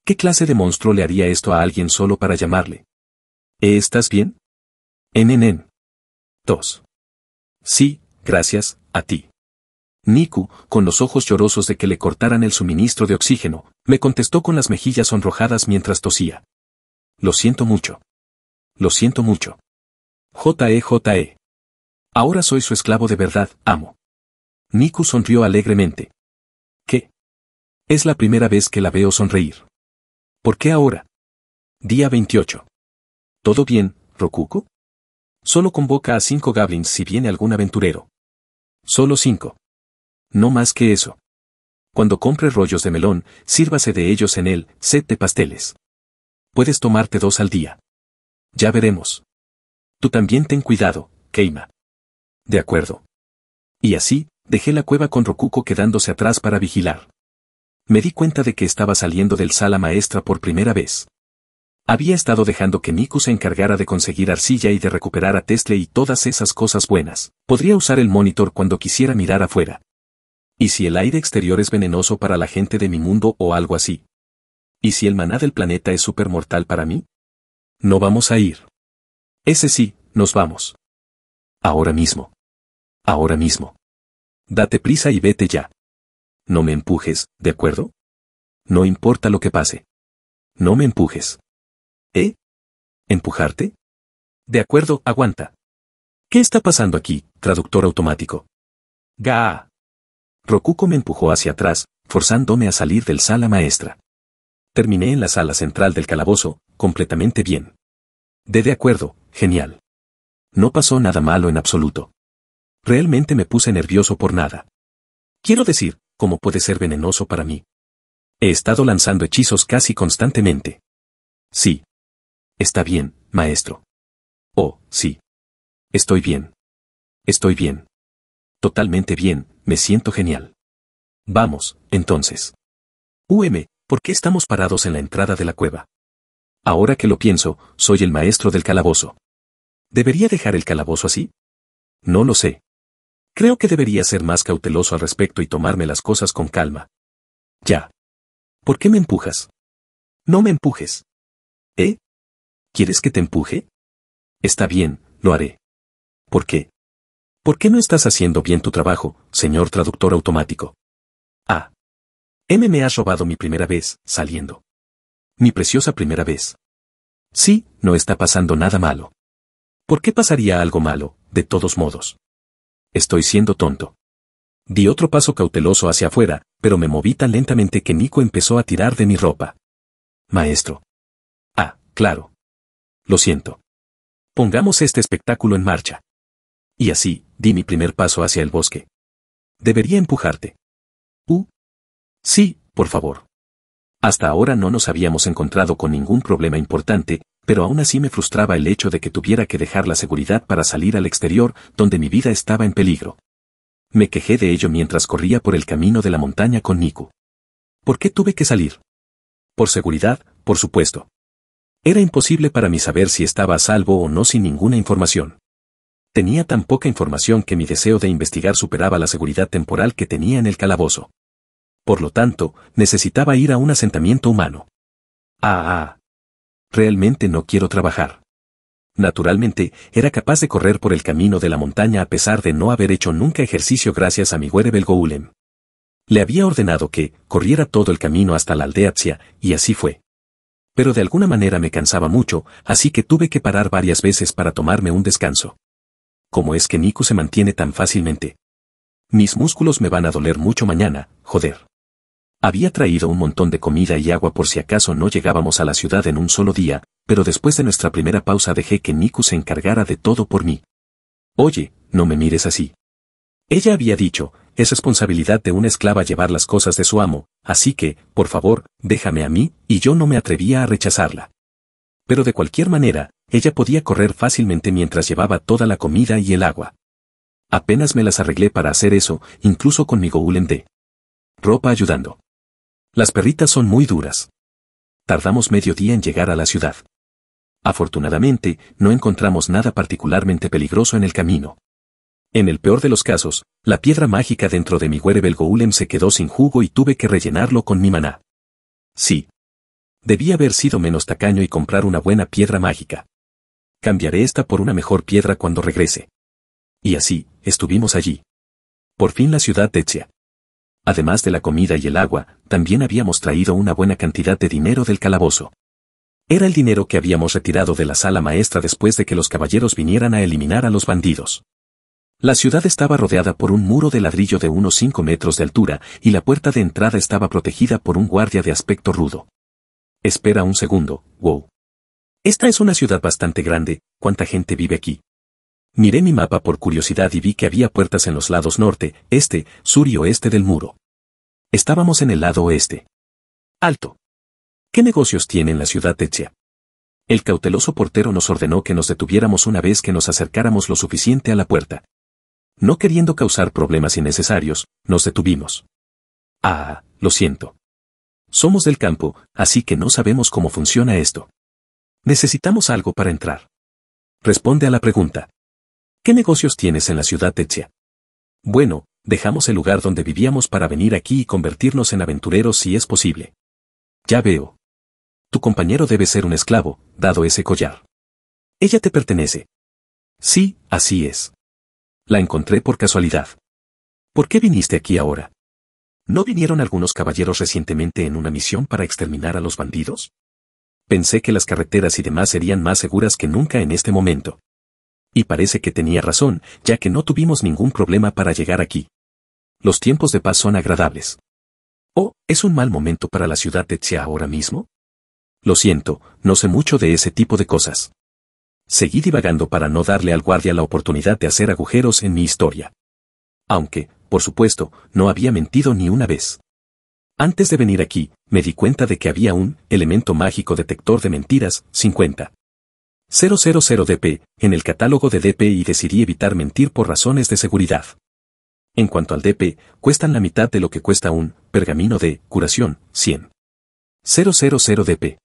S1: ¿Qué clase de monstruo le haría esto a alguien solo para llamarle? ¿E ¿Estás bien? NNN. Tos. Sí, gracias, a ti. Niku, con los ojos llorosos de que le cortaran el suministro de oxígeno, me contestó con las mejillas sonrojadas mientras tosía. Lo siento mucho. Lo siento mucho. JEJE. E. Ahora soy su esclavo de verdad, amo. Niku sonrió alegremente. ¿Qué? Es la primera vez que la veo sonreír.
S2: ¿Por qué ahora? Día 28. ¿Todo bien, Rokuko?
S1: Solo convoca a cinco goblins si viene algún aventurero. Solo cinco. No más que eso. Cuando compre rollos de melón, sírvase de ellos en el set de pasteles. Puedes tomarte dos al día. Ya veremos. Tú también ten cuidado, Keima. De acuerdo. Y así, dejé la cueva con Rokuko quedándose atrás para vigilar. Me di cuenta de que estaba saliendo del sala maestra por primera vez. Había estado dejando que Miku se encargara de conseguir arcilla y de recuperar a Tesla y todas esas cosas buenas. Podría usar el monitor cuando quisiera mirar afuera. ¿Y si el aire exterior es venenoso para la gente de mi mundo o algo así? ¿Y si el maná del planeta es súper mortal para mí? No vamos a ir. Ese sí,
S2: nos vamos. Ahora mismo. Ahora mismo. Date prisa y vete ya. No me empujes, ¿de acuerdo? No importa lo que pase. No me empujes. ¿Eh? ¿Empujarte? De acuerdo,
S1: aguanta. ¿Qué está pasando aquí, traductor automático? Ga. Rokuko me empujó hacia atrás, forzándome a salir del sala maestra. Terminé en la sala central del calabozo, completamente bien. De de acuerdo, genial. No pasó nada malo en absoluto. Realmente me puse nervioso por nada. Quiero decir, ¿cómo puede ser venenoso para mí? He estado lanzando hechizos casi constantemente. Sí. Está bien, maestro. Oh, sí.
S2: Estoy bien. Estoy bien. Totalmente bien, me siento
S1: genial. Vamos, entonces. UM, ¿por qué estamos parados en la entrada de la cueva? Ahora que lo pienso, soy el maestro del calabozo. ¿Debería dejar el calabozo así? No lo sé. Creo que debería ser más cauteloso al respecto y tomarme las cosas con calma. Ya. ¿Por qué me empujas?
S2: No me empujes. ¿Eh? ¿Quieres que te empuje? Está bien, lo haré. ¿Por qué? ¿Por qué no estás haciendo bien tu trabajo, señor traductor automático? Ah. M me ha robado mi primera vez, saliendo
S1: mi preciosa primera vez. Sí, no está pasando nada malo. ¿Por qué pasaría algo malo, de todos modos? Estoy siendo tonto. Di otro paso cauteloso hacia afuera, pero me moví tan lentamente que Nico empezó a tirar de mi ropa. Maestro. Ah, claro. Lo siento. Pongamos este
S2: espectáculo en marcha. Y así, di mi primer paso hacia el bosque. Debería
S1: empujarte. Uh. Sí, por favor. Hasta ahora no nos habíamos encontrado con ningún problema importante, pero aún así me frustraba el hecho de que tuviera que dejar la seguridad para salir al exterior, donde mi vida estaba en peligro. Me quejé de ello mientras corría por el camino de la montaña con Niku. ¿Por qué tuve que salir? Por seguridad, por supuesto. Era imposible para mí saber si estaba a salvo o no sin ninguna información. Tenía tan poca información que mi deseo de investigar superaba la seguridad temporal que tenía en el calabozo. Por lo tanto, necesitaba ir a un asentamiento humano. Ah, ah. Realmente no quiero trabajar. Naturalmente, era capaz de correr por el camino de la montaña a pesar de no haber hecho nunca ejercicio gracias a mi Werebel Goulem. Le había ordenado que corriera todo el camino hasta la aldeapsia, y así fue. Pero de alguna manera me cansaba mucho, así que tuve que parar varias veces para tomarme un descanso. ¿Cómo es que Niku se mantiene tan fácilmente? Mis músculos me van a doler mucho mañana, joder. Había traído un montón de comida y agua por si acaso no llegábamos a la ciudad en un solo día, pero después de nuestra primera pausa dejé que Miku se encargara de todo por mí. Oye, no me mires así. Ella había dicho, es responsabilidad de una esclava llevar las cosas de su amo, así que, por favor, déjame a mí, y yo no me atrevía a rechazarla. Pero de cualquier manera, ella podía correr fácilmente mientras llevaba toda la comida y el agua. Apenas me las arreglé para hacer eso, incluso con mi goulen de ropa ayudando. Las perritas son muy duras. Tardamos medio día en llegar a la ciudad. Afortunadamente, no encontramos nada particularmente peligroso en el camino. En el peor de los casos, la piedra mágica dentro de mi Werebel Goulem se quedó sin jugo y tuve que rellenarlo con mi maná. Sí. Debí haber sido menos tacaño y comprar una buena piedra mágica. Cambiaré esta por una mejor piedra cuando regrese. Y así, estuvimos allí. Por fin la ciudad de Además de la comida y el agua, también habíamos traído una buena cantidad de dinero del calabozo. Era el dinero que habíamos retirado de la sala maestra después de que los caballeros vinieran a eliminar a los bandidos. La ciudad estaba rodeada por un muro de ladrillo de unos 5 metros de altura y la puerta de entrada estaba protegida por un guardia de aspecto rudo. Espera un segundo, wow. Esta es una ciudad bastante grande, ¿cuánta gente vive aquí? Miré mi mapa por curiosidad y vi que había puertas en los lados norte, este, sur y oeste del muro. Estábamos en el lado oeste. Alto. ¿Qué negocios tiene en la ciudad de El cauteloso portero nos ordenó que nos detuviéramos una vez que nos acercáramos lo suficiente a la puerta. No queriendo causar problemas innecesarios, nos detuvimos. Ah, lo siento. Somos del campo, así que no sabemos cómo funciona esto. Necesitamos algo para entrar. Responde a la pregunta. ¿Qué negocios tienes en la ciudad de Bueno, dejamos el lugar donde vivíamos para venir aquí y convertirnos en aventureros si es posible. Ya veo. Tu compañero debe ser un esclavo, dado ese collar. Ella te pertenece. Sí, así es. La encontré por casualidad. ¿Por qué viniste aquí ahora? ¿No vinieron algunos caballeros recientemente en una misión para exterminar a los bandidos? Pensé que las carreteras y demás serían más seguras que nunca en este momento. Y parece que tenía razón, ya que no tuvimos ningún problema para llegar aquí. Los tiempos de paz son agradables. ¿Oh, es un mal momento para la ciudad de Tsia ahora mismo? Lo siento, no sé mucho de ese tipo de cosas. Seguí divagando para no darle al guardia la oportunidad de hacer agujeros en mi historia. Aunque, por supuesto, no había mentido ni una vez. Antes de venir aquí, me di cuenta de que había un elemento mágico detector de mentiras, 50. 000 DP, en el catálogo de DP y decidí evitar mentir por razones de seguridad. En cuanto al DP, cuestan la mitad de lo que cuesta un pergamino de curación, 100. 000 DP.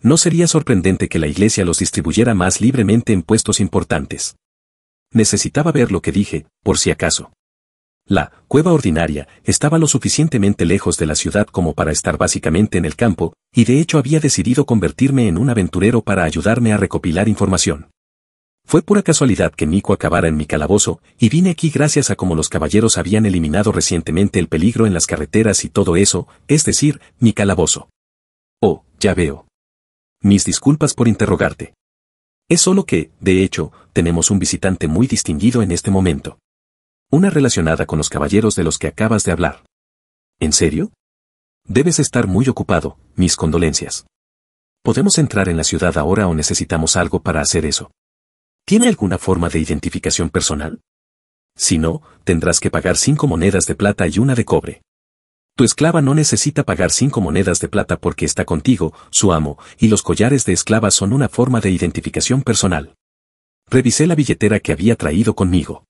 S1: No sería sorprendente que la iglesia los distribuyera más libremente en puestos importantes. Necesitaba ver lo que dije, por si acaso. La cueva ordinaria estaba lo suficientemente lejos de la ciudad como para estar básicamente en el campo, y de hecho había decidido convertirme en un aventurero para ayudarme a recopilar información. Fue pura casualidad que Nico acabara en mi calabozo, y vine aquí gracias a cómo los caballeros habían eliminado recientemente el peligro en las carreteras y todo eso, es decir, mi calabozo. Oh, ya veo. Mis disculpas por interrogarte. Es solo que, de hecho, tenemos un visitante muy distinguido en este momento. Una relacionada con los caballeros de los que acabas de hablar. ¿En serio? Debes estar muy ocupado, mis condolencias. ¿Podemos entrar en la ciudad ahora o necesitamos algo para hacer eso? ¿Tiene alguna forma de identificación personal? Si no, tendrás que pagar cinco monedas de plata y una de cobre. Tu esclava no necesita pagar cinco monedas de plata porque está contigo, su amo, y los collares de esclava son una forma de identificación personal. Revisé la billetera que había traído conmigo.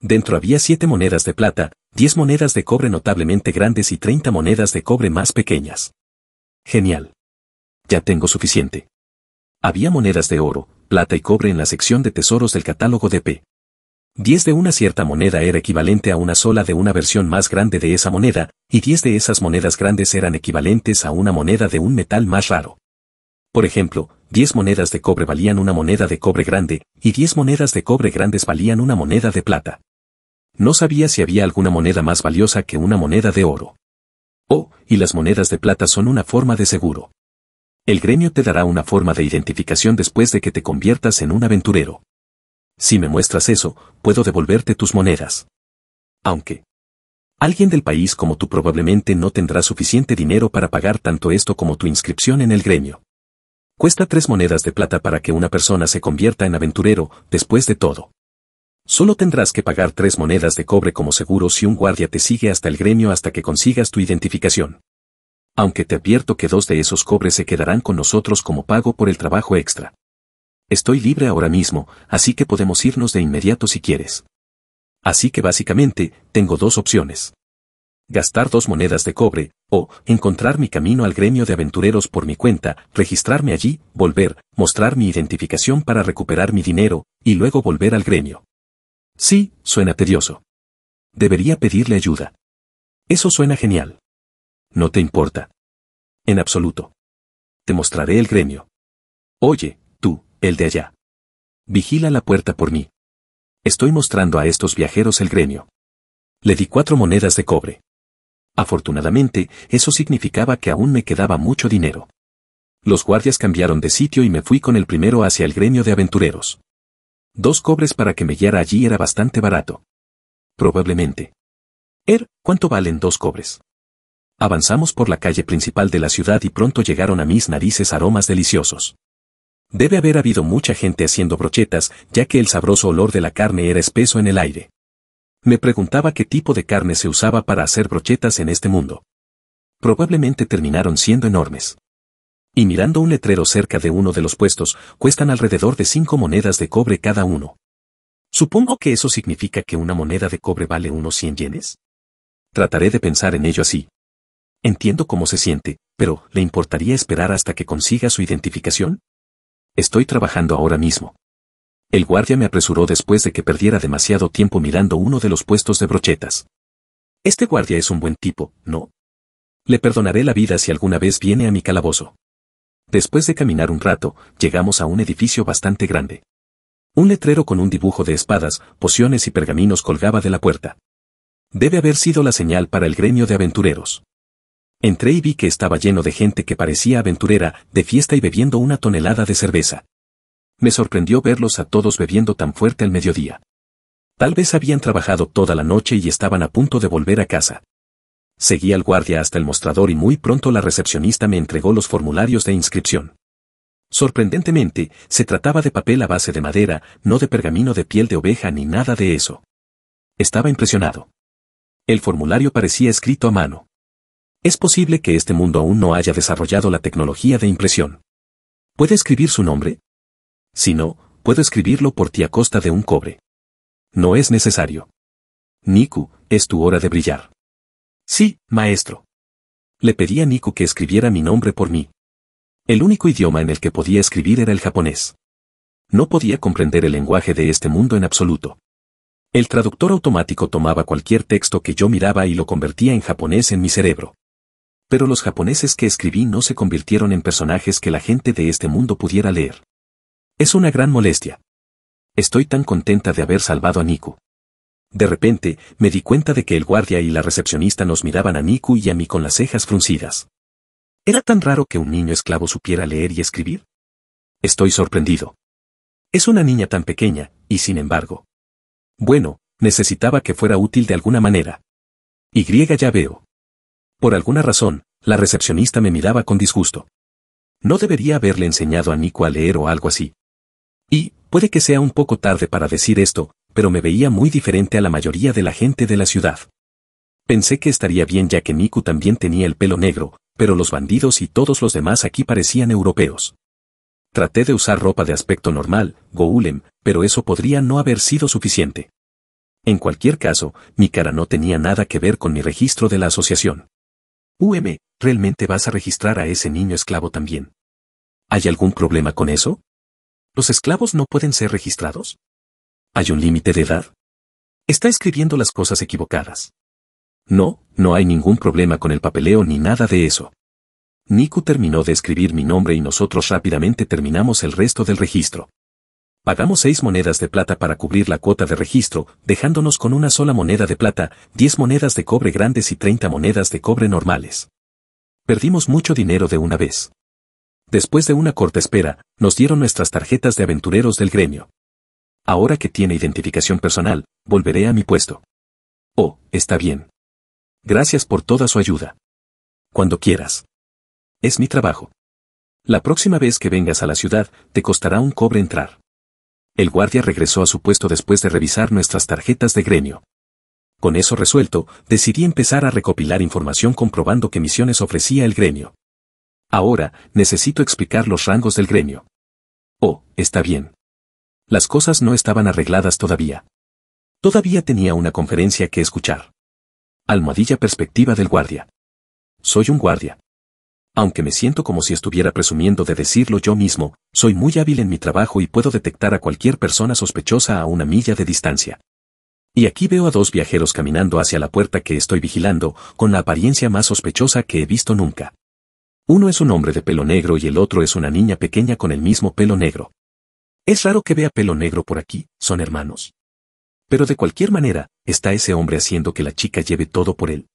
S1: Dentro había siete monedas de plata, diez monedas de cobre notablemente grandes y treinta monedas de cobre más pequeñas. Genial. Ya tengo suficiente. Había monedas de oro, plata y cobre en la sección de tesoros del catálogo de P. 10 de una cierta moneda era equivalente a una sola de una versión más grande de esa moneda, y 10 de esas monedas grandes eran equivalentes a una moneda de un metal más raro. Por ejemplo, 10 monedas de cobre valían una moneda de cobre grande, y 10 monedas de cobre grandes valían una moneda de plata. No sabía si había alguna moneda más valiosa que una moneda de oro. Oh, y las monedas de plata son una forma de seguro. El gremio te dará una forma de identificación después de que te conviertas en un aventurero. Si me muestras eso, puedo devolverte tus monedas. Aunque. Alguien del país como tú probablemente no tendrá suficiente dinero para pagar tanto esto como tu inscripción en el gremio. Cuesta tres monedas de plata para que una persona se convierta en aventurero, después de todo. Solo tendrás que pagar tres monedas de cobre como seguro si un guardia te sigue hasta el gremio hasta que consigas tu identificación. Aunque te advierto que dos de esos cobres se quedarán con nosotros como pago por el trabajo extra. Estoy libre ahora mismo, así que podemos irnos de inmediato si quieres. Así que básicamente, tengo dos opciones. Gastar dos monedas de cobre, encontrar mi camino al gremio de aventureros por mi cuenta, registrarme allí, volver, mostrar mi identificación para recuperar mi dinero, y luego volver al gremio. Sí, suena tedioso. Debería pedirle ayuda.
S2: Eso suena genial. No te importa. En absoluto.
S1: Te mostraré el gremio. Oye, tú, el de allá. Vigila la puerta por mí. Estoy mostrando a estos viajeros el gremio. Le di cuatro monedas de cobre. Afortunadamente, eso significaba que aún me quedaba mucho dinero. Los guardias cambiaron de sitio y me fui con el primero hacia el gremio de aventureros. Dos cobres para que me guiara allí era bastante barato. Probablemente. Er, ¿cuánto valen dos cobres? Avanzamos por la calle principal de la ciudad y pronto llegaron a mis narices aromas deliciosos. Debe haber habido mucha gente haciendo brochetas, ya que el sabroso olor de la carne era espeso en el aire me preguntaba qué tipo de carne se usaba para hacer brochetas en este mundo. Probablemente terminaron siendo enormes. Y mirando un letrero cerca de uno de los puestos, cuestan alrededor de cinco monedas de cobre cada uno. Supongo que eso significa que una moneda de cobre vale unos cien yenes. Trataré de pensar en ello así. Entiendo cómo se siente, pero ¿le importaría esperar hasta que consiga su identificación? Estoy trabajando ahora mismo. El guardia me apresuró después de que perdiera demasiado tiempo mirando uno de los puestos de brochetas. Este guardia es un buen tipo, ¿no? Le perdonaré la vida si alguna vez viene a mi calabozo. Después de caminar un rato, llegamos a un edificio bastante grande. Un letrero con un dibujo de espadas, pociones y pergaminos colgaba de la puerta. Debe haber sido la señal para el gremio de aventureros. Entré y vi que estaba lleno de gente que parecía aventurera, de fiesta y bebiendo una tonelada de cerveza me sorprendió verlos a todos bebiendo tan fuerte al mediodía. Tal vez habían trabajado toda la noche y estaban a punto de volver a casa. Seguí al guardia hasta el mostrador y muy pronto la recepcionista me entregó los formularios de inscripción. Sorprendentemente, se trataba de papel a base de madera, no de pergamino de piel de oveja ni nada de eso. Estaba impresionado. El formulario parecía escrito a mano. Es posible que este mundo aún no haya desarrollado la tecnología de impresión. ¿Puede escribir su nombre? Si no, puedo escribirlo por ti a costa de un cobre. No es necesario. Niku, es tu hora de brillar. Sí, maestro. Le pedí a Niku que escribiera mi nombre por mí. El único idioma en el que podía escribir era el japonés. No podía comprender el lenguaje de este mundo en absoluto. El traductor automático tomaba cualquier texto que yo miraba y lo convertía en japonés en mi cerebro. Pero los japoneses que escribí no se convirtieron en personajes que la gente de este mundo pudiera leer. Es una gran molestia. Estoy tan contenta de haber salvado a Niku. De repente, me di cuenta de que el guardia y la recepcionista nos miraban a Niku y a mí con las cejas fruncidas. ¿Era tan raro que un niño esclavo supiera leer y escribir? Estoy sorprendido. Es una niña tan pequeña, y sin embargo. Bueno, necesitaba que fuera útil de alguna manera. Y ya veo. Por alguna razón, la recepcionista me miraba con disgusto. No debería haberle enseñado a Niku a leer o algo así. Y, puede que sea un poco tarde para decir esto, pero me veía muy diferente a la mayoría de la gente de la ciudad. Pensé que estaría bien ya que Miku también tenía el pelo negro, pero los bandidos y todos los demás aquí parecían europeos. Traté de usar ropa de aspecto normal, Goulem, pero eso podría no haber sido suficiente. En cualquier caso, mi cara no tenía nada que ver con mi registro de la asociación. UM, ¿realmente vas a registrar a ese niño esclavo también? ¿Hay algún problema con eso? ¿Los esclavos no pueden ser registrados? ¿Hay un límite de edad? Está escribiendo las cosas equivocadas. No, no hay ningún problema con el papeleo ni nada de eso. Niku terminó de escribir mi nombre y nosotros rápidamente terminamos el resto del registro. Pagamos seis monedas de plata para cubrir la cuota de registro, dejándonos con una sola moneda de plata, diez monedas de cobre grandes y treinta monedas de cobre normales. Perdimos mucho dinero de una vez. Después de una corta espera, nos dieron nuestras tarjetas de aventureros del gremio. Ahora que tiene identificación personal, volveré a mi puesto. Oh, está bien. Gracias por toda su ayuda. Cuando quieras. Es mi trabajo. La próxima vez que vengas a la ciudad, te costará un cobre entrar. El guardia regresó a su puesto después de revisar nuestras tarjetas de gremio. Con eso resuelto, decidí empezar a recopilar información comprobando qué misiones ofrecía el gremio. Ahora, necesito explicar los rangos del gremio. Oh, está bien. Las cosas no estaban arregladas todavía. Todavía tenía una conferencia que escuchar. Almohadilla perspectiva del guardia. Soy un guardia. Aunque me siento como si estuviera presumiendo de decirlo yo mismo, soy muy hábil en mi trabajo y puedo detectar a cualquier persona sospechosa a una milla de distancia. Y aquí veo a dos viajeros caminando hacia la puerta que estoy vigilando, con la apariencia más sospechosa que he visto nunca. Uno es un hombre de pelo negro y el otro es una niña pequeña con el mismo pelo negro. Es raro que vea pelo negro por aquí, son hermanos. Pero de cualquier manera, está ese hombre haciendo que la chica lleve todo por él.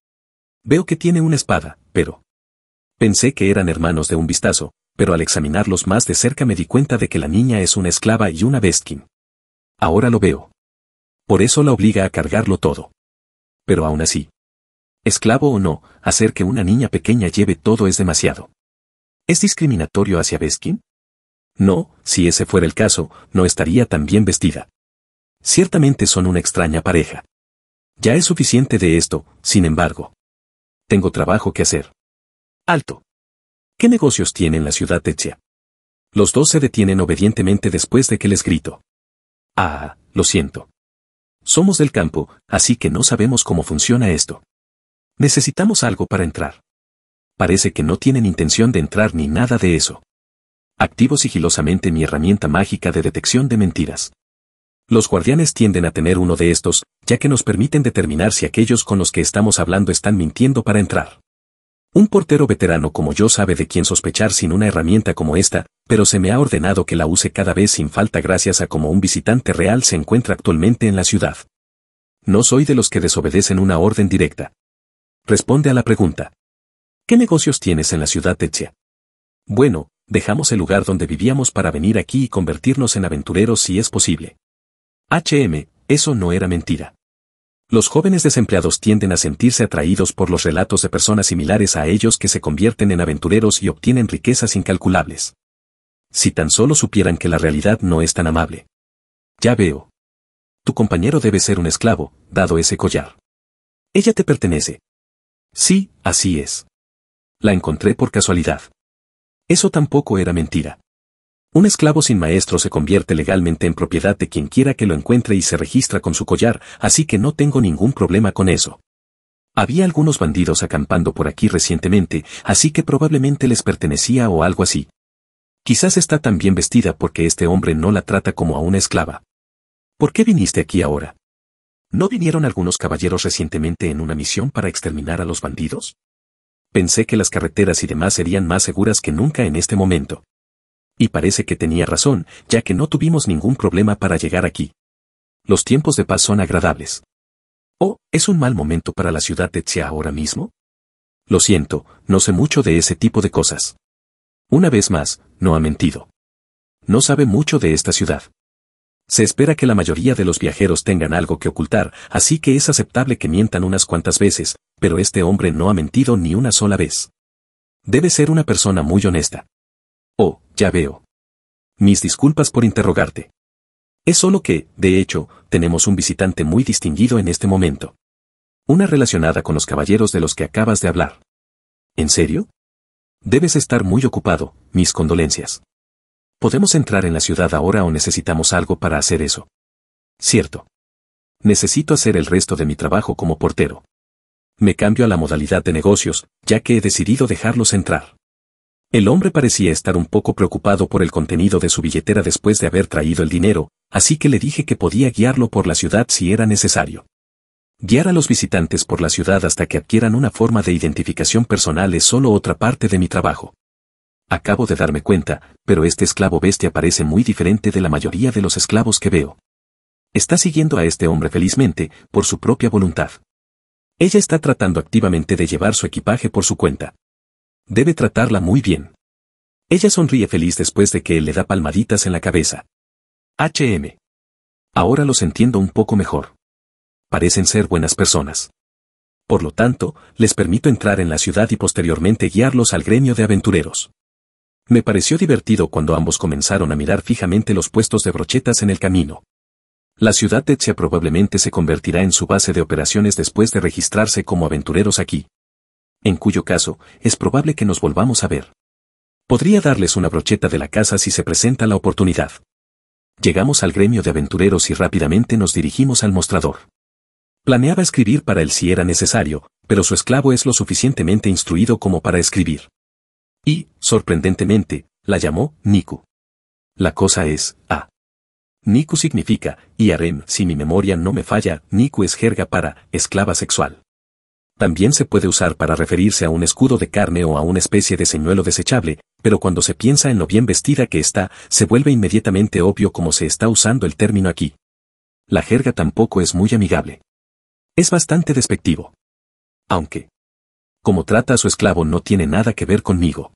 S1: Veo que tiene una espada, pero... Pensé que eran hermanos de un vistazo, pero al examinarlos más de cerca me di cuenta de que la niña es una esclava y una bestkin. Ahora lo veo. Por eso la obliga a cargarlo todo. Pero aún así esclavo o no, hacer que una niña pequeña lleve todo es demasiado. ¿Es discriminatorio hacia Beskin? No, si ese fuera el caso, no estaría tan bien vestida. Ciertamente son una extraña pareja. Ya es suficiente de esto, sin embargo. Tengo trabajo que hacer. Alto. ¿Qué negocios tiene en la ciudad de Los dos se detienen obedientemente después de que les grito. Ah, lo siento. Somos del campo, así que no sabemos cómo funciona esto. Necesitamos algo para entrar. Parece que no tienen intención de entrar ni nada de eso. Activo sigilosamente mi herramienta mágica de detección de mentiras. Los guardianes tienden a tener uno de estos, ya que nos permiten determinar si aquellos con los que estamos hablando están mintiendo para entrar. Un portero veterano como yo sabe de quién sospechar sin una herramienta como esta, pero se me ha ordenado que la use cada vez sin falta gracias a cómo un visitante real se encuentra actualmente en la ciudad. No soy de los que desobedecen una orden directa, responde a la pregunta. ¿Qué negocios tienes en la ciudad de Tetsia? Bueno, dejamos el lugar donde vivíamos para venir aquí y convertirnos en aventureros si es posible. HM, eso no era mentira. Los jóvenes desempleados tienden a sentirse atraídos por los relatos de personas similares a ellos que se convierten en aventureros y obtienen riquezas incalculables. Si tan solo supieran que la realidad no es tan amable. Ya veo. Tu compañero debe ser un esclavo, dado ese collar. Ella te pertenece, Sí, así es. La encontré por casualidad. Eso tampoco era mentira. Un esclavo sin maestro se convierte legalmente en propiedad de quien quiera que lo encuentre y se registra con su collar, así que no tengo ningún problema con eso. Había algunos bandidos acampando por aquí recientemente, así que probablemente les pertenecía o algo así. Quizás está tan bien vestida porque este hombre no la trata como a una esclava. ¿Por qué viniste aquí ahora? ¿No vinieron algunos caballeros recientemente en una misión para exterminar a los bandidos? Pensé que las carreteras y demás serían más seguras que nunca en este momento. Y parece que tenía razón, ya que no tuvimos ningún problema para llegar aquí. Los tiempos de paz son agradables. ¿Oh, es un mal momento para la ciudad de Tsia ahora mismo? Lo siento, no sé mucho de ese tipo de cosas. Una vez más, no ha mentido. No sabe mucho de esta ciudad. Se espera que la mayoría de los viajeros tengan algo que ocultar, así que es aceptable que mientan unas cuantas veces, pero este hombre no ha mentido ni una sola vez. Debe ser una persona muy honesta. Oh, ya veo. Mis disculpas por interrogarte. Es solo que, de hecho, tenemos un visitante muy distinguido en este momento. Una relacionada con los caballeros de los que acabas de hablar. ¿En serio? Debes estar muy ocupado, mis condolencias. ¿Podemos entrar en la ciudad ahora o necesitamos algo para hacer eso? Cierto. Necesito hacer el resto de mi trabajo como portero. Me cambio a la modalidad de negocios, ya que he decidido dejarlos entrar. El hombre parecía estar un poco preocupado por el contenido de su billetera después de haber traído el dinero, así que le dije que podía guiarlo por la ciudad si era necesario. Guiar a los visitantes por la ciudad hasta que adquieran una forma de identificación personal es solo otra parte de mi trabajo. Acabo de darme cuenta, pero este esclavo bestia parece muy diferente de la mayoría de los esclavos que veo. Está siguiendo a este hombre felizmente, por su propia voluntad. Ella está tratando activamente de llevar su equipaje por su cuenta. Debe tratarla muy bien. Ella sonríe feliz después de que él le da palmaditas en la cabeza. HM. Ahora los entiendo un poco mejor. Parecen ser buenas personas. Por lo tanto, les permito entrar en la ciudad y posteriormente guiarlos al gremio de aventureros. Me pareció divertido cuando ambos comenzaron a mirar fijamente los puestos de brochetas en el camino. La ciudad de Etsia probablemente se convertirá en su base de operaciones después de registrarse como aventureros aquí. En cuyo caso, es probable que nos volvamos a ver. Podría darles una brocheta de la casa si se presenta la oportunidad. Llegamos al gremio de aventureros y rápidamente nos dirigimos al mostrador. Planeaba escribir para él si era necesario, pero su esclavo es lo suficientemente instruido como para escribir y, sorprendentemente, la llamó Niku. La cosa es, A. Niku significa, y harem, si mi memoria no me falla, Niku es jerga para, esclava sexual. También se puede usar para referirse a un escudo de carne o a una especie de señuelo desechable, pero cuando se piensa en lo bien vestida que está, se vuelve inmediatamente obvio cómo se está usando el término aquí. La jerga tampoco es muy amigable. Es bastante despectivo. Aunque, como trata a su esclavo no tiene nada que ver conmigo.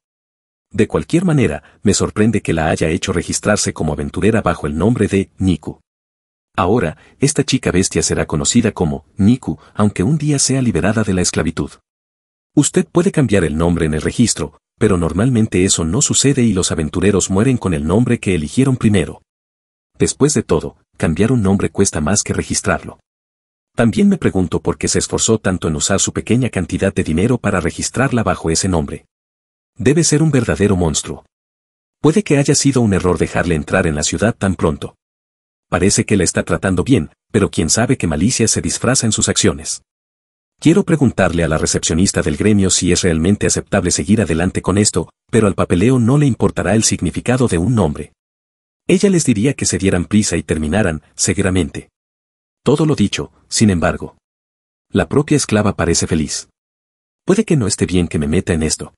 S1: De cualquier manera, me sorprende que la haya hecho registrarse como aventurera bajo el nombre de Niku. Ahora, esta chica bestia será conocida como Niku, aunque un día sea liberada de la esclavitud. Usted puede cambiar el nombre en el registro, pero normalmente eso no sucede y los aventureros mueren con el nombre que eligieron primero. Después de todo, cambiar un nombre cuesta más que registrarlo. También me pregunto por qué se esforzó tanto en usar su pequeña cantidad de dinero para registrarla bajo ese nombre. Debe ser un verdadero monstruo. Puede que haya sido un error dejarle entrar en la ciudad tan pronto. Parece que la está tratando bien, pero quién sabe qué malicia se disfraza en sus acciones. Quiero preguntarle a la recepcionista del gremio si es realmente aceptable seguir adelante con esto, pero al papeleo no le importará el significado de un nombre. Ella les diría que se dieran prisa y terminaran, seguramente. Todo lo dicho, sin embargo. La propia esclava parece feliz. Puede que no esté bien que me meta en esto.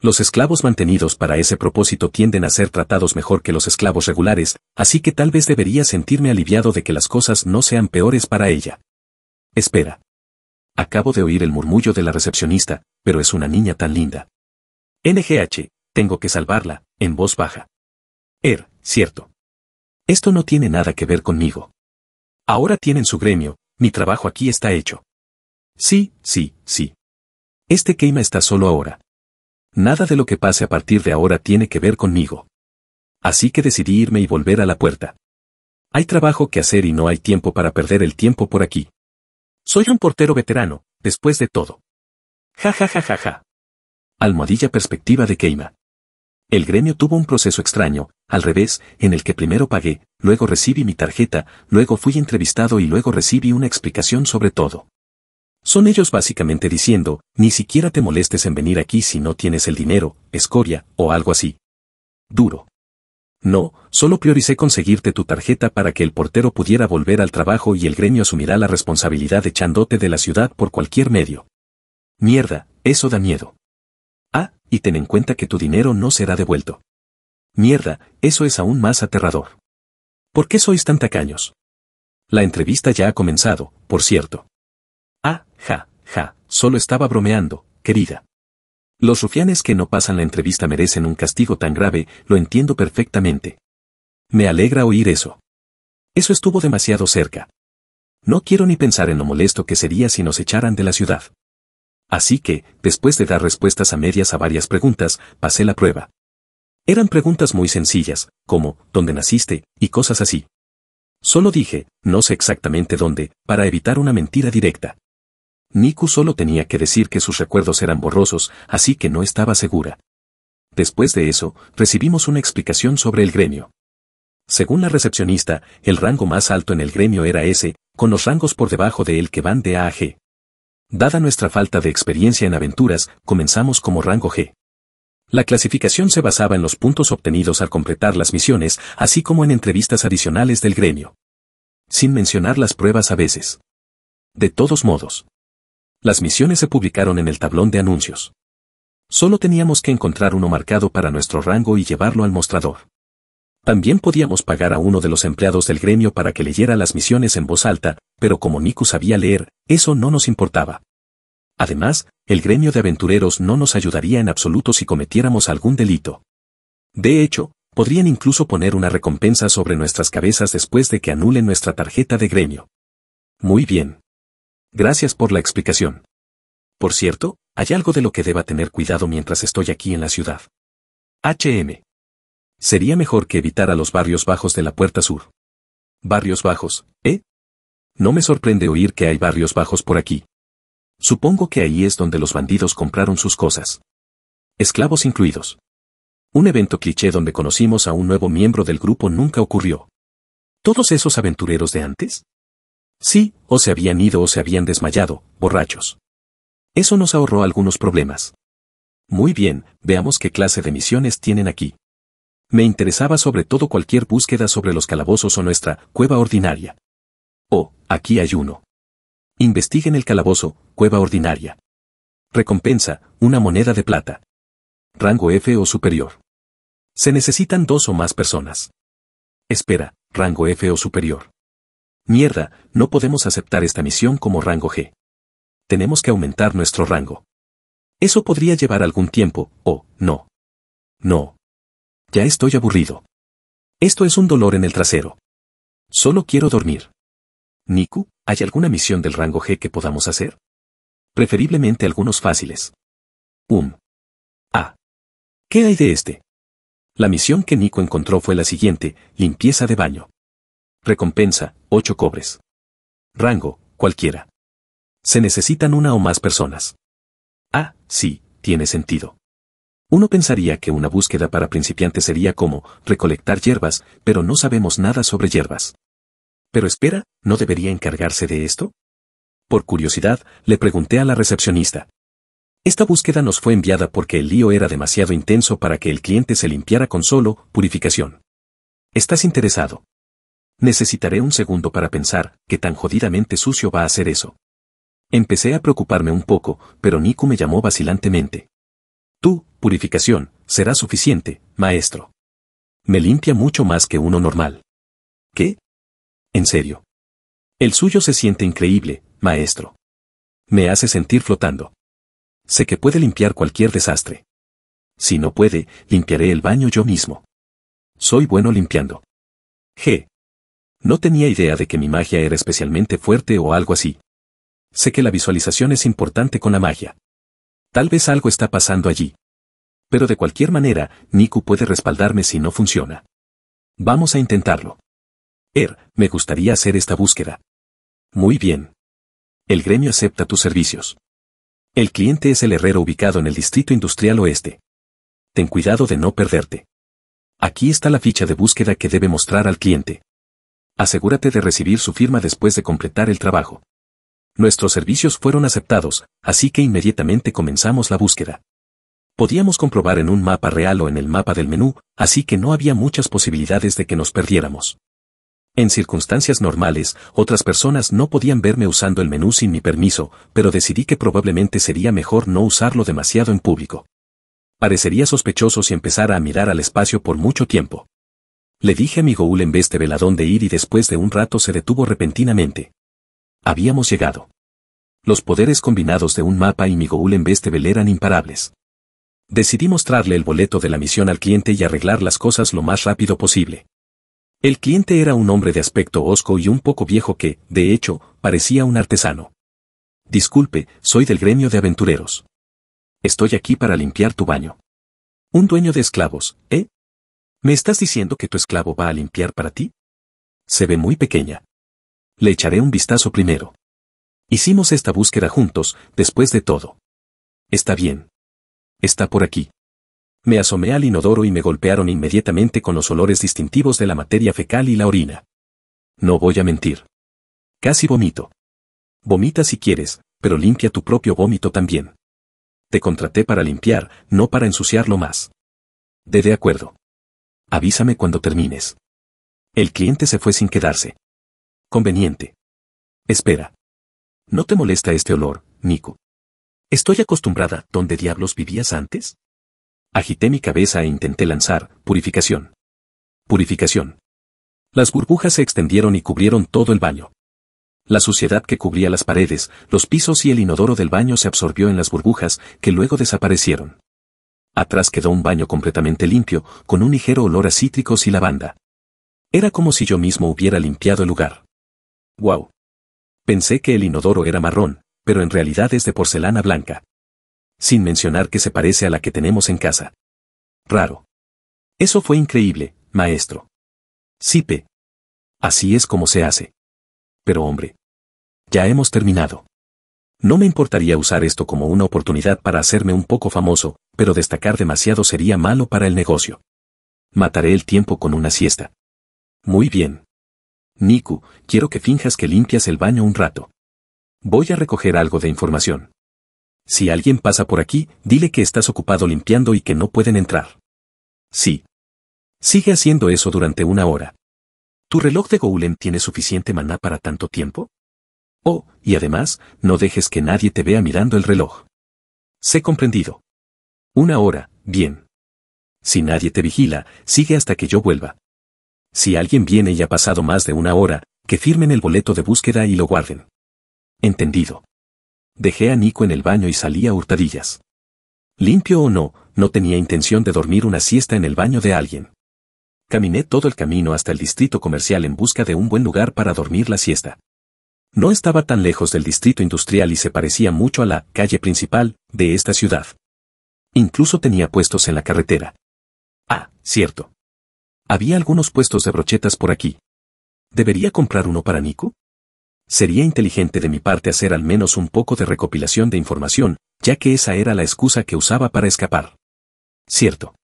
S1: Los esclavos mantenidos para ese propósito tienden a ser tratados mejor que los esclavos regulares, así que tal vez debería sentirme aliviado de que las cosas no sean peores para ella. Espera. Acabo de oír el murmullo de la recepcionista, pero es una niña tan linda. NGH, tengo que salvarla, en voz baja. Er, cierto. Esto no tiene nada que ver conmigo. Ahora tienen su gremio, mi trabajo aquí está hecho. Sí, sí, sí. Este Keima está solo ahora. Nada de lo que pase a partir de ahora tiene que ver conmigo. Así que decidí irme y volver a la puerta. Hay trabajo que hacer y no hay tiempo para perder el tiempo por aquí. Soy un portero veterano, después de todo. Ja ja ja ja ja. Almohadilla perspectiva de Keima. El gremio tuvo un proceso extraño, al revés, en el que primero pagué, luego recibí mi tarjeta, luego fui entrevistado y luego recibí una explicación sobre todo. Son ellos básicamente diciendo, ni siquiera te molestes en venir aquí si no tienes el dinero, escoria, o algo así. Duro. No, solo prioricé conseguirte tu tarjeta para que el portero pudiera volver al trabajo y el gremio asumirá la responsabilidad echándote de la ciudad por cualquier medio. Mierda, eso da miedo. Ah, y ten en cuenta que tu dinero no será devuelto. Mierda, eso es aún más aterrador. ¿Por qué sois tan tacaños? La entrevista ya ha comenzado, por cierto. Ah, ja, ja, solo estaba bromeando, querida. Los rufianes que no pasan la entrevista merecen un castigo tan grave, lo entiendo perfectamente. Me alegra oír eso. Eso estuvo demasiado cerca. No quiero ni pensar en lo molesto que sería si nos echaran de la ciudad. Así que, después de dar respuestas a medias a varias preguntas, pasé la prueba. Eran preguntas muy sencillas, como, ¿dónde naciste? y cosas así. Solo dije, no sé exactamente dónde, para evitar una mentira directa. Niku solo tenía que decir que sus recuerdos eran borrosos, así que no estaba segura. Después de eso, recibimos una explicación sobre el gremio. Según la recepcionista, el rango más alto en el gremio era ese, con los rangos por debajo de él que van de A a G. Dada nuestra falta de experiencia en aventuras, comenzamos como rango G. La clasificación se basaba en los puntos obtenidos al completar las misiones, así como en entrevistas adicionales del gremio. Sin mencionar las pruebas a veces. De todos modos. Las misiones se publicaron en el tablón de anuncios. Solo teníamos que encontrar uno marcado para nuestro rango y llevarlo al mostrador. También podíamos pagar a uno de los empleados del gremio para que leyera las misiones en voz alta, pero como Niku sabía leer, eso no nos importaba. Además, el gremio de aventureros no nos ayudaría en absoluto si cometiéramos algún delito. De hecho, podrían incluso poner una recompensa sobre nuestras cabezas después de que anulen nuestra tarjeta de gremio. Muy bien. Gracias por la explicación. Por cierto, hay algo de lo que deba tener cuidado mientras estoy aquí en la ciudad. HM. Sería mejor que evitara los barrios bajos de la Puerta Sur. Barrios bajos, ¿eh? No me sorprende oír que hay barrios bajos por aquí. Supongo que ahí es donde los bandidos compraron sus cosas. Esclavos incluidos. Un evento cliché donde conocimos a un nuevo miembro del grupo nunca ocurrió. ¿Todos esos aventureros de antes? Sí, o se habían ido o se habían desmayado, borrachos. Eso nos ahorró algunos problemas. Muy bien, veamos qué clase de misiones tienen aquí. Me interesaba sobre todo cualquier búsqueda sobre los calabozos o nuestra cueva ordinaria. Oh, aquí hay uno. Investiguen el calabozo, cueva ordinaria. Recompensa, una moneda de plata. Rango F o superior. Se necesitan dos o más personas. Espera, rango F o superior. Mierda, no podemos aceptar esta misión como rango G. Tenemos que aumentar nuestro rango. Eso podría llevar algún tiempo, o no. No. Ya estoy aburrido. Esto es un dolor en el trasero. Solo quiero dormir. ¿Niku? ¿Hay alguna misión del rango G que podamos hacer? Preferiblemente
S2: algunos fáciles. Um. A. ¿Qué hay de este? La
S1: misión que Nico encontró fue la siguiente, limpieza de baño. Recompensa, 8 cobres. Rango, cualquiera. Se necesitan una o más personas. Ah, sí, tiene sentido. Uno pensaría que una búsqueda para principiantes sería como recolectar hierbas, pero no sabemos nada sobre hierbas. Pero espera, ¿no debería encargarse de esto? Por curiosidad, le pregunté a la recepcionista. Esta búsqueda nos fue enviada porque el lío era demasiado intenso para que el cliente se limpiara con solo purificación. ¿Estás interesado? Necesitaré un segundo para pensar qué tan jodidamente sucio va a ser eso. Empecé a preocuparme un poco, pero Nico me llamó vacilantemente. —Tú, purificación será suficiente, maestro. Me limpia mucho más que uno normal. ¿Qué? en serio. El suyo se siente increíble, maestro. Me hace sentir flotando. Sé que puede limpiar cualquier desastre. Si no puede, limpiaré el baño yo mismo. Soy bueno limpiando. G. No tenía idea de que mi magia era especialmente fuerte o algo así. Sé que la visualización es importante con la magia. Tal vez algo está pasando allí. Pero de cualquier manera, Niku puede respaldarme si no funciona. Vamos a intentarlo. Er, me gustaría hacer esta búsqueda. Muy bien. El gremio acepta tus servicios. El cliente es el herrero ubicado en el Distrito Industrial Oeste. Ten cuidado de no perderte. Aquí está la ficha de búsqueda que debe mostrar al cliente. Asegúrate de recibir su firma después de completar el trabajo. Nuestros servicios fueron aceptados, así que inmediatamente comenzamos la búsqueda. Podíamos comprobar en un mapa real o en el mapa del menú, así que no había muchas posibilidades de que nos perdiéramos. En circunstancias normales, otras personas no podían verme usando el menú sin mi permiso, pero decidí que probablemente sería mejor no usarlo demasiado en público. Parecería sospechoso si empezara a mirar al espacio por mucho tiempo. Le dije a mi Goul en vez de dónde ir y después de un rato se detuvo repentinamente. Habíamos llegado. Los poderes combinados de un mapa y mi Goul en eran imparables. Decidí mostrarle el boleto de la misión al cliente y arreglar las cosas lo más rápido posible. El cliente era un hombre de aspecto hosco y un poco viejo que, de hecho, parecía un artesano. Disculpe, soy del gremio de aventureros. Estoy aquí para limpiar tu baño. Un dueño de esclavos, ¿eh? ¿Me estás diciendo que tu esclavo va a limpiar para ti? Se ve muy pequeña. Le echaré un vistazo primero. Hicimos esta búsqueda juntos, después de todo. Está bien. Está por aquí me asomé al inodoro y me golpearon inmediatamente con los olores distintivos de la materia fecal y la orina. No voy a mentir. Casi vomito. Vomita si quieres, pero limpia tu propio vómito también. Te contraté para limpiar, no para ensuciarlo más. De de acuerdo.
S2: Avísame cuando termines. El cliente se fue sin quedarse. Conveniente.
S1: Espera. No te molesta este olor, Nico. Estoy acostumbrada. ¿Dónde diablos vivías antes? Agité mi cabeza e intenté lanzar, purificación. Purificación. Las burbujas se extendieron y cubrieron todo el baño. La suciedad que cubría las paredes, los pisos y el inodoro del baño se absorbió en las burbujas, que luego desaparecieron. Atrás quedó un baño completamente limpio, con un ligero olor a cítricos y lavanda. Era como si yo mismo hubiera limpiado el lugar. ¡Wow! Pensé que el inodoro era marrón, pero en realidad es de porcelana blanca sin mencionar que se parece a la que tenemos en casa. Raro. Eso
S2: fue increíble, maestro. Sipe. Así es como se hace.
S1: Pero hombre. Ya hemos terminado. No me importaría usar esto como una oportunidad para hacerme un poco famoso, pero destacar demasiado sería malo para el negocio. Mataré el tiempo con una siesta. Muy bien. Niku, quiero que finjas que limpias el baño un rato. Voy a recoger algo de información. Si alguien pasa por aquí, dile que estás ocupado limpiando y que no pueden entrar. Sí. Sigue haciendo eso durante una hora. ¿Tu reloj de Golem tiene suficiente maná para tanto tiempo? Oh, y además, no dejes que nadie te vea mirando el reloj. Sé comprendido. Una hora, bien. Si nadie te vigila, sigue hasta que yo vuelva. Si alguien viene y ha pasado más de una hora, que firmen el boleto de búsqueda y lo guarden. Entendido. Dejé a Nico en el baño y salí a hurtadillas. Limpio o no, no tenía intención de dormir una siesta en el baño de alguien. Caminé todo el camino hasta el distrito comercial en busca de un buen lugar para dormir la siesta. No estaba tan lejos del distrito industrial y se parecía mucho a la calle principal de esta ciudad. Incluso tenía puestos en la carretera. Ah, cierto. Había algunos puestos de brochetas por aquí. ¿Debería comprar uno para Nico? Sería inteligente de mi parte hacer al menos un poco de recopilación de información, ya que esa era la excusa que usaba para escapar. Cierto.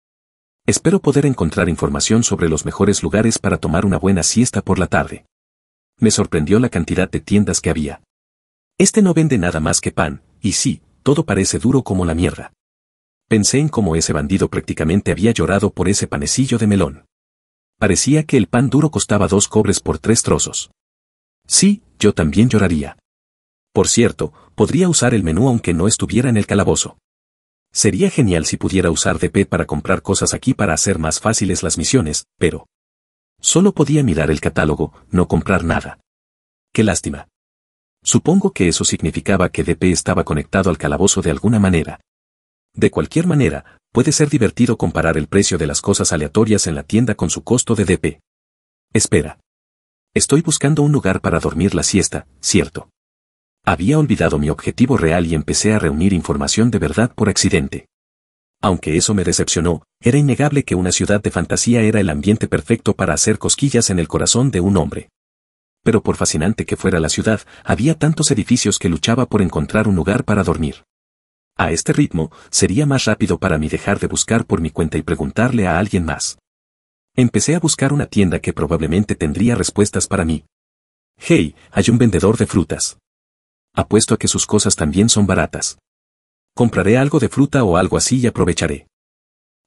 S1: Espero poder encontrar información sobre los mejores lugares para tomar una buena siesta por la tarde. Me sorprendió la cantidad de tiendas que había. Este no vende nada más que pan, y sí, todo parece duro como la mierda. Pensé en cómo ese bandido prácticamente había llorado por ese panecillo de melón. Parecía que el pan duro costaba dos cobres por tres trozos. Sí, yo también lloraría. Por cierto, podría usar el menú aunque no estuviera en el calabozo. Sería genial si pudiera usar DP para comprar cosas aquí para hacer más fáciles las misiones, pero... Solo podía mirar el catálogo, no comprar nada. Qué lástima. Supongo que eso significaba que DP estaba conectado al calabozo de alguna manera. De cualquier manera, puede ser divertido comparar el precio de las cosas aleatorias en la tienda con su costo de DP. Espera. Estoy buscando un lugar para dormir la siesta, cierto. Había olvidado mi objetivo real y empecé a reunir información de verdad por accidente. Aunque eso me decepcionó, era innegable que una ciudad de fantasía era el ambiente perfecto para hacer cosquillas en el corazón de un hombre. Pero por fascinante que fuera la ciudad, había tantos edificios que luchaba por encontrar un lugar para dormir. A este ritmo, sería más rápido para mí dejar de buscar por mi cuenta y preguntarle a alguien más. Empecé a buscar una tienda que probablemente tendría respuestas para mí. Hey, hay un vendedor de frutas. Apuesto a que sus cosas también son baratas. Compraré algo de fruta o algo así y aprovecharé.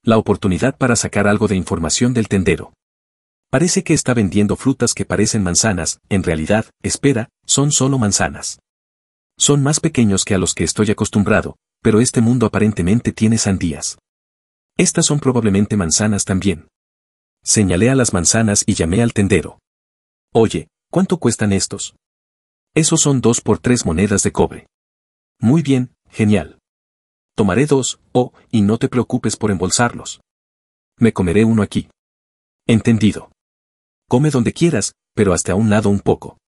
S1: La oportunidad para sacar algo de información del tendero. Parece que está vendiendo frutas que parecen manzanas, en realidad, espera, son solo manzanas. Son más pequeños que a los que estoy acostumbrado, pero este mundo aparentemente tiene sandías. Estas son probablemente manzanas también. Señalé a las manzanas y llamé al tendero. Oye, ¿cuánto cuestan estos? Esos son dos por tres monedas de cobre. Muy bien, genial. Tomaré dos, oh, y no te preocupes por embolsarlos. Me comeré uno aquí. Entendido. Come donde quieras, pero hasta a un lado un poco.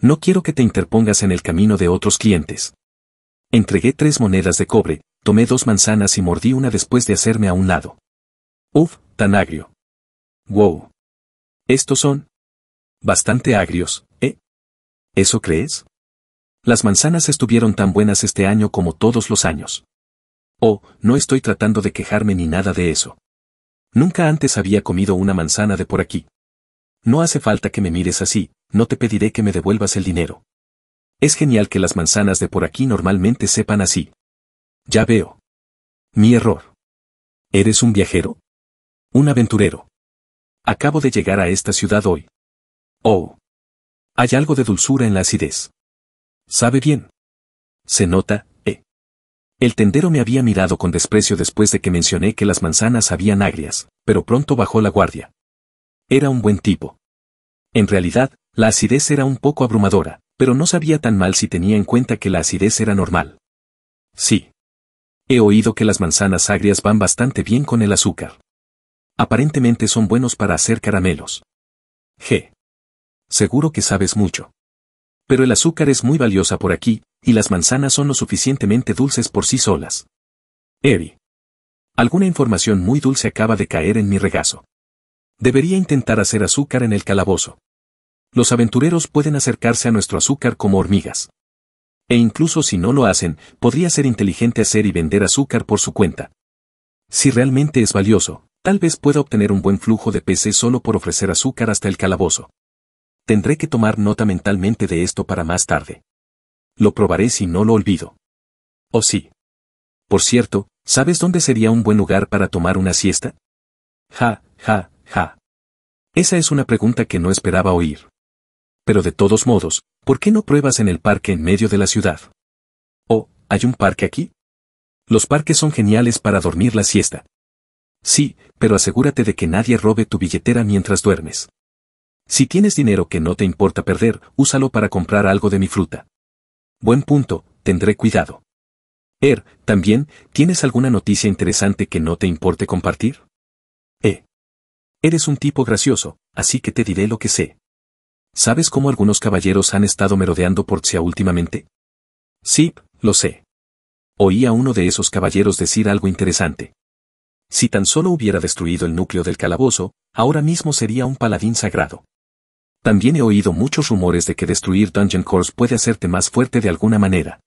S1: No quiero que te interpongas en el camino de otros clientes. Entregué tres monedas de cobre, tomé dos manzanas y mordí una después de hacerme a un lado. Uf, tan agrio. Wow. Estos son bastante agrios, ¿eh? ¿Eso crees? Las manzanas estuvieron tan buenas este año como todos los años. Oh, no estoy tratando de quejarme ni nada de eso. Nunca antes había comido una manzana de por aquí. No hace falta que me mires así, no te pediré que me devuelvas el dinero. Es genial que las manzanas de por aquí normalmente sepan así.
S2: Ya veo. Mi error. ¿Eres un viajero? Un aventurero. Acabo de llegar a esta ciudad hoy. Oh. Hay algo de dulzura
S1: en la acidez. Sabe bien. Se nota, eh. El tendero me había mirado con desprecio después de que mencioné que las manzanas habían agrias, pero pronto bajó la guardia. Era un buen tipo. En realidad, la acidez era un poco abrumadora, pero no sabía tan mal si tenía en cuenta que la acidez era normal. Sí. He oído que las manzanas agrias van bastante bien con el azúcar. Aparentemente son buenos para hacer caramelos. G. Seguro que sabes mucho. Pero el azúcar es muy valiosa por aquí, y las manzanas son lo suficientemente dulces por sí solas. Eri. Alguna información muy dulce acaba de caer en mi regazo. Debería intentar hacer azúcar en el calabozo. Los aventureros pueden acercarse a nuestro azúcar como hormigas. E incluso si no lo hacen, podría ser inteligente hacer y vender azúcar por su cuenta. Si realmente es valioso, Tal vez pueda obtener un buen flujo de PC solo por ofrecer azúcar hasta el calabozo. Tendré que tomar nota mentalmente de esto para más tarde. Lo probaré si no lo olvido. ¿O oh, sí? Por cierto, ¿sabes dónde sería un buen lugar para tomar una siesta? Ja, ja, ja. Esa es una pregunta que no esperaba oír. Pero de todos modos, ¿por qué no pruebas en el parque en medio de la ciudad? ¿O, oh, hay un parque aquí? Los parques son geniales para dormir la siesta. Sí, pero asegúrate de que nadie robe tu billetera mientras duermes. Si tienes dinero que no te importa perder, úsalo para comprar algo de mi fruta. Buen punto, tendré cuidado. Er, también, ¿tienes alguna noticia interesante que no te importe compartir? «Eh». Eres un tipo gracioso, así que te diré lo que sé. ¿Sabes cómo algunos caballeros han estado merodeando por Portzia últimamente? Sí, lo sé. Oí a uno de esos caballeros decir algo interesante. Si tan solo hubiera destruido el núcleo del calabozo, ahora mismo sería un paladín sagrado. También he oído muchos rumores de que destruir Dungeon Cores puede hacerte más fuerte de alguna manera.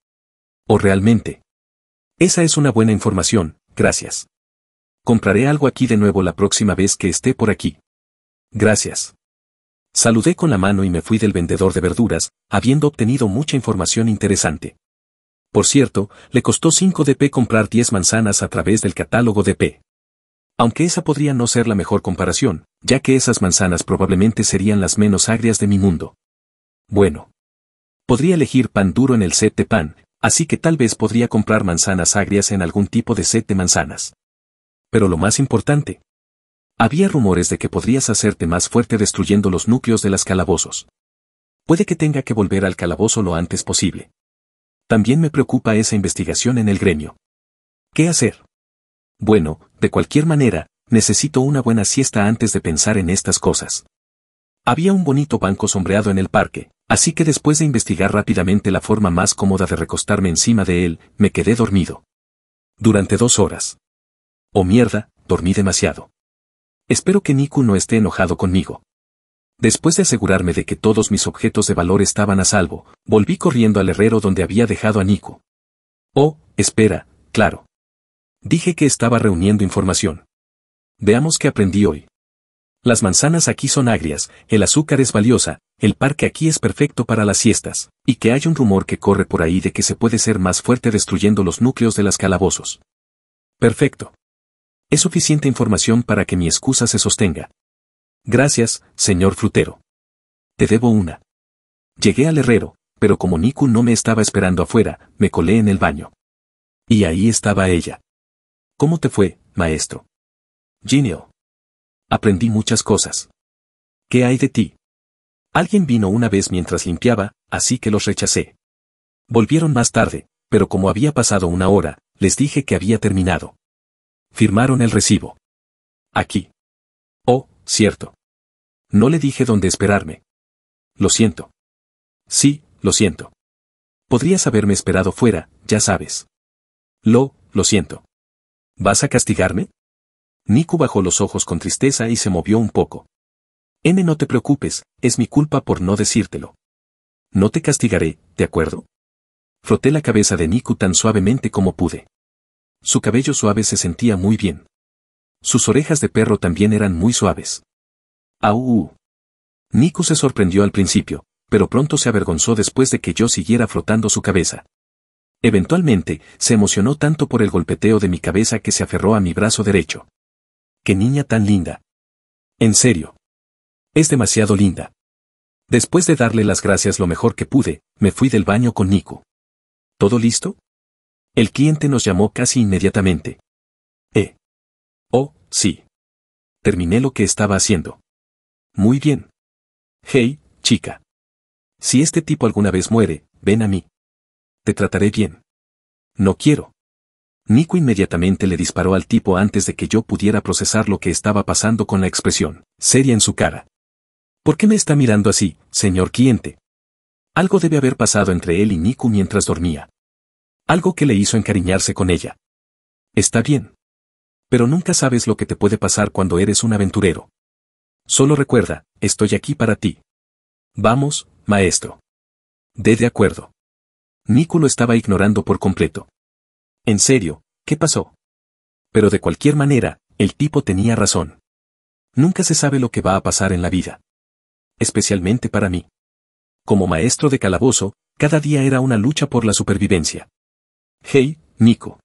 S1: ¿O realmente? Esa es una buena información, gracias. Compraré algo aquí de nuevo la próxima vez que esté por aquí. Gracias. Saludé con la mano y me fui del vendedor de verduras, habiendo obtenido mucha información interesante. Por cierto, le costó 5 DP comprar 10 manzanas a través del catálogo de DP. Aunque esa podría no ser la mejor comparación, ya que esas manzanas probablemente serían las menos agrias de mi mundo. Bueno. Podría elegir pan duro en el set de pan, así que tal vez podría comprar manzanas agrias en algún tipo de set de manzanas. Pero lo más importante. Había rumores de que podrías hacerte más fuerte destruyendo los núcleos de las calabozos. Puede que tenga que volver al calabozo lo antes posible. También me preocupa esa investigación en el gremio. ¿Qué hacer? Bueno, de cualquier manera, necesito una buena siesta antes de pensar en estas cosas. Había un bonito banco sombreado en el parque, así que después de investigar rápidamente la forma más cómoda de recostarme encima de él, me quedé dormido. Durante dos horas. Oh mierda, dormí demasiado. Espero que Niku no esté enojado conmigo. Después de asegurarme de que todos mis objetos de valor estaban a salvo, volví corriendo al herrero donde había dejado a Niku. Oh, espera, claro. Dije que estaba reuniendo información. Veamos qué aprendí hoy. Las manzanas aquí son agrias, el azúcar es valiosa, el parque aquí es perfecto para las siestas, y que hay un rumor que corre por ahí de que se puede ser más fuerte destruyendo los núcleos de las calabozos. Perfecto. Es suficiente información para que mi excusa se sostenga. Gracias, señor frutero. Te debo una. Llegué al herrero, pero como Niku no me estaba esperando afuera, me colé en el baño. Y ahí estaba ella. ¿Cómo te fue, maestro? Genial. Aprendí muchas cosas. ¿Qué hay de ti? Alguien vino una vez mientras limpiaba, así que los rechacé. Volvieron más tarde, pero como había pasado una hora, les dije que había terminado. Firmaron el recibo. Aquí.
S2: Oh, cierto. No le dije dónde esperarme. Lo siento.
S1: Sí, lo siento. Podrías haberme esperado fuera, ya sabes. Lo, lo siento. ¿Vas a castigarme? Niku bajó los ojos con tristeza y se movió un poco. N no te preocupes, es mi culpa por no decírtelo. No te castigaré, ¿de acuerdo? Froté la cabeza de Niku tan suavemente como pude. Su cabello suave se sentía muy bien. Sus orejas de perro también eran muy suaves. ¡Au! Niku se sorprendió al principio, pero pronto se avergonzó después de que yo siguiera frotando su cabeza. Eventualmente, se emocionó tanto por el golpeteo de mi cabeza que se aferró a mi brazo derecho. ¡Qué niña tan linda! En serio. Es demasiado linda. Después de darle las gracias lo mejor que pude, me fui del baño con Nico. ¿Todo listo? El cliente nos llamó
S2: casi inmediatamente. Eh. Oh, sí. Terminé lo que estaba haciendo. Muy bien. Hey, chica. Si este tipo
S1: alguna vez muere, ven a mí te trataré bien. No quiero. Nico inmediatamente le disparó al tipo antes de que yo pudiera procesar lo que estaba pasando con la expresión, seria en su cara. ¿Por qué me está mirando así, señor cliente? Algo debe haber pasado entre él y Nico mientras dormía. Algo que le hizo encariñarse con ella. Está bien. Pero nunca sabes lo que te puede pasar cuando eres un aventurero. Solo recuerda, estoy aquí para ti. Vamos, maestro.
S2: De de acuerdo. Nico lo estaba ignorando por completo. En serio,
S1: ¿qué pasó? Pero de cualquier manera, el tipo tenía razón. Nunca se sabe lo que va a pasar en la vida. Especialmente para mí. Como maestro de calabozo, cada día era una lucha por la supervivencia. Hey, Nico.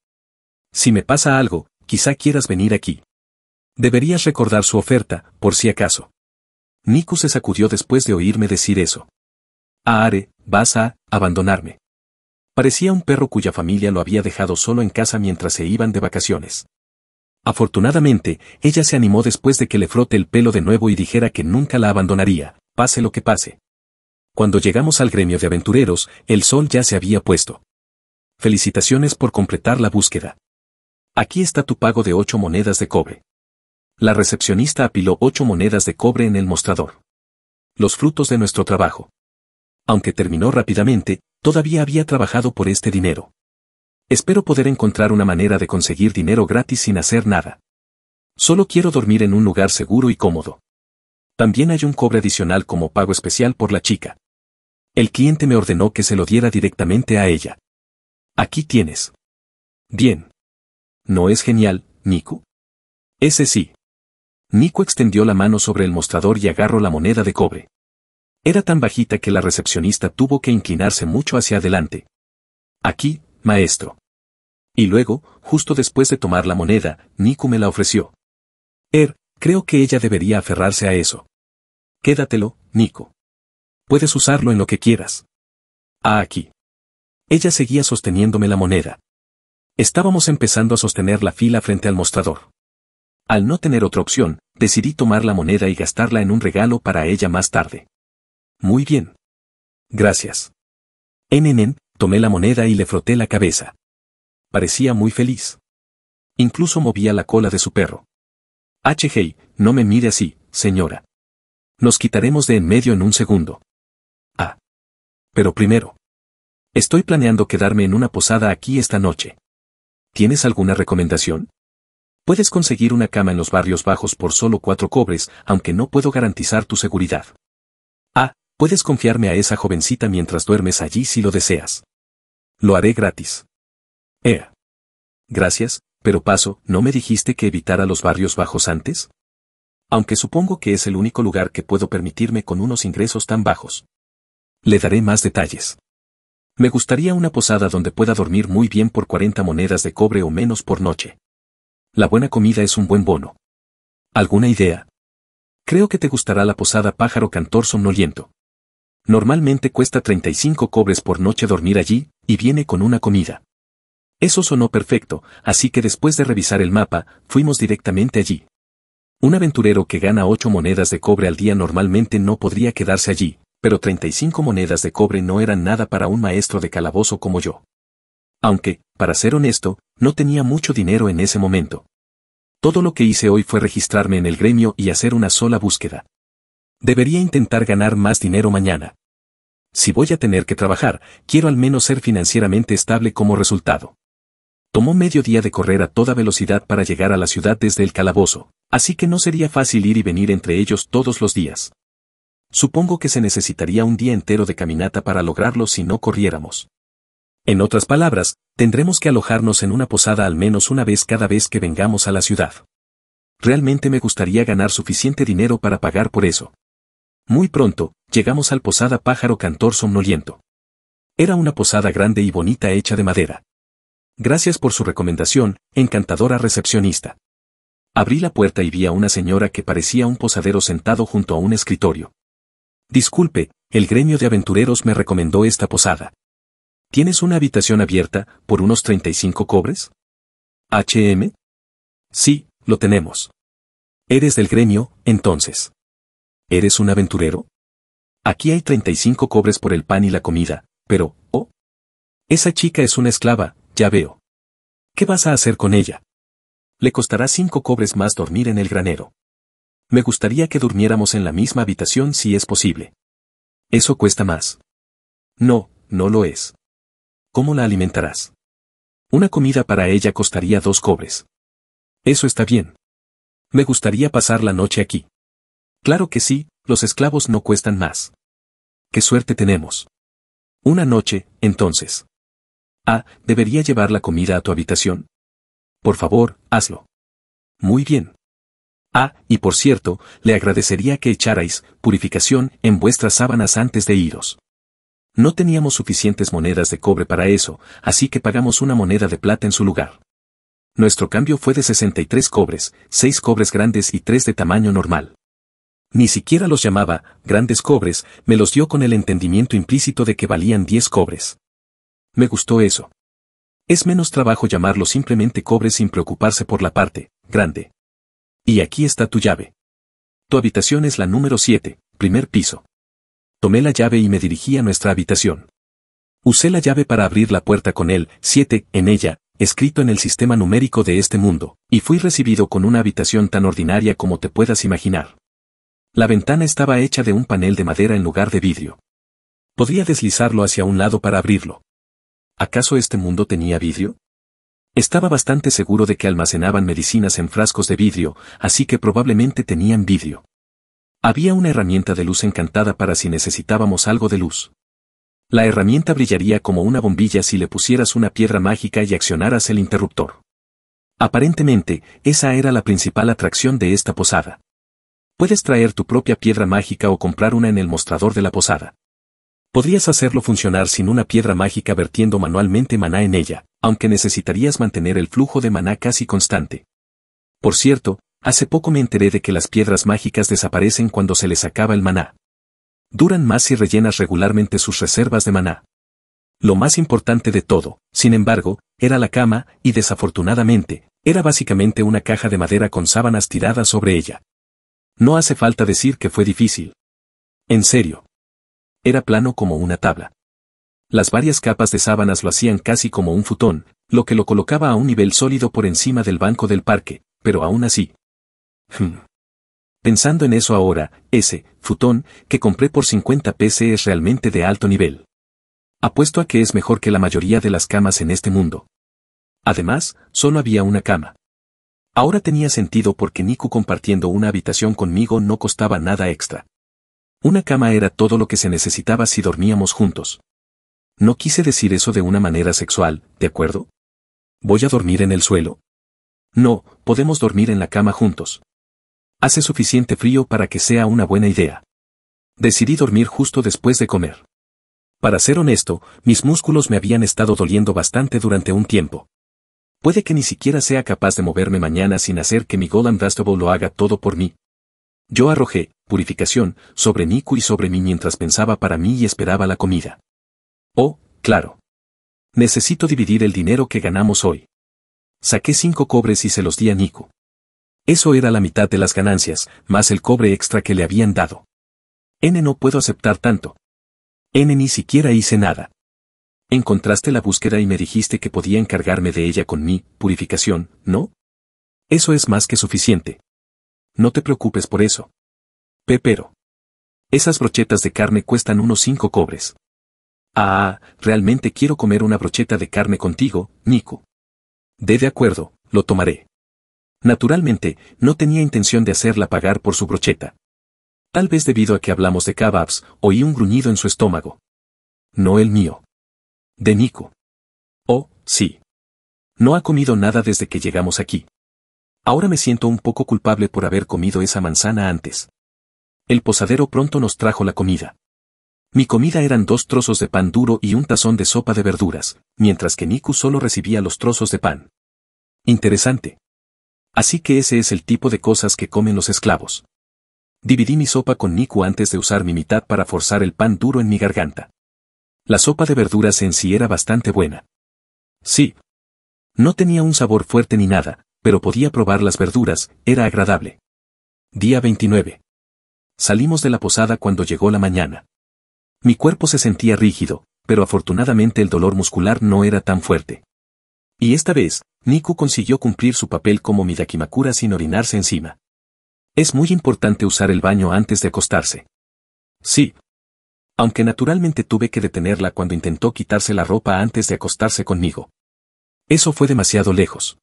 S1: Si me pasa algo, quizá quieras venir aquí. Deberías recordar su oferta, por si acaso. Nico se sacudió después de oírme decir eso. Aare, vas a abandonarme. Parecía un perro cuya familia lo había dejado solo en casa mientras se iban de vacaciones. Afortunadamente, ella se animó después de que le frote el pelo de nuevo y dijera que nunca la abandonaría, pase lo que pase. Cuando llegamos al gremio de aventureros, el sol ya se había puesto. Felicitaciones por completar la búsqueda. Aquí está tu pago de ocho monedas de cobre. La recepcionista apiló ocho monedas de cobre en el mostrador. Los frutos de nuestro trabajo. Aunque terminó rápidamente, Todavía había trabajado por este dinero. Espero poder encontrar una manera de conseguir dinero gratis sin hacer nada. Solo quiero dormir en un lugar seguro y cómodo. También hay un cobre adicional como pago especial por la chica. El cliente me ordenó que se lo diera directamente a ella. Aquí tienes. Bien. ¿No es genial, Nico? Ese sí. Nico extendió la mano sobre el mostrador y agarró la moneda de cobre. Era tan bajita que la recepcionista tuvo que inclinarse mucho hacia adelante. Aquí, maestro. Y luego, justo después de tomar la moneda, Nico me la ofreció. Er, creo que ella debería aferrarse a eso. Quédatelo, Nico. Puedes usarlo en lo que quieras. Ah, aquí. Ella seguía sosteniéndome la moneda. Estábamos empezando a sostener la fila frente al mostrador. Al no tener otra opción, decidí tomar la moneda y gastarla en un regalo para ella más tarde. Muy bien. Gracias. NnN tomé la moneda y le froté la cabeza. Parecía muy feliz. Incluso movía la cola de su perro. H. no me mire así, señora. Nos quitaremos de en medio en un segundo. Ah. Pero primero. Estoy planeando quedarme en una posada aquí esta noche. ¿Tienes alguna recomendación? Puedes conseguir una cama en los barrios bajos por solo cuatro cobres, aunque no puedo garantizar tu seguridad. Ah, Puedes confiarme a esa jovencita mientras duermes allí si lo deseas. Lo haré gratis. Ea. Eh. Gracias, pero paso, ¿no me dijiste que evitara los barrios bajos antes? Aunque supongo que es el único lugar que puedo permitirme con unos ingresos tan bajos. Le daré más detalles. Me gustaría una posada donde pueda dormir muy bien por 40 monedas de cobre o menos por noche. La buena comida es un buen bono. ¿Alguna idea? Creo que te gustará la posada pájaro cantor somnoliento. Normalmente cuesta 35 cobres por noche dormir allí, y viene con una comida. Eso sonó perfecto, así que después de revisar el mapa, fuimos directamente allí. Un aventurero que gana 8 monedas de cobre al día normalmente no podría quedarse allí, pero 35 monedas de cobre no eran nada para un maestro de calabozo como yo. Aunque, para ser honesto, no tenía mucho dinero en ese momento. Todo lo que hice hoy fue registrarme en el gremio y hacer una sola búsqueda, Debería intentar ganar más dinero mañana. Si voy a tener que trabajar, quiero al menos ser financieramente estable como resultado. Tomó medio día de correr a toda velocidad para llegar a la ciudad desde el calabozo, así que no sería fácil ir y venir entre ellos todos los días. Supongo que se necesitaría un día entero de caminata para lograrlo si no corriéramos. En otras palabras, tendremos que alojarnos en una posada al menos una vez cada vez que vengamos a la ciudad. Realmente me gustaría ganar suficiente dinero para pagar por eso. Muy pronto, llegamos al posada pájaro cantor somnoliento. Era una posada grande y bonita hecha de madera. Gracias por su recomendación, encantadora recepcionista. Abrí la puerta y vi a una señora que parecía un posadero sentado junto a un escritorio. Disculpe, el gremio de aventureros me recomendó esta posada. ¿Tienes una habitación abierta por unos 35 cobres? HM? Sí, lo tenemos. Eres del gremio, entonces. ¿Eres un aventurero? Aquí hay 35 cobres por el pan y la comida, pero, oh. Esa chica es una esclava, ya veo. ¿Qué vas a hacer con ella? Le costará cinco cobres más dormir en el granero. Me gustaría que durmiéramos en la misma habitación si es posible. Eso cuesta más. No, no lo es. ¿Cómo la alimentarás? Una comida para ella costaría dos cobres. Eso está bien. Me gustaría pasar la noche aquí. Claro que sí, los esclavos no cuestan más. ¡Qué suerte tenemos! Una noche, entonces. Ah, debería llevar la comida a tu habitación. Por favor, hazlo. Muy bien. Ah, y por cierto, le agradecería que echarais purificación en vuestras sábanas antes de iros. No teníamos suficientes monedas de cobre para eso, así que pagamos una moneda de plata en su lugar. Nuestro cambio fue de 63 cobres, seis cobres grandes y tres de tamaño normal. Ni siquiera los llamaba grandes cobres, me los dio con el entendimiento implícito de que valían 10 cobres. Me gustó eso. Es menos trabajo llamarlos simplemente cobres sin preocuparse por la parte grande. Y aquí está tu llave. Tu habitación es la número 7, primer piso. Tomé la llave y me dirigí a nuestra habitación. Usé la llave para abrir la puerta con el 7 en ella, escrito en el sistema numérico de este mundo, y fui recibido con una habitación tan ordinaria como te puedas imaginar. La ventana estaba hecha de un panel de madera en lugar de vidrio. Podía deslizarlo hacia un lado para abrirlo. ¿Acaso este mundo tenía vidrio? Estaba bastante seguro de que almacenaban medicinas en frascos de vidrio, así que probablemente tenían vidrio. Había una herramienta de luz encantada para si necesitábamos algo de luz. La herramienta brillaría como una bombilla si le pusieras una piedra mágica y accionaras el interruptor. Aparentemente, esa era la principal atracción de esta posada. Puedes traer tu propia piedra mágica o comprar una en el mostrador de la posada. Podrías hacerlo funcionar sin una piedra mágica vertiendo manualmente maná en ella, aunque necesitarías mantener el flujo de maná casi constante. Por cierto, hace poco me enteré de que las piedras mágicas desaparecen cuando se les acaba el maná. Duran más si rellenas regularmente sus reservas de maná. Lo más importante de todo, sin embargo, era la cama, y desafortunadamente, era básicamente una caja de madera con sábanas tiradas sobre ella. No hace falta decir que fue difícil. En serio. Era plano como una tabla. Las varias capas de sábanas lo hacían casi como un futón, lo que lo colocaba a un nivel sólido por encima del banco del parque, pero aún así. Hmm. Pensando en eso ahora, ese, futón, que compré por 50 pesos es realmente de alto nivel. Apuesto a que es mejor que la mayoría de las camas en este mundo. Además, solo había una cama. Ahora tenía sentido porque Niku compartiendo una habitación conmigo no costaba nada extra. Una cama era todo lo que se necesitaba si dormíamos juntos. No quise decir eso de una manera sexual, ¿de acuerdo? ¿Voy a dormir en el suelo? No, podemos dormir en la cama juntos. Hace suficiente frío para que sea una buena idea. Decidí dormir justo después de comer. Para ser honesto, mis músculos me habían estado doliendo bastante durante un tiempo. Puede que ni siquiera sea capaz de moverme mañana sin hacer que mi Golan Dustable lo haga todo por mí. Yo arrojé, purificación, sobre Niku y sobre mí mientras pensaba para mí y esperaba la comida. Oh, claro. Necesito dividir el dinero que ganamos hoy. Saqué cinco cobres y se los di a Niku. Eso era la mitad de las ganancias, más el cobre extra que le habían dado. N no puedo aceptar tanto. N ni siquiera hice nada. Encontraste la búsqueda y me dijiste que podía encargarme de ella con mi purificación, ¿no? Eso es más que suficiente. No te preocupes por eso. Pepero. Esas brochetas de carne cuestan unos cinco cobres. Ah, realmente quiero comer una brocheta de carne contigo, Nico. De de acuerdo, lo tomaré. Naturalmente, no tenía intención de hacerla pagar por su brocheta. Tal vez debido a que hablamos de kebabs, oí un gruñido en su estómago. No el mío. De Nico. Oh, sí. No ha comido nada desde que llegamos aquí. Ahora me siento un poco culpable por haber comido esa manzana antes. El posadero pronto nos trajo la comida. Mi comida eran dos trozos de pan duro y un tazón de sopa de verduras, mientras que Niku solo recibía los trozos de pan. Interesante. Así que ese es el tipo de cosas que comen los esclavos. Dividí mi sopa con Niku antes de usar mi mitad para forzar el pan duro en mi garganta. La sopa de verduras en sí era bastante buena. Sí. No tenía un sabor fuerte ni nada, pero podía probar las verduras, era agradable. Día 29. Salimos de la posada cuando llegó la mañana. Mi cuerpo se sentía rígido, pero afortunadamente el dolor muscular no era tan fuerte. Y esta vez, Niku consiguió cumplir su papel como midakimakura sin orinarse encima. Es muy importante usar el baño antes de acostarse. Sí aunque naturalmente tuve que detenerla cuando intentó quitarse la ropa antes de acostarse conmigo. Eso fue demasiado lejos.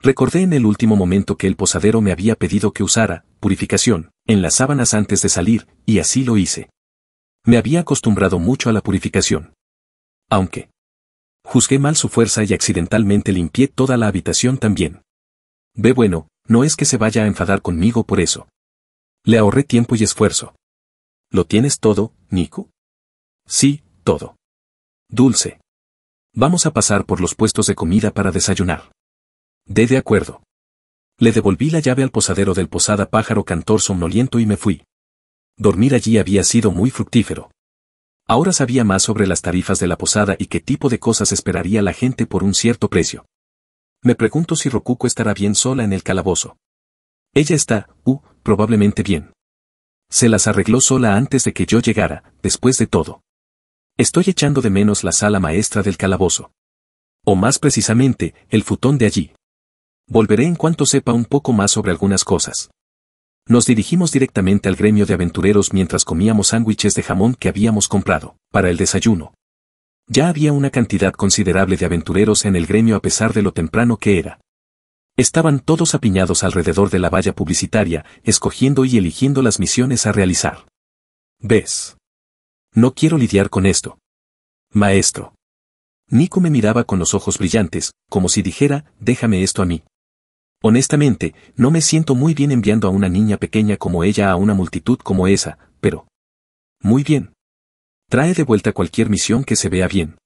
S1: Recordé en el último momento que el posadero me había pedido que usara, purificación, en las sábanas antes de salir, y así lo hice. Me había acostumbrado mucho a la purificación. Aunque. Juzgué mal su fuerza y accidentalmente limpié toda la habitación también. Ve bueno, no es que se vaya a enfadar conmigo por eso. Le ahorré tiempo y esfuerzo. ¿Lo tienes todo, Nico? Sí, todo. Dulce. Vamos a pasar por los puestos de comida para desayunar. De de acuerdo. Le devolví la llave al posadero del posada pájaro cantor somnoliento y me fui. Dormir allí había sido muy fructífero. Ahora sabía más sobre las tarifas de la posada y qué tipo de cosas esperaría la gente por un cierto precio. Me pregunto si Rokuko estará bien sola en el calabozo. Ella está, uh, probablemente bien. Se las arregló sola antes de que yo llegara, después de todo. Estoy echando de menos la sala maestra del calabozo. O más precisamente, el futón de allí. Volveré en cuanto sepa un poco más sobre algunas cosas. Nos dirigimos directamente al gremio de aventureros mientras comíamos sándwiches de jamón que habíamos comprado, para el desayuno. Ya había una cantidad considerable de aventureros en el gremio a pesar de lo temprano que era. Estaban todos apiñados alrededor de la valla publicitaria, escogiendo y eligiendo las misiones a realizar. ¿Ves? No quiero lidiar con esto. Maestro. Nico me miraba con los ojos brillantes, como si dijera, déjame esto a mí. Honestamente, no me siento muy bien enviando a una niña pequeña como ella a una multitud como esa, pero... Muy bien. Trae de vuelta cualquier misión que se vea bien.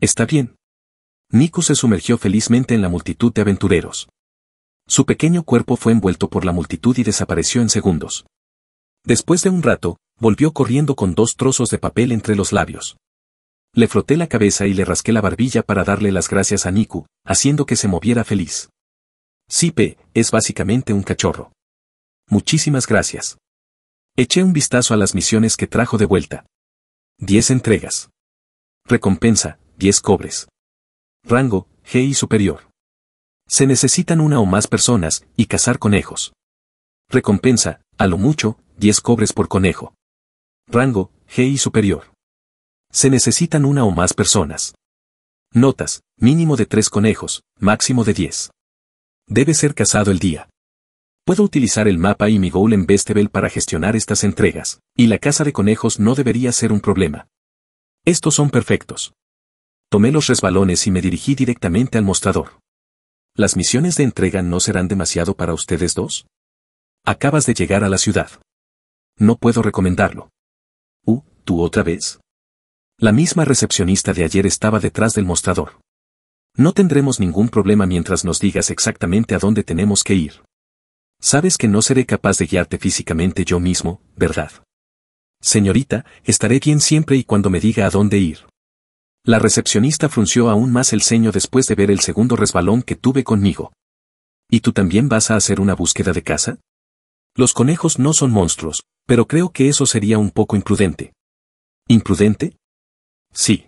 S1: Está bien. Nico se sumergió felizmente en la multitud de aventureros. Su pequeño cuerpo fue envuelto por la multitud y desapareció en segundos. Después de un rato, volvió corriendo con dos trozos de papel entre los labios. Le froté la cabeza y le rasqué la barbilla para darle las gracias a Niku, haciendo que se moviera feliz. Sipe, es básicamente un cachorro. Muchísimas gracias. Eché un vistazo a las misiones que trajo de vuelta. Diez entregas. Recompensa, diez cobres. Rango, G y superior. Se necesitan una o más personas, y cazar conejos. Recompensa, a lo mucho, 10 cobres por conejo. Rango, G y superior. Se necesitan una o más personas. Notas, mínimo de 3 conejos, máximo de 10. Debe ser cazado el día. Puedo utilizar el mapa y mi goal en Bestebel para gestionar estas entregas, y la caza de conejos no debería ser un problema. Estos son perfectos. Tomé los resbalones y me dirigí directamente al mostrador. ¿Las misiones de entrega no serán demasiado para ustedes dos? Acabas de llegar a la ciudad. No puedo recomendarlo. Uh, ¿tú otra vez? La misma recepcionista de ayer estaba detrás del mostrador. No tendremos ningún problema mientras nos digas exactamente a dónde tenemos que ir. Sabes que no seré capaz de guiarte físicamente yo mismo, ¿verdad? Señorita, estaré bien siempre y cuando me diga a dónde ir. La recepcionista frunció aún más el ceño después de ver el segundo resbalón que tuve conmigo. ¿Y tú también vas a hacer una búsqueda de casa? Los conejos no son monstruos, pero creo que eso sería un poco imprudente. ¿Imprudente? Sí.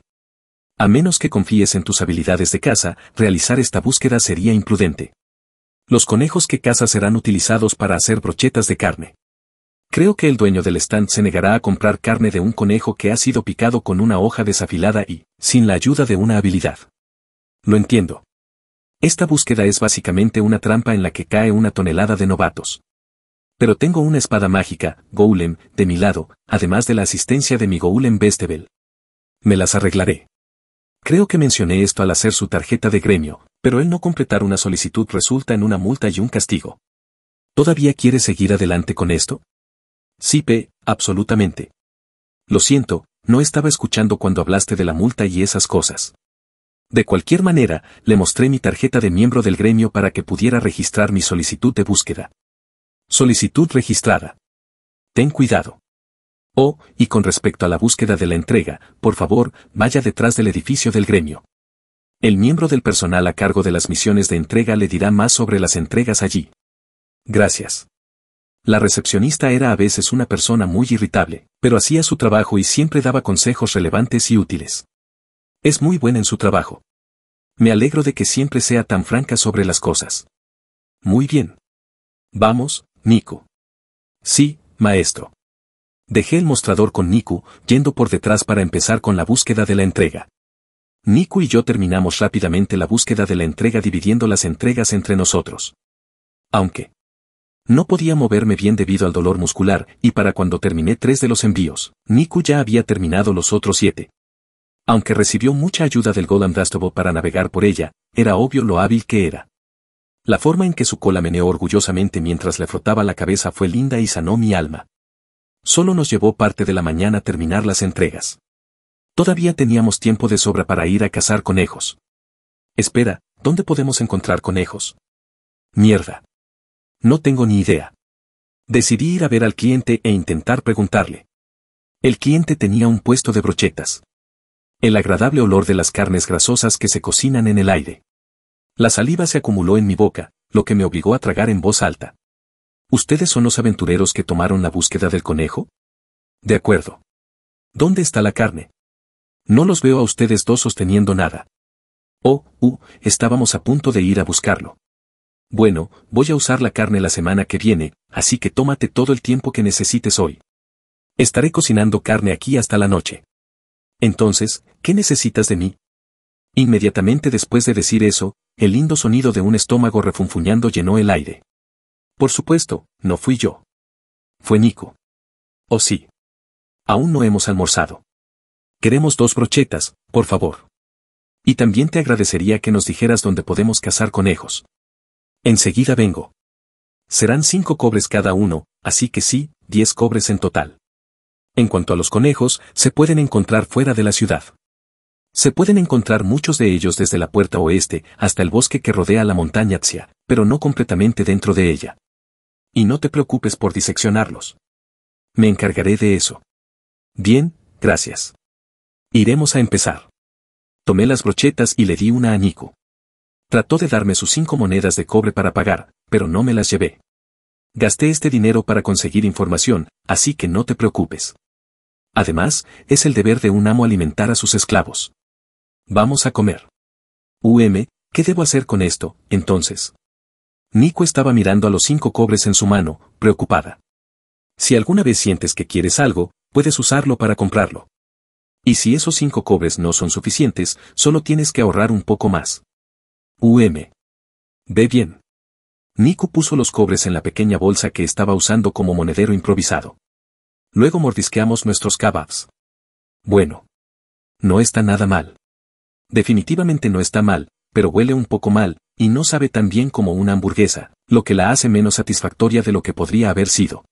S1: A menos que confíes en tus habilidades de caza, realizar esta búsqueda sería imprudente. Los conejos que caza serán utilizados para hacer brochetas de carne. Creo que el dueño del stand se negará a comprar carne de un conejo que ha sido picado con una hoja desafilada y, sin la ayuda de una habilidad. Lo entiendo. Esta búsqueda es básicamente una trampa en la que cae una tonelada de novatos. Pero tengo una espada mágica, Golem, de mi lado, además de la asistencia de mi Golem Bestebel. Me las arreglaré. Creo que mencioné esto al hacer su tarjeta de gremio, pero el no completar una solicitud resulta en una multa y un castigo. ¿Todavía quiere seguir adelante con esto? Sí, P, absolutamente. Lo siento, no estaba escuchando cuando hablaste de la multa y esas cosas. De cualquier manera, le mostré mi tarjeta de miembro del gremio para que pudiera registrar mi solicitud de búsqueda. Solicitud registrada. Ten cuidado. Oh, y con respecto a la búsqueda de la entrega, por favor, vaya detrás del edificio del gremio. El miembro del personal a cargo de las misiones de entrega le dirá más sobre las entregas allí. Gracias. La recepcionista era a veces una persona muy irritable, pero hacía su trabajo y siempre daba consejos relevantes y útiles. Es muy buena en su trabajo. Me alegro de que siempre sea tan franca sobre las cosas. Muy bien. Vamos, Nico. Sí, maestro. Dejé el mostrador con Niku, yendo por detrás para empezar con la búsqueda de la entrega. Nico y yo terminamos rápidamente la búsqueda de la entrega dividiendo las entregas entre nosotros. Aunque, no podía moverme bien debido al dolor muscular, y para cuando terminé tres de los envíos, Niku ya había terminado los otros siete. Aunque recibió mucha ayuda del Golem Dastobo para navegar por ella, era obvio lo hábil que era. La forma en que su cola meneó orgullosamente mientras le frotaba la cabeza fue linda y sanó mi alma. Solo nos llevó parte de la mañana terminar las entregas. Todavía teníamos tiempo de sobra para ir a cazar conejos. Espera, ¿dónde podemos encontrar conejos? Mierda. No tengo ni idea. Decidí ir a ver al cliente e intentar preguntarle. El cliente tenía un puesto de brochetas. El agradable olor de las carnes grasosas que se cocinan en el aire. La saliva se acumuló en mi boca, lo que me obligó a tragar en voz alta. ¿Ustedes son los aventureros que tomaron la búsqueda del conejo? De acuerdo. ¿Dónde está la carne? No los veo a ustedes dos sosteniendo nada. Oh, uh, estábamos a punto de ir a buscarlo. Bueno, voy a usar la carne la semana que viene, así que tómate todo el tiempo que necesites hoy. Estaré cocinando carne aquí hasta la noche. Entonces, ¿qué necesitas de mí? Inmediatamente después de decir eso, el lindo sonido de un estómago refunfuñando llenó el aire. Por supuesto, no fui yo. Fue Nico. Oh sí. Aún no hemos almorzado. Queremos dos brochetas, por favor. Y también te agradecería que nos dijeras dónde podemos cazar conejos. Enseguida vengo. Serán cinco cobres cada uno, así que sí, diez cobres en total. En cuanto a los conejos, se pueden encontrar fuera de la ciudad. Se pueden encontrar muchos de ellos desde la puerta oeste hasta el bosque que rodea la montaña Tsia, pero no completamente dentro de ella. Y no te preocupes por diseccionarlos. Me encargaré de eso. Bien, gracias. Iremos a empezar. Tomé las brochetas y le di una a Trató de darme sus cinco monedas de cobre para pagar, pero no me las llevé. Gasté este dinero para conseguir información, así que no te preocupes. Además, es el deber de un amo alimentar a sus esclavos. Vamos a comer. UM, ¿qué debo hacer con esto, entonces? Nico estaba mirando a los cinco cobres en su mano, preocupada. Si alguna vez sientes que quieres algo, puedes usarlo para comprarlo. Y si esos cinco cobres no son suficientes, solo tienes que ahorrar un poco más. UM. Ve bien. Niku puso los cobres en la pequeña bolsa que estaba usando como monedero improvisado. Luego mordisqueamos nuestros kebabs. Bueno. No está nada mal. Definitivamente no está mal, pero huele un poco mal, y no sabe tan bien como una hamburguesa, lo que la hace menos satisfactoria de lo que podría haber sido.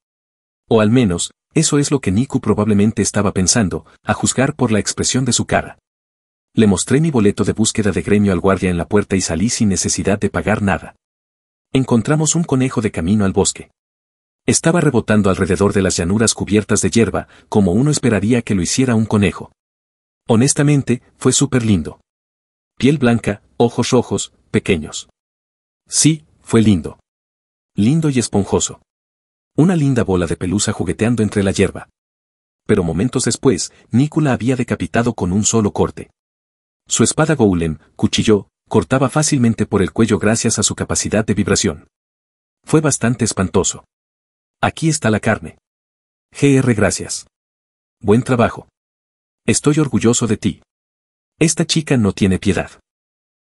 S1: O al menos, eso es lo que Niku probablemente estaba pensando, a juzgar por la expresión de su cara. Le mostré mi boleto de búsqueda de gremio al guardia en la puerta y salí sin necesidad de pagar nada. Encontramos un conejo de camino al bosque. Estaba rebotando alrededor de las llanuras cubiertas de hierba, como uno esperaría que lo hiciera un conejo. Honestamente, fue súper lindo. Piel blanca, ojos rojos, pequeños. Sí, fue lindo. Lindo y esponjoso. Una linda bola de pelusa jugueteando entre la hierba. Pero momentos después, Nicola había decapitado con un solo corte. Su espada Golem, cuchillo, cortaba fácilmente por el cuello gracias a su capacidad de vibración. Fue bastante espantoso. Aquí está la carne. GR gracias. Buen trabajo. Estoy orgulloso de ti. Esta chica no tiene piedad.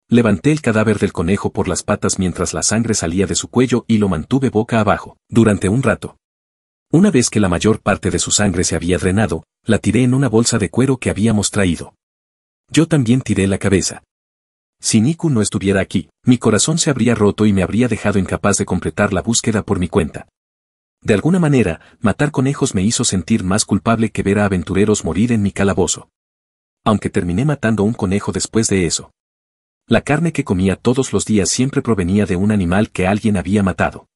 S1: Levanté el cadáver del conejo por las patas mientras la sangre salía de su cuello y lo mantuve boca abajo, durante un rato. Una vez que la mayor parte de su sangre se había drenado, la tiré en una bolsa de cuero que habíamos traído. Yo también tiré la cabeza. Si Niku no estuviera aquí, mi corazón se habría roto y me habría dejado incapaz de completar la búsqueda por mi cuenta. De alguna manera, matar conejos me hizo sentir más culpable que ver a aventureros morir en mi calabozo. Aunque terminé matando un conejo después de eso. La carne que comía todos los días siempre provenía de un animal que alguien había matado.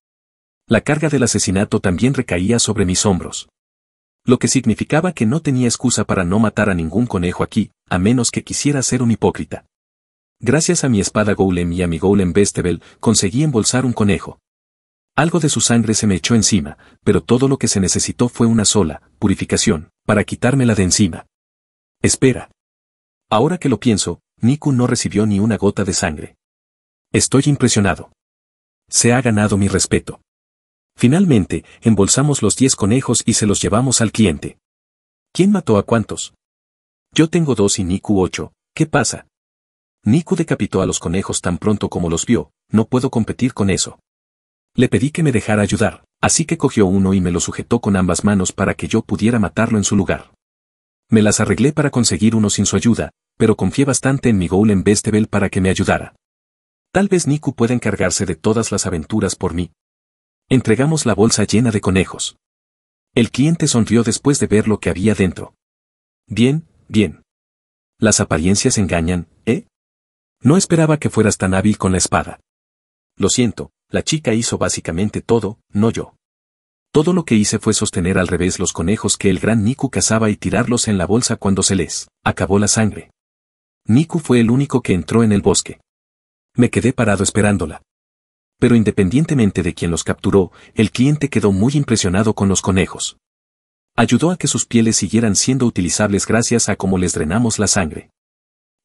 S1: La carga del asesinato también recaía sobre mis hombros. Lo que significaba que no tenía excusa para no matar a ningún conejo aquí, a menos que quisiera ser un hipócrita. Gracias a mi espada Golem y a mi Golem Vestebel, conseguí embolsar un conejo. Algo de su sangre se me echó encima, pero todo lo que se necesitó fue una sola, purificación, para quitármela de encima. Espera. Ahora que lo pienso, Niku no recibió ni una gota de sangre. Estoy impresionado. Se ha ganado mi respeto. Finalmente, embolsamos los diez conejos y se los llevamos al cliente. ¿Quién mató a cuántos? Yo tengo dos y Niku ocho, ¿qué pasa? Niku decapitó a los conejos tan pronto como los vio, no puedo competir con eso. Le pedí que me dejara ayudar, así que cogió uno y me lo sujetó con ambas manos para que yo pudiera matarlo en su lugar. Me las arreglé para conseguir uno sin su ayuda, pero confié bastante en mi Goul en Bestebel para que me ayudara. Tal vez Niku pueda encargarse de todas las aventuras por mí. Entregamos la bolsa llena de conejos. El cliente sonrió después de ver lo que había dentro. Bien, bien. Las apariencias engañan, ¿eh? No esperaba que fueras tan hábil con la espada. Lo siento, la chica hizo básicamente todo, no yo. Todo lo que hice fue sostener al revés los conejos que el gran Niku cazaba y tirarlos en la bolsa cuando se les acabó la sangre. Niku fue el único que entró en el bosque. Me quedé parado esperándola. Pero independientemente de quien los capturó, el cliente quedó muy impresionado con los conejos ayudó a que sus pieles siguieran siendo utilizables gracias a cómo les drenamos la sangre.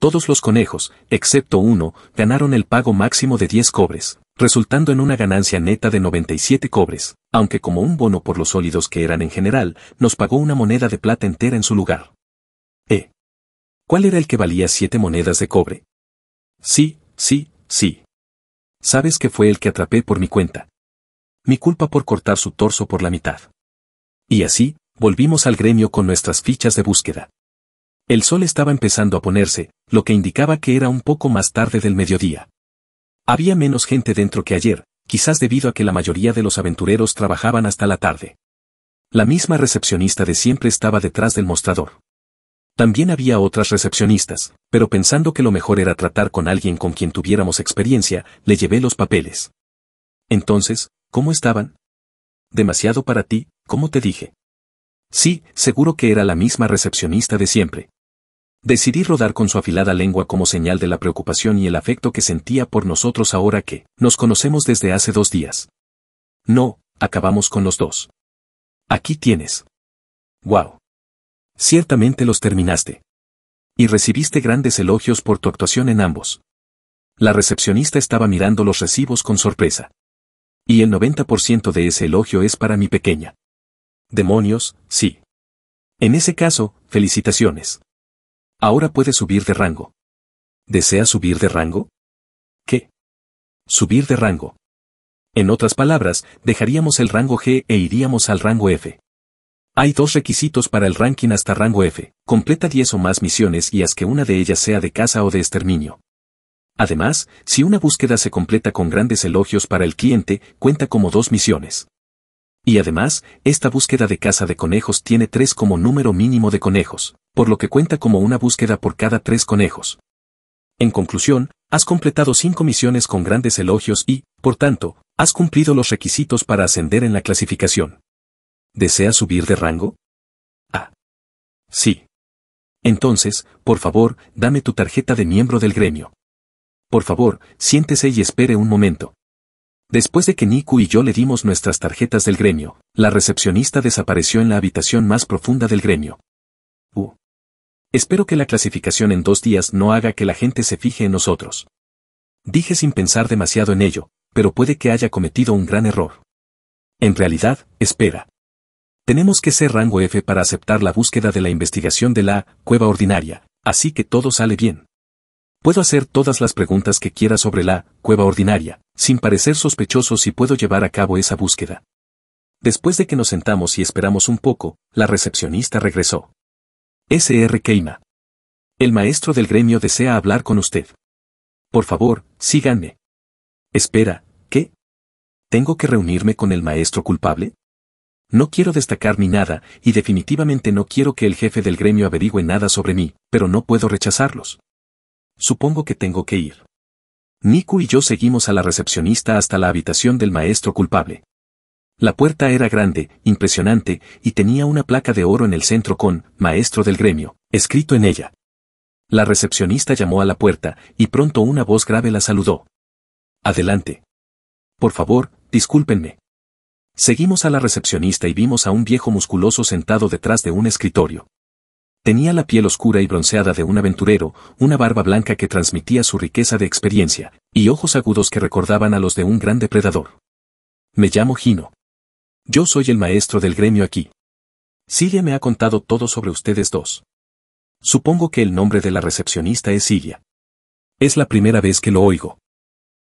S1: Todos los conejos, excepto uno, ganaron el pago máximo de 10 cobres, resultando en una ganancia neta de 97 cobres, aunque como un bono por los sólidos que eran en general, nos pagó una moneda de plata entera en su lugar. E. ¿Cuál era el que valía 7 monedas de cobre? Sí, sí, sí. Sabes que fue el que atrapé por mi cuenta. Mi culpa por cortar su torso por la mitad. Y así, Volvimos al gremio con nuestras fichas de búsqueda. El sol estaba empezando a ponerse, lo que indicaba que era un poco más tarde del mediodía. Había menos gente dentro que ayer, quizás debido a que la mayoría de los aventureros trabajaban hasta la tarde. La misma recepcionista de siempre estaba detrás del mostrador. También había otras recepcionistas, pero pensando que lo mejor era tratar con alguien con quien tuviéramos experiencia, le llevé los papeles. Entonces, ¿cómo estaban? Demasiado para ti, como te dije. Sí, seguro que era la misma recepcionista de siempre. Decidí rodar con su afilada lengua como señal de la preocupación y el afecto que sentía por nosotros ahora que nos conocemos desde hace dos días. No, acabamos con los dos. Aquí tienes. Wow. Ciertamente los terminaste. Y recibiste grandes elogios por tu actuación en ambos. La recepcionista estaba mirando los recibos con sorpresa. Y el 90% de ese elogio es para mi pequeña demonios, sí. En ese caso, felicitaciones. Ahora puedes subir de rango. Desea subir de rango? ¿Qué? Subir de rango. En otras palabras, dejaríamos el rango G e iríamos al rango F. Hay dos requisitos para el ranking hasta rango F. Completa 10 o más misiones y haz que una de ellas sea de caza o de exterminio. Además, si una búsqueda se completa con grandes elogios para el cliente, cuenta como dos misiones. Y además, esta búsqueda de caza de conejos tiene tres como número mínimo de conejos, por lo que cuenta como una búsqueda por cada tres conejos. En conclusión, has completado cinco misiones con grandes elogios y, por tanto, has cumplido los requisitos para ascender en la clasificación. ¿Deseas subir de rango? Ah. Sí. Entonces, por favor, dame tu tarjeta de miembro del gremio. Por favor, siéntese y espere un momento. Después de que Niku y yo le dimos nuestras tarjetas del gremio, la recepcionista desapareció en la habitación más profunda del gremio. U. Espero que la clasificación en dos días no haga que la gente se fije en nosotros. Dije sin pensar demasiado en ello, pero puede que haya cometido un gran error. En realidad, espera. Tenemos que ser rango F para aceptar la búsqueda de la investigación de la cueva ordinaria, así que todo sale bien. Puedo hacer todas las preguntas que quiera sobre la cueva ordinaria, sin parecer sospechoso si puedo llevar a cabo esa búsqueda. Después de que nos sentamos y esperamos un poco, la recepcionista regresó. S.R. Keima. El maestro del gremio desea hablar con usted. Por favor, síganme. Espera, ¿qué? ¿Tengo que reunirme con el maestro culpable? No quiero destacar ni nada, y definitivamente no quiero que el jefe del gremio averigüe nada sobre mí, pero no puedo rechazarlos. Supongo que tengo que ir. Niku y yo seguimos a la recepcionista hasta la habitación del maestro culpable. La puerta era grande, impresionante, y tenía una placa de oro en el centro con, Maestro del Gremio, escrito en ella. La recepcionista llamó a la puerta, y pronto una voz grave la saludó. Adelante. Por favor, discúlpenme. Seguimos a la recepcionista y vimos a un viejo musculoso sentado detrás de un escritorio. Tenía la piel oscura y bronceada de un aventurero, una barba blanca que transmitía su riqueza de experiencia, y ojos agudos que recordaban a los de un gran depredador. Me llamo Gino. Yo soy el maestro del gremio aquí. Siria me ha contado todo sobre ustedes dos. Supongo que el nombre de la recepcionista es Siria. Es la primera vez que lo oigo.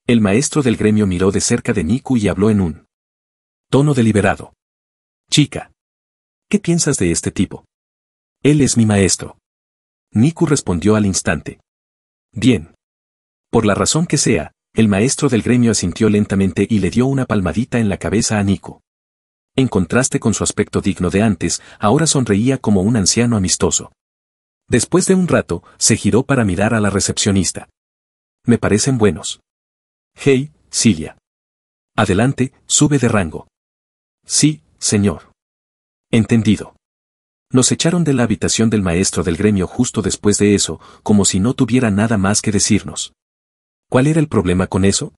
S1: El maestro del gremio miró de cerca de Niku y habló en un tono deliberado. Chica. ¿Qué piensas de este tipo? Él es mi maestro. Niku respondió al instante. Bien. Por la razón que sea, el maestro del gremio asintió lentamente y le dio una palmadita en la cabeza a Niku. En contraste con su aspecto digno de antes, ahora sonreía como un anciano amistoso. Después de un rato, se giró para mirar a la recepcionista. Me parecen buenos. Hey, Cilia. Adelante, sube de rango. Sí, señor. Entendido. Nos echaron de la habitación del maestro del gremio justo después de eso, como si no tuviera nada más que decirnos. ¿Cuál era el problema con eso?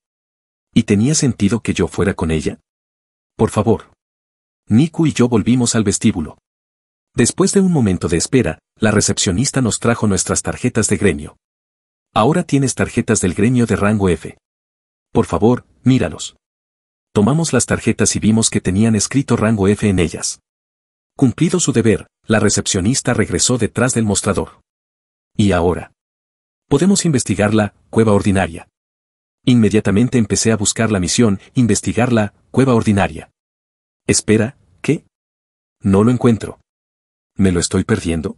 S1: ¿Y tenía sentido que yo fuera con ella? Por favor. Niku y yo volvimos al vestíbulo. Después de un momento de espera, la recepcionista nos trajo nuestras tarjetas de gremio. Ahora tienes tarjetas del gremio de rango F. Por favor, míralos. Tomamos las tarjetas y vimos que tenían escrito rango F en ellas. Cumplido su deber, la recepcionista regresó detrás del mostrador. ¿Y ahora? Podemos investigar la cueva ordinaria. Inmediatamente empecé a buscar la misión, investigar la cueva ordinaria. Espera, ¿qué? No lo encuentro. ¿Me lo estoy perdiendo?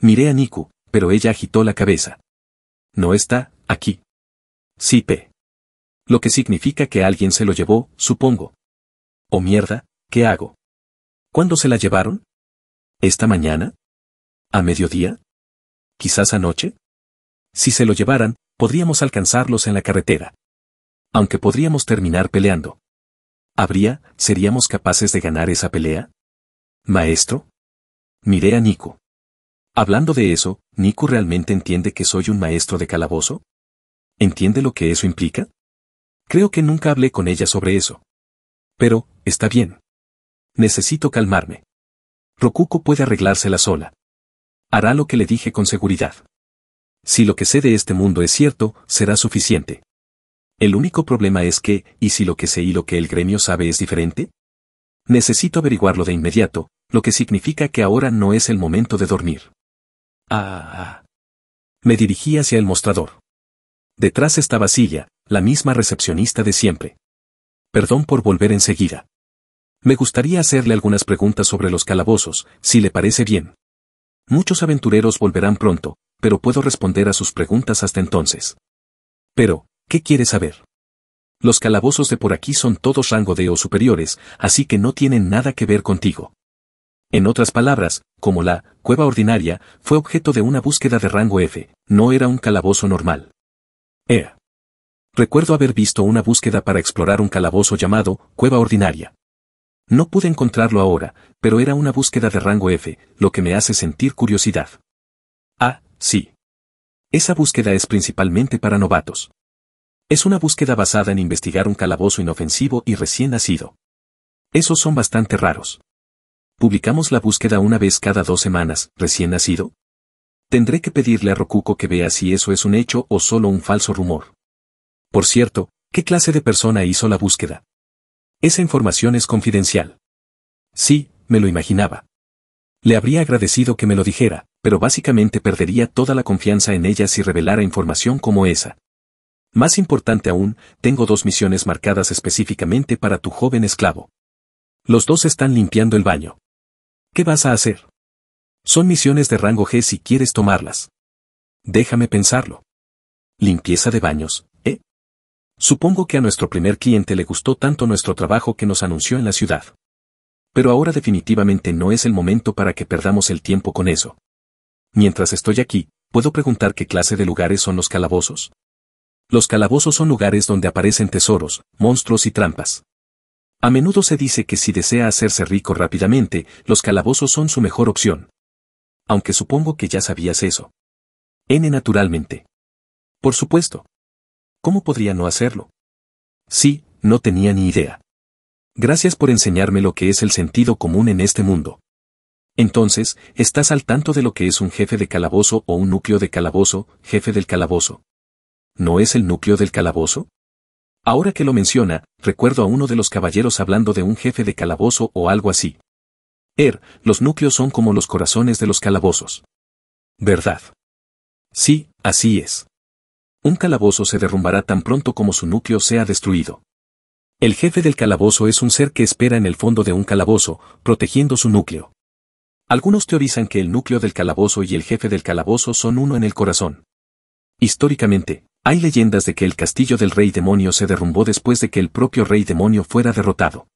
S1: Miré a Niku, pero ella agitó la
S2: cabeza. No está, aquí. Sí, P. Lo que significa que alguien se lo llevó, supongo. Oh mierda, ¿qué hago? ¿Cuándo se la llevaron? ¿Esta mañana? ¿A mediodía? ¿Quizás anoche?
S1: Si se lo llevaran, podríamos alcanzarlos en la carretera. Aunque podríamos terminar peleando. ¿Habría, seríamos capaces de ganar esa pelea? Maestro? Miré a Nico. Hablando de eso, ¿Nico realmente entiende que soy un maestro de calabozo? ¿Entiende lo que eso implica? Creo que nunca hablé con ella sobre eso. Pero, está bien. Necesito calmarme. Rokuko puede arreglársela sola. Hará lo que le dije con seguridad. Si lo que sé de este mundo es cierto, será suficiente. El único problema es que, ¿y si lo que sé y lo que el gremio sabe es diferente? Necesito averiguarlo de inmediato, lo que significa que ahora no es el momento de dormir. Ah. ah, ah. Me dirigí hacia el mostrador. Detrás estaba Silla, la misma recepcionista de siempre. Perdón por volver enseguida. Me gustaría hacerle algunas preguntas sobre los calabozos, si le parece bien. Muchos aventureros volverán pronto, pero puedo responder a sus preguntas hasta entonces. Pero, ¿qué quiere saber? Los calabozos de por aquí son todos rango de o superiores, así que no tienen nada que ver contigo. En otras palabras, como la cueva ordinaria, fue objeto de una búsqueda de rango F, no era un calabozo normal. Ea. Recuerdo haber visto una búsqueda para explorar un calabozo llamado cueva ordinaria. No pude encontrarlo ahora, pero era una búsqueda de rango F, lo que me hace sentir curiosidad. Ah, sí. Esa búsqueda es principalmente para novatos. Es una búsqueda basada en investigar un calabozo inofensivo y recién nacido. Esos son bastante raros. Publicamos la búsqueda una vez cada dos semanas, recién nacido. Tendré que pedirle a Rokuko que vea si eso es un hecho o solo un falso rumor. Por cierto, ¿qué clase de persona hizo la búsqueda? Esa información es confidencial. Sí, me lo imaginaba. Le habría agradecido que me lo dijera, pero básicamente perdería toda la confianza en ella si revelara información como esa. Más importante aún, tengo dos misiones marcadas específicamente para tu joven esclavo. Los dos están limpiando el baño. ¿Qué vas a hacer? Son misiones de rango G si quieres tomarlas. Déjame pensarlo. Limpieza de baños, Supongo que a nuestro primer cliente le gustó tanto nuestro trabajo que nos anunció en la ciudad. Pero ahora definitivamente no es el momento para que perdamos el tiempo con eso. Mientras estoy aquí, puedo preguntar qué clase de lugares son los calabozos. Los calabozos son lugares donde aparecen tesoros, monstruos y trampas. A menudo se dice que si desea hacerse rico rápidamente, los calabozos son su mejor opción. Aunque supongo que ya sabías eso. N naturalmente. Por supuesto. ¿Cómo podría no hacerlo? Sí, no tenía ni idea. Gracias por enseñarme lo que es el sentido común en este mundo. Entonces, estás al tanto de lo que es un jefe de calabozo o un núcleo de calabozo, jefe del calabozo. ¿No es el núcleo del calabozo? Ahora que lo menciona, recuerdo a uno de los caballeros hablando de un jefe de calabozo o algo así. Er, los núcleos son como los corazones de los calabozos. ¿Verdad? Sí, así es un calabozo se derrumbará tan pronto como su núcleo sea destruido. El jefe del calabozo es un ser que espera en el fondo de un calabozo, protegiendo su núcleo. Algunos teorizan que el núcleo del calabozo y el jefe del calabozo son uno en el corazón. Históricamente, hay leyendas de que el castillo del rey demonio se derrumbó después de que el propio rey demonio fuera derrotado.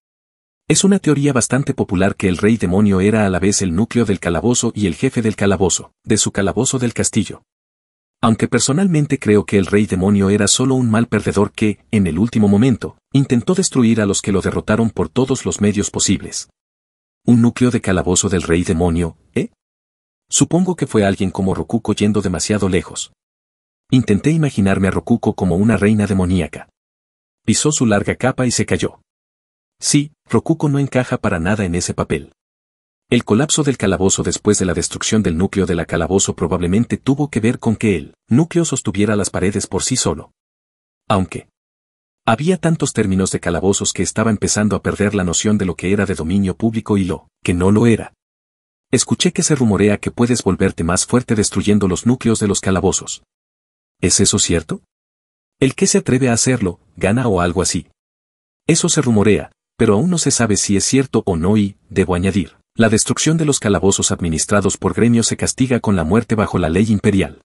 S1: Es una teoría bastante popular que el rey demonio era a la vez el núcleo del calabozo y el jefe del calabozo, de su calabozo del castillo. Aunque personalmente creo que el rey demonio era solo un mal perdedor que, en el último momento, intentó destruir a los que lo derrotaron por todos los medios posibles. Un núcleo de calabozo del rey demonio, ¿eh? Supongo que fue alguien como Rokuko yendo demasiado lejos. Intenté imaginarme a Rokuko como una reina demoníaca. Pisó su larga capa y se cayó. Sí, Rokuko no encaja para nada en ese papel. El colapso del calabozo después de la destrucción del núcleo de la calabozo probablemente tuvo que ver con que el núcleo sostuviera las paredes por sí solo. Aunque había tantos términos de calabozos que estaba empezando a perder la noción de lo que era de dominio público y lo que no lo era. Escuché que se rumorea que puedes volverte más fuerte destruyendo los núcleos de los calabozos. ¿Es eso cierto? El que se atreve a hacerlo, gana o algo así. Eso se rumorea, pero aún no se sabe si es cierto o no y, debo añadir, la destrucción de los calabozos administrados por gremios se castiga con la muerte bajo la ley imperial.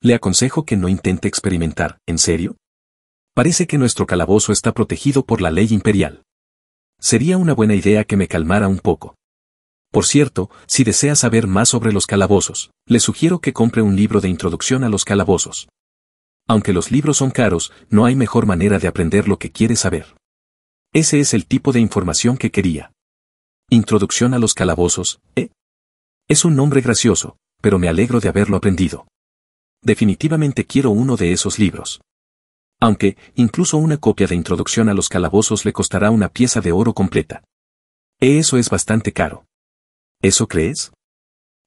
S1: Le aconsejo que no intente experimentar, ¿en serio? Parece que nuestro calabozo está protegido por la ley imperial. Sería una buena idea que me calmara un poco. Por cierto, si desea saber más sobre los calabozos, le sugiero que compre un libro de introducción a los calabozos. Aunque los libros son caros, no hay mejor manera de aprender lo que quiere saber. Ese es el tipo de información que quería. Introducción a los calabozos, ¿eh? Es un nombre gracioso, pero me alegro de haberlo aprendido. Definitivamente quiero uno de esos libros. Aunque, incluso una copia de Introducción a los calabozos le costará una pieza de oro completa. Eso es bastante caro. ¿Eso crees?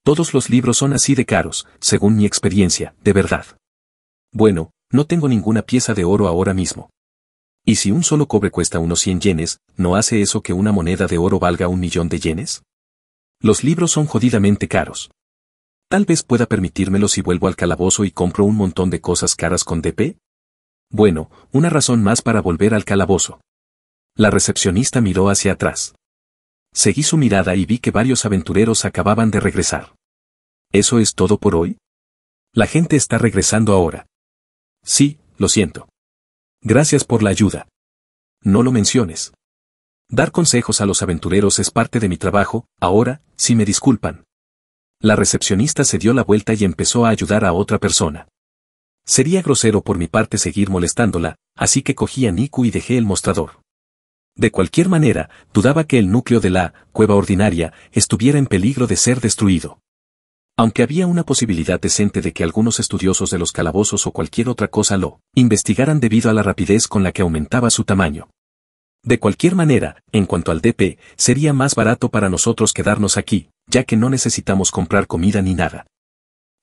S1: Todos los libros son así de caros, según mi experiencia, de verdad. Bueno, no tengo ninguna pieza de oro ahora mismo, ¿Y si un solo cobre cuesta unos 100 yenes, no hace eso que una moneda de oro valga un millón de yenes? Los libros son jodidamente caros. Tal vez pueda permitírmelo si vuelvo al calabozo y compro un montón de cosas caras con DP. Bueno, una razón más para volver al calabozo. La recepcionista miró hacia atrás. Seguí su mirada y vi que varios aventureros acababan de regresar. ¿Eso es todo por hoy? La gente está regresando ahora. Sí, lo siento. Gracias por la ayuda. No lo menciones. Dar consejos a los aventureros es parte de mi trabajo, ahora, si me disculpan. La recepcionista se dio la vuelta y empezó a ayudar a otra persona. Sería grosero por mi parte seguir molestándola, así que cogí a Niku y dejé el mostrador. De cualquier manera, dudaba que el núcleo de la cueva ordinaria estuviera en peligro de ser destruido. Aunque había una posibilidad decente de que algunos estudiosos de los calabozos o cualquier otra cosa lo investigaran debido a la rapidez con la que aumentaba su tamaño. De cualquier manera, en cuanto al DP, sería más barato para nosotros quedarnos aquí, ya que no necesitamos comprar comida ni nada.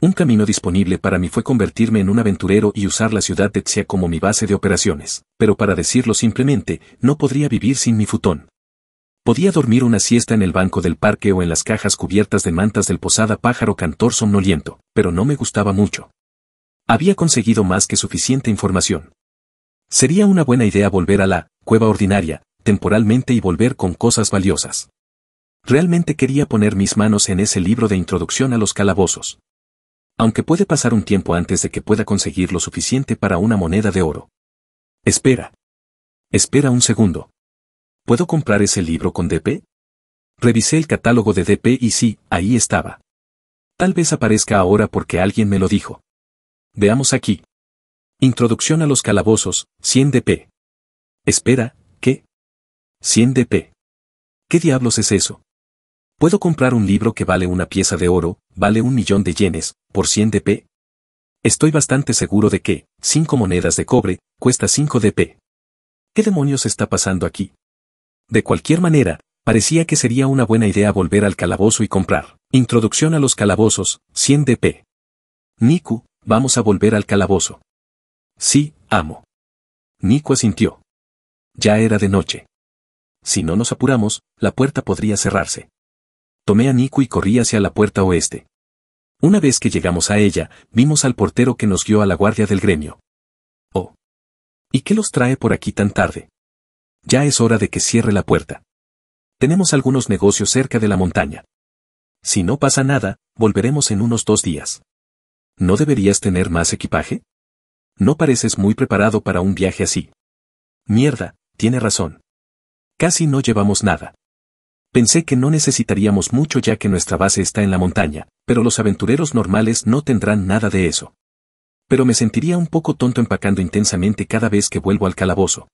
S1: Un camino disponible para mí fue convertirme en un aventurero y usar la ciudad de Tsia como mi base de operaciones, pero para decirlo simplemente, no podría vivir sin mi futón. Podía dormir una siesta en el banco del parque o en las cajas cubiertas de mantas del posada pájaro cantor somnoliento, pero no me gustaba mucho. Había conseguido más que suficiente información. Sería una buena idea volver a la cueva ordinaria, temporalmente y volver con cosas valiosas. Realmente quería poner mis manos en ese libro de introducción a los calabozos. Aunque puede pasar un tiempo antes de que pueda conseguir lo suficiente para una moneda de oro. Espera. Espera un segundo. ¿puedo comprar ese libro con DP? Revisé el catálogo de DP y sí, ahí estaba. Tal vez aparezca ahora porque alguien me lo dijo. Veamos aquí. Introducción a los calabozos, 100 DP. Espera, ¿qué? 100 DP. ¿Qué diablos es eso? ¿Puedo comprar un libro que vale una pieza de oro, vale un millón de yenes, por 100 DP? Estoy bastante seguro de que, 5 monedas de cobre, cuesta 5 DP. ¿Qué demonios está pasando aquí? De cualquier manera, parecía que sería una buena idea volver al calabozo y comprar. Introducción a los calabozos, 100 DP. Niku, vamos a volver al calabozo. Sí, amo. Niku asintió. Ya era de noche. Si no nos apuramos, la puerta podría cerrarse. Tomé a Niku y corrí hacia la puerta oeste. Una vez que llegamos a ella, vimos al portero que nos guió a la guardia del gremio. Oh. ¿Y qué los trae por aquí tan tarde? Ya es hora de que cierre la puerta. Tenemos algunos negocios cerca de la montaña. Si no pasa nada, volveremos en unos dos días. ¿No deberías tener más equipaje? No pareces muy preparado para un viaje así. Mierda, tiene razón. Casi no llevamos nada. Pensé que no necesitaríamos mucho ya que nuestra base está en la montaña, pero los aventureros normales no tendrán nada de eso. Pero me sentiría un poco tonto empacando intensamente cada vez que vuelvo al calabozo.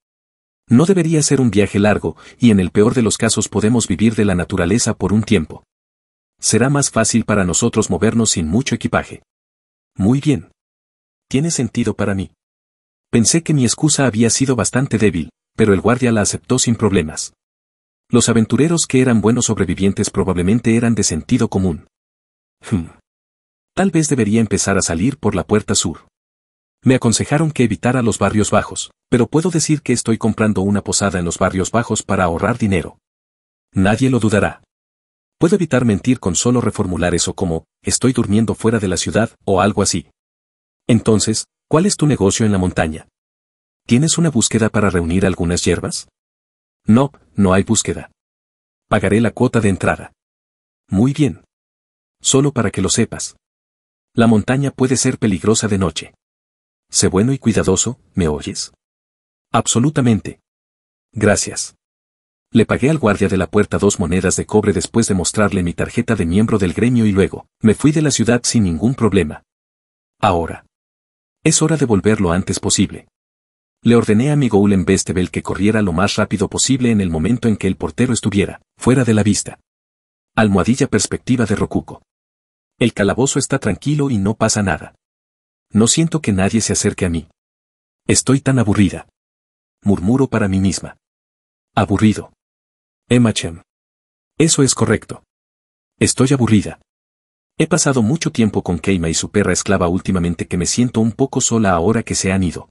S1: No debería ser un viaje largo, y en el peor de los casos podemos vivir de la naturaleza por un tiempo. Será más fácil para nosotros movernos sin mucho equipaje. Muy bien. Tiene sentido para mí. Pensé que mi excusa había sido bastante débil, pero el guardia la aceptó sin problemas. Los aventureros que eran buenos sobrevivientes probablemente eran de sentido común. Hmm. Tal vez debería empezar a salir por la puerta sur. Me aconsejaron que evitara los barrios bajos, pero puedo decir que estoy comprando una posada en los barrios bajos para ahorrar dinero. Nadie lo dudará. Puedo evitar mentir con solo reformular eso como, estoy durmiendo fuera de la ciudad o algo así. Entonces, ¿cuál es tu negocio en la montaña? ¿Tienes una búsqueda para reunir algunas hierbas? No, no hay búsqueda. Pagaré la cuota de entrada. Muy bien. Solo para que lo sepas. La montaña puede ser peligrosa de noche. Sé bueno y cuidadoso, ¿me oyes? Absolutamente. Gracias. Le pagué al guardia de la puerta dos monedas de cobre después de mostrarle mi tarjeta de miembro del gremio y luego, me fui de la ciudad sin ningún problema. Ahora. Es hora de volver lo antes posible. Le ordené a mi Golem Bestebel que corriera lo más rápido posible en el momento en que el portero estuviera, fuera de la vista. Almohadilla perspectiva de Rokuko. El calabozo está tranquilo y no pasa nada. No siento que nadie se acerque a mí. Estoy tan aburrida. Murmuro para mí misma.
S2: Aburrido. Emma Eso es correcto.
S1: Estoy aburrida. He pasado mucho tiempo con Keima y su perra esclava últimamente que me siento un poco sola ahora que se han ido.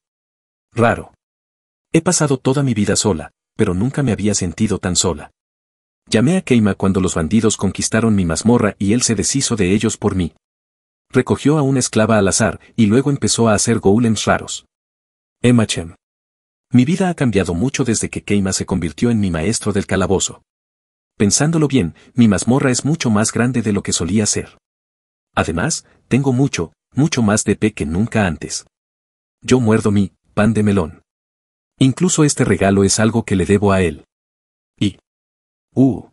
S1: Raro. He pasado toda mi vida sola, pero nunca me había sentido tan sola. Llamé a Keima cuando los bandidos conquistaron mi mazmorra y él se deshizo de ellos por mí. Recogió a una esclava al azar y luego empezó a hacer golems raros. Chen. Mi vida ha cambiado mucho desde que Keima se convirtió en mi maestro del calabozo. Pensándolo bien, mi mazmorra es mucho más grande de lo que solía ser. Además, tengo mucho, mucho más de pe que nunca antes. Yo muerdo mi pan de melón. Incluso este regalo es algo
S2: que le debo a él. Y. Uh.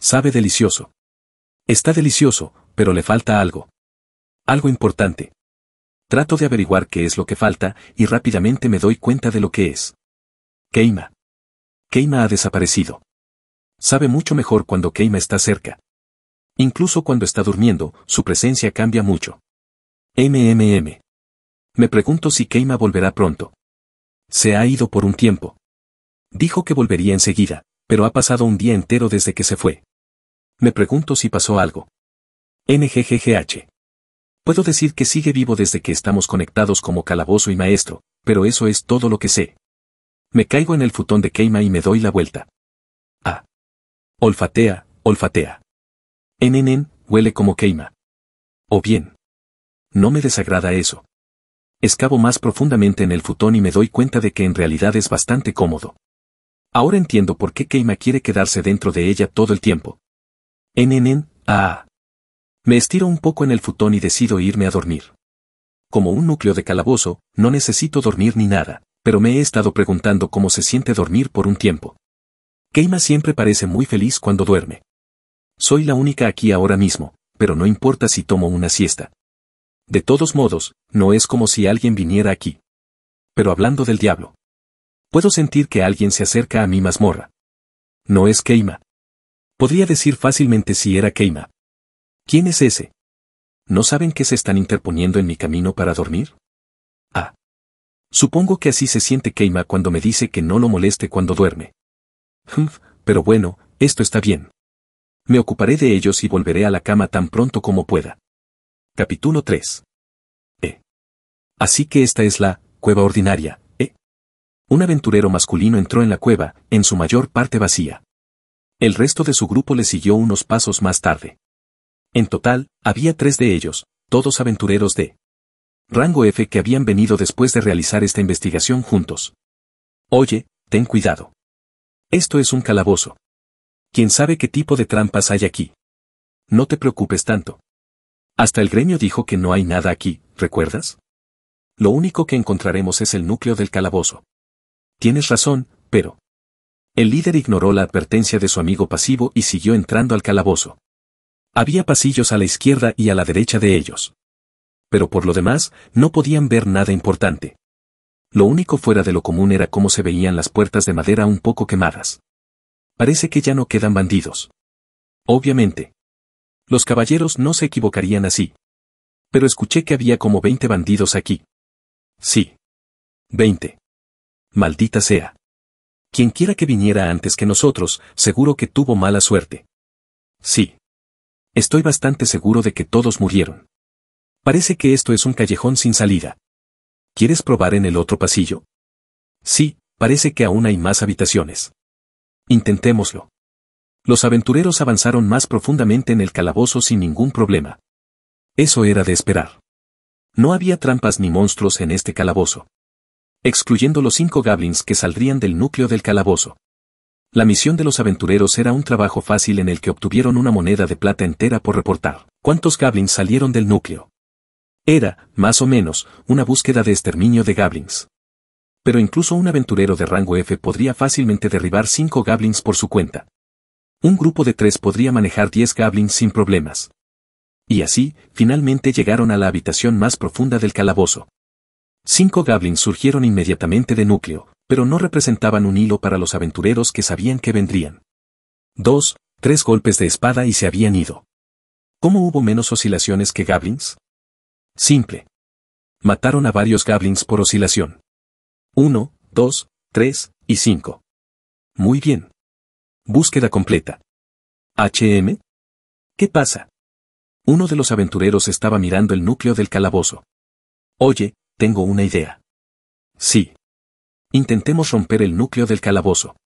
S2: Sabe delicioso.
S1: Está delicioso, pero le falta algo. Algo importante. Trato de averiguar qué es lo que falta y rápidamente me doy cuenta de lo que es. Keima. Keima ha desaparecido. Sabe mucho mejor cuando Keima está cerca. Incluso cuando está durmiendo, su presencia cambia mucho. MMM. Me pregunto si Keima volverá pronto. Se ha ido por un tiempo. Dijo que volvería enseguida, pero ha pasado un día entero desde que se fue. Me pregunto si pasó algo. NGGGH. Puedo decir que sigue vivo desde que estamos conectados como calabozo y maestro, pero eso es todo lo que sé. Me caigo en el futón de Keima y me doy la vuelta. Ah. Olfatea, olfatea. Enen, huele como Keima. O bien. No me desagrada eso. Escavo más profundamente en el futón y me doy cuenta de que en realidad es bastante cómodo. Ahora entiendo por qué Keima quiere quedarse dentro de ella todo el tiempo. Enen, ah. Me estiro un poco en el futón y decido irme a dormir. Como un núcleo de calabozo, no necesito dormir ni nada, pero me he estado preguntando cómo se siente dormir por un tiempo. Keima siempre parece muy feliz cuando duerme. Soy la única aquí ahora mismo, pero no importa si tomo una siesta. De todos modos, no es como si alguien viniera aquí. Pero hablando del diablo. Puedo sentir que alguien se acerca a mi mazmorra. No es Keima. Podría decir fácilmente si era Keima, ¿Quién es ese? ¿No saben qué se están interponiendo en mi camino para dormir? Ah. Supongo que así se siente Keima cuando me dice que no lo moleste cuando duerme. Humph, pero bueno, esto está bien. Me ocuparé de ellos y volveré a la cama tan pronto como pueda. Capítulo 3. E. Así que esta es la cueva ordinaria, ¿eh? Un aventurero masculino entró en la cueva, en su mayor parte vacía. El resto de su grupo le siguió unos pasos más tarde. En total, había tres de ellos, todos aventureros de rango F que habían venido después de realizar esta investigación juntos. Oye, ten cuidado. Esto es un calabozo. ¿Quién sabe qué tipo de trampas hay aquí? No te preocupes tanto. Hasta el gremio dijo que no hay nada aquí, ¿recuerdas? Lo único que encontraremos es el núcleo del calabozo. Tienes razón, pero... El líder ignoró la advertencia de su amigo pasivo y siguió entrando al calabozo. Había pasillos a la izquierda y a la derecha de ellos. Pero por lo demás, no podían ver nada importante. Lo único fuera de lo común era cómo se veían las puertas de madera un poco quemadas. Parece que ya no quedan bandidos. Obviamente. Los caballeros no se equivocarían así. Pero escuché que había como 20 bandidos aquí.
S2: Sí. 20. Maldita sea. Quien
S1: quiera que viniera antes que nosotros, seguro que tuvo mala suerte. Sí. Estoy bastante seguro de que todos murieron. Parece que esto es un callejón sin salida. ¿Quieres probar en el otro pasillo? Sí, parece que aún hay más habitaciones. Intentémoslo. Los aventureros avanzaron más profundamente en el calabozo sin ningún problema. Eso era de esperar. No había trampas ni monstruos en este calabozo. Excluyendo los cinco goblins que saldrían del núcleo del calabozo. La misión de los aventureros era un trabajo fácil en el que obtuvieron una moneda de plata entera por reportar. ¿Cuántos goblins salieron del núcleo? Era, más o menos, una búsqueda de exterminio de goblins. Pero incluso un aventurero de rango F podría fácilmente derribar cinco goblins por su cuenta. Un grupo de tres podría manejar diez goblins sin problemas. Y así, finalmente llegaron a la habitación más profunda del calabozo. Cinco Gablins surgieron inmediatamente de núcleo, pero no representaban un hilo para los aventureros que sabían que vendrían. Dos, tres golpes de espada y se habían ido. ¿Cómo hubo menos oscilaciones que Gablins? Simple. Mataron a varios Gablins por oscilación. Uno, dos, tres y cinco.
S2: Muy bien. Búsqueda completa. HM? ¿Qué
S1: pasa? Uno de los aventureros estaba mirando el núcleo del calabozo. Oye, tengo una idea. Sí. Intentemos romper el núcleo del calabozo.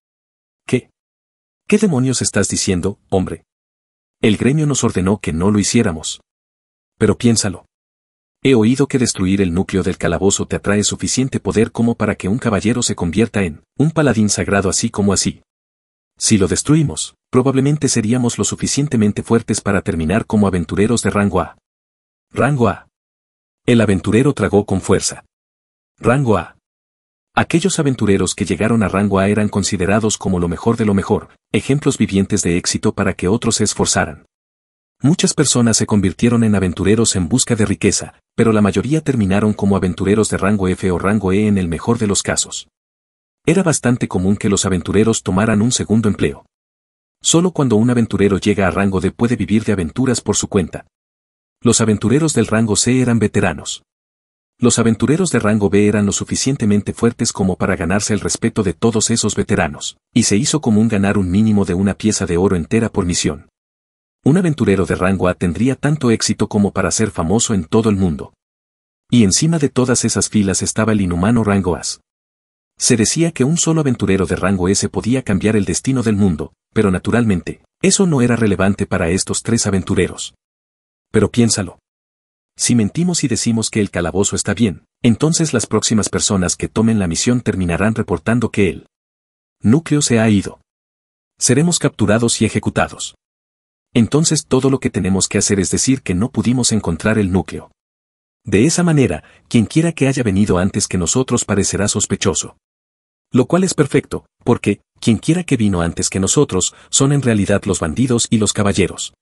S1: ¿Qué? ¿Qué demonios estás diciendo, hombre? El gremio nos ordenó que no lo hiciéramos. Pero piénsalo. He oído que destruir el núcleo del calabozo te atrae suficiente poder como para que un caballero se convierta en un paladín sagrado así como así. Si lo destruimos, probablemente seríamos lo suficientemente fuertes para terminar como aventureros de rango A. Rango A. El aventurero tragó con fuerza. Rango A. Aquellos aventureros que llegaron a rango A eran considerados como lo mejor de lo mejor, ejemplos vivientes de éxito para que otros se esforzaran. Muchas personas se convirtieron en aventureros en busca de riqueza, pero la mayoría terminaron como aventureros de rango F o rango E en el mejor de los casos. Era bastante común que los aventureros tomaran un segundo empleo. Solo cuando un aventurero llega a rango D puede vivir de aventuras por su cuenta. Los aventureros del rango C eran veteranos. Los aventureros de rango B eran lo suficientemente fuertes como para ganarse el respeto de todos esos veteranos, y se hizo común ganar un mínimo de una pieza de oro entera por misión. Un aventurero de rango A tendría tanto éxito como para ser famoso en todo el mundo. Y encima de todas esas filas estaba el inhumano rango as Se decía que un solo aventurero de rango S podía cambiar el destino del mundo, pero naturalmente, eso no era relevante para estos tres aventureros. Pero piénsalo. Si mentimos y decimos que el calabozo está bien, entonces las próximas personas que tomen la misión terminarán reportando que el núcleo se ha ido. Seremos capturados y ejecutados. Entonces todo lo que tenemos que hacer es decir que no pudimos encontrar el núcleo. De esa manera, quienquiera que haya venido antes que nosotros parecerá sospechoso. Lo cual es perfecto, porque, quienquiera que vino antes que nosotros, son en realidad los bandidos y los caballeros.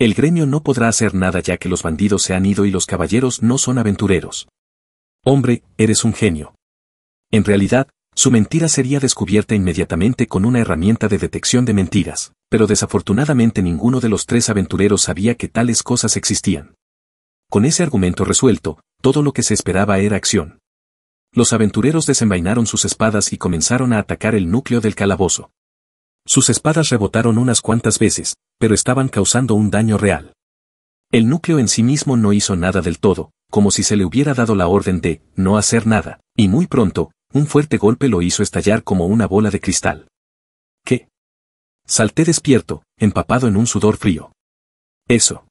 S1: El gremio no podrá hacer nada ya que los bandidos se han ido y los caballeros no son aventureros. Hombre, eres un genio. En realidad, su mentira sería descubierta inmediatamente con una herramienta de detección de mentiras, pero desafortunadamente ninguno de los tres aventureros sabía que tales cosas existían. Con ese argumento resuelto, todo lo que se esperaba era acción. Los aventureros desenvainaron sus espadas y comenzaron a atacar el núcleo del calabozo. Sus espadas rebotaron unas cuantas veces, pero estaban causando un daño real. El núcleo en sí mismo no hizo nada del todo, como si se le hubiera dado la orden de no hacer nada, y muy pronto, un fuerte golpe lo hizo estallar como una bola de cristal. ¿Qué? Salté despierto, empapado en un sudor frío. Eso.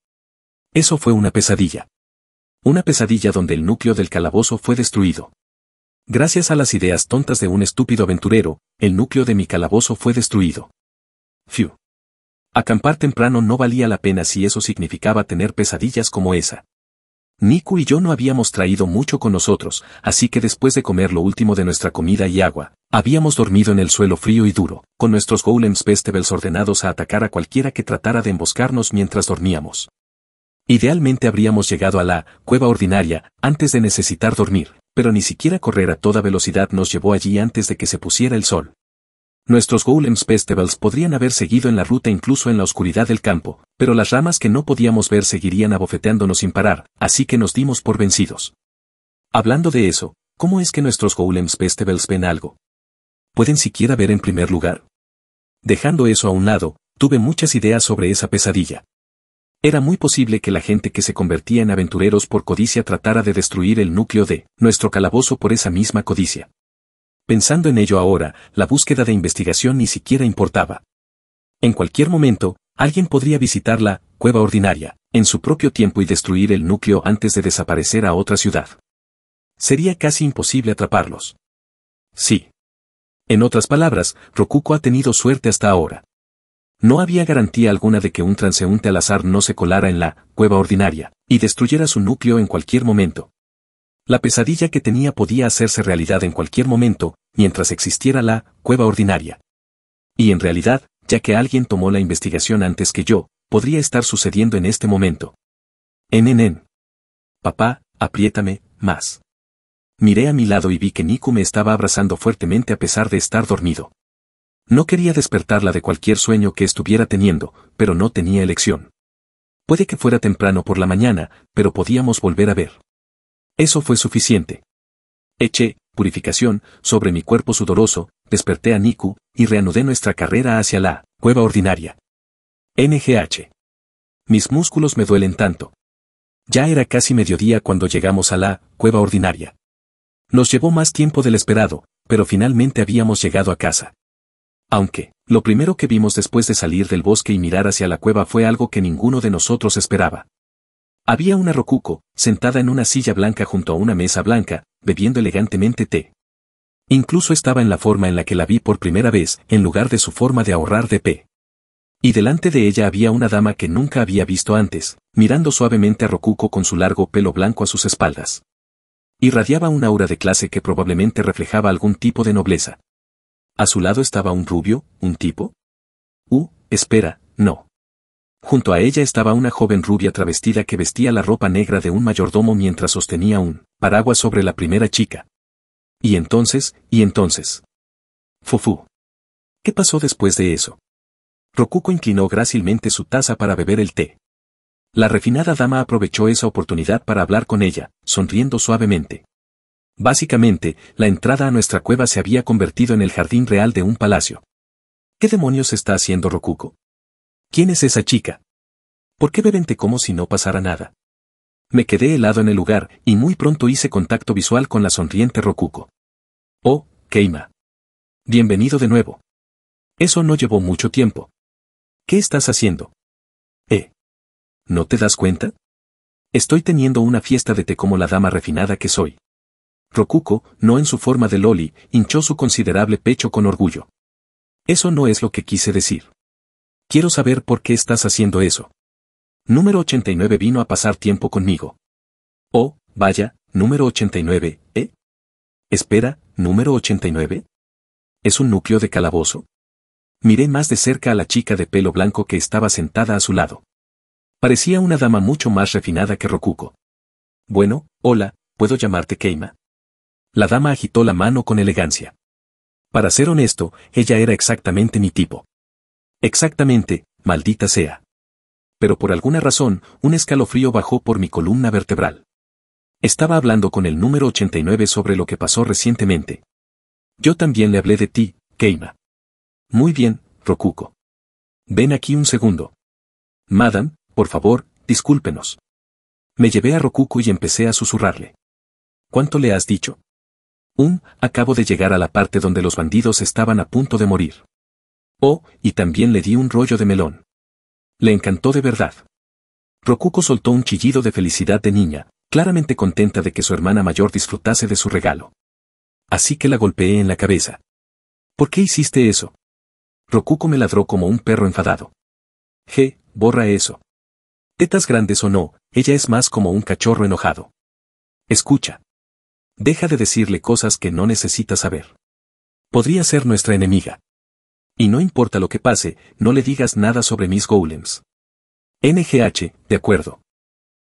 S1: Eso fue una pesadilla. Una pesadilla donde el núcleo del calabozo fue destruido. Gracias a las ideas tontas de un estúpido aventurero, el núcleo de mi calabozo fue destruido. Phew. Acampar temprano no valía la pena si eso significaba tener pesadillas como esa. Niku y yo no habíamos traído mucho con nosotros, así que después de comer lo último de nuestra comida y agua, habíamos dormido en el suelo frío y duro, con nuestros golems festivals ordenados a atacar a cualquiera que tratara de emboscarnos mientras dormíamos. Idealmente habríamos llegado a la cueva ordinaria antes de necesitar dormir, pero ni siquiera correr a toda velocidad nos llevó allí antes de que se pusiera el sol. Nuestros Golems Festivals podrían haber seguido en la ruta incluso en la oscuridad del campo, pero las ramas que no podíamos ver seguirían abofeteándonos sin parar, así que nos dimos por vencidos. Hablando de eso, ¿cómo es que nuestros Golems Festivals ven algo? ¿Pueden siquiera ver en primer lugar? Dejando eso a un lado, tuve muchas ideas sobre esa pesadilla. Era muy posible que la gente que se convertía en aventureros por codicia tratara de destruir el núcleo de nuestro calabozo por esa misma codicia. Pensando en ello ahora, la búsqueda de investigación ni siquiera importaba. En cualquier momento, alguien podría visitar la cueva ordinaria, en su propio tiempo y destruir el núcleo antes de desaparecer a otra ciudad. Sería casi imposible atraparlos. Sí. En otras palabras, Rokuko ha tenido suerte hasta ahora. No había garantía alguna de que un transeúnte al azar no se colara en la cueva ordinaria y destruyera su núcleo en cualquier momento, la pesadilla que tenía podía hacerse realidad en cualquier momento, mientras existiera la cueva ordinaria. Y en realidad, ya que alguien tomó la investigación antes que yo, podría estar sucediendo en este momento. En en Papá, apriétame, más. Miré a mi lado y vi que Niku me estaba abrazando fuertemente a pesar de estar dormido. No quería despertarla de cualquier sueño que estuviera teniendo, pero no tenía elección. Puede que fuera temprano por la mañana, pero podíamos volver a ver. Eso fue suficiente. Eché, purificación, sobre mi cuerpo sudoroso, desperté a Niku, y reanudé nuestra carrera hacia la cueva ordinaria. NGH. Mis músculos me duelen tanto. Ya era casi mediodía cuando llegamos a la cueva ordinaria. Nos llevó más tiempo del esperado, pero finalmente habíamos llegado a casa. Aunque, lo primero que vimos después de salir del bosque y mirar hacia la cueva fue algo que ninguno de nosotros esperaba. Había una rocuco, sentada en una silla blanca junto a una mesa blanca, bebiendo elegantemente té. Incluso estaba en la forma en la que la vi por primera vez, en lugar de su forma de ahorrar de p. Y delante de ella había una dama que nunca había visto antes, mirando suavemente a Rokuko con su largo pelo blanco a sus espaldas. Irradiaba un aura de clase que probablemente reflejaba algún tipo de nobleza. A su lado estaba un rubio, un tipo. Uh, espera, no. Junto a ella estaba una joven rubia travestida que vestía la ropa negra de un mayordomo mientras sostenía un paraguas sobre la primera chica. Y entonces, y entonces. Fufu. ¿Qué pasó después de eso? Rokuko inclinó grácilmente su taza para beber el té. La refinada dama aprovechó esa oportunidad para hablar con ella, sonriendo suavemente. Básicamente, la entrada a nuestra cueva se había convertido en el jardín real de un palacio. ¿Qué demonios está haciendo Rokuko? ¿Quién es esa chica? ¿Por qué beben te como si no pasara nada? Me quedé helado en el lugar y muy pronto hice contacto visual con la sonriente Rokuko. Oh, Keima. Bienvenido de nuevo.
S2: Eso no llevó mucho tiempo. ¿Qué estás haciendo? Eh.
S1: ¿No te das cuenta? Estoy teniendo una fiesta de té como la dama refinada que soy. Rokuko, no en su forma de loli, hinchó su considerable pecho con orgullo. Eso no es lo que quise decir. Quiero saber por qué estás haciendo eso. Número 89 vino a pasar tiempo conmigo. Oh, vaya, número 89, ¿eh? Espera, número 89. ¿Es un núcleo de calabozo? Miré más de cerca a la chica de pelo blanco que estaba sentada a su lado. Parecía una dama mucho más refinada que Rokuko. Bueno, hola, puedo llamarte Keima. La dama agitó la mano con elegancia. Para ser honesto, ella era exactamente mi tipo. Exactamente, maldita sea. Pero por alguna razón, un escalofrío bajó por mi columna vertebral. Estaba hablando con el número 89 sobre lo que pasó recientemente. Yo también le hablé de ti, Keima. Muy bien, Rokuko. Ven aquí un segundo. Madam, por favor, discúlpenos. Me llevé a Rokuko y empecé a susurrarle. ¿Cuánto le has dicho? Un, acabo de llegar a la parte donde los bandidos estaban a punto de morir. Oh, y también le di un rollo de melón. Le encantó de verdad. Rokuko soltó un chillido de felicidad de niña, claramente contenta de que su hermana mayor disfrutase de su regalo. Así que la golpeé en la cabeza. ¿Por qué hiciste eso? Rokuko me ladró como un perro enfadado. Je, borra eso. Tetas grandes o no, ella es más como un cachorro enojado. Escucha. Deja de decirle cosas que no necesita saber. Podría ser nuestra enemiga. Y no importa lo que pase, no le digas nada sobre mis golems. NGH, de acuerdo.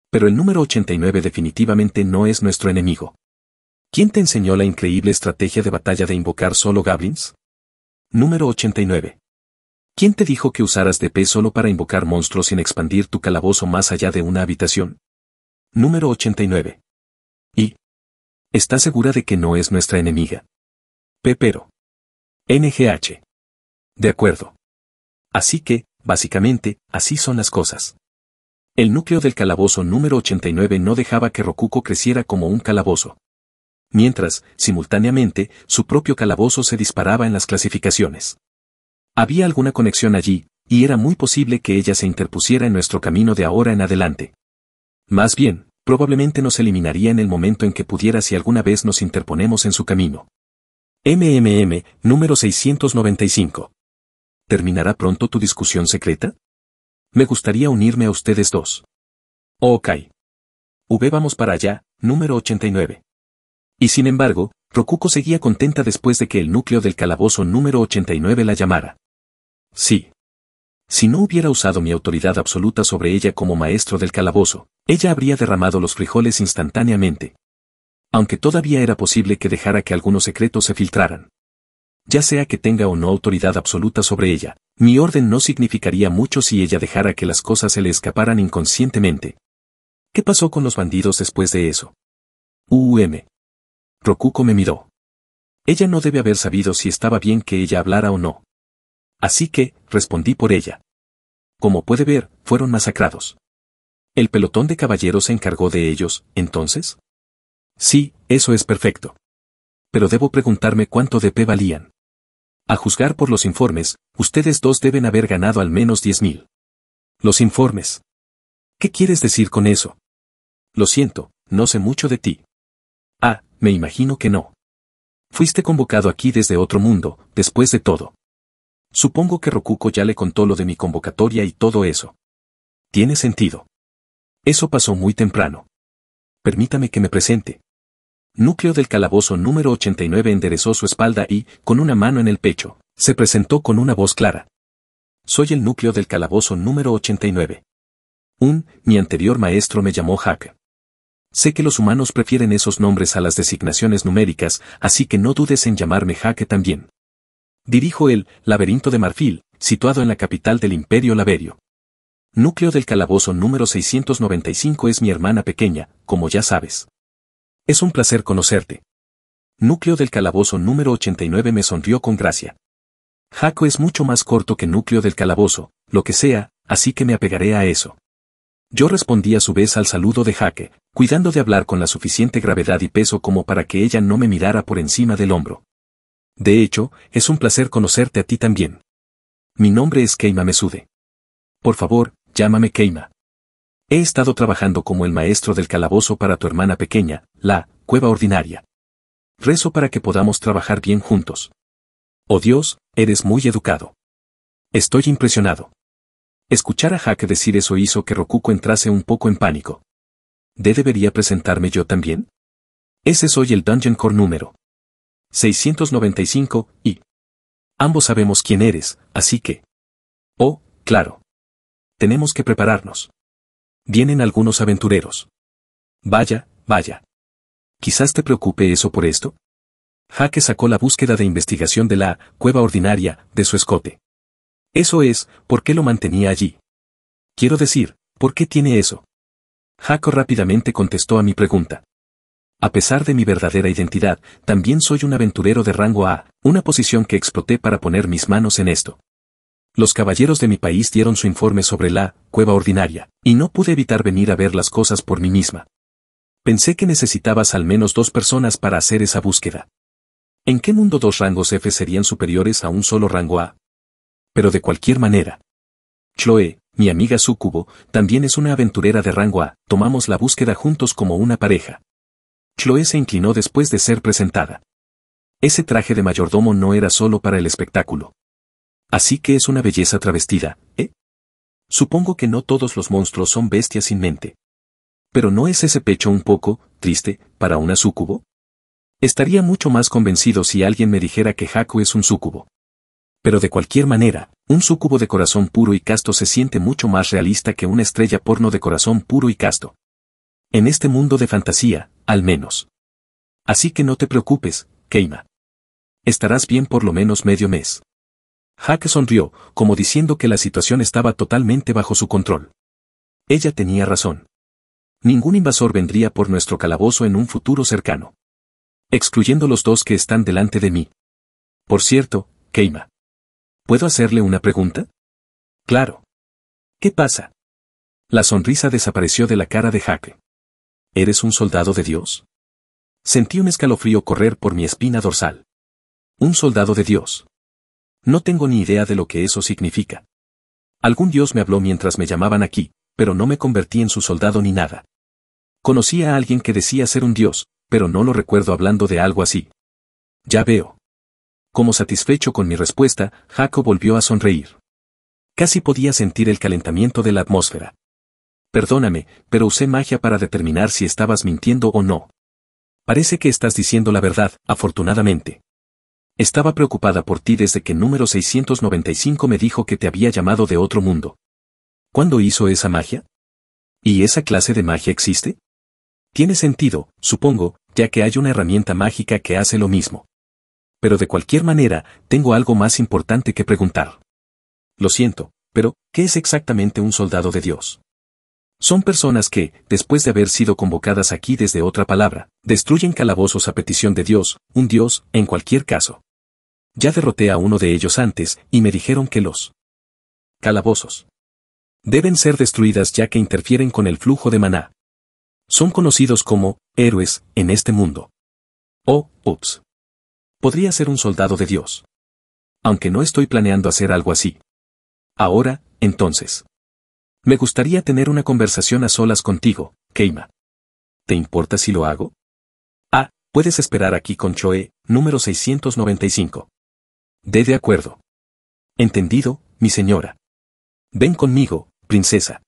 S1: Pero el número 89 definitivamente no es nuestro enemigo. ¿Quién te enseñó la increíble estrategia de batalla de invocar solo goblins? Número 89. ¿Quién te dijo que usaras DP solo para invocar monstruos sin expandir tu calabozo más allá de una habitación? Número 89. ¿Y?
S2: ¿Estás segura de que no es nuestra enemiga? P. Pero. NGH.
S1: De acuerdo. Así que, básicamente, así son las cosas. El núcleo del calabozo número 89 no dejaba que Rokuko creciera como un calabozo. Mientras, simultáneamente, su propio calabozo se disparaba en las clasificaciones. Había alguna conexión allí, y era muy posible que ella se interpusiera en nuestro camino de ahora en adelante. Más bien, probablemente nos eliminaría en el momento en que pudiera si alguna vez nos interponemos en su camino. MMM, número 695. ¿terminará pronto tu discusión secreta? Me gustaría unirme a ustedes dos. Oh, ok. V vamos para allá, número 89. Y sin embargo, Rokuko seguía contenta después de que el núcleo del calabozo número 89 la llamara. Sí. Si no hubiera usado mi autoridad absoluta sobre ella como maestro del calabozo, ella habría derramado los frijoles instantáneamente. Aunque todavía era posible que dejara que algunos secretos se filtraran ya sea que tenga o no autoridad absoluta sobre ella, mi orden no significaría mucho si ella dejara que las cosas se le escaparan inconscientemente. ¿Qué pasó con los bandidos después de eso? UUM. Rokuko me miró. Ella no debe haber sabido si estaba bien que ella hablara o no. Así que, respondí por ella. Como puede ver, fueron masacrados. ¿El pelotón de caballeros se encargó de ellos, entonces? Sí, eso es perfecto. Pero debo preguntarme cuánto de P valían. A juzgar por los informes, ustedes dos deben haber ganado al menos 10.000. Los informes. ¿Qué quieres decir con eso? Lo siento, no sé mucho de ti. Ah, me imagino que no. Fuiste convocado aquí desde otro mundo, después de todo. Supongo que Rokuko ya le contó lo de mi convocatoria y todo eso. Tiene sentido. Eso pasó muy temprano. Permítame que me presente núcleo del calabozo número 89 enderezó su espalda y, con una mano en el pecho, se presentó con una voz clara. Soy el núcleo del calabozo número 89. Un, mi anterior maestro me llamó Hack. Sé que los humanos prefieren esos nombres a las designaciones numéricas, así que no dudes en llamarme Jaque también. Dirijo el Laberinto de Marfil, situado en la capital del Imperio Laberio. Núcleo del calabozo número 695 es mi hermana pequeña, como ya sabes. Es un placer conocerte. Núcleo del calabozo número 89 me sonrió con gracia. Jaco es mucho más corto que núcleo del calabozo, lo que sea, así que me apegaré a eso. Yo respondí a su vez al saludo de Jaque, cuidando de hablar con la suficiente gravedad y peso como para que ella no me mirara por encima del hombro. De hecho, es un placer conocerte a ti también. Mi nombre es Keima Mesude. Por favor, llámame Keima. He estado trabajando como el maestro del calabozo para tu hermana pequeña, la cueva ordinaria. Rezo para que podamos trabajar bien juntos. Oh Dios, eres muy educado. Estoy impresionado. Escuchar a Jaque decir eso hizo que Rokuko entrase un poco en pánico. ¿De debería presentarme yo también? Ese soy el Dungeon Core número 695 y... Ambos sabemos quién eres, así que... Oh, claro. Tenemos que prepararnos. Vienen algunos aventureros. Vaya, vaya. Quizás te preocupe eso por esto. Jaque sacó la búsqueda de investigación de la cueva ordinaria de su escote. Eso es, ¿por qué lo mantenía allí? Quiero decir, ¿por qué tiene eso? Jaco rápidamente contestó a mi pregunta. A pesar de mi verdadera identidad, también soy un aventurero de rango A, una posición que exploté para poner mis manos en esto. Los caballeros de mi país dieron su informe sobre la cueva ordinaria, y no pude evitar venir a ver las cosas por mí misma. Pensé que necesitabas al menos dos personas para hacer esa búsqueda. ¿En qué mundo dos rangos F serían superiores a un solo rango A? Pero de cualquier manera. Chloe, mi amiga Sucubo, también es una aventurera de rango A, tomamos la búsqueda juntos como una pareja. Chloe se inclinó después de ser presentada. Ese traje de mayordomo no era solo para el espectáculo. Así que es una belleza travestida, ¿eh? Supongo que no todos los monstruos son bestias sin mente. Pero ¿no es ese pecho un poco, triste, para una sucubo? Estaría mucho más convencido si alguien me dijera que Jaco es un sucubo. Pero de cualquier manera, un sucubo de corazón puro y casto se siente mucho más realista que una estrella porno de corazón puro y casto. En este mundo de fantasía, al menos. Así que no te preocupes, Keima. Estarás bien por lo menos medio mes. Jaque sonrió, como diciendo que la situación estaba totalmente bajo su control. Ella tenía razón. Ningún invasor vendría por nuestro calabozo en un futuro cercano. Excluyendo los dos que están delante de mí. Por cierto, Keima. ¿Puedo hacerle una pregunta? Claro. ¿Qué pasa? La sonrisa desapareció de la cara de Jaque. ¿Eres un soldado de Dios? Sentí un escalofrío correr por mi espina dorsal. Un soldado de Dios. No tengo ni idea de lo que eso significa. Algún dios me habló mientras me llamaban aquí, pero no me convertí en su soldado ni nada. Conocí a alguien que decía ser un dios, pero no lo recuerdo hablando de algo así. Ya veo. Como satisfecho con mi respuesta, Jaco volvió a sonreír. Casi podía sentir el calentamiento de la atmósfera. Perdóname, pero usé magia para determinar si estabas mintiendo o no. Parece que estás diciendo la verdad, afortunadamente. Estaba preocupada por ti desde que número 695 me dijo que te había llamado de otro mundo. ¿Cuándo hizo esa magia? ¿Y esa clase de magia existe? Tiene sentido, supongo, ya que hay una herramienta mágica que hace lo mismo. Pero de cualquier manera, tengo algo más importante que preguntar. Lo siento, pero, ¿qué es exactamente un soldado de Dios? Son personas que, después de haber sido convocadas aquí desde otra palabra, destruyen calabozos a petición de Dios, un Dios, en cualquier caso. Ya derroté a uno de ellos antes, y me dijeron que los calabozos deben ser destruidas ya que interfieren con el flujo de maná. Son conocidos como héroes en este mundo. oh, ups. Podría ser un soldado de Dios. Aunque no estoy planeando hacer algo así. Ahora, entonces. Me gustaría tener una conversación a solas contigo, Keima. ¿Te importa si lo hago? Ah, puedes esperar aquí con Choe, número 695. De de acuerdo. Entendido, mi señora. Ven conmigo, princesa.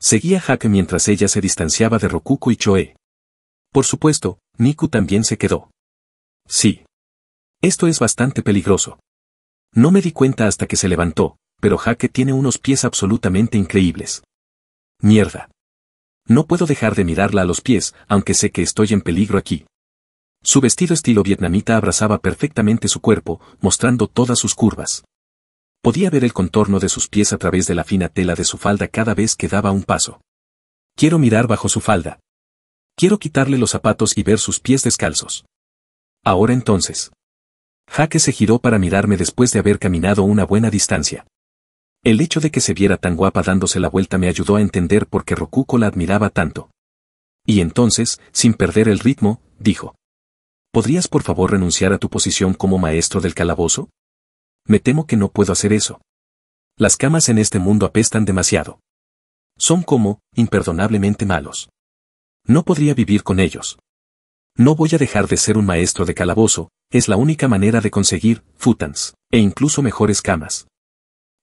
S1: Seguía Hake mientras ella se distanciaba de Rokuko y Choe. Por supuesto, Niku también se quedó. Sí. Esto es bastante peligroso. No me di cuenta hasta que se levantó, pero Jaque tiene unos pies absolutamente increíbles. Mierda. No puedo dejar de mirarla a los pies, aunque sé que estoy en peligro aquí. Su vestido estilo vietnamita abrazaba perfectamente su cuerpo, mostrando todas sus curvas. Podía ver el contorno de sus pies a través de la fina tela de su falda cada vez que daba un paso. Quiero mirar bajo su falda. Quiero quitarle los zapatos y ver sus pies descalzos. Ahora entonces. Jaque se giró para mirarme después de haber caminado una buena distancia. El hecho de que se viera tan guapa dándose la vuelta me ayudó a entender por qué Rokuko la admiraba tanto. Y entonces, sin perder el ritmo, dijo. ¿Podrías por favor renunciar a tu posición como maestro del calabozo? Me temo que no puedo hacer eso. Las camas en este mundo apestan demasiado. Son como, imperdonablemente malos. No podría vivir con ellos. No voy a dejar de ser un maestro de calabozo, es la única manera de conseguir futans, e incluso mejores camas.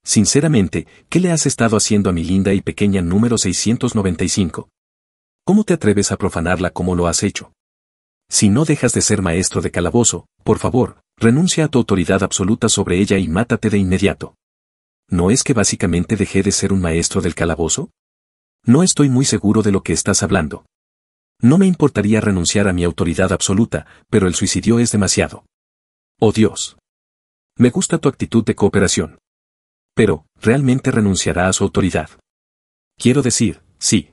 S1: Sinceramente, ¿qué le has estado haciendo a mi linda y pequeña número 695? ¿Cómo te atreves a profanarla como lo has hecho? Si no dejas de ser maestro de calabozo, por favor, renuncia a tu autoridad absoluta sobre ella y mátate de inmediato. ¿No es que básicamente dejé de ser un maestro del calabozo? No estoy muy seguro de lo que estás hablando. No me importaría renunciar a mi autoridad absoluta, pero el suicidio es demasiado. Oh Dios. Me gusta tu actitud de cooperación pero, realmente renunciará a su autoridad. Quiero decir, sí.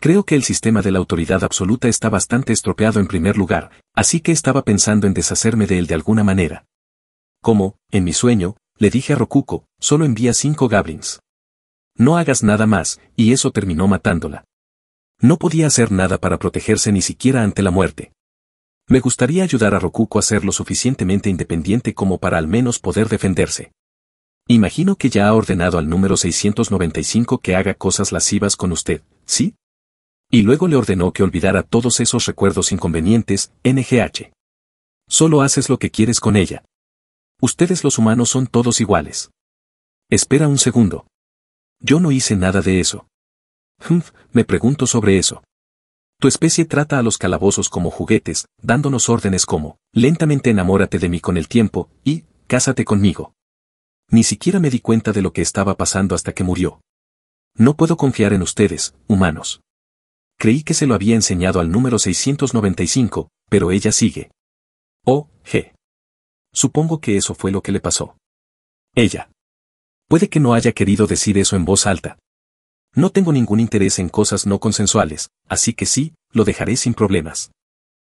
S1: Creo que el sistema de la autoridad absoluta está bastante estropeado en primer lugar, así que estaba pensando en deshacerme de él de alguna manera. Como, en mi sueño, le dije a Rokuko, solo envía cinco gablins. No hagas nada más, y eso terminó matándola. No podía hacer nada para protegerse ni siquiera ante la muerte. Me gustaría ayudar a Rokuko a ser lo suficientemente independiente como para al menos poder defenderse. Imagino que ya ha ordenado al número 695 que haga cosas lascivas con usted, ¿sí? Y luego le ordenó que olvidara todos esos recuerdos inconvenientes, NGH. Solo haces lo que quieres con ella. Ustedes los humanos son todos iguales. Espera un segundo. Yo no hice nada de eso. Humph, me pregunto sobre eso. Tu especie trata a los calabozos como juguetes, dándonos órdenes como, lentamente enamórate de mí con el tiempo, y, cásate conmigo. Ni siquiera me di cuenta de lo que estaba pasando hasta que murió. No puedo confiar en ustedes, humanos. Creí que se lo había enseñado al número 695, pero ella sigue. O, oh, G. Supongo que eso fue lo que le pasó. Ella. Puede que no haya querido decir eso en voz alta. No tengo ningún interés en cosas no consensuales, así que sí, lo dejaré sin problemas.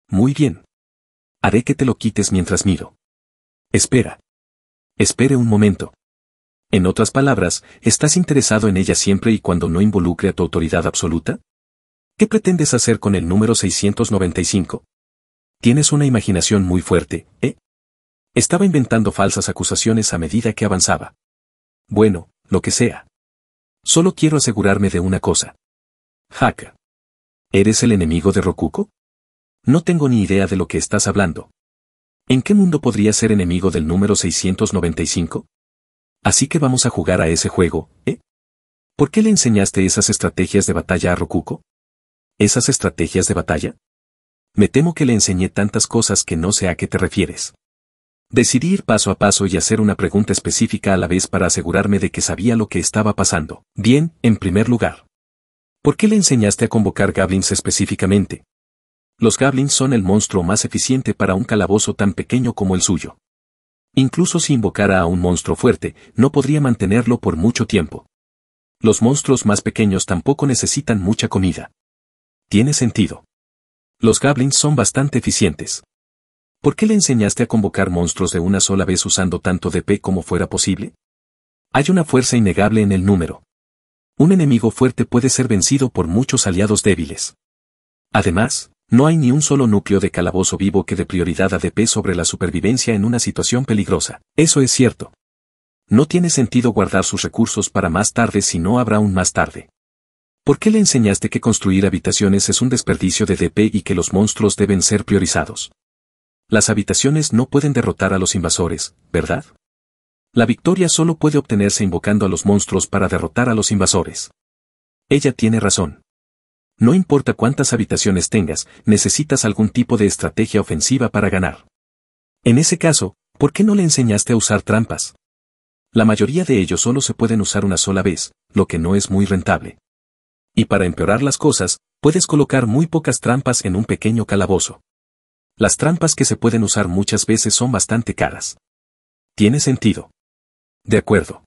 S1: Muy bien. Haré que te lo quites mientras miro. Espera. Espere un momento. En otras palabras, ¿estás interesado en ella siempre y cuando no involucre a tu autoridad absoluta? ¿Qué pretendes hacer con el número 695? Tienes una imaginación muy fuerte, ¿eh? Estaba inventando falsas acusaciones a medida que avanzaba. Bueno, lo que sea. Solo quiero asegurarme de una cosa. Haka. ¿Eres el enemigo de Rokuko? No tengo ni idea de lo que estás hablando, ¿En qué mundo podría ser enemigo del número 695? Así que vamos a jugar a ese juego, ¿eh? ¿Por qué le enseñaste esas estrategias de batalla a Rokuko? ¿Esas estrategias de batalla? Me temo que le enseñé tantas cosas que no sé a qué te refieres. Decidí ir paso a paso y hacer una pregunta específica a la vez para asegurarme de que sabía lo que estaba pasando. Bien, en primer lugar. ¿Por qué le enseñaste a convocar goblins específicamente? Los goblins son el monstruo más eficiente para un calabozo tan pequeño como el suyo. Incluso si invocara a un monstruo fuerte, no podría mantenerlo por mucho tiempo. Los monstruos más pequeños tampoco necesitan mucha comida. Tiene sentido. Los goblins son bastante eficientes. ¿Por qué le enseñaste a convocar monstruos de una sola vez usando tanto DP como fuera posible? Hay una fuerza innegable en el número. Un enemigo fuerte puede ser vencido por muchos aliados débiles. Además, no hay ni un solo núcleo de calabozo vivo que de prioridad a DP sobre la supervivencia en una situación peligrosa. Eso es cierto. No tiene sentido guardar sus recursos para más tarde si no habrá un más tarde. ¿Por qué le enseñaste que construir habitaciones es un desperdicio de DP y que los monstruos deben ser priorizados? Las habitaciones no pueden derrotar a los invasores, ¿verdad? La victoria solo puede obtenerse invocando a los monstruos para derrotar a los invasores. Ella tiene razón. No importa cuántas habitaciones tengas, necesitas algún tipo de estrategia ofensiva para ganar. En ese caso, ¿por qué no le enseñaste a usar trampas? La mayoría de ellos solo se pueden usar una sola vez, lo que no es muy rentable. Y para empeorar las cosas, puedes colocar muy pocas trampas en un pequeño calabozo. Las trampas que se pueden usar muchas veces son bastante caras. Tiene sentido. De acuerdo.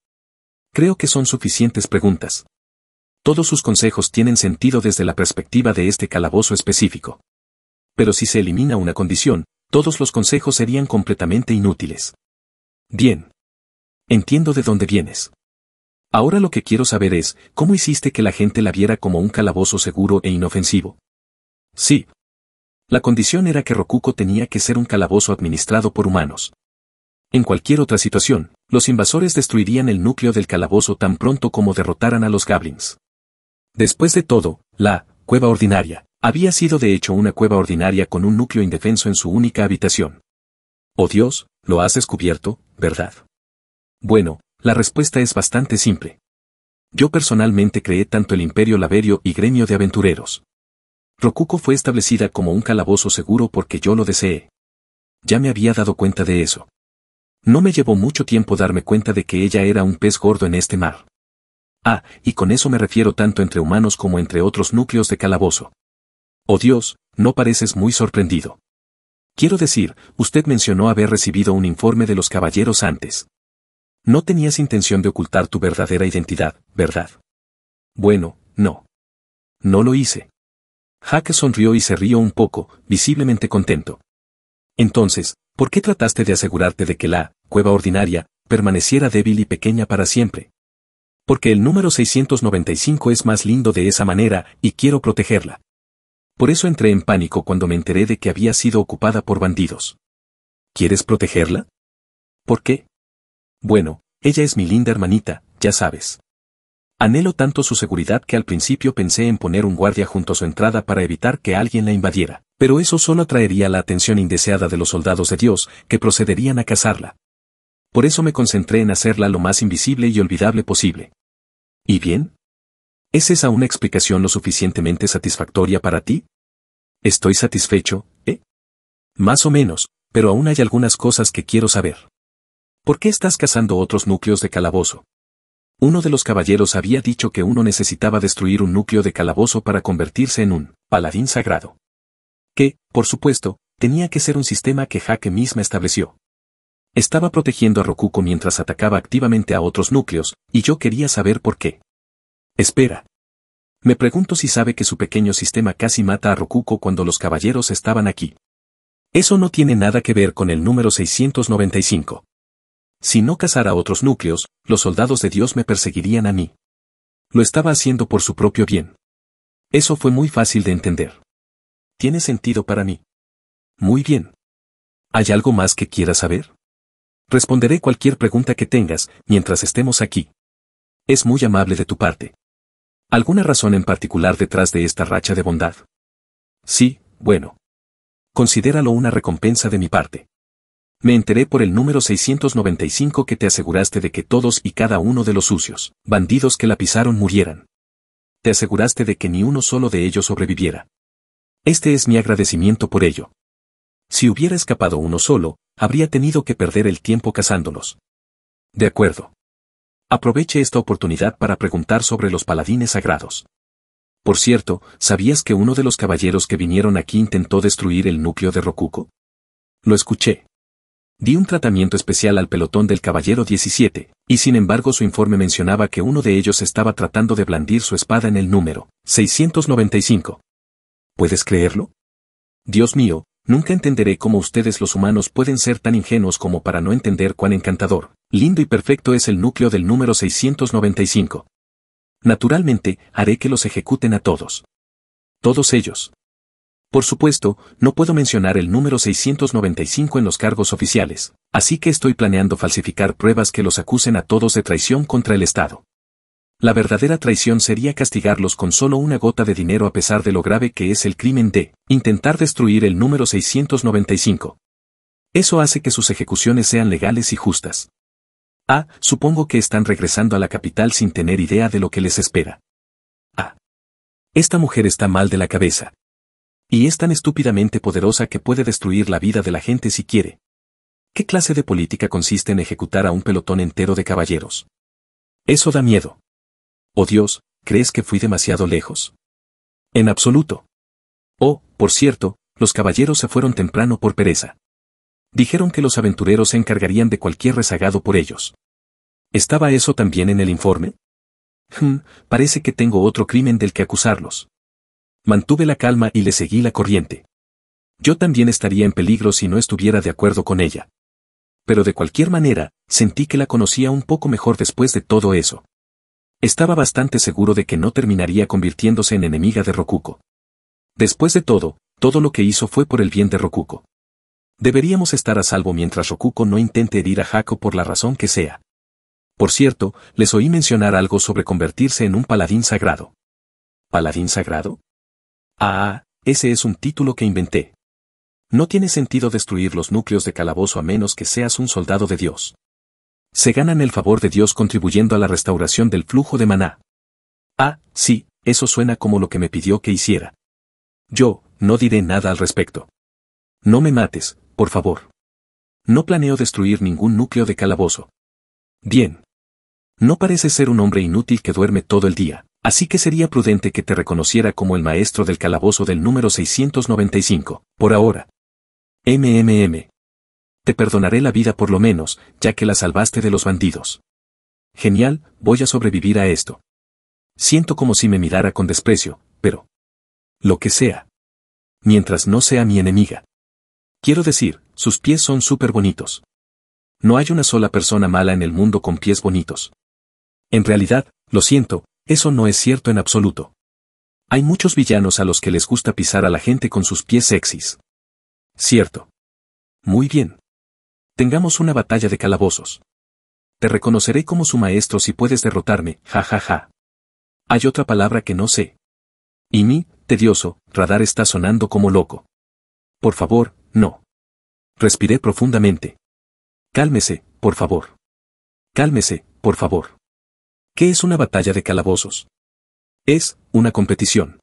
S1: Creo que son suficientes preguntas todos sus consejos tienen sentido desde la perspectiva de este calabozo específico. Pero si se elimina una condición, todos los consejos serían completamente inútiles. Bien. Entiendo de dónde vienes. Ahora lo que quiero saber es, ¿cómo hiciste que la gente la viera como un calabozo seguro e inofensivo? Sí. La condición era que Rokuko tenía que ser un calabozo administrado por humanos. En cualquier otra situación, los invasores destruirían el núcleo del calabozo tan pronto como derrotaran a los goblins. Después de todo, la cueva ordinaria había sido de hecho una cueva ordinaria con un núcleo indefenso en su única habitación. Oh Dios, lo has descubierto, ¿verdad? Bueno, la respuesta es bastante simple. Yo personalmente creé tanto el Imperio Laverio y Gremio de Aventureros. Rokuko fue establecida como un calabozo seguro porque yo lo deseé. Ya me había dado cuenta de eso. No me llevó mucho tiempo darme cuenta de que ella era un pez gordo en este mar. Ah, y con eso me refiero tanto entre humanos como entre otros núcleos de calabozo. Oh Dios, no pareces muy sorprendido. Quiero decir, usted mencionó haber recibido un informe de los caballeros antes. No tenías intención de ocultar tu verdadera identidad, ¿verdad? Bueno, no. No lo hice. Jaque sonrió y se rió un poco, visiblemente contento. Entonces, ¿por qué trataste de asegurarte de que la cueva ordinaria permaneciera débil y pequeña para siempre? porque el número 695 es más lindo de esa manera y quiero protegerla. Por eso entré en pánico cuando me enteré de que había sido ocupada por bandidos. ¿Quieres protegerla? ¿Por qué? Bueno, ella es mi linda hermanita, ya sabes. Anhelo tanto su seguridad que al principio pensé en poner un guardia junto a su entrada para evitar que alguien la invadiera, pero eso solo atraería la atención indeseada de los soldados de Dios, que procederían a cazarla por eso me concentré en hacerla lo más invisible y olvidable posible. ¿Y bien? ¿Es esa una explicación lo suficientemente satisfactoria para ti? Estoy satisfecho, ¿eh? Más o menos, pero aún hay algunas cosas que quiero saber. ¿Por qué estás cazando otros núcleos de calabozo? Uno de los caballeros había dicho que uno necesitaba destruir un núcleo de calabozo para convertirse en un paladín sagrado. Que, por supuesto, tenía que ser un sistema que Jaque misma estableció. Estaba protegiendo a Rokuko mientras atacaba activamente a otros núcleos, y yo quería saber por qué. Espera. Me pregunto si sabe que su pequeño sistema casi mata a Rokuko cuando los caballeros estaban aquí. Eso no tiene nada que ver con el número 695. Si no cazara a otros núcleos, los soldados de Dios me perseguirían a mí. Lo estaba haciendo por su propio bien. Eso fue muy fácil de entender. Tiene sentido para mí. Muy bien. ¿Hay algo más que quiera saber? Responderé cualquier pregunta que tengas mientras estemos aquí. Es muy amable de tu parte. ¿Alguna razón en particular detrás de esta racha de bondad? Sí, bueno. Considéralo una recompensa de mi parte. Me enteré por el número 695 que te aseguraste de que todos y cada uno de los sucios, bandidos que la pisaron murieran. Te aseguraste de que ni uno solo de ellos sobreviviera. Este es mi agradecimiento por ello. Si hubiera escapado uno solo, Habría tenido que perder el tiempo cazándolos. De acuerdo. Aproveche esta oportunidad para preguntar sobre los paladines sagrados. Por cierto, ¿sabías que uno de los caballeros que vinieron aquí intentó destruir el núcleo de Rokuko? Lo escuché. Di un tratamiento especial al pelotón del caballero 17, y sin embargo su informe mencionaba que uno de ellos estaba tratando de blandir su espada en el número 695. ¿Puedes creerlo? Dios mío, Nunca entenderé cómo ustedes los humanos pueden ser tan ingenuos como para no entender cuán encantador, lindo y perfecto es el núcleo del número 695. Naturalmente, haré que los ejecuten a todos. Todos ellos. Por supuesto, no puedo mencionar el número 695 en los cargos oficiales, así que estoy planeando falsificar pruebas que los acusen a todos de traición contra el Estado. La verdadera traición sería castigarlos con solo una gota de dinero a pesar de lo grave que es el crimen de intentar destruir el número 695. Eso hace que sus ejecuciones sean legales y justas. Ah, supongo que están regresando a la capital sin tener idea de lo que les espera. A. Ah. Esta mujer está mal de la cabeza. Y es tan estúpidamente poderosa que puede destruir la vida de la gente si quiere. ¿Qué clase de política consiste en ejecutar a un pelotón entero de caballeros? Eso da miedo. Oh Dios, ¿crees que fui demasiado lejos? En absoluto. Oh, por cierto, los caballeros se fueron temprano por pereza. Dijeron que los aventureros se encargarían de cualquier rezagado por ellos. ¿Estaba eso también en el informe? Hmm, parece que tengo otro crimen del que acusarlos. Mantuve la calma y le seguí la corriente. Yo también estaría en peligro si no estuviera de acuerdo con ella. Pero de cualquier manera, sentí que la conocía un poco mejor después de todo eso. Estaba bastante seguro de que no terminaría convirtiéndose en enemiga de Rokuko. Después de todo, todo lo que hizo fue por el bien de Rokuko. Deberíamos estar a salvo mientras Rokuko no intente herir a Jaco por la razón que sea. Por cierto, les oí mencionar algo sobre convertirse en un paladín sagrado. ¿Paladín sagrado? Ah, ese es un título que inventé. No tiene sentido destruir los núcleos de calabozo a menos que seas un soldado de Dios se ganan el favor de Dios contribuyendo a la restauración del flujo de maná. Ah, sí, eso suena como lo que me pidió que hiciera. Yo, no diré nada al respecto. No me mates, por favor. No planeo destruir ningún núcleo de calabozo. Bien. No pareces ser un hombre inútil que duerme todo el día, así que sería prudente que te reconociera como el maestro del calabozo del número 695, por ahora. MMM, te perdonaré la vida por lo menos, ya que la salvaste de los bandidos. Genial, voy a sobrevivir a esto. Siento como si me mirara con desprecio, pero... Lo que sea. Mientras no sea mi enemiga. Quiero decir, sus pies son súper bonitos. No hay una sola persona mala en el mundo con pies bonitos. En realidad, lo siento, eso no es cierto en absoluto. Hay muchos villanos a los que les gusta pisar a la gente con sus pies sexys. Cierto. Muy bien. Tengamos una batalla de calabozos. Te reconoceré como su maestro si puedes derrotarme, ja ja ja. Hay otra palabra que no sé. Y mi, tedioso, radar está sonando como loco. Por favor, no. Respiré profundamente. Cálmese, por favor. Cálmese, por favor. ¿Qué es una batalla de calabozos? Es, una competición.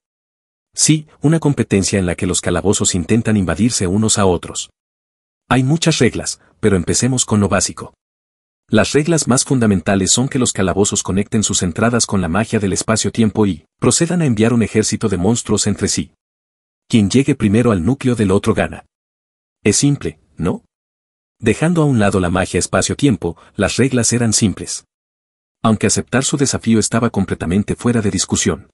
S1: Sí, una competencia en la que los calabozos intentan invadirse unos a otros. Hay muchas reglas, pero empecemos con lo básico. Las reglas más fundamentales son que los calabozos conecten sus entradas con la magia del espacio-tiempo y procedan a enviar un ejército de monstruos entre sí. Quien llegue primero al núcleo del otro gana. Es simple, ¿no? Dejando a un lado la magia espacio-tiempo, las reglas eran simples. Aunque aceptar su desafío estaba completamente fuera de discusión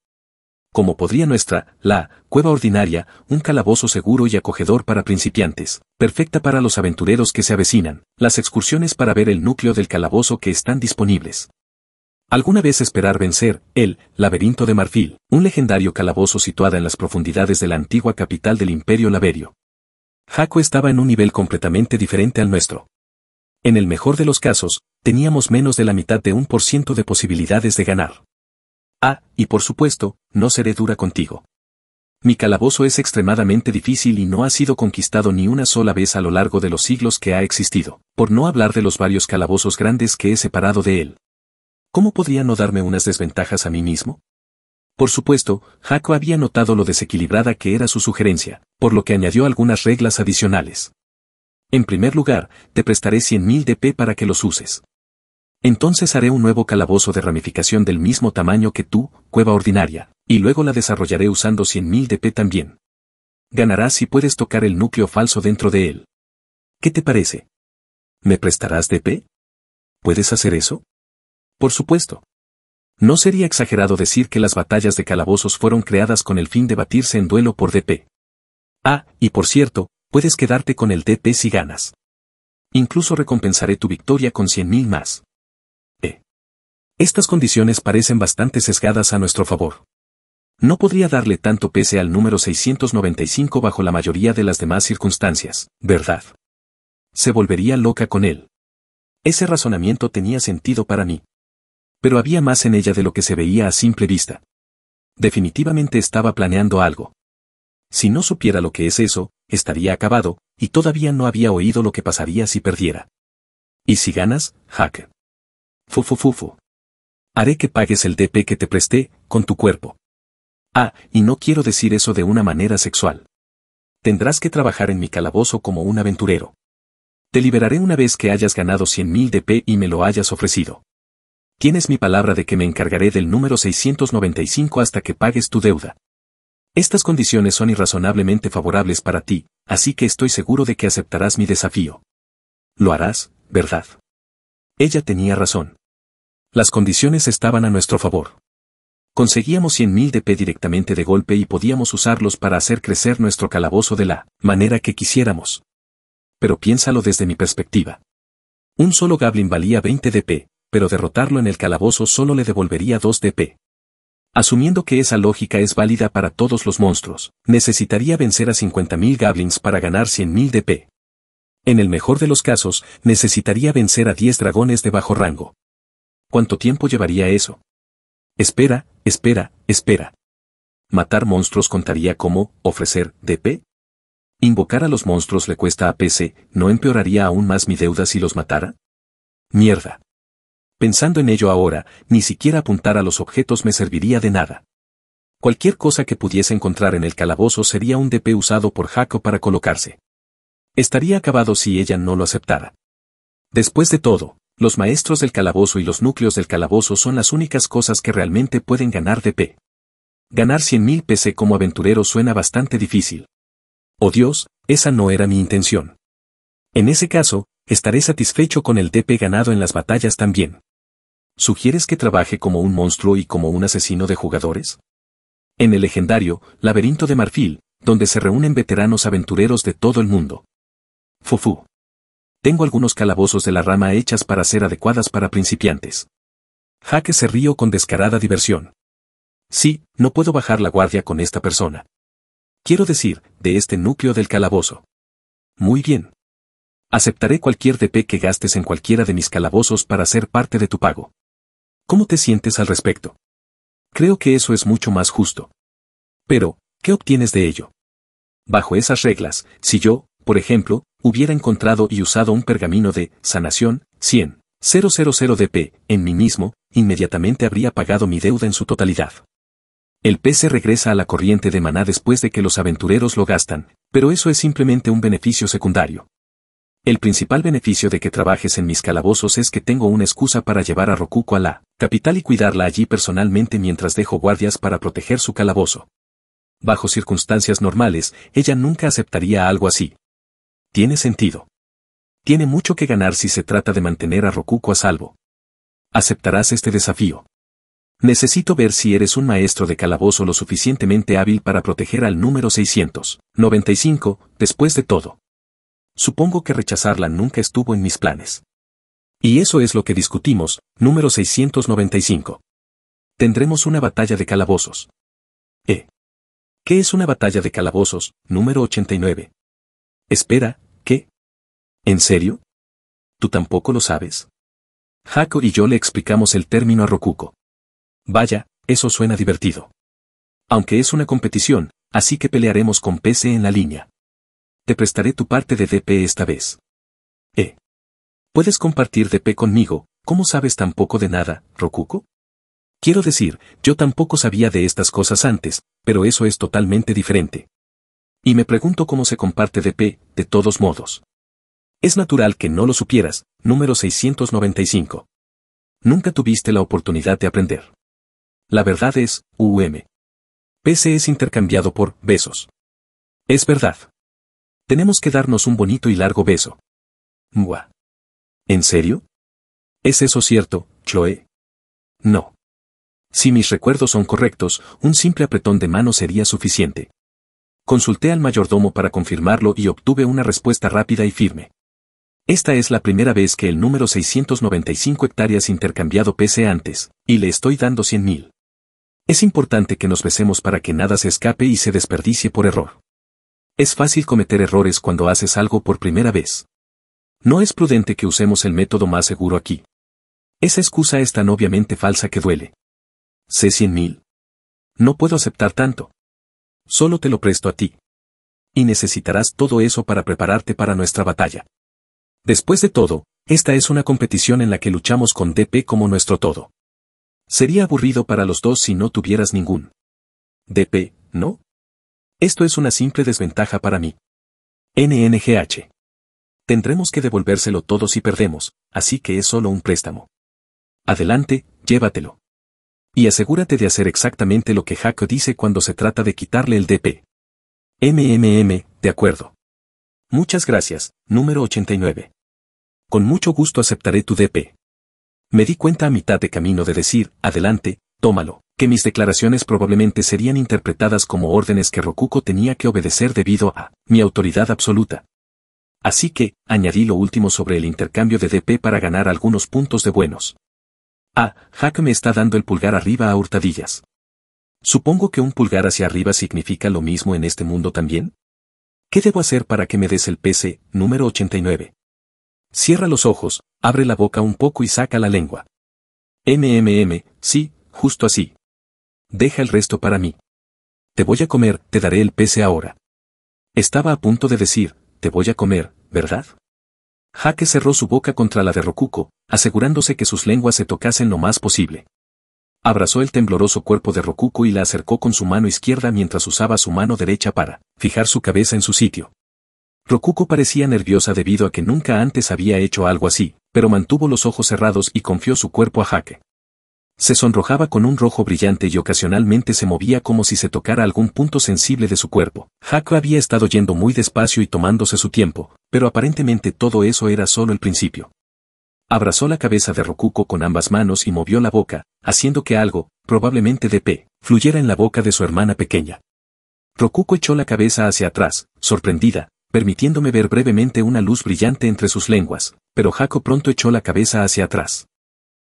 S1: como podría nuestra, la, cueva ordinaria, un calabozo seguro y acogedor para principiantes, perfecta para los aventureros que se avecinan, las excursiones para ver el núcleo del calabozo que están disponibles. Alguna vez esperar vencer, el laberinto de marfil, un legendario calabozo situada en las profundidades de la antigua capital del imperio laberio. Jaco estaba en un nivel completamente diferente al nuestro. En el mejor de los casos, teníamos menos de la mitad de un por ciento de posibilidades de ganar. Ah, y por supuesto, no seré dura contigo. Mi calabozo es extremadamente difícil y no ha sido conquistado ni una sola vez a lo largo de los siglos que ha existido, por no hablar de los varios calabozos grandes que he separado de él. ¿Cómo podría no darme unas desventajas a mí mismo? Por supuesto, Jaco había notado lo desequilibrada que era su sugerencia, por lo que añadió algunas reglas adicionales. En primer lugar, te prestaré 100.000 DP para que los uses. Entonces haré un nuevo calabozo de ramificación del mismo tamaño que tú, cueva ordinaria, y luego la desarrollaré usando 100.000 DP también. Ganarás si puedes tocar el núcleo falso dentro de él. ¿Qué te parece? ¿Me prestarás DP? ¿Puedes hacer eso? Por supuesto. No sería exagerado decir que las batallas de calabozos fueron creadas con el fin de batirse en duelo por DP. Ah, y por cierto, puedes quedarte con el DP si ganas. Incluso recompensaré tu victoria con 100.000 más. Estas condiciones parecen bastante sesgadas a nuestro favor. No podría darle tanto pese al número 695 bajo la mayoría de las demás circunstancias, ¿verdad? Se volvería loca con él. Ese razonamiento tenía sentido para mí. Pero había más en ella de lo que se veía a simple vista. Definitivamente estaba planeando algo. Si no supiera lo que es eso, estaría acabado, y todavía no había oído lo que pasaría si perdiera. ¿Y si ganas, hack? Fufufufu haré que pagues el DP que te presté, con tu cuerpo. Ah, y no quiero decir eso de una manera sexual. Tendrás que trabajar en mi calabozo como un aventurero. Te liberaré una vez que hayas ganado 100.000 DP y me lo hayas ofrecido. Tienes mi palabra de que me encargaré del número 695 hasta que pagues tu deuda. Estas condiciones son irrazonablemente favorables para ti, así que estoy seguro de que aceptarás mi desafío. Lo harás, ¿verdad? Ella tenía razón. Las condiciones estaban a nuestro favor. Conseguíamos 100.000 DP directamente de golpe y podíamos usarlos para hacer crecer nuestro calabozo de la manera que quisiéramos. Pero piénsalo desde mi perspectiva. Un solo Gablin valía 20 DP, pero derrotarlo en el calabozo solo le devolvería 2 DP. Asumiendo que esa lógica es válida para todos los monstruos, necesitaría vencer a 50.000 Gablins para ganar 100.000 DP. En el mejor de los casos, necesitaría vencer a 10 dragones de bajo rango, ¿Cuánto tiempo llevaría eso? Espera, espera, espera. Matar monstruos contaría como ofrecer DP. Invocar a los monstruos le cuesta a PC, ¿no empeoraría aún más mi deuda si los matara? Mierda. Pensando en ello ahora, ni siquiera apuntar a los objetos me serviría de nada. Cualquier cosa que pudiese encontrar en el calabozo sería un DP usado por Jaco para colocarse. Estaría acabado si ella no lo aceptara. Después de todo, los maestros del calabozo y los núcleos del calabozo son las únicas cosas que realmente pueden ganar DP. Ganar 100.000 PC como aventurero suena bastante difícil. Oh Dios, esa no era mi intención. En ese caso, estaré satisfecho con el DP ganado en las batallas también. ¿Sugieres que trabaje como un monstruo y como un asesino de jugadores? En el legendario, laberinto de marfil, donde se reúnen veteranos aventureros de todo el mundo. Fufu. Tengo algunos calabozos de la rama hechas para ser adecuadas para principiantes. Jaque se río con descarada diversión. Sí, no puedo bajar la guardia con esta persona. Quiero decir, de este núcleo del calabozo. Muy bien. Aceptaré cualquier DP que gastes en cualquiera de mis calabozos para ser parte de tu pago. ¿Cómo te sientes al respecto? Creo que eso es mucho más justo. Pero, ¿qué obtienes de ello? Bajo esas reglas, si yo, por ejemplo, hubiera encontrado y usado un pergamino de sanación 100000 DP en mí mismo, inmediatamente habría pagado mi deuda en su totalidad. El pez regresa a la corriente de maná después de que los aventureros lo gastan, pero eso es simplemente un beneficio secundario. El principal beneficio de que trabajes en mis calabozos es que tengo una excusa para llevar a Rokuko a la capital y cuidarla allí personalmente mientras dejo guardias para proteger su calabozo. Bajo circunstancias normales, ella nunca aceptaría algo así, tiene sentido. Tiene mucho que ganar si se trata de mantener a Rokuko a salvo. Aceptarás este desafío. Necesito ver si eres un maestro de calabozo lo suficientemente hábil para proteger al número 695, después de todo. Supongo que rechazarla nunca estuvo en mis planes. Y eso es lo que discutimos, número 695. Tendremos una batalla de calabozos. ¿Eh? ¿Qué es una batalla de calabozos, número 89? Espera, ¿qué? ¿En serio? ¿Tú tampoco lo sabes? Jaco y yo le explicamos el término a Rokuko. Vaya, eso suena divertido. Aunque es una competición, así que pelearemos con PC en la línea. Te prestaré tu parte de DP esta vez. ¿Eh? ¿Puedes compartir DP conmigo? ¿Cómo sabes tampoco de nada, Rokuko? Quiero decir, yo tampoco sabía de estas cosas antes, pero eso es totalmente diferente. Y me pregunto cómo se comparte de P, de todos modos. Es natural que no lo supieras, número 695. Nunca tuviste la oportunidad de aprender. La verdad es, UM. se es intercambiado por besos. Es verdad. Tenemos que darnos un bonito y largo
S2: beso. Mua. ¿En serio? ¿Es eso cierto, Chloe?
S1: No. Si mis recuerdos son correctos, un simple apretón de mano sería suficiente. Consulté al mayordomo para confirmarlo y obtuve una respuesta rápida y firme. Esta es la primera vez que el número 695 hectáreas intercambiado pese antes, y le estoy dando 100.000. Es importante que nos besemos para que nada se escape y se desperdicie por error. Es fácil cometer errores cuando haces algo por primera vez. No es prudente que usemos el método más seguro aquí. Esa excusa es tan obviamente falsa que duele. Sé 100.000. No puedo aceptar tanto solo te lo presto a ti. Y necesitarás todo eso para prepararte para nuestra batalla. Después de todo, esta es una competición en la que luchamos con DP como nuestro todo. Sería aburrido para los dos si no tuvieras ningún. DP, ¿no? Esto es una simple desventaja para mí. NNGH. Tendremos que devolvérselo todo si perdemos, así que es solo un préstamo. Adelante, llévatelo y asegúrate de hacer exactamente lo que Hako dice cuando se trata de quitarle el DP. MMM, de acuerdo. Muchas gracias, número 89. Con mucho gusto aceptaré tu DP. Me di cuenta a mitad de camino de decir, adelante, tómalo, que mis declaraciones probablemente serían interpretadas como órdenes que Rokuko tenía que obedecer debido a mi autoridad absoluta. Así que, añadí lo último sobre el intercambio de DP para ganar algunos puntos de buenos. Ah, me está dando el pulgar arriba a hurtadillas. Supongo que un pulgar hacia arriba significa lo mismo en este mundo también. ¿Qué debo hacer para que me des el PC, número 89? Cierra los ojos, abre la boca un poco y saca la lengua. MMM, sí, justo así. Deja el resto para mí. Te voy a comer, te daré el PC ahora. Estaba a punto de decir, te voy a comer, ¿verdad? Jaque cerró su boca contra la de Rokuko, asegurándose que sus lenguas se tocasen lo más posible. Abrazó el tembloroso cuerpo de Rokuko y la acercó con su mano izquierda mientras usaba su mano derecha para fijar su cabeza en su sitio. Rokuko parecía nerviosa debido a que nunca antes había hecho algo así, pero mantuvo los ojos cerrados y confió su cuerpo a Jaque. Se sonrojaba con un rojo brillante y ocasionalmente se movía como si se tocara algún punto sensible de su cuerpo. Jaque había estado yendo muy despacio y tomándose su tiempo, pero aparentemente todo eso era solo el principio. Abrazó la cabeza de Rokuko con ambas manos y movió la boca, haciendo que algo, probablemente de pe, fluyera en la boca de su hermana pequeña. Rokuko echó la cabeza hacia atrás, sorprendida, permitiéndome ver brevemente una luz brillante entre sus lenguas, pero Jaco pronto echó la cabeza hacia atrás.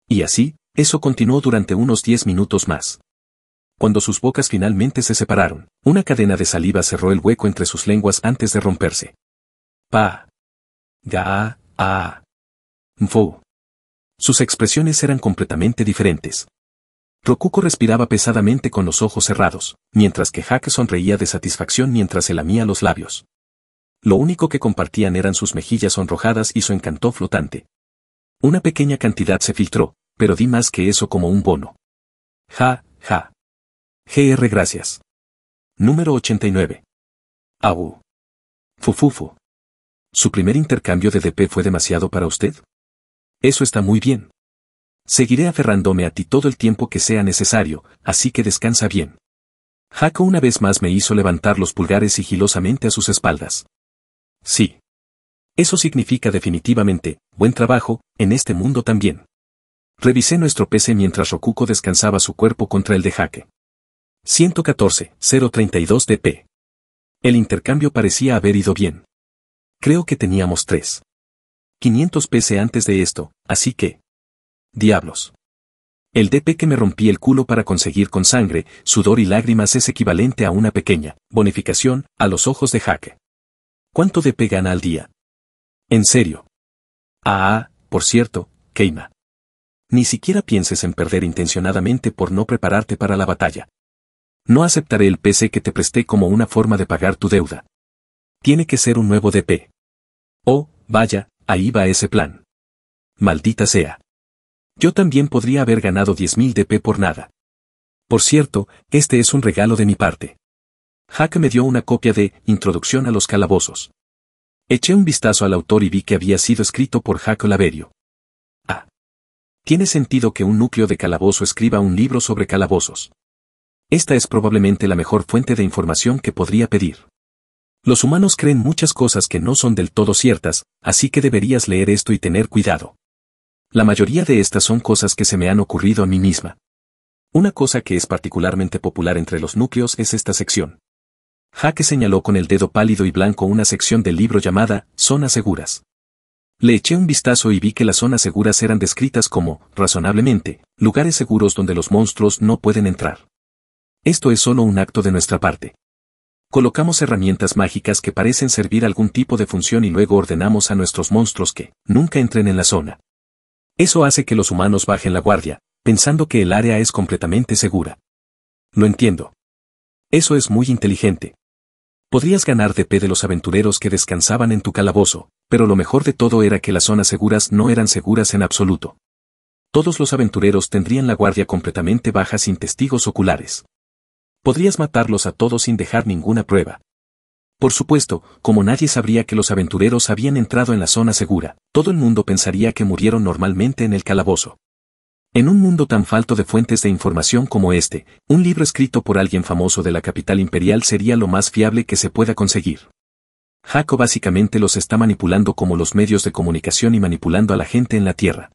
S1: Y así, eso continuó durante unos diez minutos más. Cuando sus bocas finalmente se separaron, una cadena de saliva cerró el hueco entre sus lenguas antes de romperse pa, ga, a, Mfu. Sus expresiones eran completamente diferentes. Rokuko respiraba pesadamente con los ojos cerrados, mientras que Jaque sonreía de satisfacción mientras se lamía los labios. Lo único que compartían eran sus mejillas sonrojadas y su encanto flotante. Una pequeña cantidad se filtró, pero di más que eso como un bono. Ja, ja. GR gracias.
S2: Número 89. Au. Fufufu. ¿Su primer
S1: intercambio de DP fue demasiado para usted? Eso está muy bien. Seguiré aferrándome a ti todo el tiempo que sea necesario, así que descansa bien. Jaco una vez más me hizo levantar los pulgares sigilosamente a sus espaldas. Sí. Eso significa definitivamente, buen trabajo, en este mundo también. Revisé nuestro PC mientras Rokuko descansaba su cuerpo contra el de Jaque. 114, 032 DP. El intercambio parecía haber ido bien. Creo que teníamos tres. 500 PC antes de esto, así que... Diablos. El DP que me rompí el culo para conseguir con sangre, sudor y lágrimas es equivalente a una pequeña bonificación a los ojos de jaque. ¿Cuánto DP gana al día? En serio. Ah, ah, por cierto, Keima. Ni siquiera pienses en perder intencionadamente por no prepararte para la batalla. No aceptaré el PC que te presté como una forma de pagar tu deuda. Tiene que ser un nuevo DP. Oh, vaya, ahí va ese plan. Maldita sea. Yo también podría haber ganado 10.000 DP por nada. Por cierto, este es un regalo de mi parte. Hack me dio una copia de Introducción a los calabozos. Eché un vistazo al autor y vi que había sido escrito por Hack Laverio. Ah. Tiene sentido que un núcleo de calabozo escriba un libro sobre calabozos. Esta es probablemente la mejor fuente de información que podría pedir. Los humanos creen muchas cosas que no son del todo ciertas, así que deberías leer esto y tener cuidado. La mayoría de estas son cosas que se me han ocurrido a mí misma. Una cosa que es particularmente popular entre los núcleos es esta sección. Jaque señaló con el dedo pálido y blanco una sección del libro llamada Zonas Seguras. Le eché un vistazo y vi que las zonas seguras eran descritas como, razonablemente, lugares seguros donde los monstruos no pueden entrar. Esto es solo un acto de nuestra parte colocamos herramientas mágicas que parecen servir algún tipo de función y luego ordenamos a nuestros monstruos que nunca entren en la zona. Eso hace que los humanos bajen la guardia, pensando que el área es completamente segura. Lo entiendo. Eso es muy inteligente. Podrías ganar de P de los aventureros que descansaban en tu calabozo, pero lo mejor de todo era que las zonas seguras no eran seguras en absoluto. Todos los aventureros tendrían la guardia completamente baja sin testigos oculares podrías matarlos a todos sin dejar ninguna prueba. Por supuesto, como nadie sabría que los aventureros habían entrado en la zona segura, todo el mundo pensaría que murieron normalmente en el calabozo. En un mundo tan falto de fuentes de información como este, un libro escrito por alguien famoso de la capital imperial sería lo más fiable que se pueda conseguir. Jaco básicamente los está manipulando como los medios de comunicación y manipulando a la gente en la Tierra.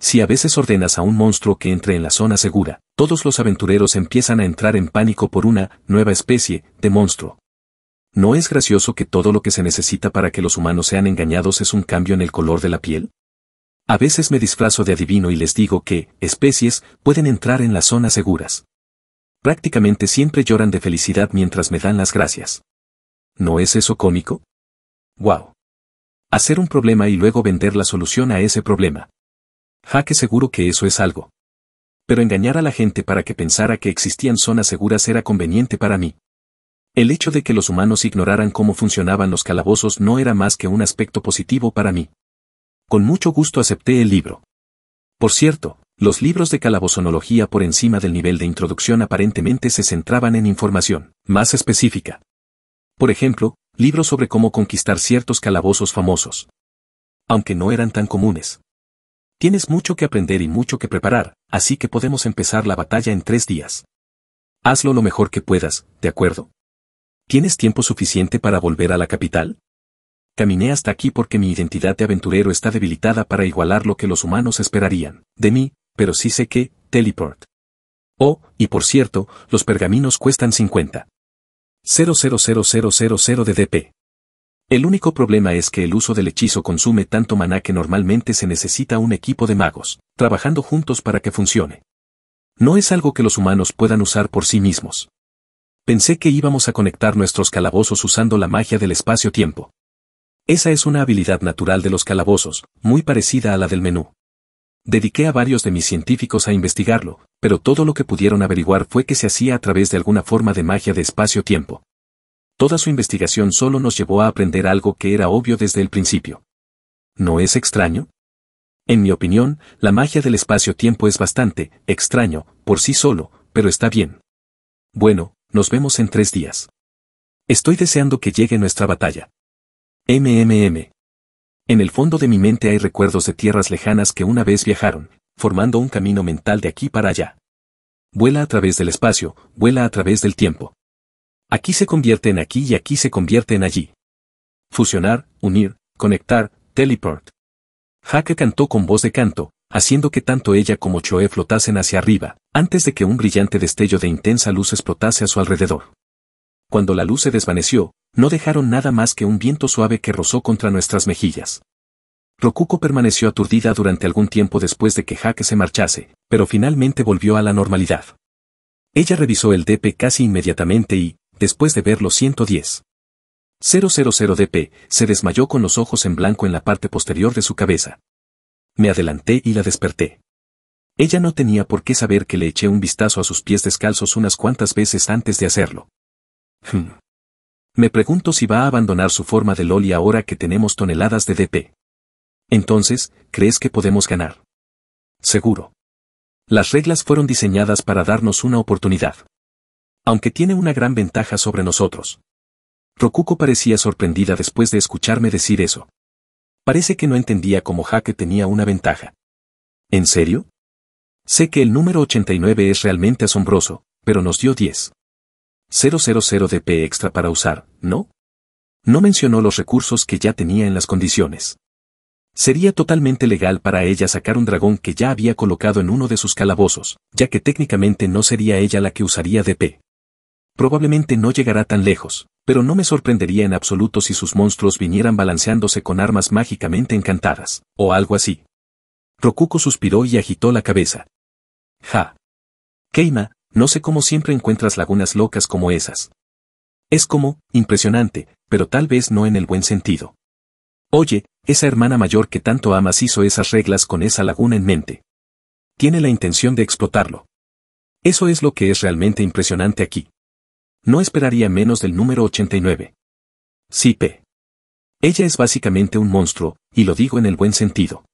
S1: Si a veces ordenas a un monstruo que entre en la zona segura, todos los aventureros empiezan a entrar en pánico por una nueva especie de monstruo. ¿No es gracioso que todo lo que se necesita para que los humanos sean engañados es un cambio en el color de la piel? A veces me disfrazo de adivino y les digo que especies pueden entrar en las zonas seguras. Prácticamente siempre lloran de felicidad mientras me dan las gracias. ¿No es eso cómico? ¡Wow! Hacer un problema y luego vender la solución a ese problema. Jaque seguro que eso es algo pero engañar a la gente para que pensara que existían zonas seguras era conveniente para mí. El hecho de que los humanos ignoraran cómo funcionaban los calabozos no era más que un aspecto positivo para mí. Con mucho gusto acepté el libro. Por cierto, los libros de calabozonología por encima del nivel de introducción aparentemente se centraban en información más específica. Por ejemplo, libros sobre cómo conquistar ciertos calabozos famosos. Aunque no eran tan comunes. Tienes mucho que aprender y mucho que preparar, así que podemos empezar la batalla en tres días. Hazlo lo mejor que puedas, ¿de acuerdo? ¿Tienes tiempo suficiente para volver a la capital? Caminé hasta aquí porque mi identidad de aventurero está debilitada para igualar lo que los humanos esperarían, de mí, pero sí sé que, teleport. Oh, y por cierto, los pergaminos cuestan 50. 000000 de DP. El único problema es que el uso del hechizo consume tanto maná que normalmente se necesita un equipo de magos, trabajando juntos para que funcione. No es algo que los humanos puedan usar por sí mismos. Pensé que íbamos a conectar nuestros calabozos usando la magia del espacio-tiempo. Esa es una habilidad natural de los calabozos, muy parecida a la del menú. Dediqué a varios de mis científicos a investigarlo, pero todo lo que pudieron averiguar fue que se hacía a través de alguna forma de magia de espacio-tiempo, Toda su investigación solo nos llevó a aprender algo que era obvio desde el principio. ¿No es extraño? En mi opinión, la magia del espacio-tiempo es bastante extraño, por sí solo, pero está bien. Bueno, nos vemos en tres días. Estoy deseando que llegue nuestra batalla. MMM. En el fondo de mi mente hay recuerdos de tierras lejanas que una vez viajaron, formando un camino mental de aquí para allá. Vuela a través del espacio, vuela a través del tiempo. Aquí se convierte en aquí y aquí se convierte en allí. Fusionar, unir, conectar, teleport. jaque cantó con voz de canto, haciendo que tanto ella como Choe flotasen hacia arriba, antes de que un brillante destello de intensa luz explotase a su alrededor. Cuando la luz se desvaneció, no dejaron nada más que un viento suave que rozó contra nuestras mejillas. Rokuko permaneció aturdida durante algún tiempo después de que jaque se marchase, pero finalmente volvió a la normalidad. Ella revisó el DP casi inmediatamente y, después de ver los 110. DP, se desmayó con los ojos en blanco en la parte posterior de su cabeza. Me adelanté y la desperté. Ella no tenía por qué saber que le eché un vistazo a sus pies descalzos unas cuantas veces antes de hacerlo. Hmm. Me pregunto si va a abandonar su forma de Loli ahora que tenemos toneladas de DP. Entonces, ¿crees que podemos ganar? Seguro. Las reglas fueron diseñadas para darnos una oportunidad. Aunque tiene una gran ventaja sobre nosotros. Rokuko parecía sorprendida después de escucharme decir eso. Parece que no entendía cómo Jaque tenía una ventaja. ¿En serio? Sé que el número 89 es realmente asombroso, pero nos dio 10. 000 DP extra para usar, ¿no? No mencionó los recursos que ya tenía en las condiciones. Sería totalmente legal para ella sacar un dragón que ya había colocado en uno de sus calabozos, ya que técnicamente no sería ella la que usaría DP. Probablemente no llegará tan lejos, pero no me sorprendería en absoluto si sus monstruos vinieran balanceándose con armas mágicamente encantadas, o algo así. Rokuko suspiró y agitó la cabeza. Ja. Keima, no sé cómo siempre encuentras lagunas locas como esas. Es como, impresionante, pero tal vez no en el buen sentido. Oye, esa hermana mayor que tanto amas hizo esas reglas con esa laguna en mente. Tiene la intención de explotarlo. Eso es lo que es realmente impresionante aquí. No esperaría menos del número 89. Sí, P. Ella es básicamente un monstruo, y lo digo en el buen sentido.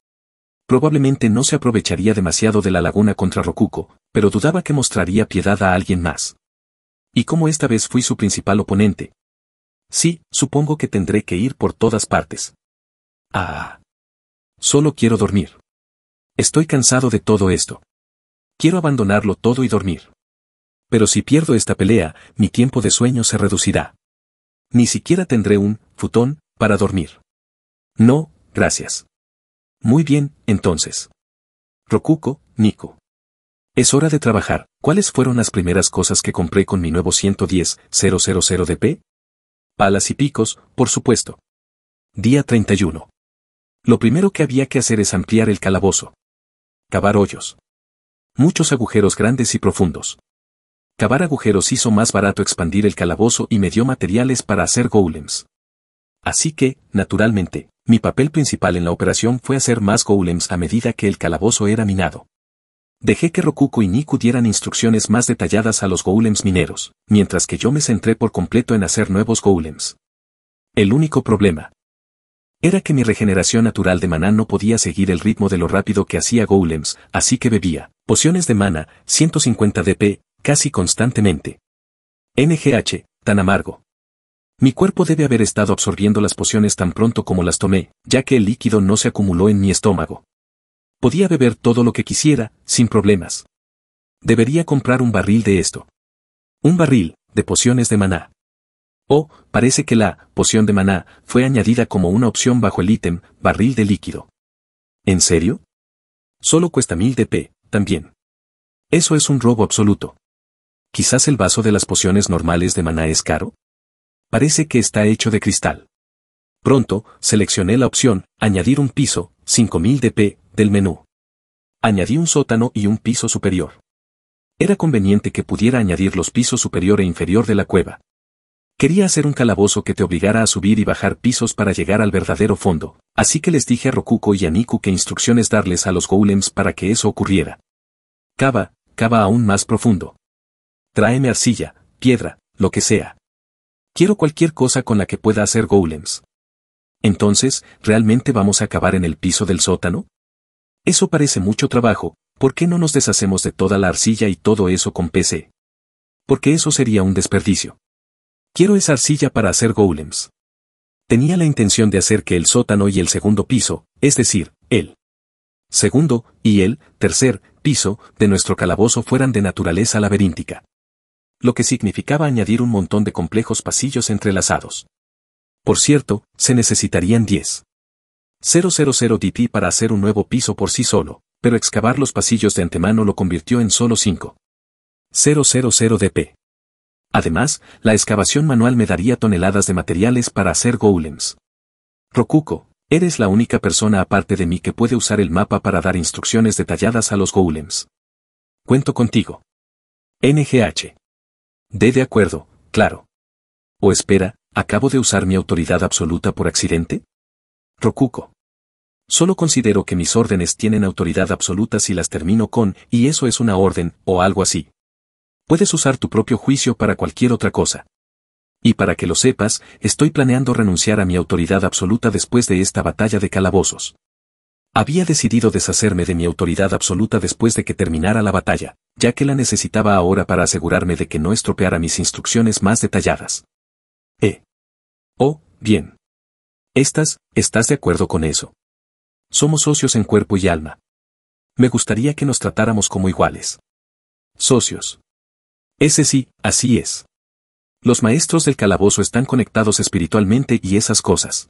S1: Probablemente no se aprovecharía demasiado de la laguna contra Rokuko, pero dudaba que mostraría piedad a alguien más. Y como esta vez fui su principal oponente. Sí, supongo que tendré que ir por todas partes. Ah. Solo quiero dormir. Estoy cansado de todo esto. Quiero abandonarlo todo y dormir pero si pierdo esta pelea, mi tiempo de sueño se reducirá. Ni siquiera tendré un futón para dormir. No, gracias. Muy bien, entonces. Rokuko, Nico. Es hora de trabajar. ¿Cuáles fueron las primeras cosas que compré con mi nuevo 110-000 DP? Palas y picos, por supuesto. Día 31. Lo primero que había que hacer es ampliar el calabozo. Cavar hoyos. Muchos agujeros grandes y profundos. Cavar agujeros hizo más barato expandir el calabozo y me dio materiales para hacer golems. Así que, naturalmente, mi papel principal en la operación fue hacer más golems a medida que el calabozo era minado. Dejé que Rokuko y Niku dieran instrucciones más detalladas a los golems mineros, mientras que yo me centré por completo en hacer nuevos golems. El único problema era que mi regeneración natural de maná no podía seguir el ritmo de lo rápido que hacía golems, así que bebía pociones de mana, 150 DP, casi constantemente. NGH, tan amargo. Mi cuerpo debe haber estado absorbiendo las pociones tan pronto como las tomé, ya que el líquido no se acumuló en mi estómago. Podía beber todo lo que quisiera, sin problemas. Debería comprar un barril de esto. Un barril, de pociones de maná. Oh, parece que la poción de maná fue añadida como una opción bajo el ítem barril de líquido. ¿En serio? Solo cuesta mil DP, también. Eso es un robo absoluto. ¿Quizás el vaso de las pociones normales de maná es caro? Parece que está hecho de cristal. Pronto, seleccioné la opción, añadir un piso, 5000 DP, del menú. Añadí un sótano y un piso superior. Era conveniente que pudiera añadir los pisos superior e inferior de la cueva. Quería hacer un calabozo que te obligara a subir y bajar pisos para llegar al verdadero fondo, así que les dije a Rokuko y a Niku que instrucciones darles a los golems para que eso ocurriera. Cava, cava aún más profundo. Tráeme arcilla, piedra, lo que sea. Quiero cualquier cosa con la que pueda hacer golems. Entonces, ¿realmente vamos a acabar en el piso del sótano? Eso parece mucho trabajo, ¿por qué no nos deshacemos de toda la arcilla y todo eso con PC? Porque eso sería un desperdicio. Quiero esa arcilla para hacer golems. Tenía la intención de hacer que el sótano y el segundo piso, es decir, el segundo y el tercer piso de nuestro calabozo fueran de naturaleza laberíntica lo que significaba añadir un montón de complejos pasillos entrelazados. Por cierto, se necesitarían 10. 000 DT para hacer un nuevo piso por sí solo, pero excavar los pasillos de antemano lo convirtió en solo 5. 000 DP. Además, la excavación manual me daría toneladas de materiales para hacer golems. Rokuko, eres la única persona aparte de mí que puede usar el mapa para dar instrucciones detalladas a los golems. Cuento contigo. NGH. De de acuerdo, claro. O espera, ¿acabo de usar mi autoridad absoluta por accidente? Rokuko. Solo considero que mis órdenes tienen autoridad absoluta si las termino con, y eso es una orden, o algo así. Puedes usar tu propio juicio para cualquier otra cosa. Y para que lo sepas, estoy planeando renunciar a mi autoridad absoluta después de esta batalla de calabozos. Había decidido deshacerme de mi autoridad absoluta después de que terminara la batalla ya que la necesitaba ahora para asegurarme de que no estropeara mis instrucciones más detalladas. Eh. Oh, bien. Estas, ¿estás de acuerdo con
S2: eso? Somos socios en cuerpo y alma. Me gustaría que nos tratáramos como
S1: iguales. Socios. Ese sí, así es. Los maestros del calabozo están conectados espiritualmente y esas cosas.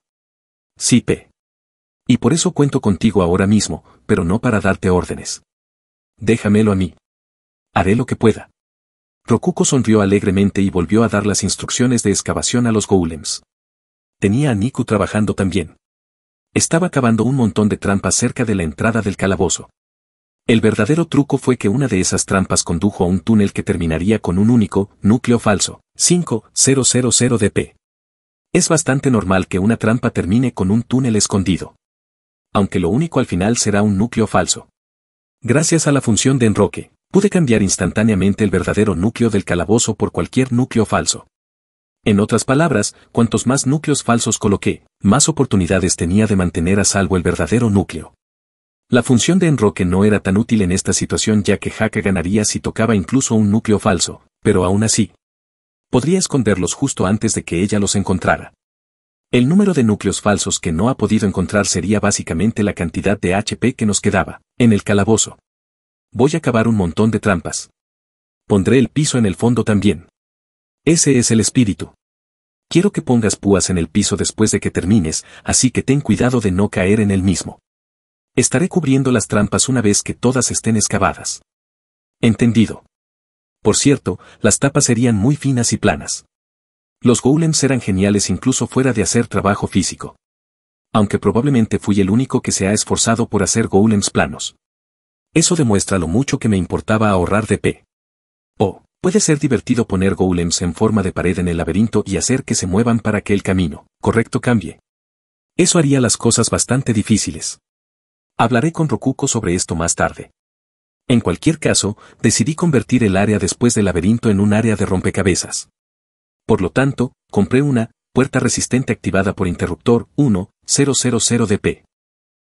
S1: Sí, P. Y por eso cuento contigo ahora mismo, pero no para darte órdenes. Déjamelo a mí. Haré lo que pueda. Rokuko sonrió alegremente y volvió a dar las instrucciones de excavación a los golems. Tenía a Niku trabajando también. Estaba cavando un montón de trampas cerca de la entrada del calabozo. El verdadero truco fue que una de esas trampas condujo a un túnel que terminaría con un único núcleo falso, 5000 DP. Es bastante normal que una trampa termine con un túnel escondido. Aunque lo único al final será un núcleo falso. Gracias a la función de enroque. Pude cambiar instantáneamente el verdadero núcleo del calabozo por cualquier núcleo falso. En otras palabras, cuantos más núcleos falsos coloqué, más oportunidades tenía de mantener a salvo el verdadero núcleo. La función de enroque no era tan útil en esta situación ya que Haka ganaría si tocaba incluso un núcleo falso, pero aún así. Podría esconderlos justo antes de que ella los encontrara. El número de núcleos falsos que no ha podido encontrar sería básicamente la cantidad de HP que nos quedaba, en el calabozo voy a cavar un montón de trampas. Pondré el piso en el fondo también. Ese es el espíritu. Quiero que pongas púas en el piso después de que termines, así que ten cuidado de no caer en el mismo. Estaré cubriendo las trampas una vez que todas estén excavadas. Entendido. Por cierto, las tapas serían muy finas y planas. Los golems eran geniales incluso fuera de hacer trabajo físico. Aunque probablemente fui el único que se ha esforzado por hacer golems planos. Eso demuestra lo mucho que me importaba ahorrar de P. Oh, puede ser divertido poner golems en forma de pared en el laberinto y hacer que se muevan para que el camino, correcto, cambie. Eso haría las cosas bastante difíciles. Hablaré con Rokuko sobre esto más tarde. En cualquier caso, decidí convertir el área después del laberinto en un área de rompecabezas. Por lo tanto, compré una puerta resistente activada por interruptor 1000 dp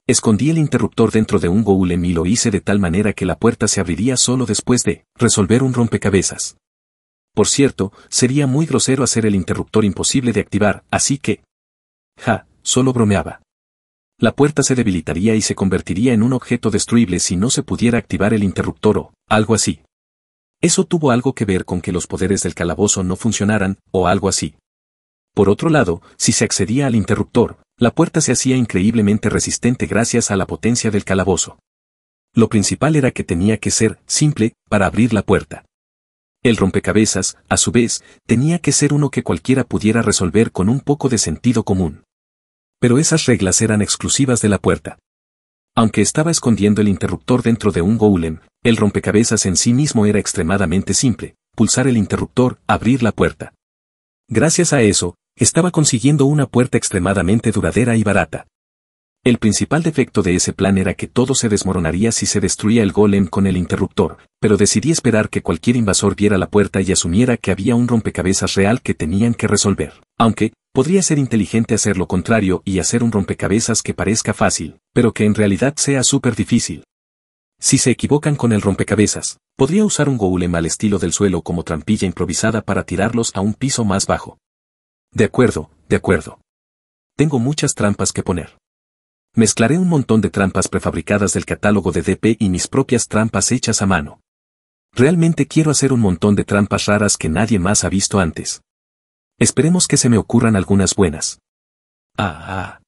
S1: Escondí el interruptor dentro de un golem y lo hice de tal manera que la puerta se abriría solo después de resolver un rompecabezas. Por cierto, sería muy grosero hacer el interruptor imposible de activar, así que... Ja, solo bromeaba. La puerta se debilitaría y se convertiría en un objeto destruible si no se pudiera activar el interruptor o algo así. Eso tuvo algo que ver con que los poderes del calabozo no funcionaran, o algo así. Por otro lado, si se accedía al interruptor, la puerta se hacía increíblemente resistente gracias a la potencia del calabozo. Lo principal era que tenía que ser simple para abrir la puerta. El rompecabezas, a su vez, tenía que ser uno que cualquiera pudiera resolver con un poco de sentido común. Pero esas reglas eran exclusivas de la puerta. Aunque estaba escondiendo el interruptor dentro de un golem, el rompecabezas en sí mismo era extremadamente simple, pulsar el interruptor, abrir la puerta. Gracias a eso, estaba consiguiendo una puerta extremadamente duradera y barata. El principal defecto de ese plan era que todo se desmoronaría si se destruía el golem con el interruptor, pero decidí esperar que cualquier invasor viera la puerta y asumiera que había un rompecabezas real que tenían que resolver. Aunque, podría ser inteligente hacer lo contrario y hacer un rompecabezas que parezca fácil, pero que en realidad sea súper difícil. Si se equivocan con el rompecabezas, podría usar un golem al estilo del suelo como trampilla improvisada para tirarlos a un piso más bajo. De acuerdo, de acuerdo. Tengo muchas trampas que poner. Mezclaré un montón de trampas prefabricadas del catálogo de DP y mis propias trampas hechas a mano. Realmente quiero hacer un montón de trampas raras que nadie más ha visto antes. Esperemos que se me ocurran algunas buenas. Ah, ah.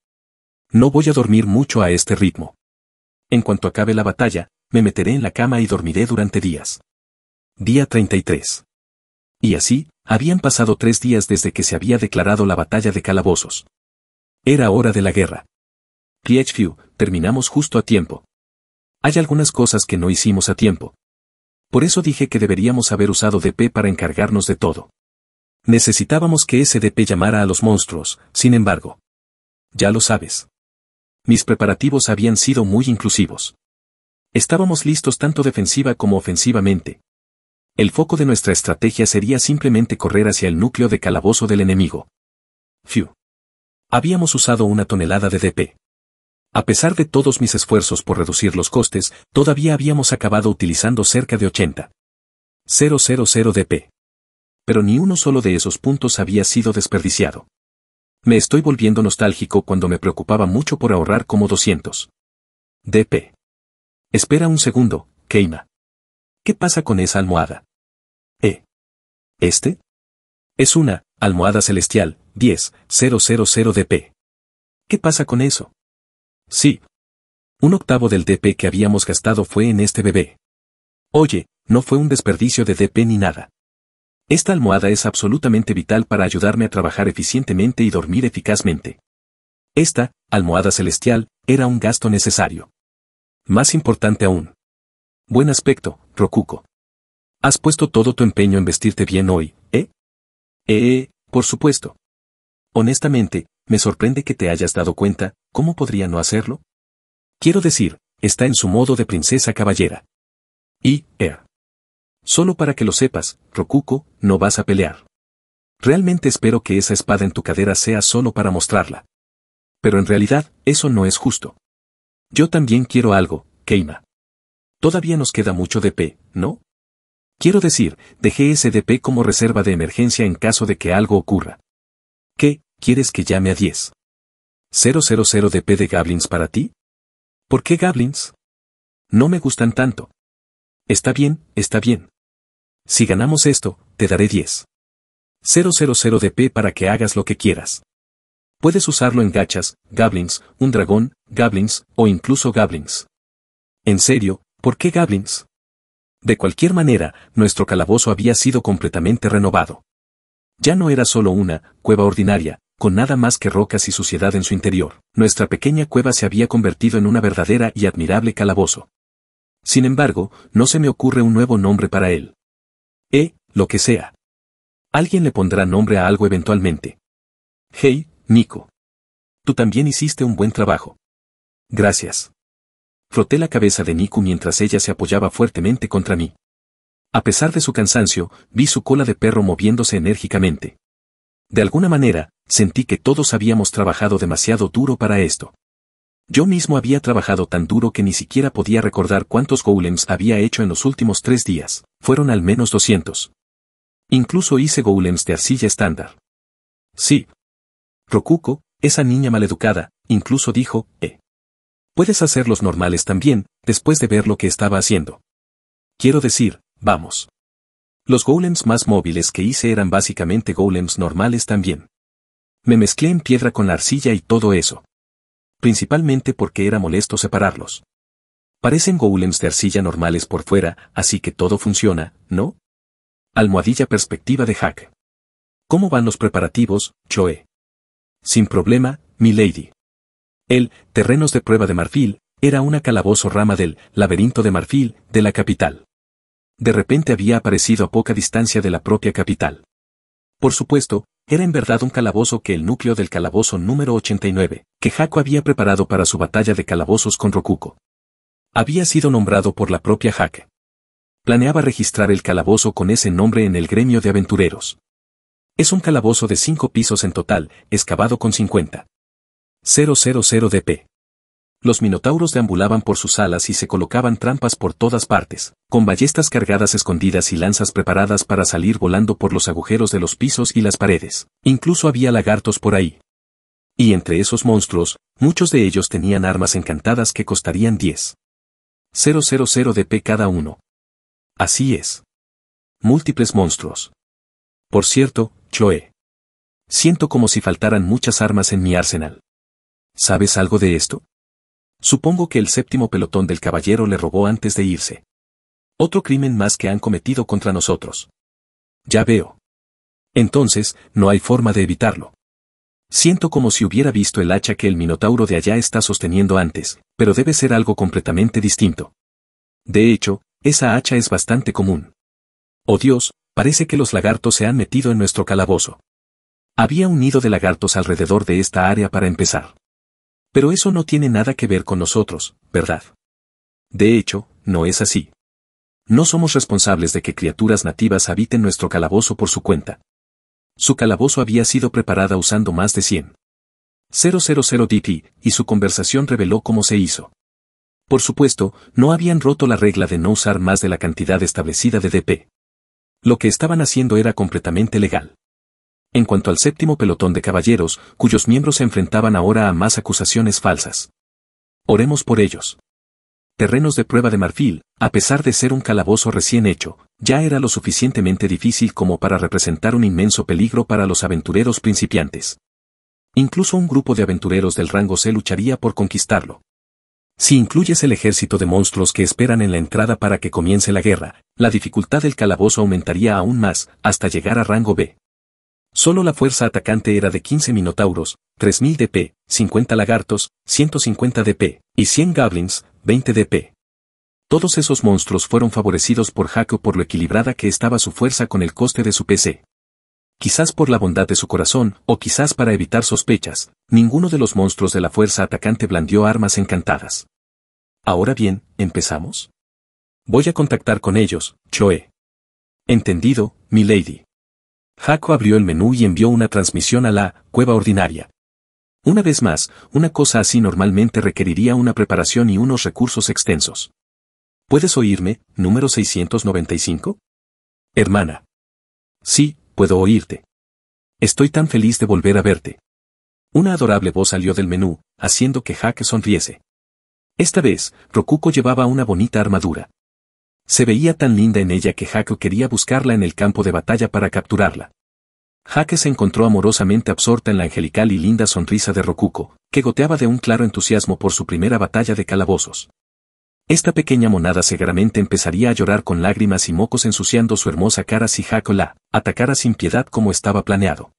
S1: No voy a dormir mucho a este ritmo. En cuanto acabe la batalla, me meteré en la cama y dormiré durante días. Día 33. Y así, habían pasado tres días desde que se había declarado la batalla de calabozos. Era hora de la guerra. terminamos justo a tiempo. Hay algunas cosas que no hicimos a tiempo. Por eso dije que deberíamos haber usado DP para encargarnos de todo. Necesitábamos que ese DP llamara a los monstruos, sin embargo. Ya lo sabes. Mis preparativos habían sido muy inclusivos. Estábamos listos tanto defensiva como ofensivamente, el foco de nuestra estrategia sería simplemente correr hacia el núcleo de calabozo del enemigo. Phew. Habíamos usado una tonelada de DP. A pesar de todos mis esfuerzos por reducir los costes, todavía habíamos acabado utilizando cerca de 80. DP. Pero ni uno solo de esos puntos había sido desperdiciado. Me estoy volviendo nostálgico cuando me preocupaba mucho por ahorrar como 200. DP. Espera un segundo, Keima. ¿Qué pasa con esa almohada? Este es una almohada celestial 10000 DP. ¿Qué pasa con eso? Sí. Un octavo del DP que habíamos gastado fue en este bebé. Oye, no fue un desperdicio de DP ni nada. Esta almohada es absolutamente vital para ayudarme a trabajar eficientemente y dormir eficazmente. Esta, almohada celestial, era un gasto necesario. Más importante aún. Buen aspecto, Rokuko. Has puesto todo tu empeño en vestirte bien hoy, ¿eh? ¿eh? Eh, por supuesto. Honestamente, me sorprende que te hayas dado cuenta, ¿cómo podría no hacerlo? Quiero decir, está en su modo de princesa caballera. Y, er. Solo para que lo sepas, Rokuko, no vas a pelear. Realmente espero que esa espada en tu cadera sea solo para mostrarla. Pero en realidad, eso no es justo. Yo también quiero algo, Keima. Todavía nos queda mucho de P, ¿no? Quiero decir, dejé SDP como reserva de emergencia en caso de que algo ocurra. ¿Qué, quieres que llame a 10? ¿000 DP de Gablins
S2: para ti? ¿Por qué Gablins? No me gustan tanto. Está bien,
S1: está bien. Si ganamos esto, te daré 10. 000 DP para que hagas lo que quieras. Puedes usarlo en gachas, goblins, un dragón, goblins o incluso goblins. En serio, ¿por qué goblins? De cualquier manera, nuestro calabozo había sido completamente renovado. Ya no era solo una cueva ordinaria, con nada más que rocas y suciedad en su interior. Nuestra pequeña cueva se había convertido en una verdadera y admirable calabozo. Sin embargo, no se me ocurre un nuevo nombre para él. Eh, lo que sea. Alguien le pondrá nombre a algo eventualmente. Hey, Nico. Tú también hiciste un buen trabajo. Gracias. Froté la cabeza de Niku mientras ella se apoyaba fuertemente contra mí. A pesar de su cansancio, vi su cola de perro moviéndose enérgicamente. De alguna manera, sentí que todos habíamos trabajado demasiado duro para esto. Yo mismo había trabajado tan duro que ni siquiera podía recordar cuántos golems había hecho en los últimos tres días, fueron al menos 200. Incluso hice golems de arcilla estándar. Sí. Rokuko, esa niña maleducada, incluso dijo, eh. Puedes hacer los normales también, después de ver lo que estaba haciendo. Quiero decir, vamos. Los golems más móviles que hice eran básicamente golems normales también. Me mezclé en piedra con la arcilla y todo eso. Principalmente porque era molesto separarlos. Parecen golems de arcilla normales por fuera, así que todo funciona, ¿no? Almohadilla perspectiva de hack. ¿Cómo van los preparativos, Choe? Sin problema, mi lady. El Terrenos de Prueba de Marfil era una calabozo rama del laberinto de marfil de la capital. De repente había aparecido a poca distancia de la propia capital. Por supuesto, era en verdad un calabozo que el núcleo del calabozo número 89, que Jaco había preparado para su batalla de calabozos con Rokuko. Había sido nombrado por la propia Jaque. Planeaba registrar el calabozo con ese nombre en el gremio de aventureros. Es un calabozo de cinco pisos en total, excavado con 50. 000 dp. Los minotauros deambulaban por sus alas y se colocaban trampas por todas partes, con ballestas cargadas escondidas y lanzas preparadas para salir volando por los agujeros de los pisos y las paredes. Incluso había lagartos por ahí. Y entre esos monstruos, muchos de ellos tenían armas encantadas que costarían 10. 000 dp cada uno. Así es. Múltiples monstruos. Por cierto, Choe. Siento como si faltaran muchas armas en mi arsenal. ¿Sabes algo de esto? Supongo que el séptimo pelotón del caballero le robó antes de irse. Otro crimen más que han cometido contra nosotros. Ya veo. Entonces, no hay forma de evitarlo. Siento como si hubiera visto el hacha que el minotauro de allá está sosteniendo antes, pero debe ser algo completamente distinto. De hecho, esa hacha es bastante común. Oh Dios, parece que los lagartos se han metido en nuestro calabozo. Había un nido de lagartos alrededor de esta área para empezar. Pero eso no tiene nada que ver con nosotros, ¿verdad? De hecho, no es así. No somos responsables de que criaturas nativas habiten nuestro calabozo por su cuenta. Su calabozo había sido preparada usando más de 100. 000 DT, y su conversación reveló cómo se hizo. Por supuesto, no habían roto la regla de no usar más de la cantidad establecida de DP. Lo que estaban haciendo era completamente legal. En cuanto al séptimo pelotón de caballeros, cuyos miembros se enfrentaban ahora a más acusaciones falsas. Oremos por ellos. Terrenos de prueba de marfil, a pesar de ser un calabozo recién hecho, ya era lo suficientemente difícil como para representar un inmenso peligro para los aventureros principiantes. Incluso un grupo de aventureros del rango C lucharía por conquistarlo. Si incluyes el ejército de monstruos que esperan en la entrada para que comience la guerra, la dificultad del calabozo aumentaría aún más, hasta llegar a rango B. Solo la fuerza atacante era de 15 minotauros, 3000 DP, 50 lagartos, 150 DP, y 100 goblins, 20 DP. Todos esos monstruos fueron favorecidos por Jaco por lo equilibrada que estaba su fuerza con el coste de su PC. Quizás por la bondad de su corazón, o quizás para evitar sospechas, ninguno de los monstruos de la fuerza atacante blandió armas encantadas. Ahora bien, ¿empezamos? Voy a contactar con ellos, Choe. Entendido, mi lady. Haco abrió el menú y envió una transmisión a la cueva ordinaria. Una vez más, una cosa así normalmente requeriría una preparación y unos recursos extensos. ¿Puedes oírme, número 695? Hermana. Sí, puedo oírte. Estoy tan feliz de volver a verte. Una adorable voz salió del menú, haciendo que Jaque sonriese. Esta vez, Rokuko llevaba una bonita armadura. Se veía tan linda en ella que Jaco quería buscarla en el campo de batalla para capturarla. Jaque se encontró amorosamente absorta en la angelical y linda sonrisa de Rokuko, que goteaba de un claro entusiasmo por su primera batalla de calabozos. Esta pequeña monada seguramente empezaría a llorar con lágrimas y mocos ensuciando su hermosa cara si Jaco la atacara sin piedad como estaba planeado.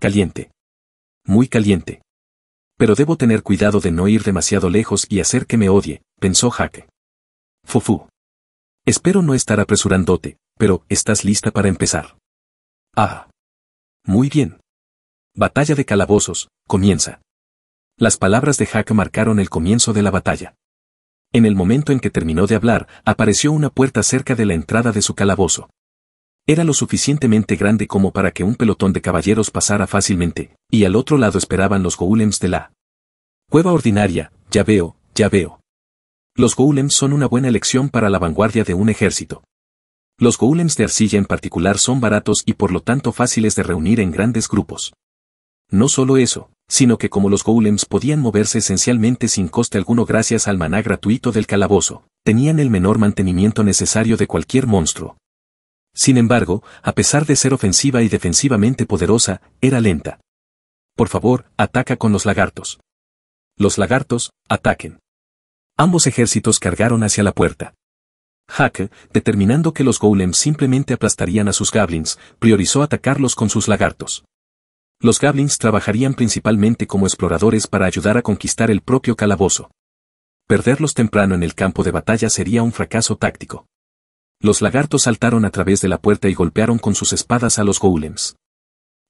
S1: Caliente. Muy caliente. Pero debo tener cuidado de no ir demasiado lejos y hacer que me odie, pensó Hake. Fufu. Espero no estar apresurándote, pero ¿estás lista para empezar? Ah. Muy bien. Batalla de calabozos, comienza. Las palabras de Hack marcaron el comienzo de la batalla. En el momento en que terminó de hablar, apareció una puerta cerca de la entrada de su calabozo. Era lo suficientemente grande como para que un pelotón de caballeros pasara fácilmente, y al otro lado esperaban los golems de la cueva ordinaria, ya veo, ya veo. Los golems son una buena elección para la vanguardia de un ejército. Los golems de arcilla en particular son baratos y por lo tanto fáciles de reunir en grandes grupos. No solo eso, sino que como los golems podían moverse esencialmente sin coste alguno gracias al maná gratuito del calabozo, tenían el menor mantenimiento necesario de cualquier monstruo. Sin embargo, a pesar de ser ofensiva y defensivamente poderosa, era lenta. Por favor, ataca con los lagartos. Los lagartos, ataquen. Ambos ejércitos cargaron hacia la puerta. Hack, determinando que los golems simplemente aplastarían a sus goblins, priorizó atacarlos con sus lagartos. Los goblins trabajarían principalmente como exploradores para ayudar a conquistar el propio calabozo. Perderlos temprano en el campo de batalla sería un fracaso táctico. Los lagartos saltaron a través de la puerta y golpearon con sus espadas a los golems.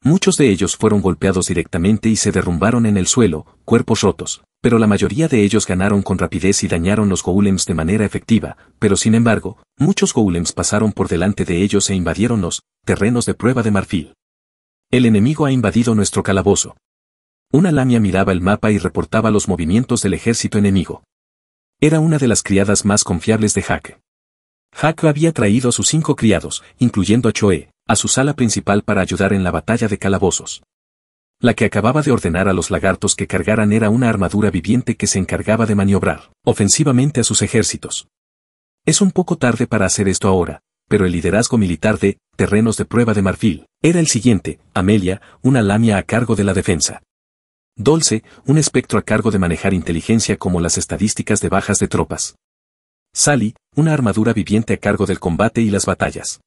S1: Muchos de ellos fueron golpeados directamente y se derrumbaron en el suelo, cuerpos rotos pero la mayoría de ellos ganaron con rapidez y dañaron los golems de manera efectiva, pero sin embargo, muchos golems pasaron por delante de ellos e invadieron los terrenos de prueba de marfil. El enemigo ha invadido nuestro calabozo. Una lamia miraba el mapa y reportaba los movimientos del ejército enemigo. Era una de las criadas más confiables de Hack. Hack había traído a sus cinco criados, incluyendo a Choe, a su sala principal para ayudar en la batalla de calabozos. La que acababa de ordenar a los lagartos que cargaran era una armadura viviente que se encargaba de maniobrar, ofensivamente a sus ejércitos. Es un poco tarde para hacer esto ahora, pero el liderazgo militar de terrenos de prueba de marfil era el siguiente, Amelia, una lamia a cargo de la defensa. Dolce, un espectro a cargo de manejar inteligencia como las estadísticas de bajas de tropas. Sally, una armadura viviente a cargo del combate y las batallas.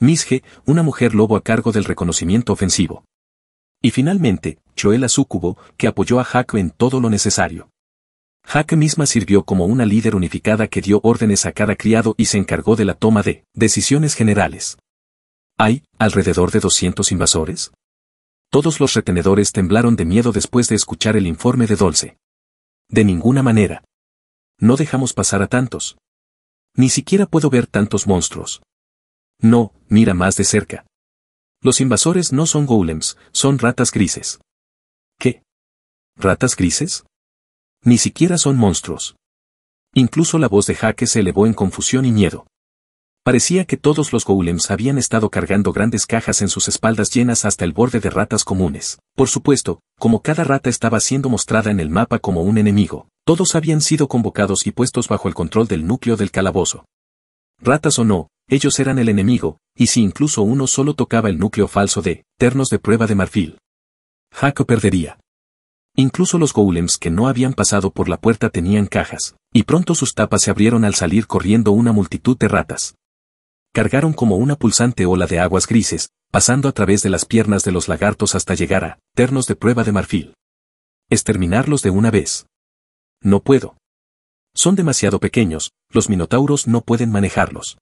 S1: Misge, una mujer lobo a cargo del reconocimiento ofensivo. Y finalmente, Choela Sucubo, que apoyó a Hack en todo lo necesario. Hack misma sirvió como una líder unificada que dio órdenes a cada criado y se encargó de la toma de decisiones generales. Hay, alrededor de 200 invasores. Todos los retenedores temblaron de miedo después de escuchar el informe de Dolce. De ninguna manera. No dejamos pasar a tantos. Ni siquiera puedo ver tantos monstruos. No, mira más de cerca. Los invasores no son golems,
S2: son ratas grises. ¿Qué? ¿Ratas grises? Ni siquiera
S1: son monstruos. Incluso la voz de Jaque se elevó en confusión y miedo. Parecía que todos los golems habían estado cargando grandes cajas en sus espaldas llenas hasta el borde de ratas comunes. Por supuesto, como cada rata estaba siendo mostrada en el mapa como un enemigo, todos habían sido convocados y puestos bajo el control del núcleo del calabozo. Ratas o no, ellos eran el enemigo, y si incluso uno solo tocaba el núcleo falso de ternos de prueba de marfil. Jaco perdería. Incluso los golems que no habían pasado por la puerta tenían cajas, y pronto sus tapas se abrieron al salir corriendo una multitud de ratas. Cargaron como una pulsante ola de aguas grises, pasando a través de las piernas de los lagartos hasta llegar a ternos de prueba de marfil. Exterminarlos de una vez. No puedo. Son demasiado pequeños, los minotauros no pueden manejarlos.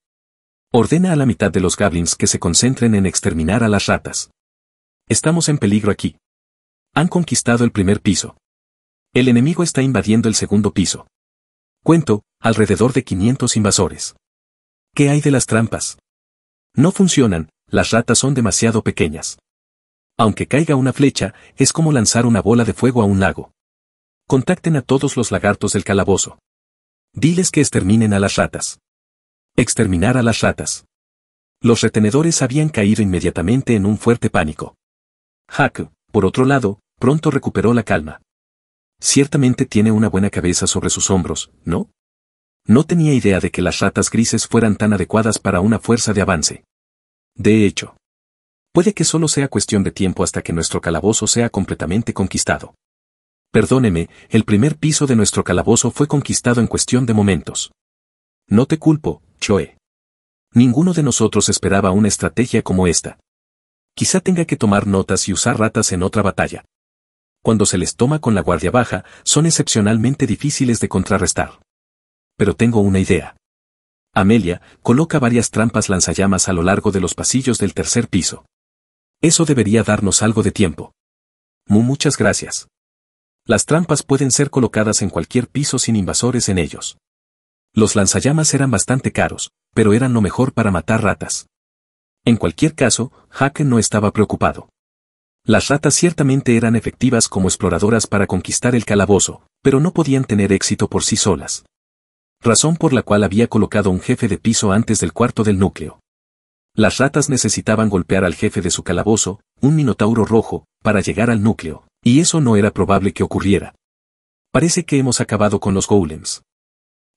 S1: Ordena a la mitad de los goblins que se concentren en exterminar a las ratas. Estamos en peligro aquí. Han conquistado el primer piso. El enemigo está invadiendo el segundo piso. Cuento, alrededor de 500 invasores. ¿Qué hay de las trampas? No funcionan, las ratas son demasiado pequeñas. Aunque caiga una flecha, es como lanzar una bola de fuego a un lago. Contacten a todos los lagartos del calabozo. Diles que exterminen a las ratas. Exterminar a las ratas. Los retenedores habían caído inmediatamente en un fuerte pánico. Hack, por otro lado, pronto recuperó la calma. Ciertamente tiene una buena cabeza sobre sus hombros, ¿no? No tenía idea de que las ratas grises fueran tan adecuadas para una fuerza de avance. De hecho, puede que solo sea cuestión de tiempo hasta que nuestro calabozo sea completamente conquistado. Perdóneme, el primer piso de nuestro calabozo fue conquistado en cuestión de momentos. No te culpo, Choe. Ninguno de nosotros esperaba una estrategia como esta. Quizá tenga que tomar notas y usar ratas en otra batalla. Cuando se les toma con la guardia baja, son excepcionalmente difíciles de contrarrestar. Pero tengo una idea. Amelia coloca varias trampas lanzallamas a lo largo de los pasillos del tercer piso. Eso debería darnos algo de tiempo. muchas gracias. Las trampas pueden ser colocadas en cualquier piso sin invasores en ellos. Los lanzallamas eran bastante caros, pero eran lo mejor para matar ratas. En cualquier caso, Haken no estaba preocupado. Las ratas ciertamente eran efectivas como exploradoras para conquistar el calabozo, pero no podían tener éxito por sí solas. Razón por la cual había colocado un jefe de piso antes del cuarto del núcleo. Las ratas necesitaban golpear al jefe de su calabozo, un minotauro rojo, para llegar al núcleo, y eso no era probable que ocurriera. Parece que hemos acabado con los golems.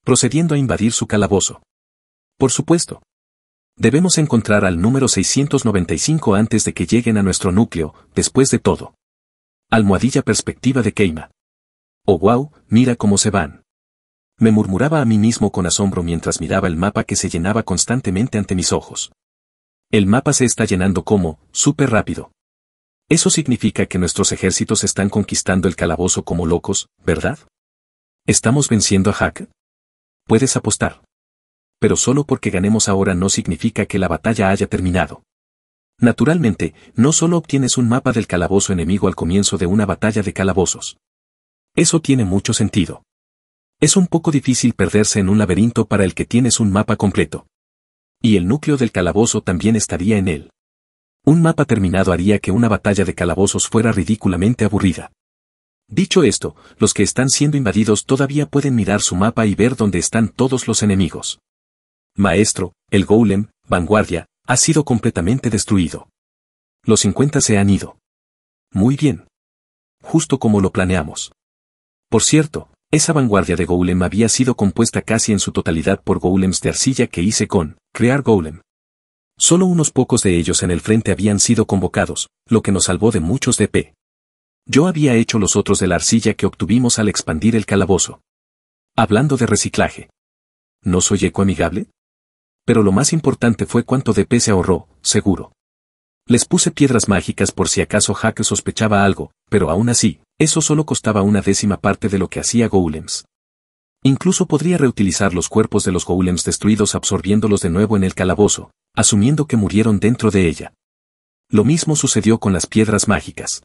S1: Procediendo a invadir su calabozo. Por supuesto. Debemos encontrar al número 695 antes de que lleguen a nuestro núcleo, después de todo. Almohadilla perspectiva de Keima. Oh wow, mira cómo se van. Me murmuraba a mí mismo con asombro mientras miraba el mapa que se llenaba constantemente ante mis ojos. El mapa se está llenando como, súper rápido. Eso significa que nuestros ejércitos están conquistando el calabozo como locos, ¿verdad? ¿Estamos venciendo a Hack? Puedes apostar. Pero solo porque ganemos ahora no significa que la batalla haya terminado. Naturalmente, no solo obtienes un mapa del calabozo enemigo al comienzo de una batalla de calabozos. Eso tiene mucho sentido. Es un poco difícil perderse en un laberinto para el que tienes un mapa completo. Y el núcleo del calabozo también estaría en él. Un mapa terminado haría que una batalla de calabozos fuera ridículamente aburrida. Dicho esto, los que están siendo invadidos todavía pueden mirar su mapa y ver dónde están todos los enemigos. Maestro, el Golem, Vanguardia, ha sido completamente destruido. Los 50 se han ido. Muy bien. Justo como lo planeamos. Por cierto, esa vanguardia de Golem había sido compuesta casi en su totalidad por golems de arcilla que hice con Crear Golem, Solo unos pocos de ellos en el frente habían sido convocados, lo que nos salvó de muchos DP. Yo había hecho los otros de la arcilla que obtuvimos al expandir el calabozo. Hablando de reciclaje. ¿No soy ecoamigable? Pero lo más importante fue cuánto DP se ahorró, seguro. Les puse piedras mágicas por si acaso Hack sospechaba algo, pero aún así, eso solo costaba una décima parte de lo que hacía Golems. Incluso podría reutilizar los cuerpos de los golems destruidos absorbiéndolos de nuevo en el calabozo, asumiendo que murieron dentro de ella. Lo mismo sucedió con las piedras mágicas.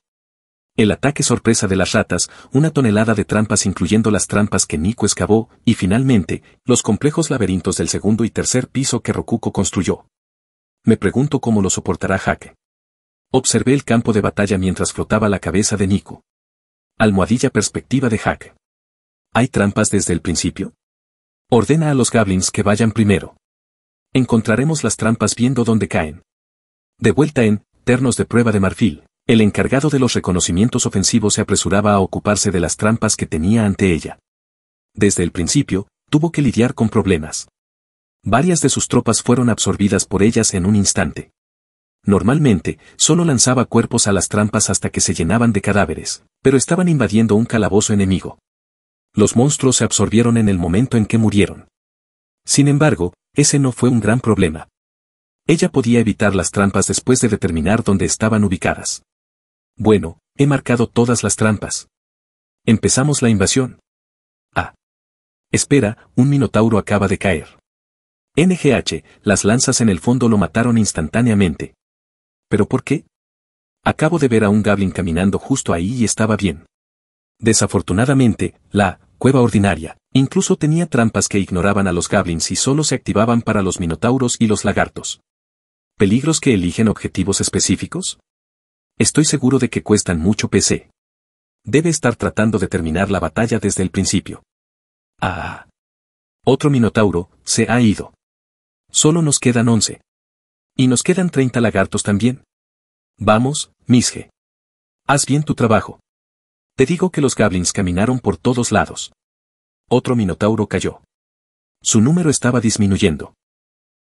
S1: El ataque sorpresa de las ratas, una tonelada de trampas incluyendo las trampas que Nico excavó, y finalmente, los complejos laberintos del segundo y tercer piso que Rokuko construyó. Me pregunto cómo lo soportará Jaque. Observé el campo de batalla mientras flotaba la cabeza de Nico. Almohadilla perspectiva de Jaque. ¿Hay trampas desde el principio? Ordena a los goblins que vayan primero. Encontraremos las trampas viendo dónde caen. De vuelta en, ternos de prueba de marfil, el encargado de los reconocimientos ofensivos se apresuraba a ocuparse de las trampas que tenía ante ella. Desde el principio, tuvo que lidiar con problemas. Varias de sus tropas fueron absorbidas por ellas en un instante. Normalmente, solo lanzaba cuerpos a las trampas hasta que se llenaban de cadáveres, pero estaban invadiendo un calabozo enemigo los monstruos se absorbieron en el momento en que murieron. Sin embargo, ese no fue un gran problema. Ella podía evitar las trampas después de determinar dónde estaban ubicadas. Bueno, he marcado todas las trampas. Empezamos la invasión. Ah. Espera, un minotauro acaba de caer. NGH, las lanzas en el fondo lo mataron instantáneamente. ¿Pero por qué? Acabo de ver a un Gablin caminando justo ahí y estaba bien. Desafortunadamente, la cueva ordinaria, incluso tenía trampas que ignoraban a los goblins y solo se activaban para los minotauros y los lagartos. ¿Peligros que eligen objetivos específicos? Estoy seguro de que cuestan mucho PC. Debe estar tratando de terminar la batalla desde el principio. Ah. Otro minotauro, se ha ido. Solo nos quedan
S2: 11. Y nos quedan 30 lagartos también. Vamos, Misge.
S1: Haz bien tu trabajo. Te digo que los goblins caminaron por todos lados. Otro minotauro cayó. Su número estaba disminuyendo.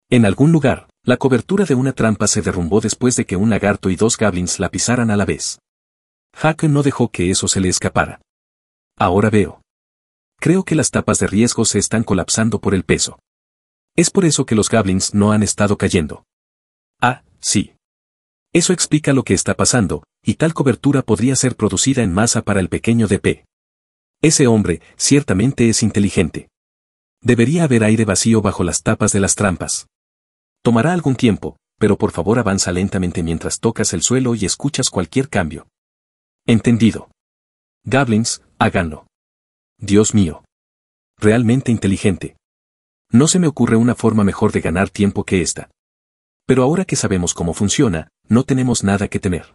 S1: En algún lugar, la cobertura de una trampa se derrumbó después de que un lagarto y dos goblins la pisaran a la vez. Hack no dejó que eso se le escapara. Ahora veo. Creo que las tapas de riesgo se están colapsando por el peso. Es por eso que los goblins no han estado cayendo. Ah, sí. Eso explica lo que está pasando, y tal cobertura podría ser producida en masa para el pequeño DP. Ese hombre, ciertamente es inteligente. Debería haber aire vacío bajo las tapas de las trampas. Tomará algún tiempo, pero por favor avanza lentamente mientras tocas el suelo y escuchas cualquier cambio. Entendido. Gablins, háganlo. Dios mío. Realmente inteligente. No se me ocurre una forma mejor de ganar tiempo que esta. Pero ahora que sabemos cómo funciona, no tenemos nada que temer.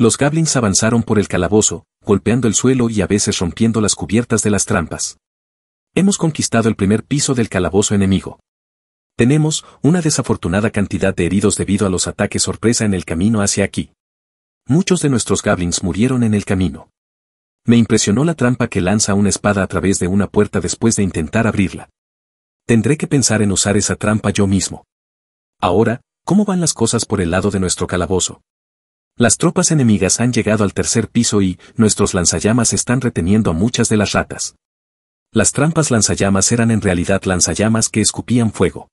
S1: Los goblins avanzaron por el calabozo, golpeando el suelo y a veces rompiendo las cubiertas de las trampas. Hemos conquistado el primer piso del calabozo enemigo. Tenemos una desafortunada cantidad de heridos debido a los ataques sorpresa en el camino hacia aquí. Muchos de nuestros goblins murieron en el camino. Me impresionó la trampa que lanza una espada a través de una puerta después de intentar abrirla. Tendré que pensar en usar esa trampa yo mismo. Ahora, ¿cómo van las cosas por el lado de nuestro calabozo? Las tropas enemigas han llegado al tercer piso y, nuestros lanzallamas están reteniendo a muchas de las ratas. Las trampas lanzallamas eran en realidad lanzallamas que escupían fuego.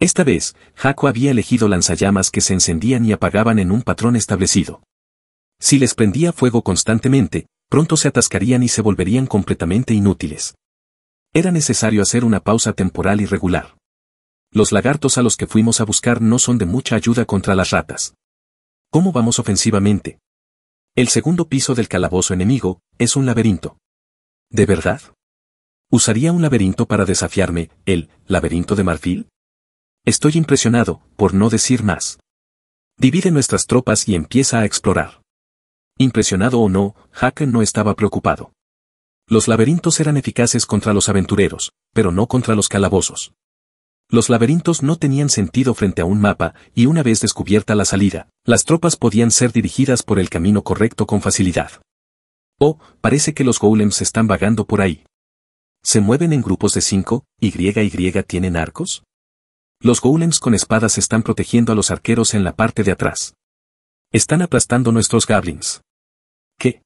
S1: Esta vez, Jaco había elegido lanzallamas que se encendían y apagaban en un patrón establecido. Si les prendía fuego constantemente, pronto se atascarían y se volverían completamente inútiles. Era necesario hacer una pausa temporal y regular. Los lagartos a los que fuimos a buscar no son de mucha ayuda contra las ratas. ¿Cómo vamos ofensivamente? El segundo piso del calabozo enemigo es un laberinto. ¿De verdad? ¿Usaría un laberinto para desafiarme, el laberinto de marfil? Estoy impresionado, por no decir más. Divide nuestras tropas y empieza a explorar. Impresionado o no, Haken no estaba preocupado. Los laberintos eran eficaces contra los aventureros, pero no contra los calabozos. Los laberintos no tenían sentido frente a un mapa, y una vez descubierta la salida, las tropas podían ser dirigidas por el camino correcto con facilidad. Oh, parece que los golems están vagando por ahí. ¿Se mueven en grupos de cinco? ¿Y y tienen arcos? Los golems con espadas están protegiendo a los arqueros en la parte de atrás. Están aplastando nuestros goblins. ¿Qué?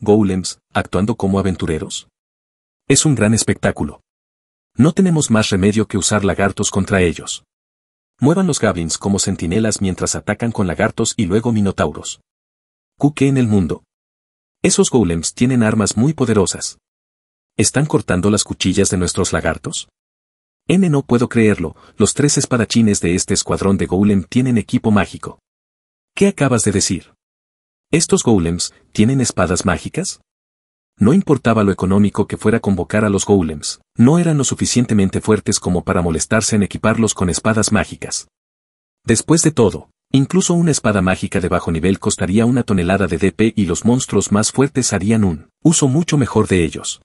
S1: Golems, actuando como aventureros. Es un gran espectáculo. No tenemos más remedio que usar lagartos contra ellos. Muevan los goblins como centinelas mientras atacan con lagartos y luego minotauros. ¿Qué en el mundo. Esos golems tienen armas muy poderosas. ¿Están cortando las cuchillas de nuestros lagartos? N no puedo creerlo, los tres espadachines de este escuadrón de golem tienen equipo mágico. ¿Qué acabas de decir? ¿Estos golems tienen espadas mágicas? no importaba lo económico que fuera convocar a los golems, no eran lo suficientemente fuertes como para molestarse en equiparlos con espadas mágicas. Después de todo, incluso una espada mágica de bajo nivel costaría una tonelada de DP y los monstruos más fuertes harían un uso mucho mejor de ellos.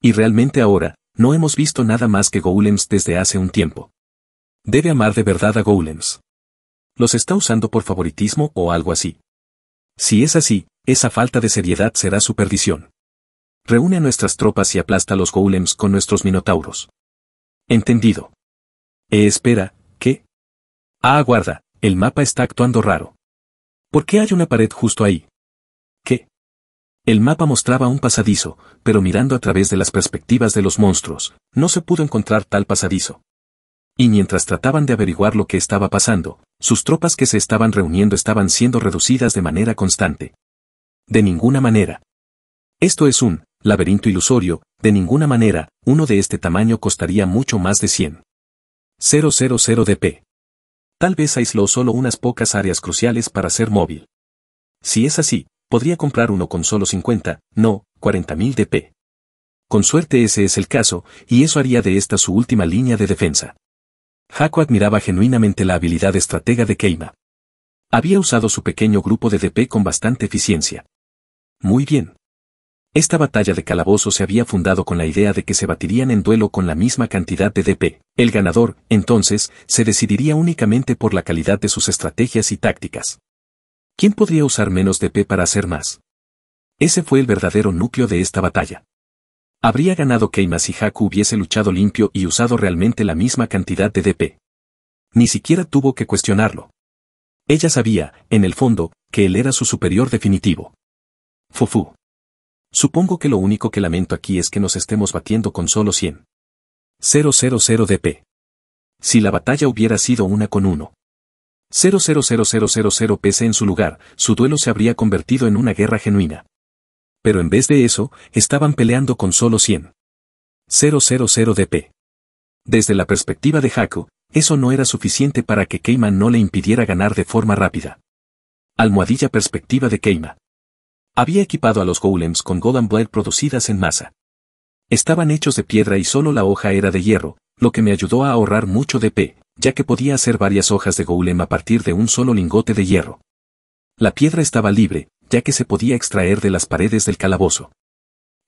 S1: Y realmente ahora, no hemos visto nada más que golems desde hace un tiempo. Debe amar de verdad a golems. ¿Los está usando por favoritismo o algo así? Si es así, esa falta de seriedad será su perdición reúne a nuestras tropas y aplasta los golems con nuestros minotauros. Entendido. Eh, espera, ¿qué? Ah, guarda, el mapa está actuando raro. ¿Por qué hay una pared justo ahí? ¿Qué? El mapa mostraba un pasadizo, pero mirando a través de las perspectivas de los monstruos, no se pudo encontrar tal pasadizo. Y mientras trataban de averiguar lo que estaba pasando, sus tropas que se estaban reuniendo estaban siendo reducidas de manera constante. De ninguna manera. Esto es un, laberinto ilusorio, de ninguna manera, uno de este tamaño costaría mucho más de 100. 000 dp. Tal vez aisló solo unas pocas áreas cruciales para ser móvil. Si es así, podría comprar uno con solo 50, no, 40.000 dp. Con suerte ese es el caso, y eso haría de esta su última línea de defensa. Jaco admiraba genuinamente la habilidad estratega de Keima. Había usado su pequeño grupo de DP con bastante eficiencia. Muy bien. Esta batalla de calabozo se había fundado con la idea de que se batirían en duelo con la misma cantidad de DP. El ganador, entonces, se decidiría únicamente por la calidad de sus estrategias y tácticas. ¿Quién podría usar menos DP para hacer más? Ese fue el verdadero núcleo de esta batalla. Habría ganado Keima si Haku hubiese luchado limpio y usado realmente la misma cantidad de DP. Ni siquiera tuvo que cuestionarlo. Ella sabía, en el fondo, que él era su superior definitivo. Fufu. Supongo que lo único que lamento aquí es que nos estemos batiendo con solo 100. 000 DP. Si la batalla hubiera sido una con uno. 000000 PC en su lugar, su duelo se habría convertido en una guerra genuina. Pero en vez de eso, estaban peleando con solo 100. 000 DP. Desde la perspectiva de Haku, eso no era suficiente para que Keima no le impidiera ganar de forma rápida. Almohadilla perspectiva de Keima. Había equipado a los golems con Golden Blade producidas en masa. Estaban hechos de piedra y solo la hoja era de hierro, lo que me ayudó a ahorrar mucho de P, ya que podía hacer varias hojas de golem a partir de un solo lingote de hierro. La piedra estaba libre, ya que se podía extraer de las paredes del calabozo.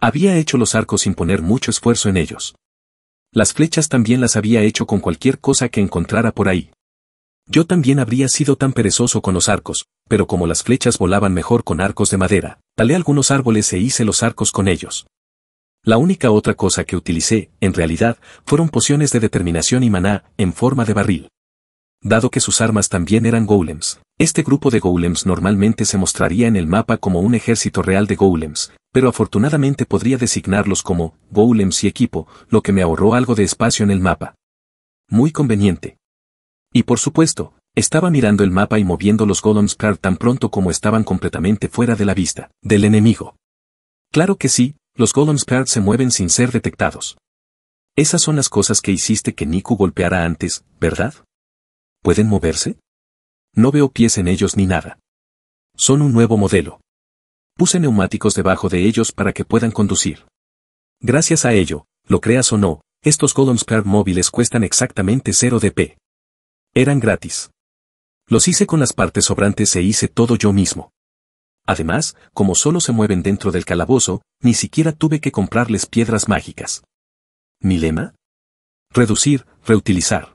S1: Había hecho los arcos sin poner mucho esfuerzo en ellos. Las flechas también las había hecho con cualquier cosa que encontrara por ahí, yo también habría sido tan perezoso con los arcos, pero como las flechas volaban mejor con arcos de madera, talé algunos árboles e hice los arcos con ellos. La única otra cosa que utilicé, en realidad, fueron pociones de determinación y maná, en forma de barril. Dado que sus armas también eran golems, este grupo de golems normalmente se mostraría en el mapa como un ejército real de golems, pero afortunadamente podría designarlos como golems y equipo, lo que me ahorró algo de espacio en el mapa. Muy conveniente. Y por supuesto, estaba mirando el mapa y moviendo los golems tan pronto como estaban completamente fuera de la vista del enemigo. Claro que sí, los golems se mueven sin ser detectados. Esas son las cosas que hiciste que Niku golpeara antes, ¿verdad? ¿Pueden moverse? No veo pies en ellos ni nada. Son un nuevo modelo. Puse neumáticos debajo de ellos para que puedan conducir. Gracias a ello, lo creas o no, estos Golems Card móviles cuestan exactamente 0 DP. Eran gratis. Los hice con las partes sobrantes e hice todo yo mismo. Además, como solo se mueven dentro del calabozo, ni siquiera tuve que comprarles piedras mágicas. ¿Mi lema? Reducir, reutilizar.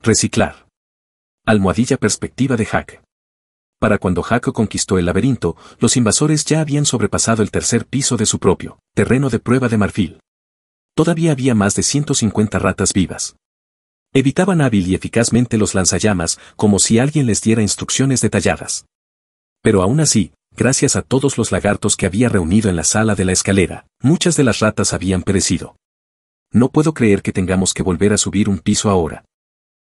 S1: Reciclar. Almohadilla perspectiva de Hack. Para cuando Hack conquistó el laberinto, los invasores ya habían sobrepasado el tercer piso de su propio terreno de prueba de marfil. Todavía había más de 150 ratas vivas. Evitaban hábil y eficazmente los lanzallamas, como si alguien les diera instrucciones detalladas. Pero aún así, gracias a todos los lagartos que había reunido en la sala de la escalera, muchas de las ratas habían perecido. No puedo creer que tengamos que volver a subir un piso ahora.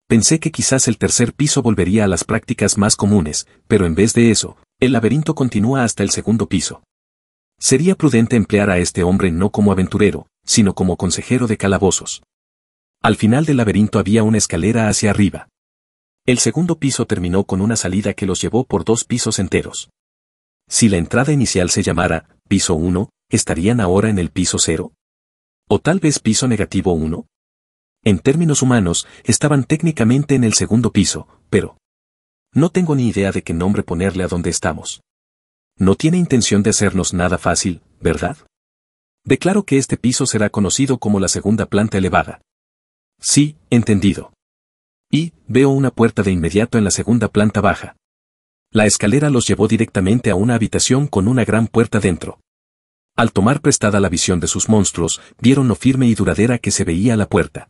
S1: Pensé que quizás el tercer piso volvería a las prácticas más comunes, pero en vez de eso, el laberinto continúa hasta el segundo piso. Sería prudente emplear a este hombre no como aventurero, sino como consejero de calabozos. Al final del laberinto había una escalera hacia arriba. El segundo piso terminó con una salida que los llevó por dos pisos enteros. Si la entrada inicial se llamara piso 1, ¿estarían ahora en el piso 0? ¿O tal vez piso negativo 1? En términos humanos, estaban técnicamente en el segundo piso, pero... No tengo ni idea de qué nombre ponerle a donde estamos. No tiene intención de hacernos nada fácil, ¿verdad? Declaro que este piso será conocido como la segunda planta elevada. Sí, entendido. Y, veo una puerta de inmediato en la segunda planta baja. La escalera los llevó directamente a una habitación con una gran puerta dentro. Al tomar prestada la visión de sus monstruos, vieron lo firme y duradera que se veía la puerta.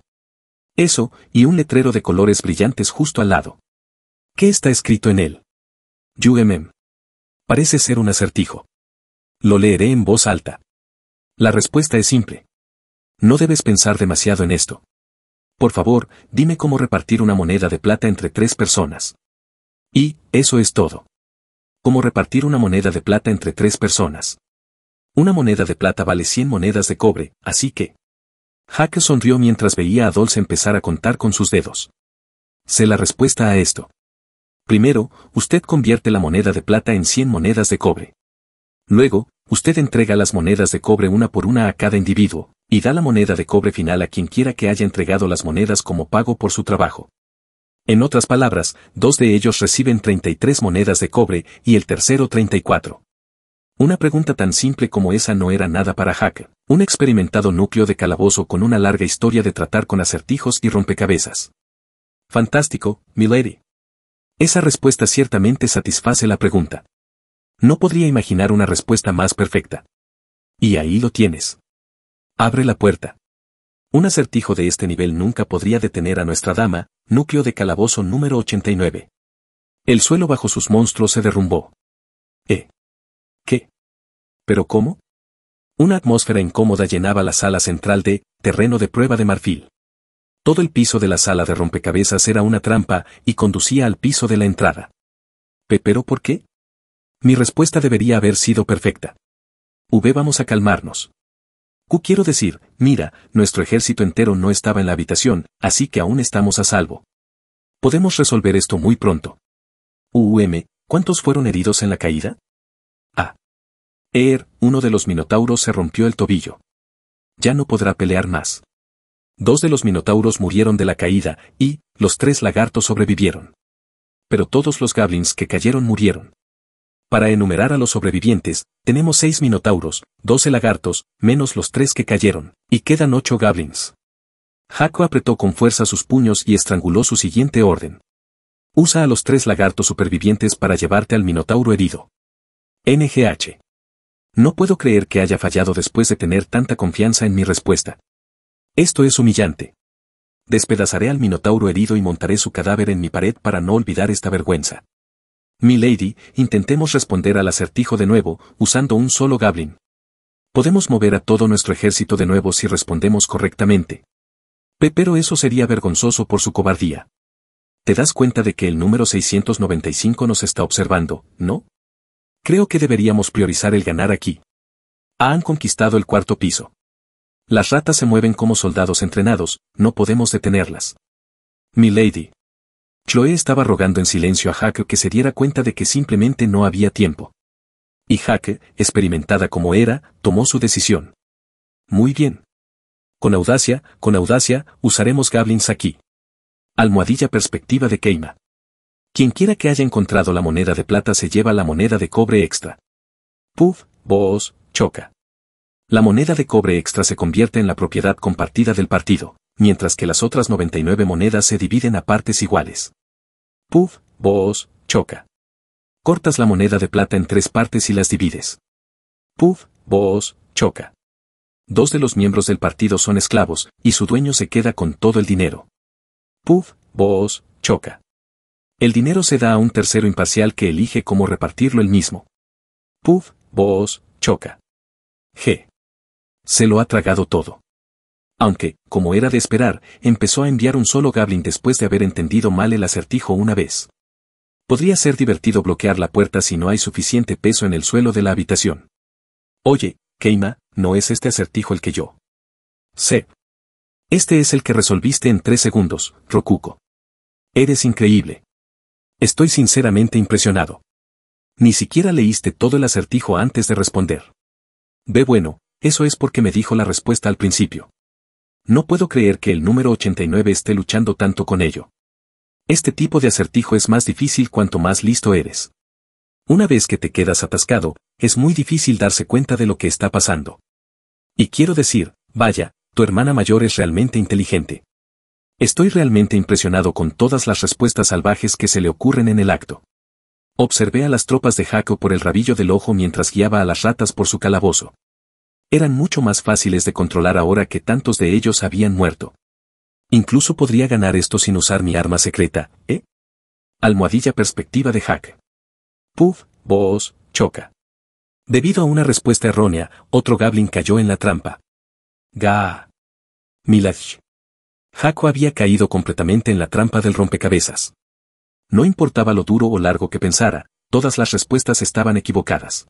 S1: Eso, y un letrero de colores brillantes justo al lado. ¿Qué está escrito en él? M. Parece ser un acertijo. Lo leeré en voz alta. La respuesta es simple. No debes pensar demasiado en esto por favor, dime cómo repartir una moneda de plata entre tres personas. Y, eso es todo. ¿Cómo repartir una moneda de plata entre tres personas? Una moneda de plata vale 100 monedas de cobre, así que... Hacker sonrió mientras veía a Dolce empezar a contar con sus dedos. Sé la respuesta a esto. Primero, usted convierte la moneda de plata en 100 monedas de cobre. Luego, usted entrega las monedas de cobre una por una a cada individuo, y da la moneda de cobre final a quien quiera que haya entregado las monedas como pago por su trabajo. En otras palabras, dos de ellos reciben 33 monedas de cobre y el tercero 34. Una pregunta tan simple como esa no era nada para Hack, un experimentado núcleo de calabozo con una larga historia de tratar con acertijos y rompecabezas. Fantástico, milady. Esa respuesta ciertamente satisface la pregunta. No podría imaginar una respuesta más perfecta. Y ahí lo tienes. Abre la puerta. Un acertijo de este nivel nunca podría detener a nuestra dama, núcleo de calabozo número 89. El suelo bajo sus monstruos se derrumbó. ¿Eh? ¿Qué? ¿Pero cómo? Una atmósfera incómoda llenaba la sala central de terreno de prueba de marfil. Todo el piso de la sala de rompecabezas era una trampa y conducía al piso de la entrada. ¿Pero por qué? Mi respuesta debería haber sido perfecta. V, vamos a calmarnos. Q quiero decir, mira, nuestro ejército entero no estaba en la habitación, así que aún estamos a salvo. Podemos resolver esto muy pronto. UM, ¿cuántos fueron heridos en la caída? A. Er, uno de los minotauros se rompió el tobillo. Ya no podrá pelear más. Dos de los minotauros murieron de la caída, y, los tres lagartos sobrevivieron. Pero todos los goblins que cayeron murieron. Para enumerar a los sobrevivientes, tenemos seis minotauros, doce lagartos, menos los tres que cayeron, y quedan ocho goblins. Jaco apretó con fuerza sus puños y estranguló su siguiente orden. Usa a los tres lagartos supervivientes para llevarte al minotauro herido. NGH. No puedo creer que haya fallado después de tener tanta confianza en mi respuesta. Esto es humillante. Despedazaré al minotauro herido y montaré su cadáver en mi pared para no olvidar esta vergüenza. Milady, intentemos responder al acertijo de nuevo, usando un solo gablin. Podemos mover a todo nuestro ejército de nuevo si respondemos correctamente. Pero eso sería vergonzoso por su cobardía. Te das cuenta de que el número 695 nos está observando, ¿no? Creo que deberíamos priorizar el ganar aquí. Han conquistado el cuarto piso. Las ratas se mueven como soldados entrenados, no podemos detenerlas. Milady. Chloe estaba rogando en silencio a Hake que se diera cuenta de que simplemente no había tiempo. Y Hake, experimentada como era, tomó su decisión. Muy bien. Con audacia, con audacia, usaremos Goblins aquí. Almohadilla perspectiva de Keima. Quien quiera que haya encontrado la moneda de plata se lleva la moneda de cobre extra. Puff, Boos, choca. La moneda de cobre extra se convierte en la propiedad compartida del partido mientras que las otras 99 monedas se dividen a partes iguales. Puf, Voz, choca. Cortas la moneda de plata en tres partes y las divides. Puf, Voz, choca. Dos de los miembros del partido son esclavos, y su dueño se queda con todo el dinero. Puf, Voz, choca. El dinero se da a un tercero imparcial que elige cómo repartirlo él mismo. Puf, Voz, choca. G. Se lo ha tragado todo. Aunque, como era de esperar, empezó a enviar un solo Gablin después de haber entendido mal el acertijo una vez. Podría ser divertido bloquear la puerta si no hay suficiente peso en el suelo de la habitación. Oye, Keima, no es este acertijo el que yo. Sé. Este es el que resolviste en tres segundos, Rokuko. Eres increíble. Estoy sinceramente impresionado. Ni siquiera leíste todo el acertijo antes de responder. Ve bueno, eso es porque me dijo la respuesta al principio. No puedo creer que el número 89 esté luchando tanto con ello. Este tipo de acertijo es más difícil cuanto más listo eres. Una vez que te quedas atascado, es muy difícil darse cuenta de lo que está pasando. Y quiero decir, vaya, tu hermana mayor es realmente inteligente. Estoy realmente impresionado con todas las respuestas salvajes que se le ocurren en el acto. Observé a las tropas de Jaco por el rabillo del ojo mientras guiaba a las ratas por su calabozo eran mucho más fáciles de controlar ahora que tantos de ellos habían muerto. Incluso podría ganar esto sin usar mi arma secreta, ¿eh? Almohadilla perspectiva de hack. Puff, voz, choca. Debido a una respuesta errónea, otro Gablin cayó en la trampa. Ga. Milaj. Jaco había caído completamente en la trampa del rompecabezas. No importaba lo duro o largo que pensara, todas las respuestas estaban equivocadas.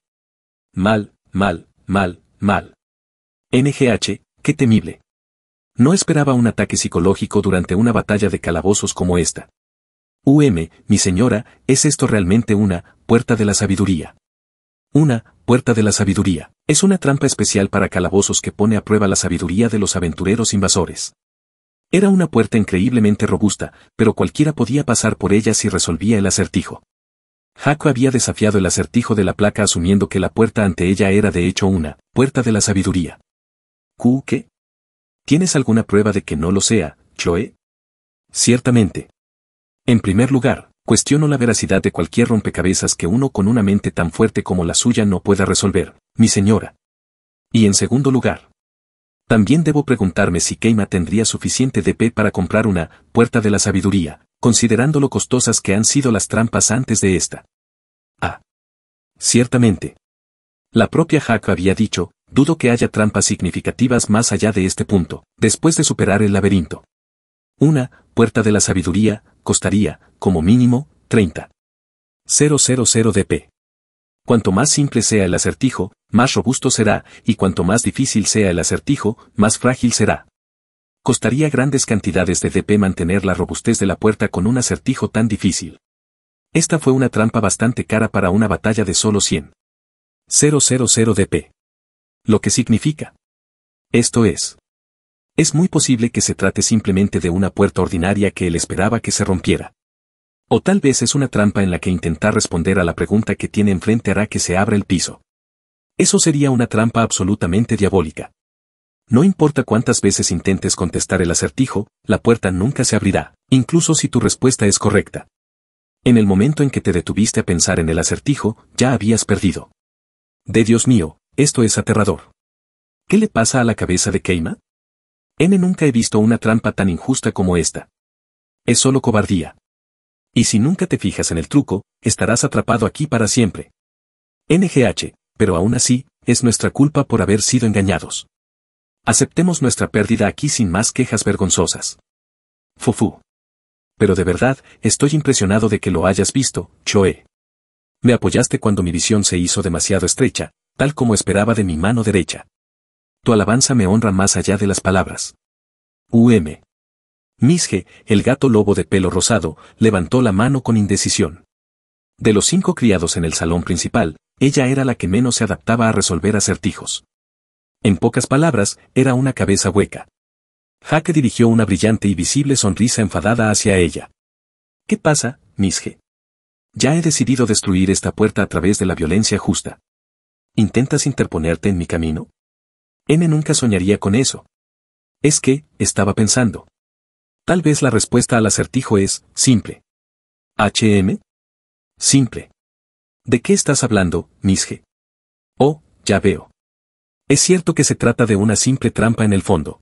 S1: Mal, mal, mal, Mal. NGH, qué temible. No esperaba un ataque psicológico durante una batalla de calabozos como esta. UM, mi señora, ¿es esto realmente una puerta de la sabiduría? Una puerta de la sabiduría. Es una trampa especial para calabozos que pone a prueba la sabiduría de los aventureros invasores. Era una puerta increíblemente robusta, pero cualquiera podía pasar por ella si resolvía el acertijo. Jaco había desafiado el acertijo de la placa asumiendo que la puerta ante ella era de hecho una, puerta de la sabiduría. qué? ¿Tienes alguna prueba de que no lo sea, Chloe? Ciertamente. En primer lugar, cuestiono la veracidad de cualquier rompecabezas que uno con una mente tan fuerte como la suya no pueda resolver, mi señora. Y en segundo lugar, también debo preguntarme si Keima tendría suficiente DP para comprar una puerta de la sabiduría, considerando lo costosas que han sido las trampas antes de esta. A. Ciertamente. La propia Hack había dicho, dudo que haya trampas significativas más allá de este punto, después de superar el laberinto. Una, puerta de la sabiduría, costaría, como mínimo, 30. dp. Cuanto más simple sea el acertijo, más robusto será, y cuanto más difícil sea el acertijo, más frágil será. Costaría grandes cantidades de DP mantener la robustez de la puerta con un acertijo tan difícil. Esta fue una trampa bastante cara para una batalla de solo 100. DP. Lo que significa. Esto es. Es muy posible que se trate simplemente de una puerta ordinaria que él esperaba que se rompiera. O tal vez es una trampa en la que intentar responder a la pregunta que tiene enfrente hará que se abra el piso. Eso sería una trampa absolutamente diabólica. No importa cuántas veces intentes contestar el acertijo, la puerta nunca se abrirá, incluso si tu respuesta es correcta. En el momento en que te detuviste a pensar en el acertijo, ya habías perdido. De Dios mío, esto es aterrador. ¿Qué le pasa a la cabeza de Keima? N nunca he visto una trampa tan injusta como esta. Es solo cobardía. Y si nunca te fijas en el truco, estarás atrapado aquí para siempre. NGH, pero aún así, es nuestra culpa por haber sido engañados. Aceptemos nuestra pérdida aquí sin más quejas vergonzosas. Fufu pero de verdad, estoy impresionado de que lo hayas visto, Choe. Me apoyaste cuando mi visión se hizo demasiado estrecha, tal como esperaba de mi mano derecha. Tu alabanza me honra más allá de las palabras. UM. Misge, el gato lobo de pelo rosado, levantó la mano con indecisión. De los cinco criados en el salón principal, ella era la que menos se adaptaba a resolver acertijos. En pocas palabras, era una cabeza hueca. Jaque dirigió una brillante y visible sonrisa enfadada hacia ella. ¿Qué pasa, Misge? Ya he decidido destruir esta puerta a través de la violencia justa. ¿Intentas interponerte en mi camino? N nunca soñaría con eso. Es que, estaba pensando. Tal vez la respuesta al acertijo es, simple. ¿HM? Simple. ¿De qué estás hablando, Misge? Oh, ya veo. Es cierto que se trata de una simple trampa en el fondo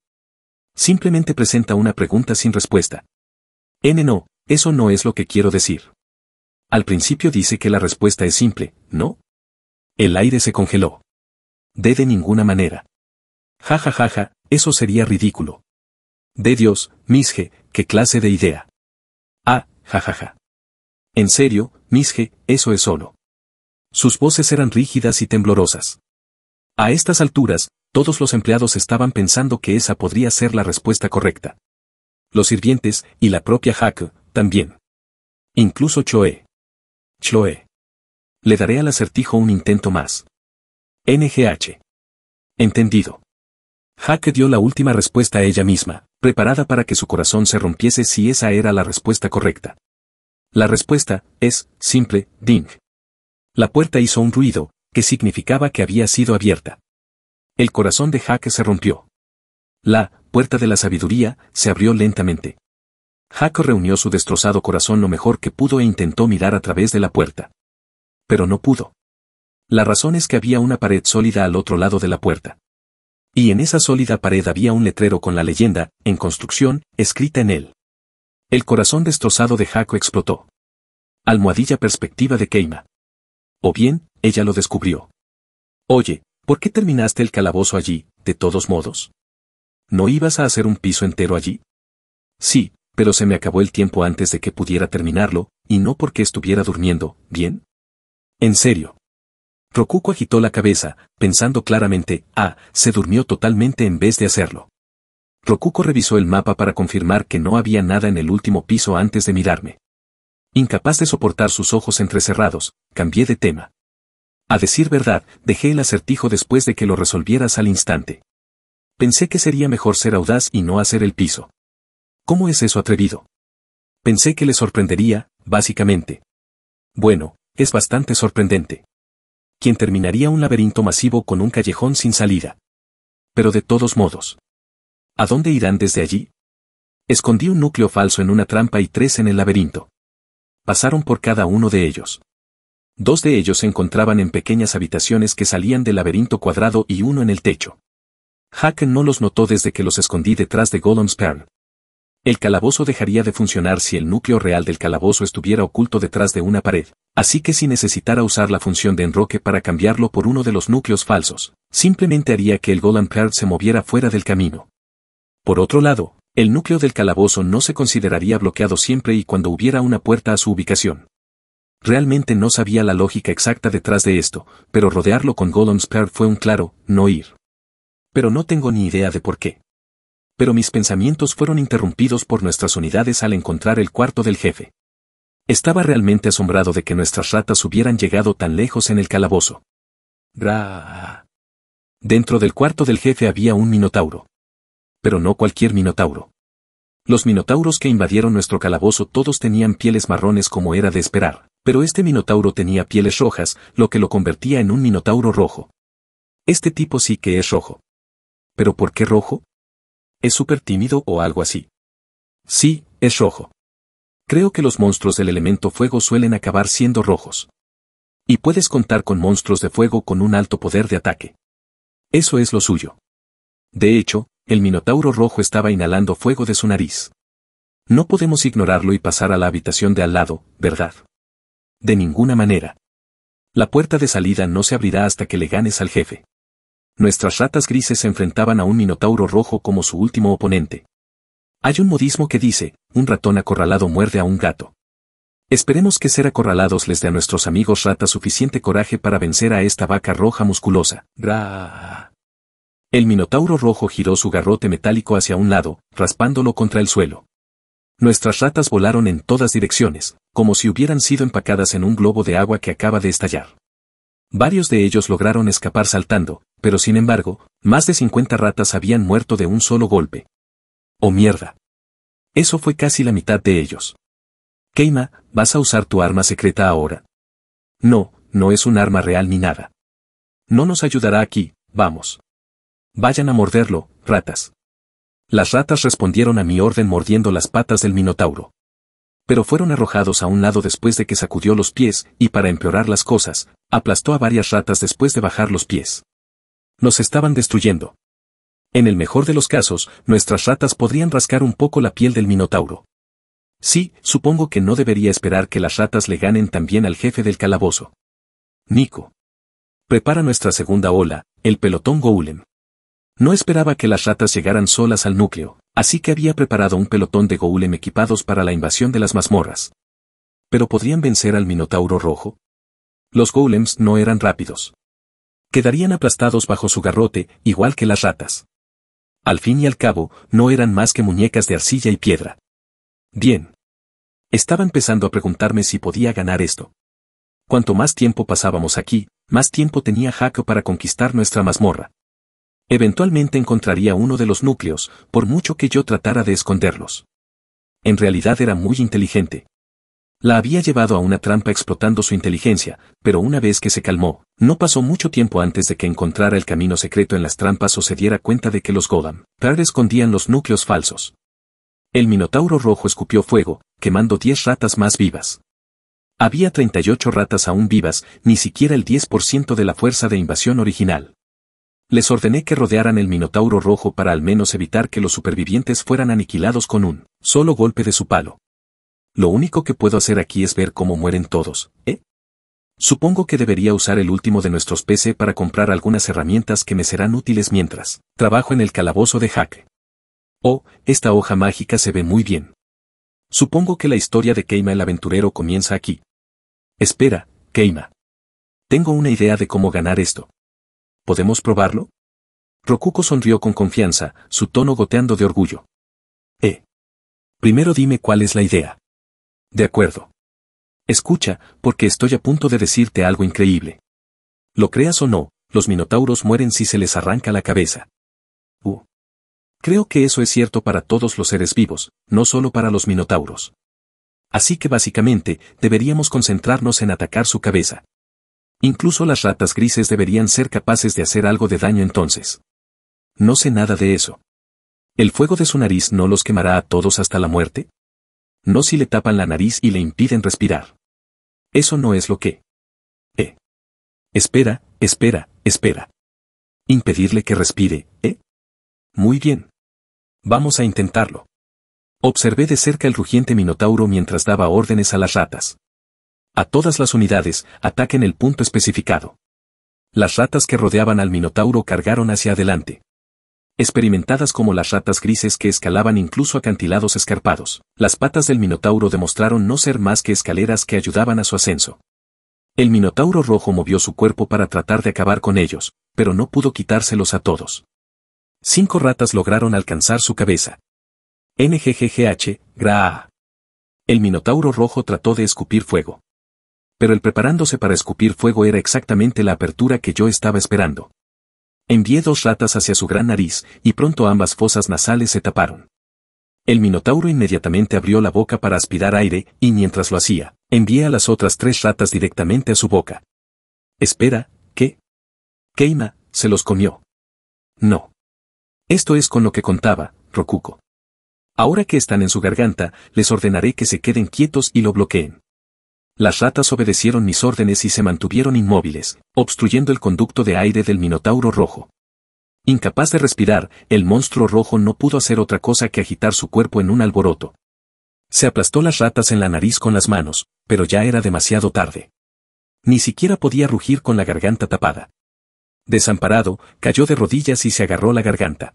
S1: simplemente presenta una pregunta sin respuesta. N no, eso no es lo que quiero decir. Al principio dice que la respuesta es simple, ¿no? El aire se congeló. De de ninguna manera. Ja ja eso sería ridículo. De Dios, Misge, qué clase de idea. Ah, jajaja. En serio, Misge, eso es solo. Sus voces eran rígidas y temblorosas. A estas alturas, todos los empleados estaban pensando que esa podría ser la respuesta correcta. Los sirvientes, y la propia Hack, también. Incluso Choe. Choe. Le daré al acertijo un intento más. NGH. Entendido. Hake dio la última respuesta a ella misma, preparada para que su corazón se rompiese si esa era la respuesta correcta. La respuesta es, simple, ding. La puerta hizo un ruido, que significaba que había sido abierta. El corazón de Jaque se rompió. La puerta de la sabiduría se abrió lentamente. Jaque reunió su destrozado corazón lo mejor que pudo e intentó mirar a través de la puerta. Pero no pudo. La razón es que había una pared sólida al otro lado de la puerta. Y en esa sólida pared había un letrero con la leyenda, en construcción, escrita en él. El corazón destrozado de Jaco explotó. Almohadilla perspectiva de Keima. O bien, ella lo descubrió. Oye, ¿Por qué terminaste el calabozo allí, de todos modos? ¿No ibas a hacer un piso entero allí? Sí, pero se me acabó el tiempo antes de que pudiera terminarlo, y no porque estuviera durmiendo, ¿bien? En serio. Rokuko agitó la cabeza, pensando claramente, ah, se durmió totalmente en vez de hacerlo. Rokuko revisó el mapa para confirmar que no había nada en el último piso antes de mirarme. Incapaz de soportar sus ojos entrecerrados, cambié de tema. A decir verdad, dejé el acertijo después de que lo resolvieras al instante. Pensé que sería mejor ser audaz y no hacer el piso. ¿Cómo es eso atrevido? Pensé que le sorprendería, básicamente. Bueno, es bastante sorprendente. ¿Quién terminaría un laberinto masivo con un callejón sin salida. Pero de todos modos. ¿A dónde irán desde allí? Escondí un núcleo falso en una trampa y tres en el laberinto. Pasaron por cada uno de ellos. Dos de ellos se encontraban en pequeñas habitaciones que salían del laberinto cuadrado y uno en el techo. Hacken no los notó desde que los escondí detrás de Golem's Pearl. El calabozo dejaría de funcionar si el núcleo real del calabozo estuviera oculto detrás de una pared, así que si necesitara usar la función de enroque para cambiarlo por uno de los núcleos falsos, simplemente haría que el Golem Pearl se moviera fuera del camino. Por otro lado, el núcleo del calabozo no se consideraría bloqueado siempre y cuando hubiera una puerta a su ubicación. Realmente no sabía la lógica exacta detrás de esto, pero rodearlo con Golden fue un claro, no ir. Pero no tengo ni idea de por qué. Pero mis pensamientos fueron interrumpidos por nuestras unidades al encontrar el cuarto del jefe. Estaba realmente asombrado de que nuestras ratas hubieran llegado tan lejos en el calabozo. Ra. Dentro del cuarto del jefe había un minotauro. Pero no cualquier minotauro. Los minotauros que invadieron nuestro calabozo todos tenían pieles marrones como era de esperar pero este minotauro tenía pieles rojas, lo que lo convertía en un minotauro rojo. Este tipo sí que es rojo. ¿Pero por qué rojo? ¿Es súper tímido o algo así? Sí, es rojo. Creo que los monstruos del elemento fuego suelen acabar siendo rojos. Y puedes contar con monstruos de fuego con un alto poder de ataque. Eso es lo suyo. De hecho, el minotauro rojo estaba inhalando fuego de su nariz. No podemos ignorarlo y pasar a la habitación de al lado, ¿verdad? De ninguna manera. La puerta de salida no se abrirá hasta que le ganes al jefe. Nuestras ratas grises se enfrentaban a un minotauro rojo como su último oponente. Hay un modismo que dice, un ratón acorralado muerde a un gato. Esperemos que ser acorralados les dé a nuestros amigos ratas suficiente coraje para vencer a esta vaca roja musculosa. Ra. El minotauro rojo giró su garrote metálico hacia un lado, raspándolo contra el suelo. Nuestras ratas volaron en todas direcciones, como si hubieran sido empacadas en un globo de agua que acaba de estallar. Varios de ellos lograron escapar saltando, pero sin embargo, más de 50 ratas habían muerto de un solo golpe. ¡Oh mierda! Eso fue casi la mitad de ellos. Keima, ¿vas a usar tu arma secreta ahora? No, no es un arma real ni nada. No nos ayudará aquí, vamos. Vayan a morderlo, ratas. Las ratas respondieron a mi orden mordiendo las patas del minotauro. Pero fueron arrojados a un lado después de que sacudió los pies, y para empeorar las cosas, aplastó a varias ratas después de bajar los pies. Nos estaban destruyendo. En el mejor de los casos, nuestras ratas podrían rascar un poco la piel del minotauro. Sí, supongo que no debería esperar que las ratas le ganen también al jefe del calabozo. Nico. Prepara nuestra segunda ola, el pelotón Golem. No esperaba que las ratas llegaran solas al núcleo, así que había preparado un pelotón de Goulem equipados para la invasión de las mazmorras. Pero podrían vencer al Minotauro rojo. Los Golems no eran rápidos. Quedarían aplastados bajo su garrote, igual que las ratas. Al fin y al cabo, no eran más que muñecas de arcilla y piedra. Bien. Estaba empezando a preguntarme si podía ganar esto. Cuanto más tiempo pasábamos aquí, más tiempo tenía Jaco para conquistar nuestra mazmorra. Eventualmente encontraría uno de los núcleos, por mucho que yo tratara de esconderlos. En realidad era muy inteligente. La había llevado a una trampa explotando su inteligencia, pero una vez que se calmó, no pasó mucho tiempo antes de que encontrara el camino secreto en las trampas o se diera cuenta de que los Godam Tar escondían los núcleos falsos. El Minotauro rojo escupió fuego, quemando 10 ratas más vivas. Había 38 ratas aún vivas, ni siquiera el 10% de la fuerza de invasión original. Les ordené que rodearan el Minotauro rojo para al menos evitar que los supervivientes fueran aniquilados con un solo golpe de su palo. Lo único que puedo hacer aquí es ver cómo mueren todos, ¿eh? Supongo que debería usar el último de nuestros PC para comprar algunas herramientas que me serán útiles mientras trabajo en el calabozo de Hack. Oh, esta hoja mágica se ve muy bien. Supongo que la historia de Keima el aventurero comienza aquí. Espera, Keima. Tengo una idea de cómo ganar esto. ¿Podemos probarlo? Rokuko sonrió con confianza, su tono goteando de
S2: orgullo. Eh. Primero dime cuál es la idea. De acuerdo.
S1: Escucha, porque estoy a punto de decirte algo increíble. Lo creas o no, los minotauros mueren si se les arranca la cabeza. Uh. Creo que eso es cierto para todos los seres vivos, no solo para los minotauros. Así que básicamente, deberíamos concentrarnos en atacar su cabeza. Incluso las ratas grises deberían ser capaces de hacer algo de daño entonces. No sé nada de eso. ¿El fuego de su nariz no los quemará a todos hasta la muerte? No si le tapan la nariz y le impiden respirar. Eso no es lo que... Eh. Espera, espera, espera. Impedirle que respire, ¿eh? Muy bien. Vamos a intentarlo. Observé de cerca el rugiente minotauro mientras daba órdenes a las ratas. A todas las unidades, ataquen el punto especificado. Las ratas que rodeaban al Minotauro cargaron hacia adelante. Experimentadas como las ratas grises que escalaban incluso acantilados escarpados, las patas del Minotauro demostraron no ser más que escaleras que ayudaban a su ascenso. El Minotauro rojo movió su cuerpo para tratar de acabar con ellos, pero no pudo quitárselos a todos. Cinco ratas lograron alcanzar su cabeza. NGGGH, Graa. El Minotauro rojo trató de escupir fuego pero el preparándose para escupir fuego era exactamente la apertura que yo estaba esperando. Envié dos ratas hacia su gran nariz, y pronto ambas fosas nasales se taparon. El minotauro inmediatamente abrió la boca para aspirar aire, y mientras lo hacía, envié a las otras tres ratas directamente a su boca. Espera, ¿qué? Keima, se los comió. No. Esto es con lo que contaba, Rokuko. Ahora que están en su garganta, les ordenaré que se queden quietos y lo bloqueen. Las ratas obedecieron mis órdenes y se mantuvieron inmóviles, obstruyendo el conducto de aire del minotauro rojo. Incapaz de respirar, el monstruo rojo no pudo hacer otra cosa que agitar su cuerpo en un alboroto. Se aplastó las ratas en la nariz con las manos, pero ya era demasiado tarde. Ni siquiera podía rugir con la garganta tapada. Desamparado, cayó de rodillas y se agarró la garganta.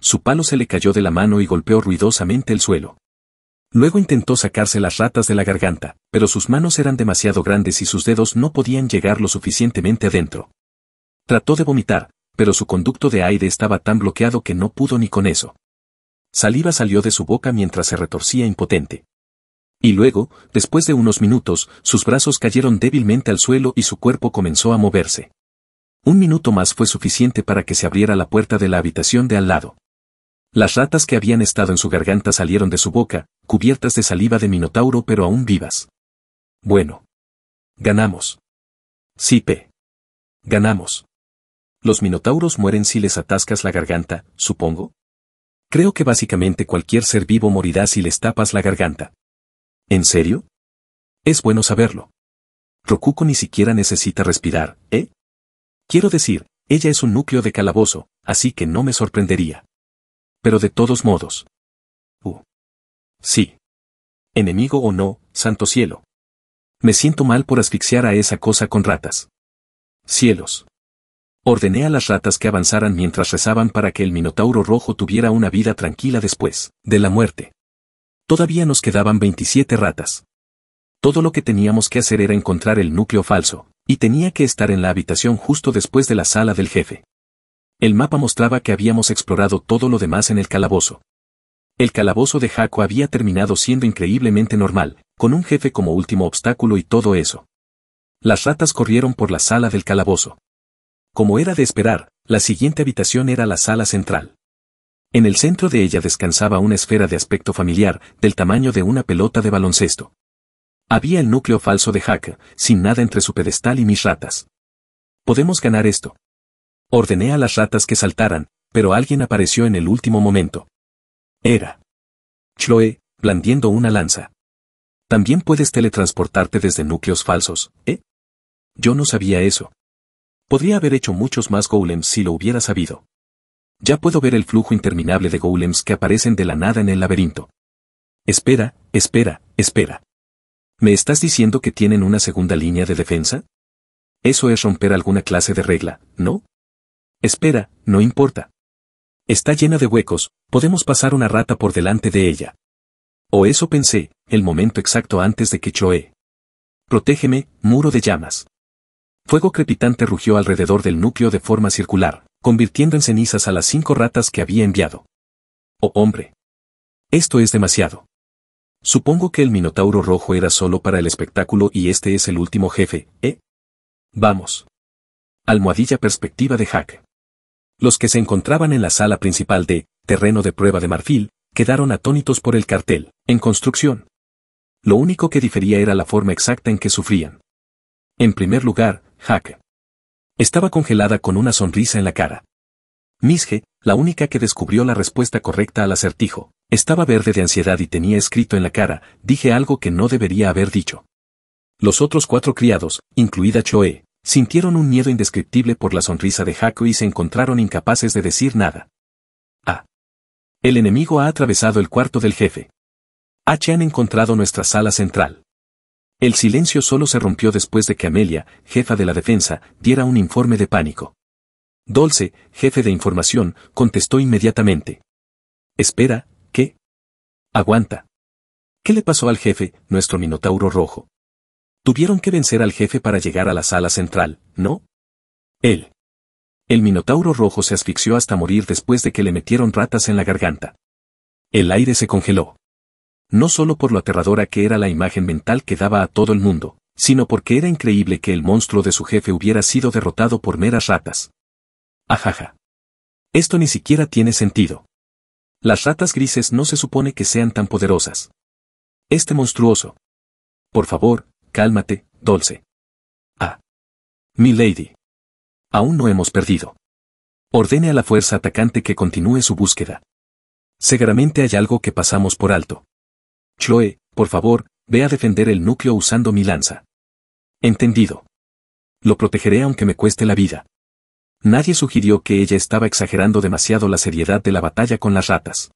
S1: Su palo se le cayó de la mano y golpeó ruidosamente el suelo. Luego intentó sacarse las ratas de la garganta, pero sus manos eran demasiado grandes y sus dedos no podían llegar lo suficientemente adentro. Trató de vomitar, pero su conducto de aire estaba tan bloqueado que no pudo ni con eso. Saliva salió de su boca mientras se retorcía impotente. Y luego, después de unos minutos, sus brazos cayeron débilmente al suelo y su cuerpo comenzó a moverse. Un minuto más fue suficiente para que se abriera la puerta de la habitación de al lado. Las ratas que habían estado en su garganta salieron de su boca, cubiertas de saliva de minotauro pero aún vivas. Bueno. Ganamos. Sipe. Ganamos. Los minotauros mueren si les atascas la garganta, supongo. Creo que básicamente cualquier ser vivo morirá si les tapas la garganta. ¿En serio? Es bueno saberlo. Rokuko ni siquiera necesita respirar, ¿eh? Quiero decir, ella es un núcleo de calabozo, así que no me sorprendería pero de todos modos. Uh. Sí. Enemigo o no, santo cielo. Me siento mal por asfixiar a esa cosa con ratas. Cielos. Ordené a las ratas que avanzaran mientras rezaban para que el Minotauro rojo tuviera una vida tranquila después de la muerte. Todavía nos quedaban 27 ratas. Todo lo que teníamos que hacer era encontrar el núcleo falso, y tenía que estar en la habitación justo después de la sala del jefe. El mapa mostraba que habíamos explorado todo lo demás en el calabozo. El calabozo de Jaco había terminado siendo increíblemente normal, con un jefe como último obstáculo y todo eso. Las ratas corrieron por la sala del calabozo. Como era de esperar, la siguiente habitación era la sala central. En el centro de ella descansaba una esfera de aspecto familiar, del tamaño de una pelota de baloncesto. Había el núcleo falso de Jaco, sin nada entre su pedestal y mis ratas. Podemos ganar esto, Ordené a las ratas que saltaran, pero alguien apareció en el último momento. Era. Chloe, blandiendo una lanza. También puedes teletransportarte desde núcleos falsos, ¿eh? Yo no sabía eso. Podría haber hecho muchos más golems si lo hubiera sabido. Ya puedo ver el flujo interminable de golems que aparecen de la nada en el laberinto. Espera, espera, espera. ¿Me estás diciendo que tienen una segunda línea de defensa? Eso es romper alguna clase de regla, ¿no? Espera, no importa. Está llena de huecos, podemos pasar una rata por delante de ella. O eso pensé, el momento exacto antes de que Choe. Protégeme, muro de llamas. Fuego crepitante rugió alrededor del núcleo de forma circular, convirtiendo en cenizas a las cinco ratas que había enviado. Oh hombre. Esto es demasiado. Supongo que el Minotauro rojo era solo para el espectáculo y este es el último jefe, ¿eh? Vamos. Almohadilla perspectiva de Hack. Los que se encontraban en la sala principal de, terreno de prueba de marfil, quedaron atónitos por el cartel, en construcción. Lo único que difería era la forma exacta en que sufrían. En primer lugar, hack Estaba congelada con una sonrisa en la cara. Misge, la única que descubrió la respuesta correcta al acertijo, estaba verde de ansiedad y tenía escrito en la cara, dije algo que no debería haber dicho. Los otros cuatro criados, incluida Choe, Sintieron un miedo indescriptible por la sonrisa de Haku y se encontraron incapaces de decir nada. A. Ah. El enemigo ha atravesado el cuarto del jefe. H han encontrado nuestra sala central. El silencio solo se rompió después de que Amelia, jefa de la defensa, diera un informe de pánico. Dolce, jefe de información, contestó inmediatamente. Espera, ¿qué? Aguanta. ¿Qué le pasó al jefe, nuestro minotauro rojo? Tuvieron que vencer al jefe para llegar a la sala central, ¿no? Él. El minotauro rojo se asfixió hasta morir después de que le metieron ratas en la garganta. El aire se congeló. No solo por lo aterradora que era la imagen mental que daba a todo el mundo, sino porque era increíble que el monstruo de su jefe hubiera sido derrotado por meras ratas. Ajaja. Esto ni siquiera tiene sentido. Las ratas grises no se supone que sean tan poderosas. Este monstruoso. Por
S2: favor, Cálmate, Dulce. Ah. Mi lady. Aún no
S1: hemos perdido. Ordene a la fuerza atacante que continúe su búsqueda. Seguramente hay algo que pasamos por alto. Chloe, por favor, ve a defender el núcleo usando mi lanza. Entendido. Lo protegeré aunque me cueste la vida. Nadie sugirió que ella estaba exagerando demasiado la seriedad de la batalla con las ratas.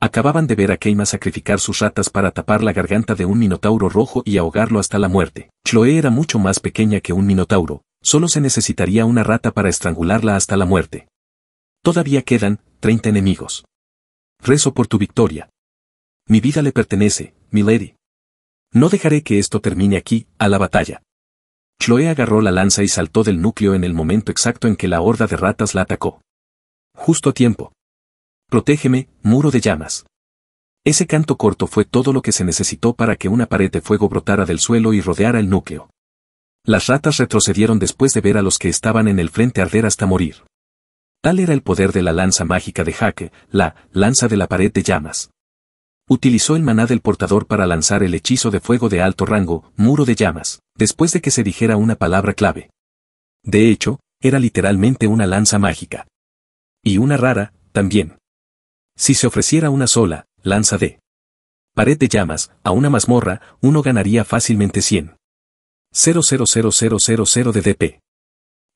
S1: Acababan de ver a Keima sacrificar sus ratas para tapar la garganta de un minotauro rojo y ahogarlo hasta la muerte. Chloe era mucho más pequeña que un minotauro, solo se necesitaría una rata para estrangularla hasta la muerte. Todavía quedan 30 enemigos. Rezo por tu victoria. Mi vida le pertenece, milady. No dejaré que esto termine aquí, a la batalla. Chloe agarró la lanza y saltó del núcleo en el momento exacto en que la horda de ratas la atacó. Justo a tiempo. Protégeme, muro de llamas. Ese canto corto fue todo lo que se necesitó para que una pared de fuego brotara del suelo y rodeara el núcleo. Las ratas retrocedieron después de ver a los que estaban en el frente arder hasta morir. Tal era el poder de la lanza mágica de Jaque, la lanza de la pared de llamas. Utilizó el maná del portador para lanzar el hechizo de fuego de alto rango, muro de llamas, después de que se dijera una palabra clave. De hecho, era literalmente una lanza mágica. Y una rara, también. Si se ofreciera una sola, lanza de pared de llamas, a una mazmorra, uno ganaría fácilmente 100. 000000 de DP.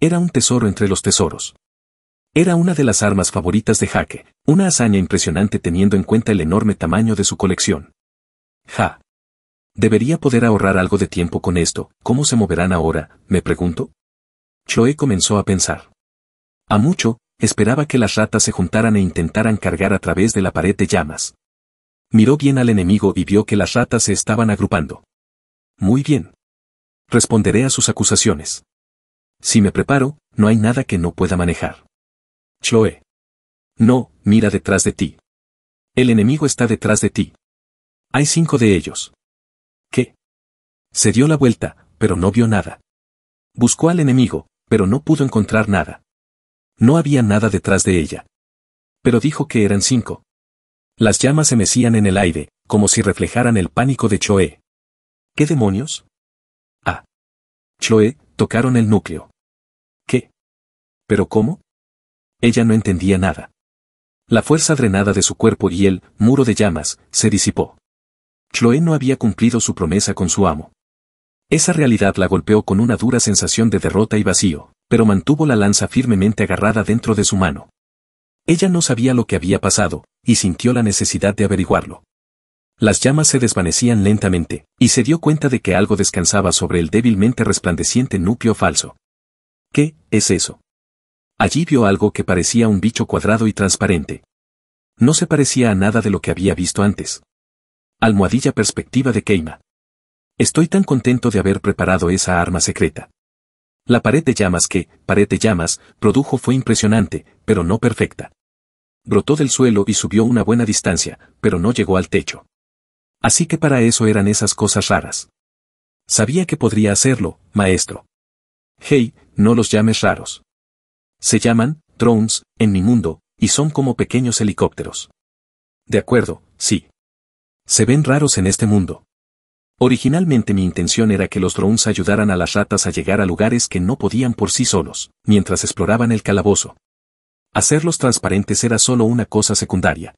S1: Era un tesoro entre los tesoros. Era una de las armas favoritas de Jaque, una hazaña impresionante teniendo en cuenta el enorme tamaño de su colección. Ja. Debería poder ahorrar algo de tiempo con esto, ¿cómo se moverán ahora? me pregunto. Chloe comenzó a pensar. A mucho, esperaba que las ratas se juntaran e intentaran cargar a través de la pared de llamas. Miró bien al enemigo y vio que las ratas se estaban agrupando. Muy bien. Responderé a sus acusaciones. Si me preparo, no hay nada
S2: que no pueda manejar. Chloe. No, mira detrás de ti.
S1: El enemigo está detrás de ti. Hay cinco de ellos. ¿Qué? Se dio la vuelta, pero no vio nada. Buscó al enemigo, pero no pudo encontrar nada. No había nada detrás de ella. Pero dijo que eran cinco. Las llamas se mecían en el aire, como si reflejaran el pánico de Choe. ¿Qué demonios?
S2: Ah. Choe, tocaron el núcleo. ¿Qué?
S1: ¿Pero cómo? Ella no entendía nada. La fuerza drenada de su cuerpo y el muro de llamas se disipó. Chloe no había cumplido su promesa con su amo. Esa realidad la golpeó con una dura sensación de derrota y vacío pero mantuvo la lanza firmemente agarrada dentro de su mano. Ella no sabía lo que había pasado, y sintió la necesidad de averiguarlo. Las llamas se desvanecían lentamente, y se dio cuenta de que algo descansaba sobre el débilmente resplandeciente nupio falso. ¿Qué es eso? Allí vio algo que parecía un bicho cuadrado y transparente. No se parecía a nada de lo que había visto antes. Almohadilla perspectiva de Keima. Estoy tan contento de haber preparado esa arma secreta. La pared de llamas que, pared de llamas, produjo fue impresionante, pero no perfecta. Brotó del suelo y subió una buena distancia, pero no llegó al techo. Así que para eso eran esas cosas raras. Sabía que podría hacerlo, maestro. Hey, no los llames raros. Se llaman, drones, en mi mundo, y son como pequeños helicópteros. De acuerdo, sí. Se ven raros en este mundo. Originalmente mi intención era que los drones ayudaran a las ratas a llegar a lugares que no podían por sí solos, mientras exploraban el calabozo. Hacerlos transparentes era solo una cosa secundaria.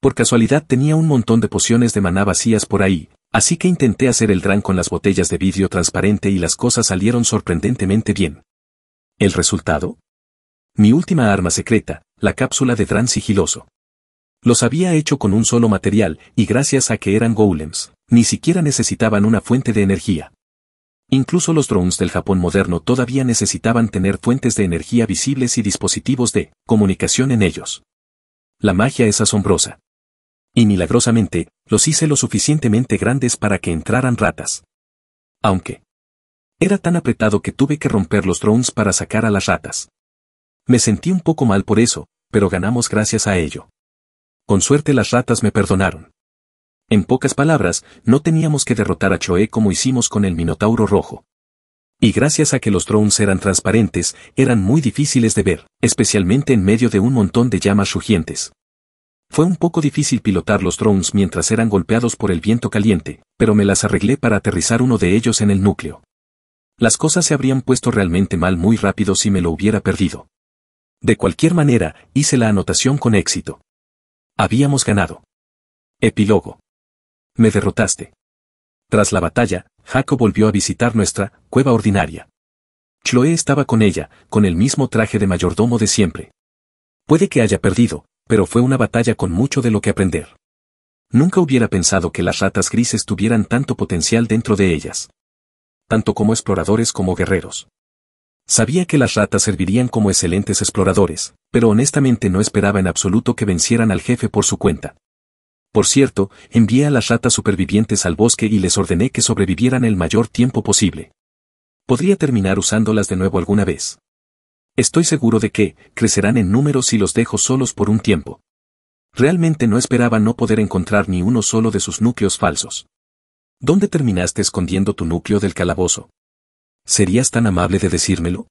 S1: Por casualidad tenía un montón de pociones de maná vacías por ahí, así que intenté hacer el drán con las botellas de vidrio transparente y las cosas salieron sorprendentemente bien. ¿El resultado? Mi última arma secreta, la cápsula de drán sigiloso. Los había hecho con un solo material, y gracias a que eran golems, ni siquiera necesitaban una fuente de energía. Incluso los drones del Japón moderno todavía necesitaban tener fuentes de energía visibles y dispositivos de comunicación en ellos. La magia es asombrosa. Y milagrosamente, los hice lo suficientemente grandes para que entraran ratas. Aunque. Era tan apretado que tuve que romper los drones para sacar a las ratas. Me sentí un poco mal por eso, pero ganamos gracias a ello. Con suerte las ratas me perdonaron. En pocas palabras, no teníamos que derrotar a Choe como hicimos con el Minotauro Rojo. Y gracias a que los drones eran transparentes, eran muy difíciles de ver, especialmente en medio de un montón de llamas rugientes. Fue un poco difícil pilotar los drones mientras eran golpeados por el viento caliente, pero me las arreglé para aterrizar uno de ellos en el núcleo. Las cosas se habrían puesto realmente mal muy rápido si me lo hubiera perdido. De cualquier manera, hice la anotación con éxito. Habíamos ganado. Epílogo me derrotaste. Tras la batalla, Jaco volvió a visitar nuestra cueva ordinaria. Chloe estaba con ella, con el mismo traje de mayordomo de siempre. Puede que haya perdido, pero fue una batalla con mucho de lo que aprender. Nunca hubiera pensado que las ratas grises tuvieran tanto potencial dentro de ellas. Tanto como exploradores como guerreros. Sabía que las ratas servirían como excelentes exploradores, pero honestamente no esperaba en absoluto que vencieran al jefe por su cuenta. Por cierto, envié a las ratas supervivientes al bosque y les ordené que sobrevivieran el mayor tiempo posible. Podría terminar usándolas de nuevo alguna vez. Estoy seguro de que, crecerán en número si los dejo solos por un tiempo. Realmente no esperaba no poder encontrar ni uno solo de sus núcleos falsos. ¿Dónde terminaste escondiendo tu núcleo del calabozo? ¿Serías tan amable de decírmelo?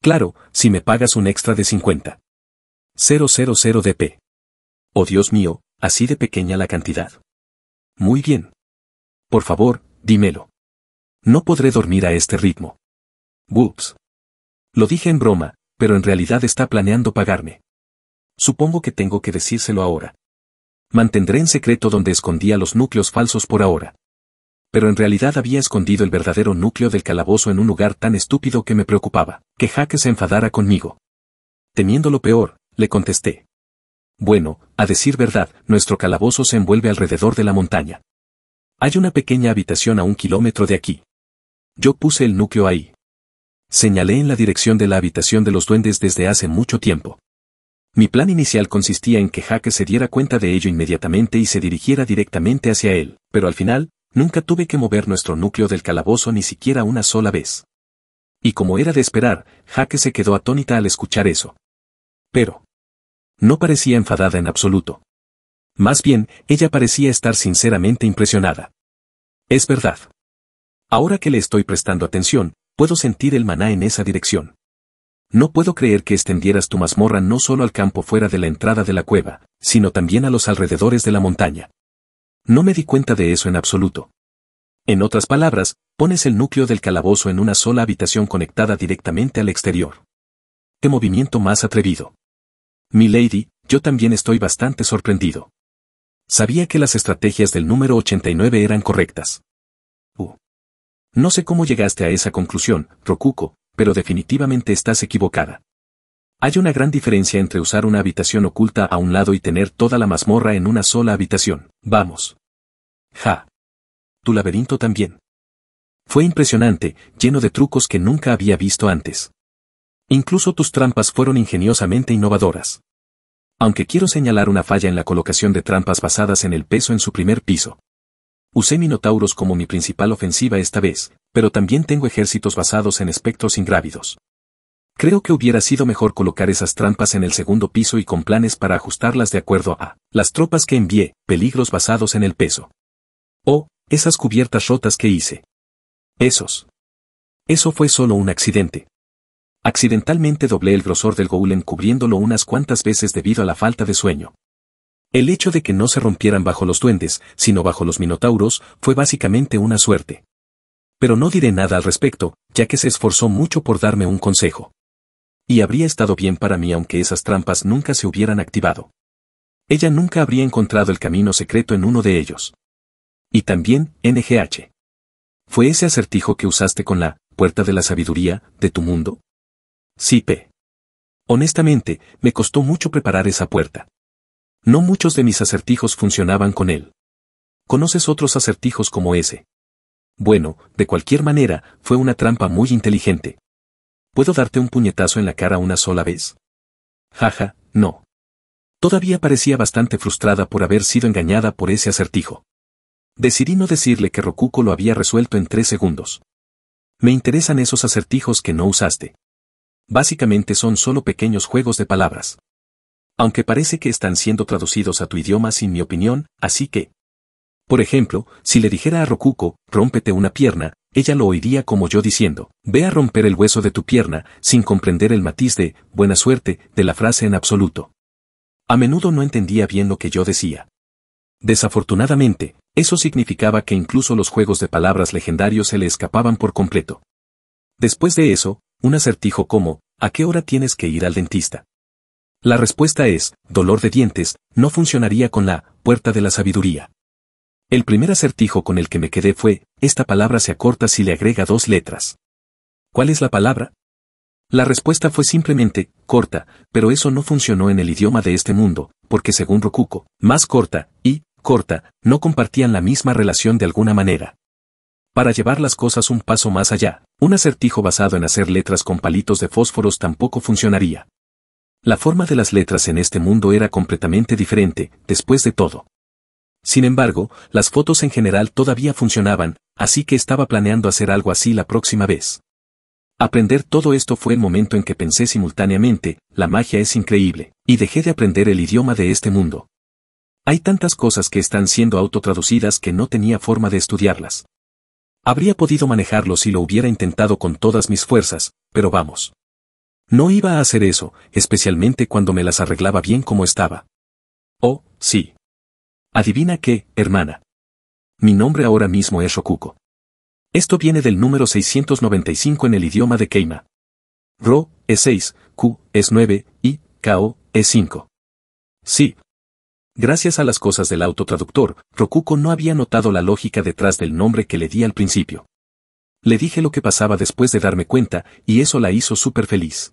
S1: Claro, si me pagas un extra de 50. 000 DP. Oh Dios mío, Así de pequeña la cantidad. Muy bien. Por favor, dímelo. No podré dormir a este ritmo. Whoops. Lo dije en broma, pero en realidad está planeando pagarme. Supongo que tengo que decírselo ahora. Mantendré en secreto donde escondía los núcleos falsos por ahora. Pero en realidad había escondido el verdadero núcleo del calabozo en un lugar tan estúpido que me preocupaba, que Jaque se enfadara conmigo. Temiendo lo peor, le contesté. Bueno, a decir verdad, nuestro calabozo se envuelve alrededor de la montaña. Hay una pequeña habitación a un kilómetro de aquí. Yo puse el núcleo ahí. Señalé en la dirección de la habitación de los duendes desde hace mucho tiempo. Mi plan inicial consistía en que Jaque se diera cuenta de ello inmediatamente y se dirigiera directamente hacia él, pero al final, nunca tuve que mover nuestro núcleo del calabozo ni siquiera una sola vez. Y como era de esperar, Jaque se quedó atónita al escuchar eso. Pero, no parecía enfadada en absoluto. Más bien, ella parecía estar sinceramente impresionada. Es verdad. Ahora que le estoy prestando atención, puedo sentir el maná en esa dirección. No puedo creer que extendieras tu mazmorra no solo al campo fuera de la entrada de la cueva, sino también a los alrededores de la montaña. No me di cuenta de eso en absoluto. En otras palabras, pones el núcleo del calabozo en una sola habitación conectada directamente al exterior. ¡Qué movimiento más atrevido! lady, yo también estoy bastante sorprendido. Sabía que las estrategias del número 89 eran correctas. Uh. No sé cómo llegaste a esa conclusión, Rokuko, pero definitivamente estás equivocada. Hay una gran diferencia entre usar una habitación oculta a un lado y tener toda la mazmorra en una sola habitación. Vamos. Ja. Tu laberinto también. Fue impresionante, lleno de trucos que nunca había visto antes. Incluso tus trampas fueron ingeniosamente innovadoras. Aunque quiero señalar una falla en la colocación de trampas basadas en el peso en su primer piso. Usé Minotauros como mi principal ofensiva esta vez, pero también tengo ejércitos basados en espectros ingrávidos. Creo que hubiera sido mejor colocar esas trampas en el segundo piso y con planes para ajustarlas de acuerdo a las tropas que envié, peligros basados en el peso. O, esas cubiertas rotas que hice. Esos. Eso fue solo un accidente. Accidentalmente doblé el grosor del Golem cubriéndolo unas cuantas veces debido a la falta de sueño. El hecho de que no se rompieran bajo los duendes, sino bajo los minotauros, fue básicamente una suerte. Pero no diré nada al respecto, ya que se esforzó mucho por darme un consejo. Y habría estado bien para mí aunque esas trampas nunca se hubieran activado. Ella nunca habría encontrado el camino secreto en uno de ellos. Y también, NGH. ¿Fue ese acertijo que usaste con la puerta de la sabiduría de tu mundo? Sí, P. Honestamente, me costó mucho preparar esa puerta. No muchos de mis acertijos funcionaban con él. ¿Conoces otros acertijos como ese? Bueno, de cualquier manera, fue una trampa muy inteligente. ¿Puedo darte un puñetazo en la cara una sola vez? Jaja, no. Todavía parecía bastante frustrada por haber sido engañada por ese acertijo. Decidí no decirle que Rokuko lo había resuelto en tres segundos. Me interesan esos acertijos que no usaste básicamente son solo pequeños juegos de palabras. Aunque parece que están siendo traducidos a tu idioma sin mi opinión, así que... Por ejemplo, si le dijera a Rokuko, rómpete una pierna, ella lo oiría como yo diciendo, ve a romper el hueso de tu pierna, sin comprender el matiz de, buena suerte, de la frase en absoluto. A menudo no entendía bien lo que yo decía. Desafortunadamente, eso significaba que incluso los juegos de palabras legendarios se le escapaban por completo. Después de eso, un acertijo como, ¿a qué hora tienes que ir al dentista? La respuesta es, dolor de dientes, no funcionaría con la puerta de la sabiduría. El primer acertijo con el que me quedé fue, esta palabra se acorta si le agrega dos letras. ¿Cuál es la palabra? La respuesta fue simplemente, corta, pero eso no funcionó en el idioma de este mundo, porque según Rokuko, más corta y corta no compartían la misma relación de alguna manera. Para llevar las cosas un paso más allá, un acertijo basado en hacer letras con palitos de fósforos tampoco funcionaría. La forma de las letras en este mundo era completamente diferente, después de todo. Sin embargo, las fotos en general todavía funcionaban, así que estaba planeando hacer algo así la próxima vez. Aprender todo esto fue el momento en que pensé simultáneamente, la magia es increíble, y dejé de aprender el idioma de este mundo. Hay tantas cosas que están siendo autotraducidas que no tenía forma de estudiarlas. Habría podido manejarlo si lo hubiera intentado con todas mis fuerzas, pero vamos. No iba a hacer eso, especialmente cuando me las arreglaba bien como estaba. Oh, sí. Adivina qué, hermana. Mi nombre ahora mismo es Rokuko. Esto viene del número 695 en el idioma de Keima. Ro es 6, Q es 9 y KO, es 5. Sí, Gracias a las cosas del autotraductor, Rokuko no había notado la lógica detrás del nombre que le di al principio. Le dije lo que pasaba después de darme cuenta, y eso la hizo súper feliz.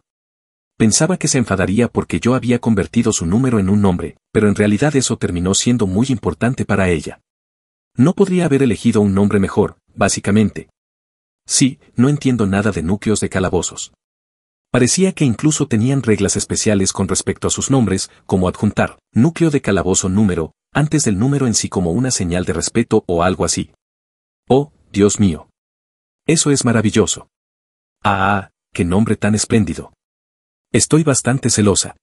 S1: Pensaba que se enfadaría porque yo había convertido su número en un nombre, pero en realidad eso terminó siendo muy importante para ella. No podría haber elegido un nombre mejor, básicamente. Sí, no entiendo nada de núcleos de calabozos. Parecía que incluso tenían reglas especiales con respecto a sus nombres, como adjuntar núcleo de calabozo número, antes del número en sí como una señal de respeto o algo así. Oh, Dios mío. Eso es maravilloso. Ah, qué nombre tan espléndido. Estoy bastante celosa.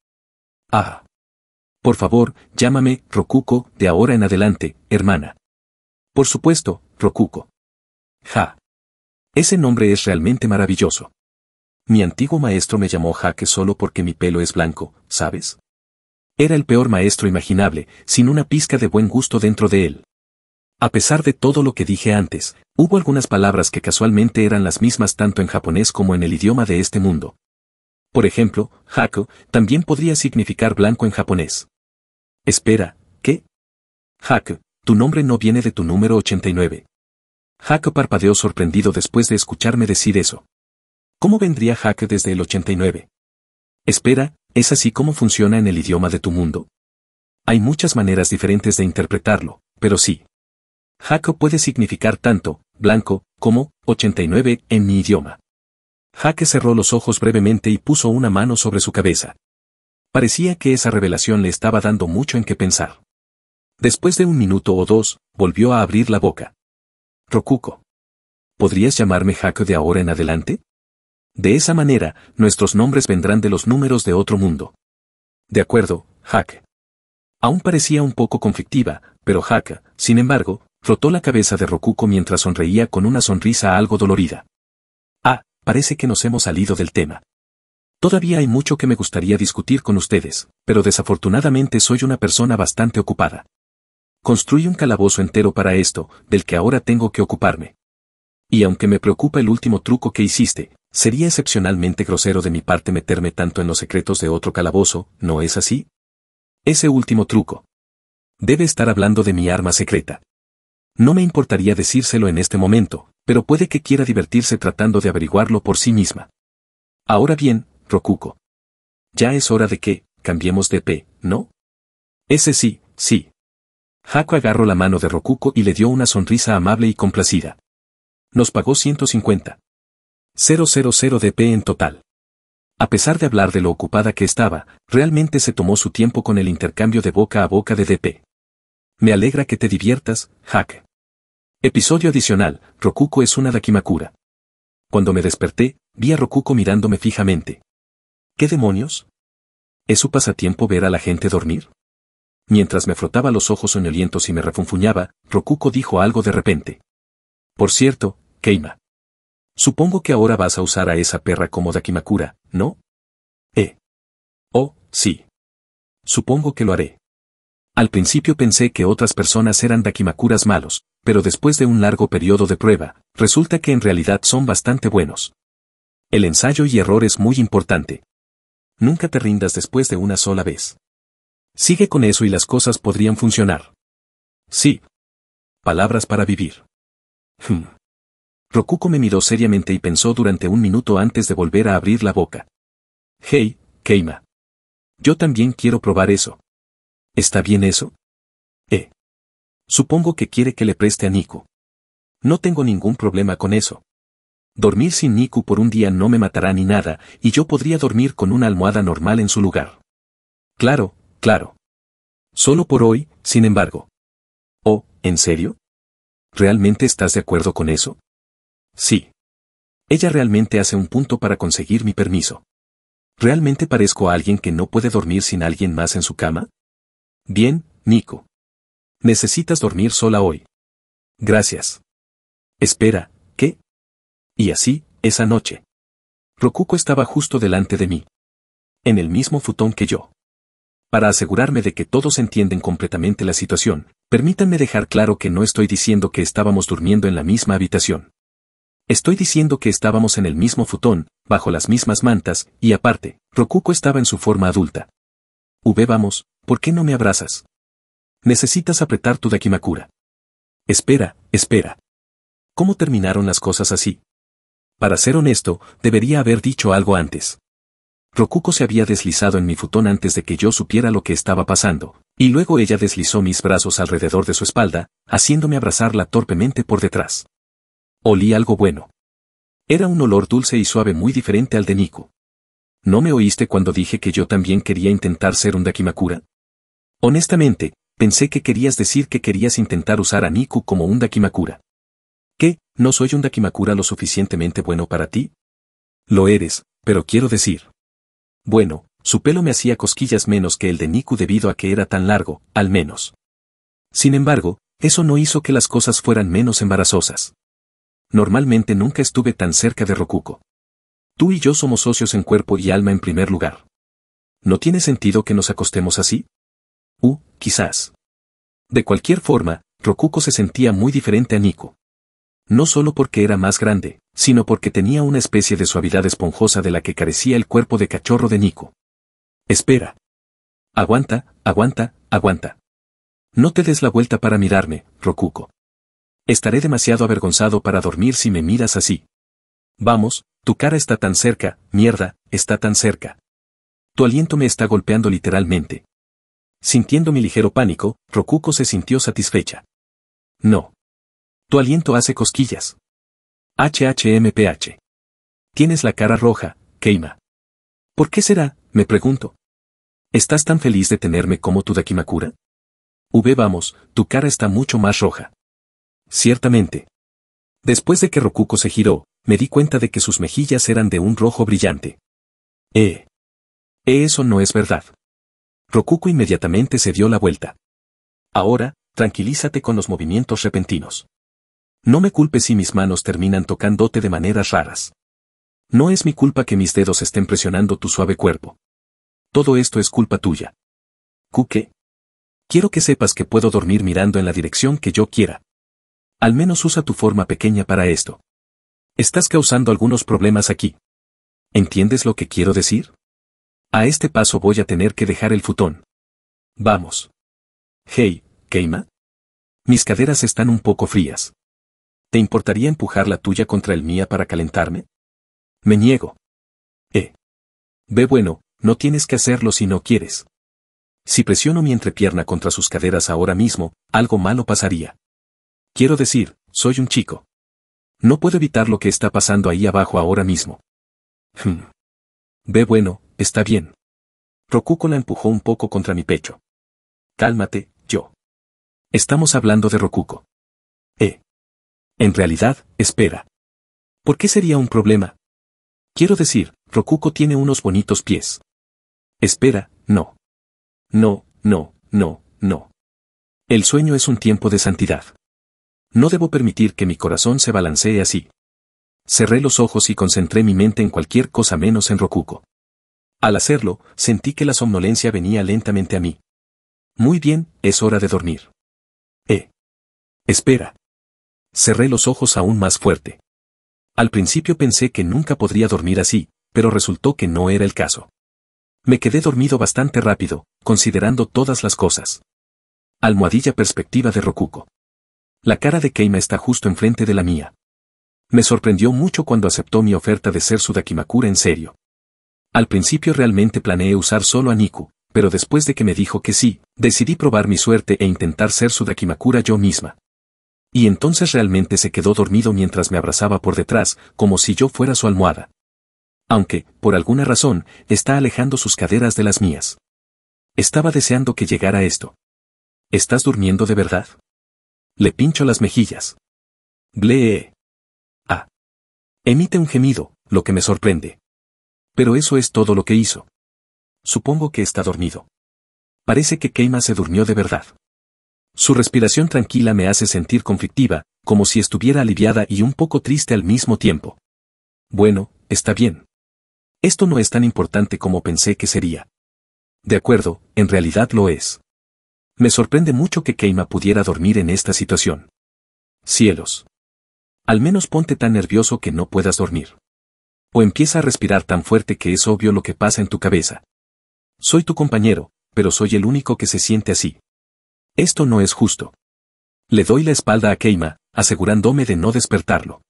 S1: Ah. Por favor, llámame Rokuko de ahora en adelante, hermana. Por supuesto, Rokuko. Ja. Ese nombre es realmente maravilloso. Mi antiguo maestro me llamó Jaque solo porque mi pelo es blanco, ¿sabes? Era el peor maestro imaginable, sin una pizca de buen gusto dentro de él. A pesar de todo lo que dije antes, hubo algunas palabras que casualmente eran las mismas tanto en japonés como en el idioma de este mundo. Por ejemplo, hako también podría significar blanco en japonés. Espera, ¿qué? Haku, tu nombre no viene de tu número 89. Haku parpadeó sorprendido después de escucharme decir eso. ¿Cómo vendría Haku desde el 89? Espera, es así como funciona en el idioma de tu mundo. Hay muchas maneras diferentes de interpretarlo, pero sí. Jaco puede significar tanto, blanco, como, 89, en mi idioma. Jaque cerró los ojos brevemente y puso una mano sobre su cabeza. Parecía que esa revelación le estaba dando mucho en qué pensar. Después de un minuto o dos, volvió a abrir la boca. Rokuko. ¿Podrías llamarme Jaco de ahora en adelante? De esa manera, nuestros nombres vendrán de los números de otro mundo. De acuerdo, Hack. Aún parecía un poco conflictiva, pero Hack, sin embargo, frotó la cabeza de Rokuko mientras sonreía con una sonrisa algo dolorida. Ah, parece que nos hemos salido del tema. Todavía hay mucho que me gustaría discutir con ustedes, pero desafortunadamente soy una persona bastante ocupada. Construí un calabozo entero para esto, del que ahora tengo que ocuparme. Y aunque me preocupa el último truco que hiciste, Sería excepcionalmente grosero de mi parte meterme tanto en los secretos de otro calabozo, ¿no es así? Ese último truco. Debe estar hablando de mi arma secreta. No me importaría decírselo en este momento, pero puede que quiera divertirse tratando de averiguarlo por sí misma. Ahora bien, Rokuko. Ya es hora de que, cambiemos de P, ¿no? Ese sí, sí. Haku agarró la mano de Rokuko y le dio una sonrisa amable y complacida. Nos pagó 150. 000 DP en total. A pesar de hablar de lo ocupada que estaba, realmente se tomó su tiempo con el intercambio de boca a boca de DP. Me alegra que te diviertas, Hack. Episodio adicional, Rokuko es una Dakimakura. Cuando me desperté, vi a Rokuko mirándome fijamente. ¿Qué demonios? ¿Es su pasatiempo ver a la gente dormir? Mientras me frotaba los ojos soñolientos y me refunfuñaba, Rokuko dijo algo de repente. Por cierto, Keima. Supongo que ahora vas a usar a esa perra como Dakimakura, ¿no? Eh. Oh, sí. Supongo que lo haré. Al principio pensé que otras personas eran Dakimakuras malos, pero después de un largo periodo de prueba, resulta que en realidad son bastante buenos. El ensayo y error es muy importante. Nunca te rindas después de una sola vez. Sigue con eso y las cosas podrían funcionar. Sí. Palabras para vivir. Hmm. Rokuko me miró seriamente y pensó durante un minuto antes de volver a abrir la boca. Hey, Keima. Yo también quiero probar eso. ¿Está bien eso? Eh. Supongo que quiere que le preste a Niku. No tengo ningún problema con eso. Dormir sin Niku por un día no me matará ni nada, y yo podría dormir con una almohada normal en su lugar. Claro, claro. Solo por hoy, sin embargo.
S2: Oh, ¿en serio? ¿Realmente estás de acuerdo con eso?
S1: Sí. Ella realmente hace un punto para conseguir mi permiso. ¿Realmente parezco a alguien que no puede dormir sin alguien más en su cama? Bien, Nico. Necesitas dormir sola hoy. Gracias. Espera, ¿qué? Y así, esa noche. Rokuko estaba justo delante de mí. En el mismo futón que yo. Para asegurarme de que todos entienden completamente la situación, permítanme dejar claro que no estoy diciendo que estábamos durmiendo en la misma habitación. Estoy diciendo que estábamos en el mismo futón, bajo las mismas mantas, y aparte, Rokuko estaba en su forma adulta. V vamos, ¿por qué no me abrazas? Necesitas apretar tu Dakimakura. Espera, espera. ¿Cómo terminaron las cosas así? Para ser honesto, debería haber dicho algo antes. Rokuko se había deslizado en mi futón antes de que yo supiera lo que estaba pasando, y luego ella deslizó mis brazos alrededor de su espalda, haciéndome abrazarla torpemente por detrás. Olí algo bueno. Era un olor dulce y suave muy diferente al de Niku. ¿No me oíste cuando dije que yo también quería intentar ser un Dakimakura? Honestamente, pensé que querías decir que querías intentar usar a Niku como un Dakimakura. ¿Qué? ¿No soy un Dakimakura lo suficientemente bueno para ti? Lo eres, pero quiero decir. Bueno, su pelo me hacía cosquillas menos que el de Niku debido a que era tan largo, al menos. Sin embargo, eso no hizo que las cosas fueran menos embarazosas normalmente nunca estuve tan cerca de Rokuko. Tú y yo somos socios en cuerpo y alma en primer lugar. ¿No tiene sentido que nos acostemos así? Uh, quizás. De cualquier forma, Rokuko se sentía muy diferente a Nico. No solo porque era más grande, sino porque tenía una especie de suavidad esponjosa de la que carecía el cuerpo de cachorro de Nico. Espera. Aguanta, aguanta, aguanta. No te des la vuelta para mirarme, Rokuko. Estaré demasiado avergonzado para dormir si me miras así. Vamos, tu cara está tan cerca, mierda, está tan cerca. Tu aliento me está golpeando literalmente. Sintiendo mi ligero pánico, Rokuko se sintió satisfecha. No. Tu aliento hace cosquillas. HHMPH. Tienes la cara roja, Keima. ¿Por qué será? me pregunto. ¿Estás tan feliz de tenerme como tu Dakimakura? V vamos, tu cara está mucho más roja. Ciertamente. Después de que Rokuko se giró, me di cuenta de que sus mejillas eran de un rojo brillante. Eh. eh eso no es verdad. Rokuko inmediatamente se dio la vuelta. Ahora, tranquilízate con los movimientos repentinos. No me culpes si mis manos terminan tocándote de maneras raras. No es mi culpa que mis dedos estén presionando tu suave cuerpo. Todo esto es culpa tuya. ¿Kuke? Quiero que sepas que puedo dormir mirando en la dirección que yo quiera. Al menos usa tu forma pequeña para esto. Estás causando algunos problemas aquí. ¿Entiendes lo que quiero decir? A este paso voy a tener que dejar el futón. Vamos. Hey, Keima. Mis caderas están un poco frías. ¿Te importaría empujar la tuya contra el mía para calentarme? Me niego. Eh. Ve bueno, no tienes que hacerlo si no quieres. Si presiono mi entrepierna contra sus caderas ahora mismo, algo malo pasaría. Quiero decir, soy un chico. No puedo evitar lo que está pasando ahí abajo ahora mismo. Hmm. Ve bueno, está bien.
S2: Rokuko la empujó un poco contra mi pecho. Cálmate, yo.
S1: Estamos hablando de Rokuko. Eh. En realidad, espera. ¿Por qué sería un problema? Quiero decir, Rokuko tiene unos bonitos pies. Espera, no. No, no, no, no. El sueño es un tiempo de santidad. No debo permitir que mi corazón se balancee así. Cerré los ojos y concentré mi mente en cualquier cosa menos en Rokuko. Al hacerlo, sentí que la somnolencia venía lentamente a mí. Muy bien, es hora de dormir. Eh. Espera. Cerré los ojos aún más fuerte. Al principio pensé que nunca podría dormir así, pero resultó que no era el caso. Me quedé dormido bastante rápido, considerando todas las cosas. Almohadilla perspectiva de Rokuko. La cara de Keima está justo enfrente de la mía. Me sorprendió mucho cuando aceptó mi oferta de ser su Dakimakura en serio. Al principio realmente planeé usar solo a Niku, pero después de que me dijo que sí, decidí probar mi suerte e intentar ser su Dakimakura yo misma. Y entonces realmente se quedó dormido mientras me abrazaba por detrás, como si yo fuera su almohada. Aunque, por alguna razón, está alejando sus caderas de las mías. Estaba deseando que llegara esto. ¿Estás durmiendo
S2: de verdad? Le pincho las mejillas. Glee.
S1: Ah. Emite un gemido, lo que me sorprende. Pero eso es todo lo que hizo. Supongo que está dormido. Parece que Keima se durmió de verdad. Su respiración tranquila me hace sentir conflictiva, como si estuviera aliviada y un poco triste al mismo tiempo. Bueno, está bien. Esto no es tan importante como pensé que sería. De acuerdo, en realidad lo es. Me sorprende mucho que Keima pudiera dormir en esta situación. Cielos. Al menos ponte tan nervioso que no puedas dormir. O empieza a respirar tan fuerte que es obvio lo que pasa en tu cabeza. Soy tu compañero, pero soy el único que se siente así. Esto no es justo. Le doy la espalda a Keima, asegurándome de no despertarlo.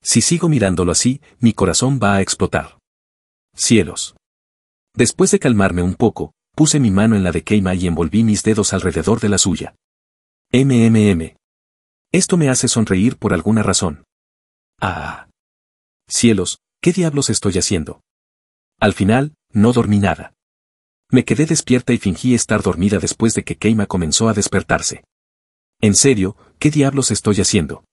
S1: Si sigo mirándolo así, mi corazón va a explotar. Cielos. Después de calmarme un poco, Puse mi mano en la de Keima y envolví mis dedos alrededor de la suya. MMM. Esto me hace sonreír por alguna razón. Ah. Cielos, ¿qué diablos estoy haciendo? Al final, no dormí nada. Me quedé despierta y fingí estar dormida después de que Keima comenzó a despertarse.
S2: En serio, ¿qué diablos estoy haciendo?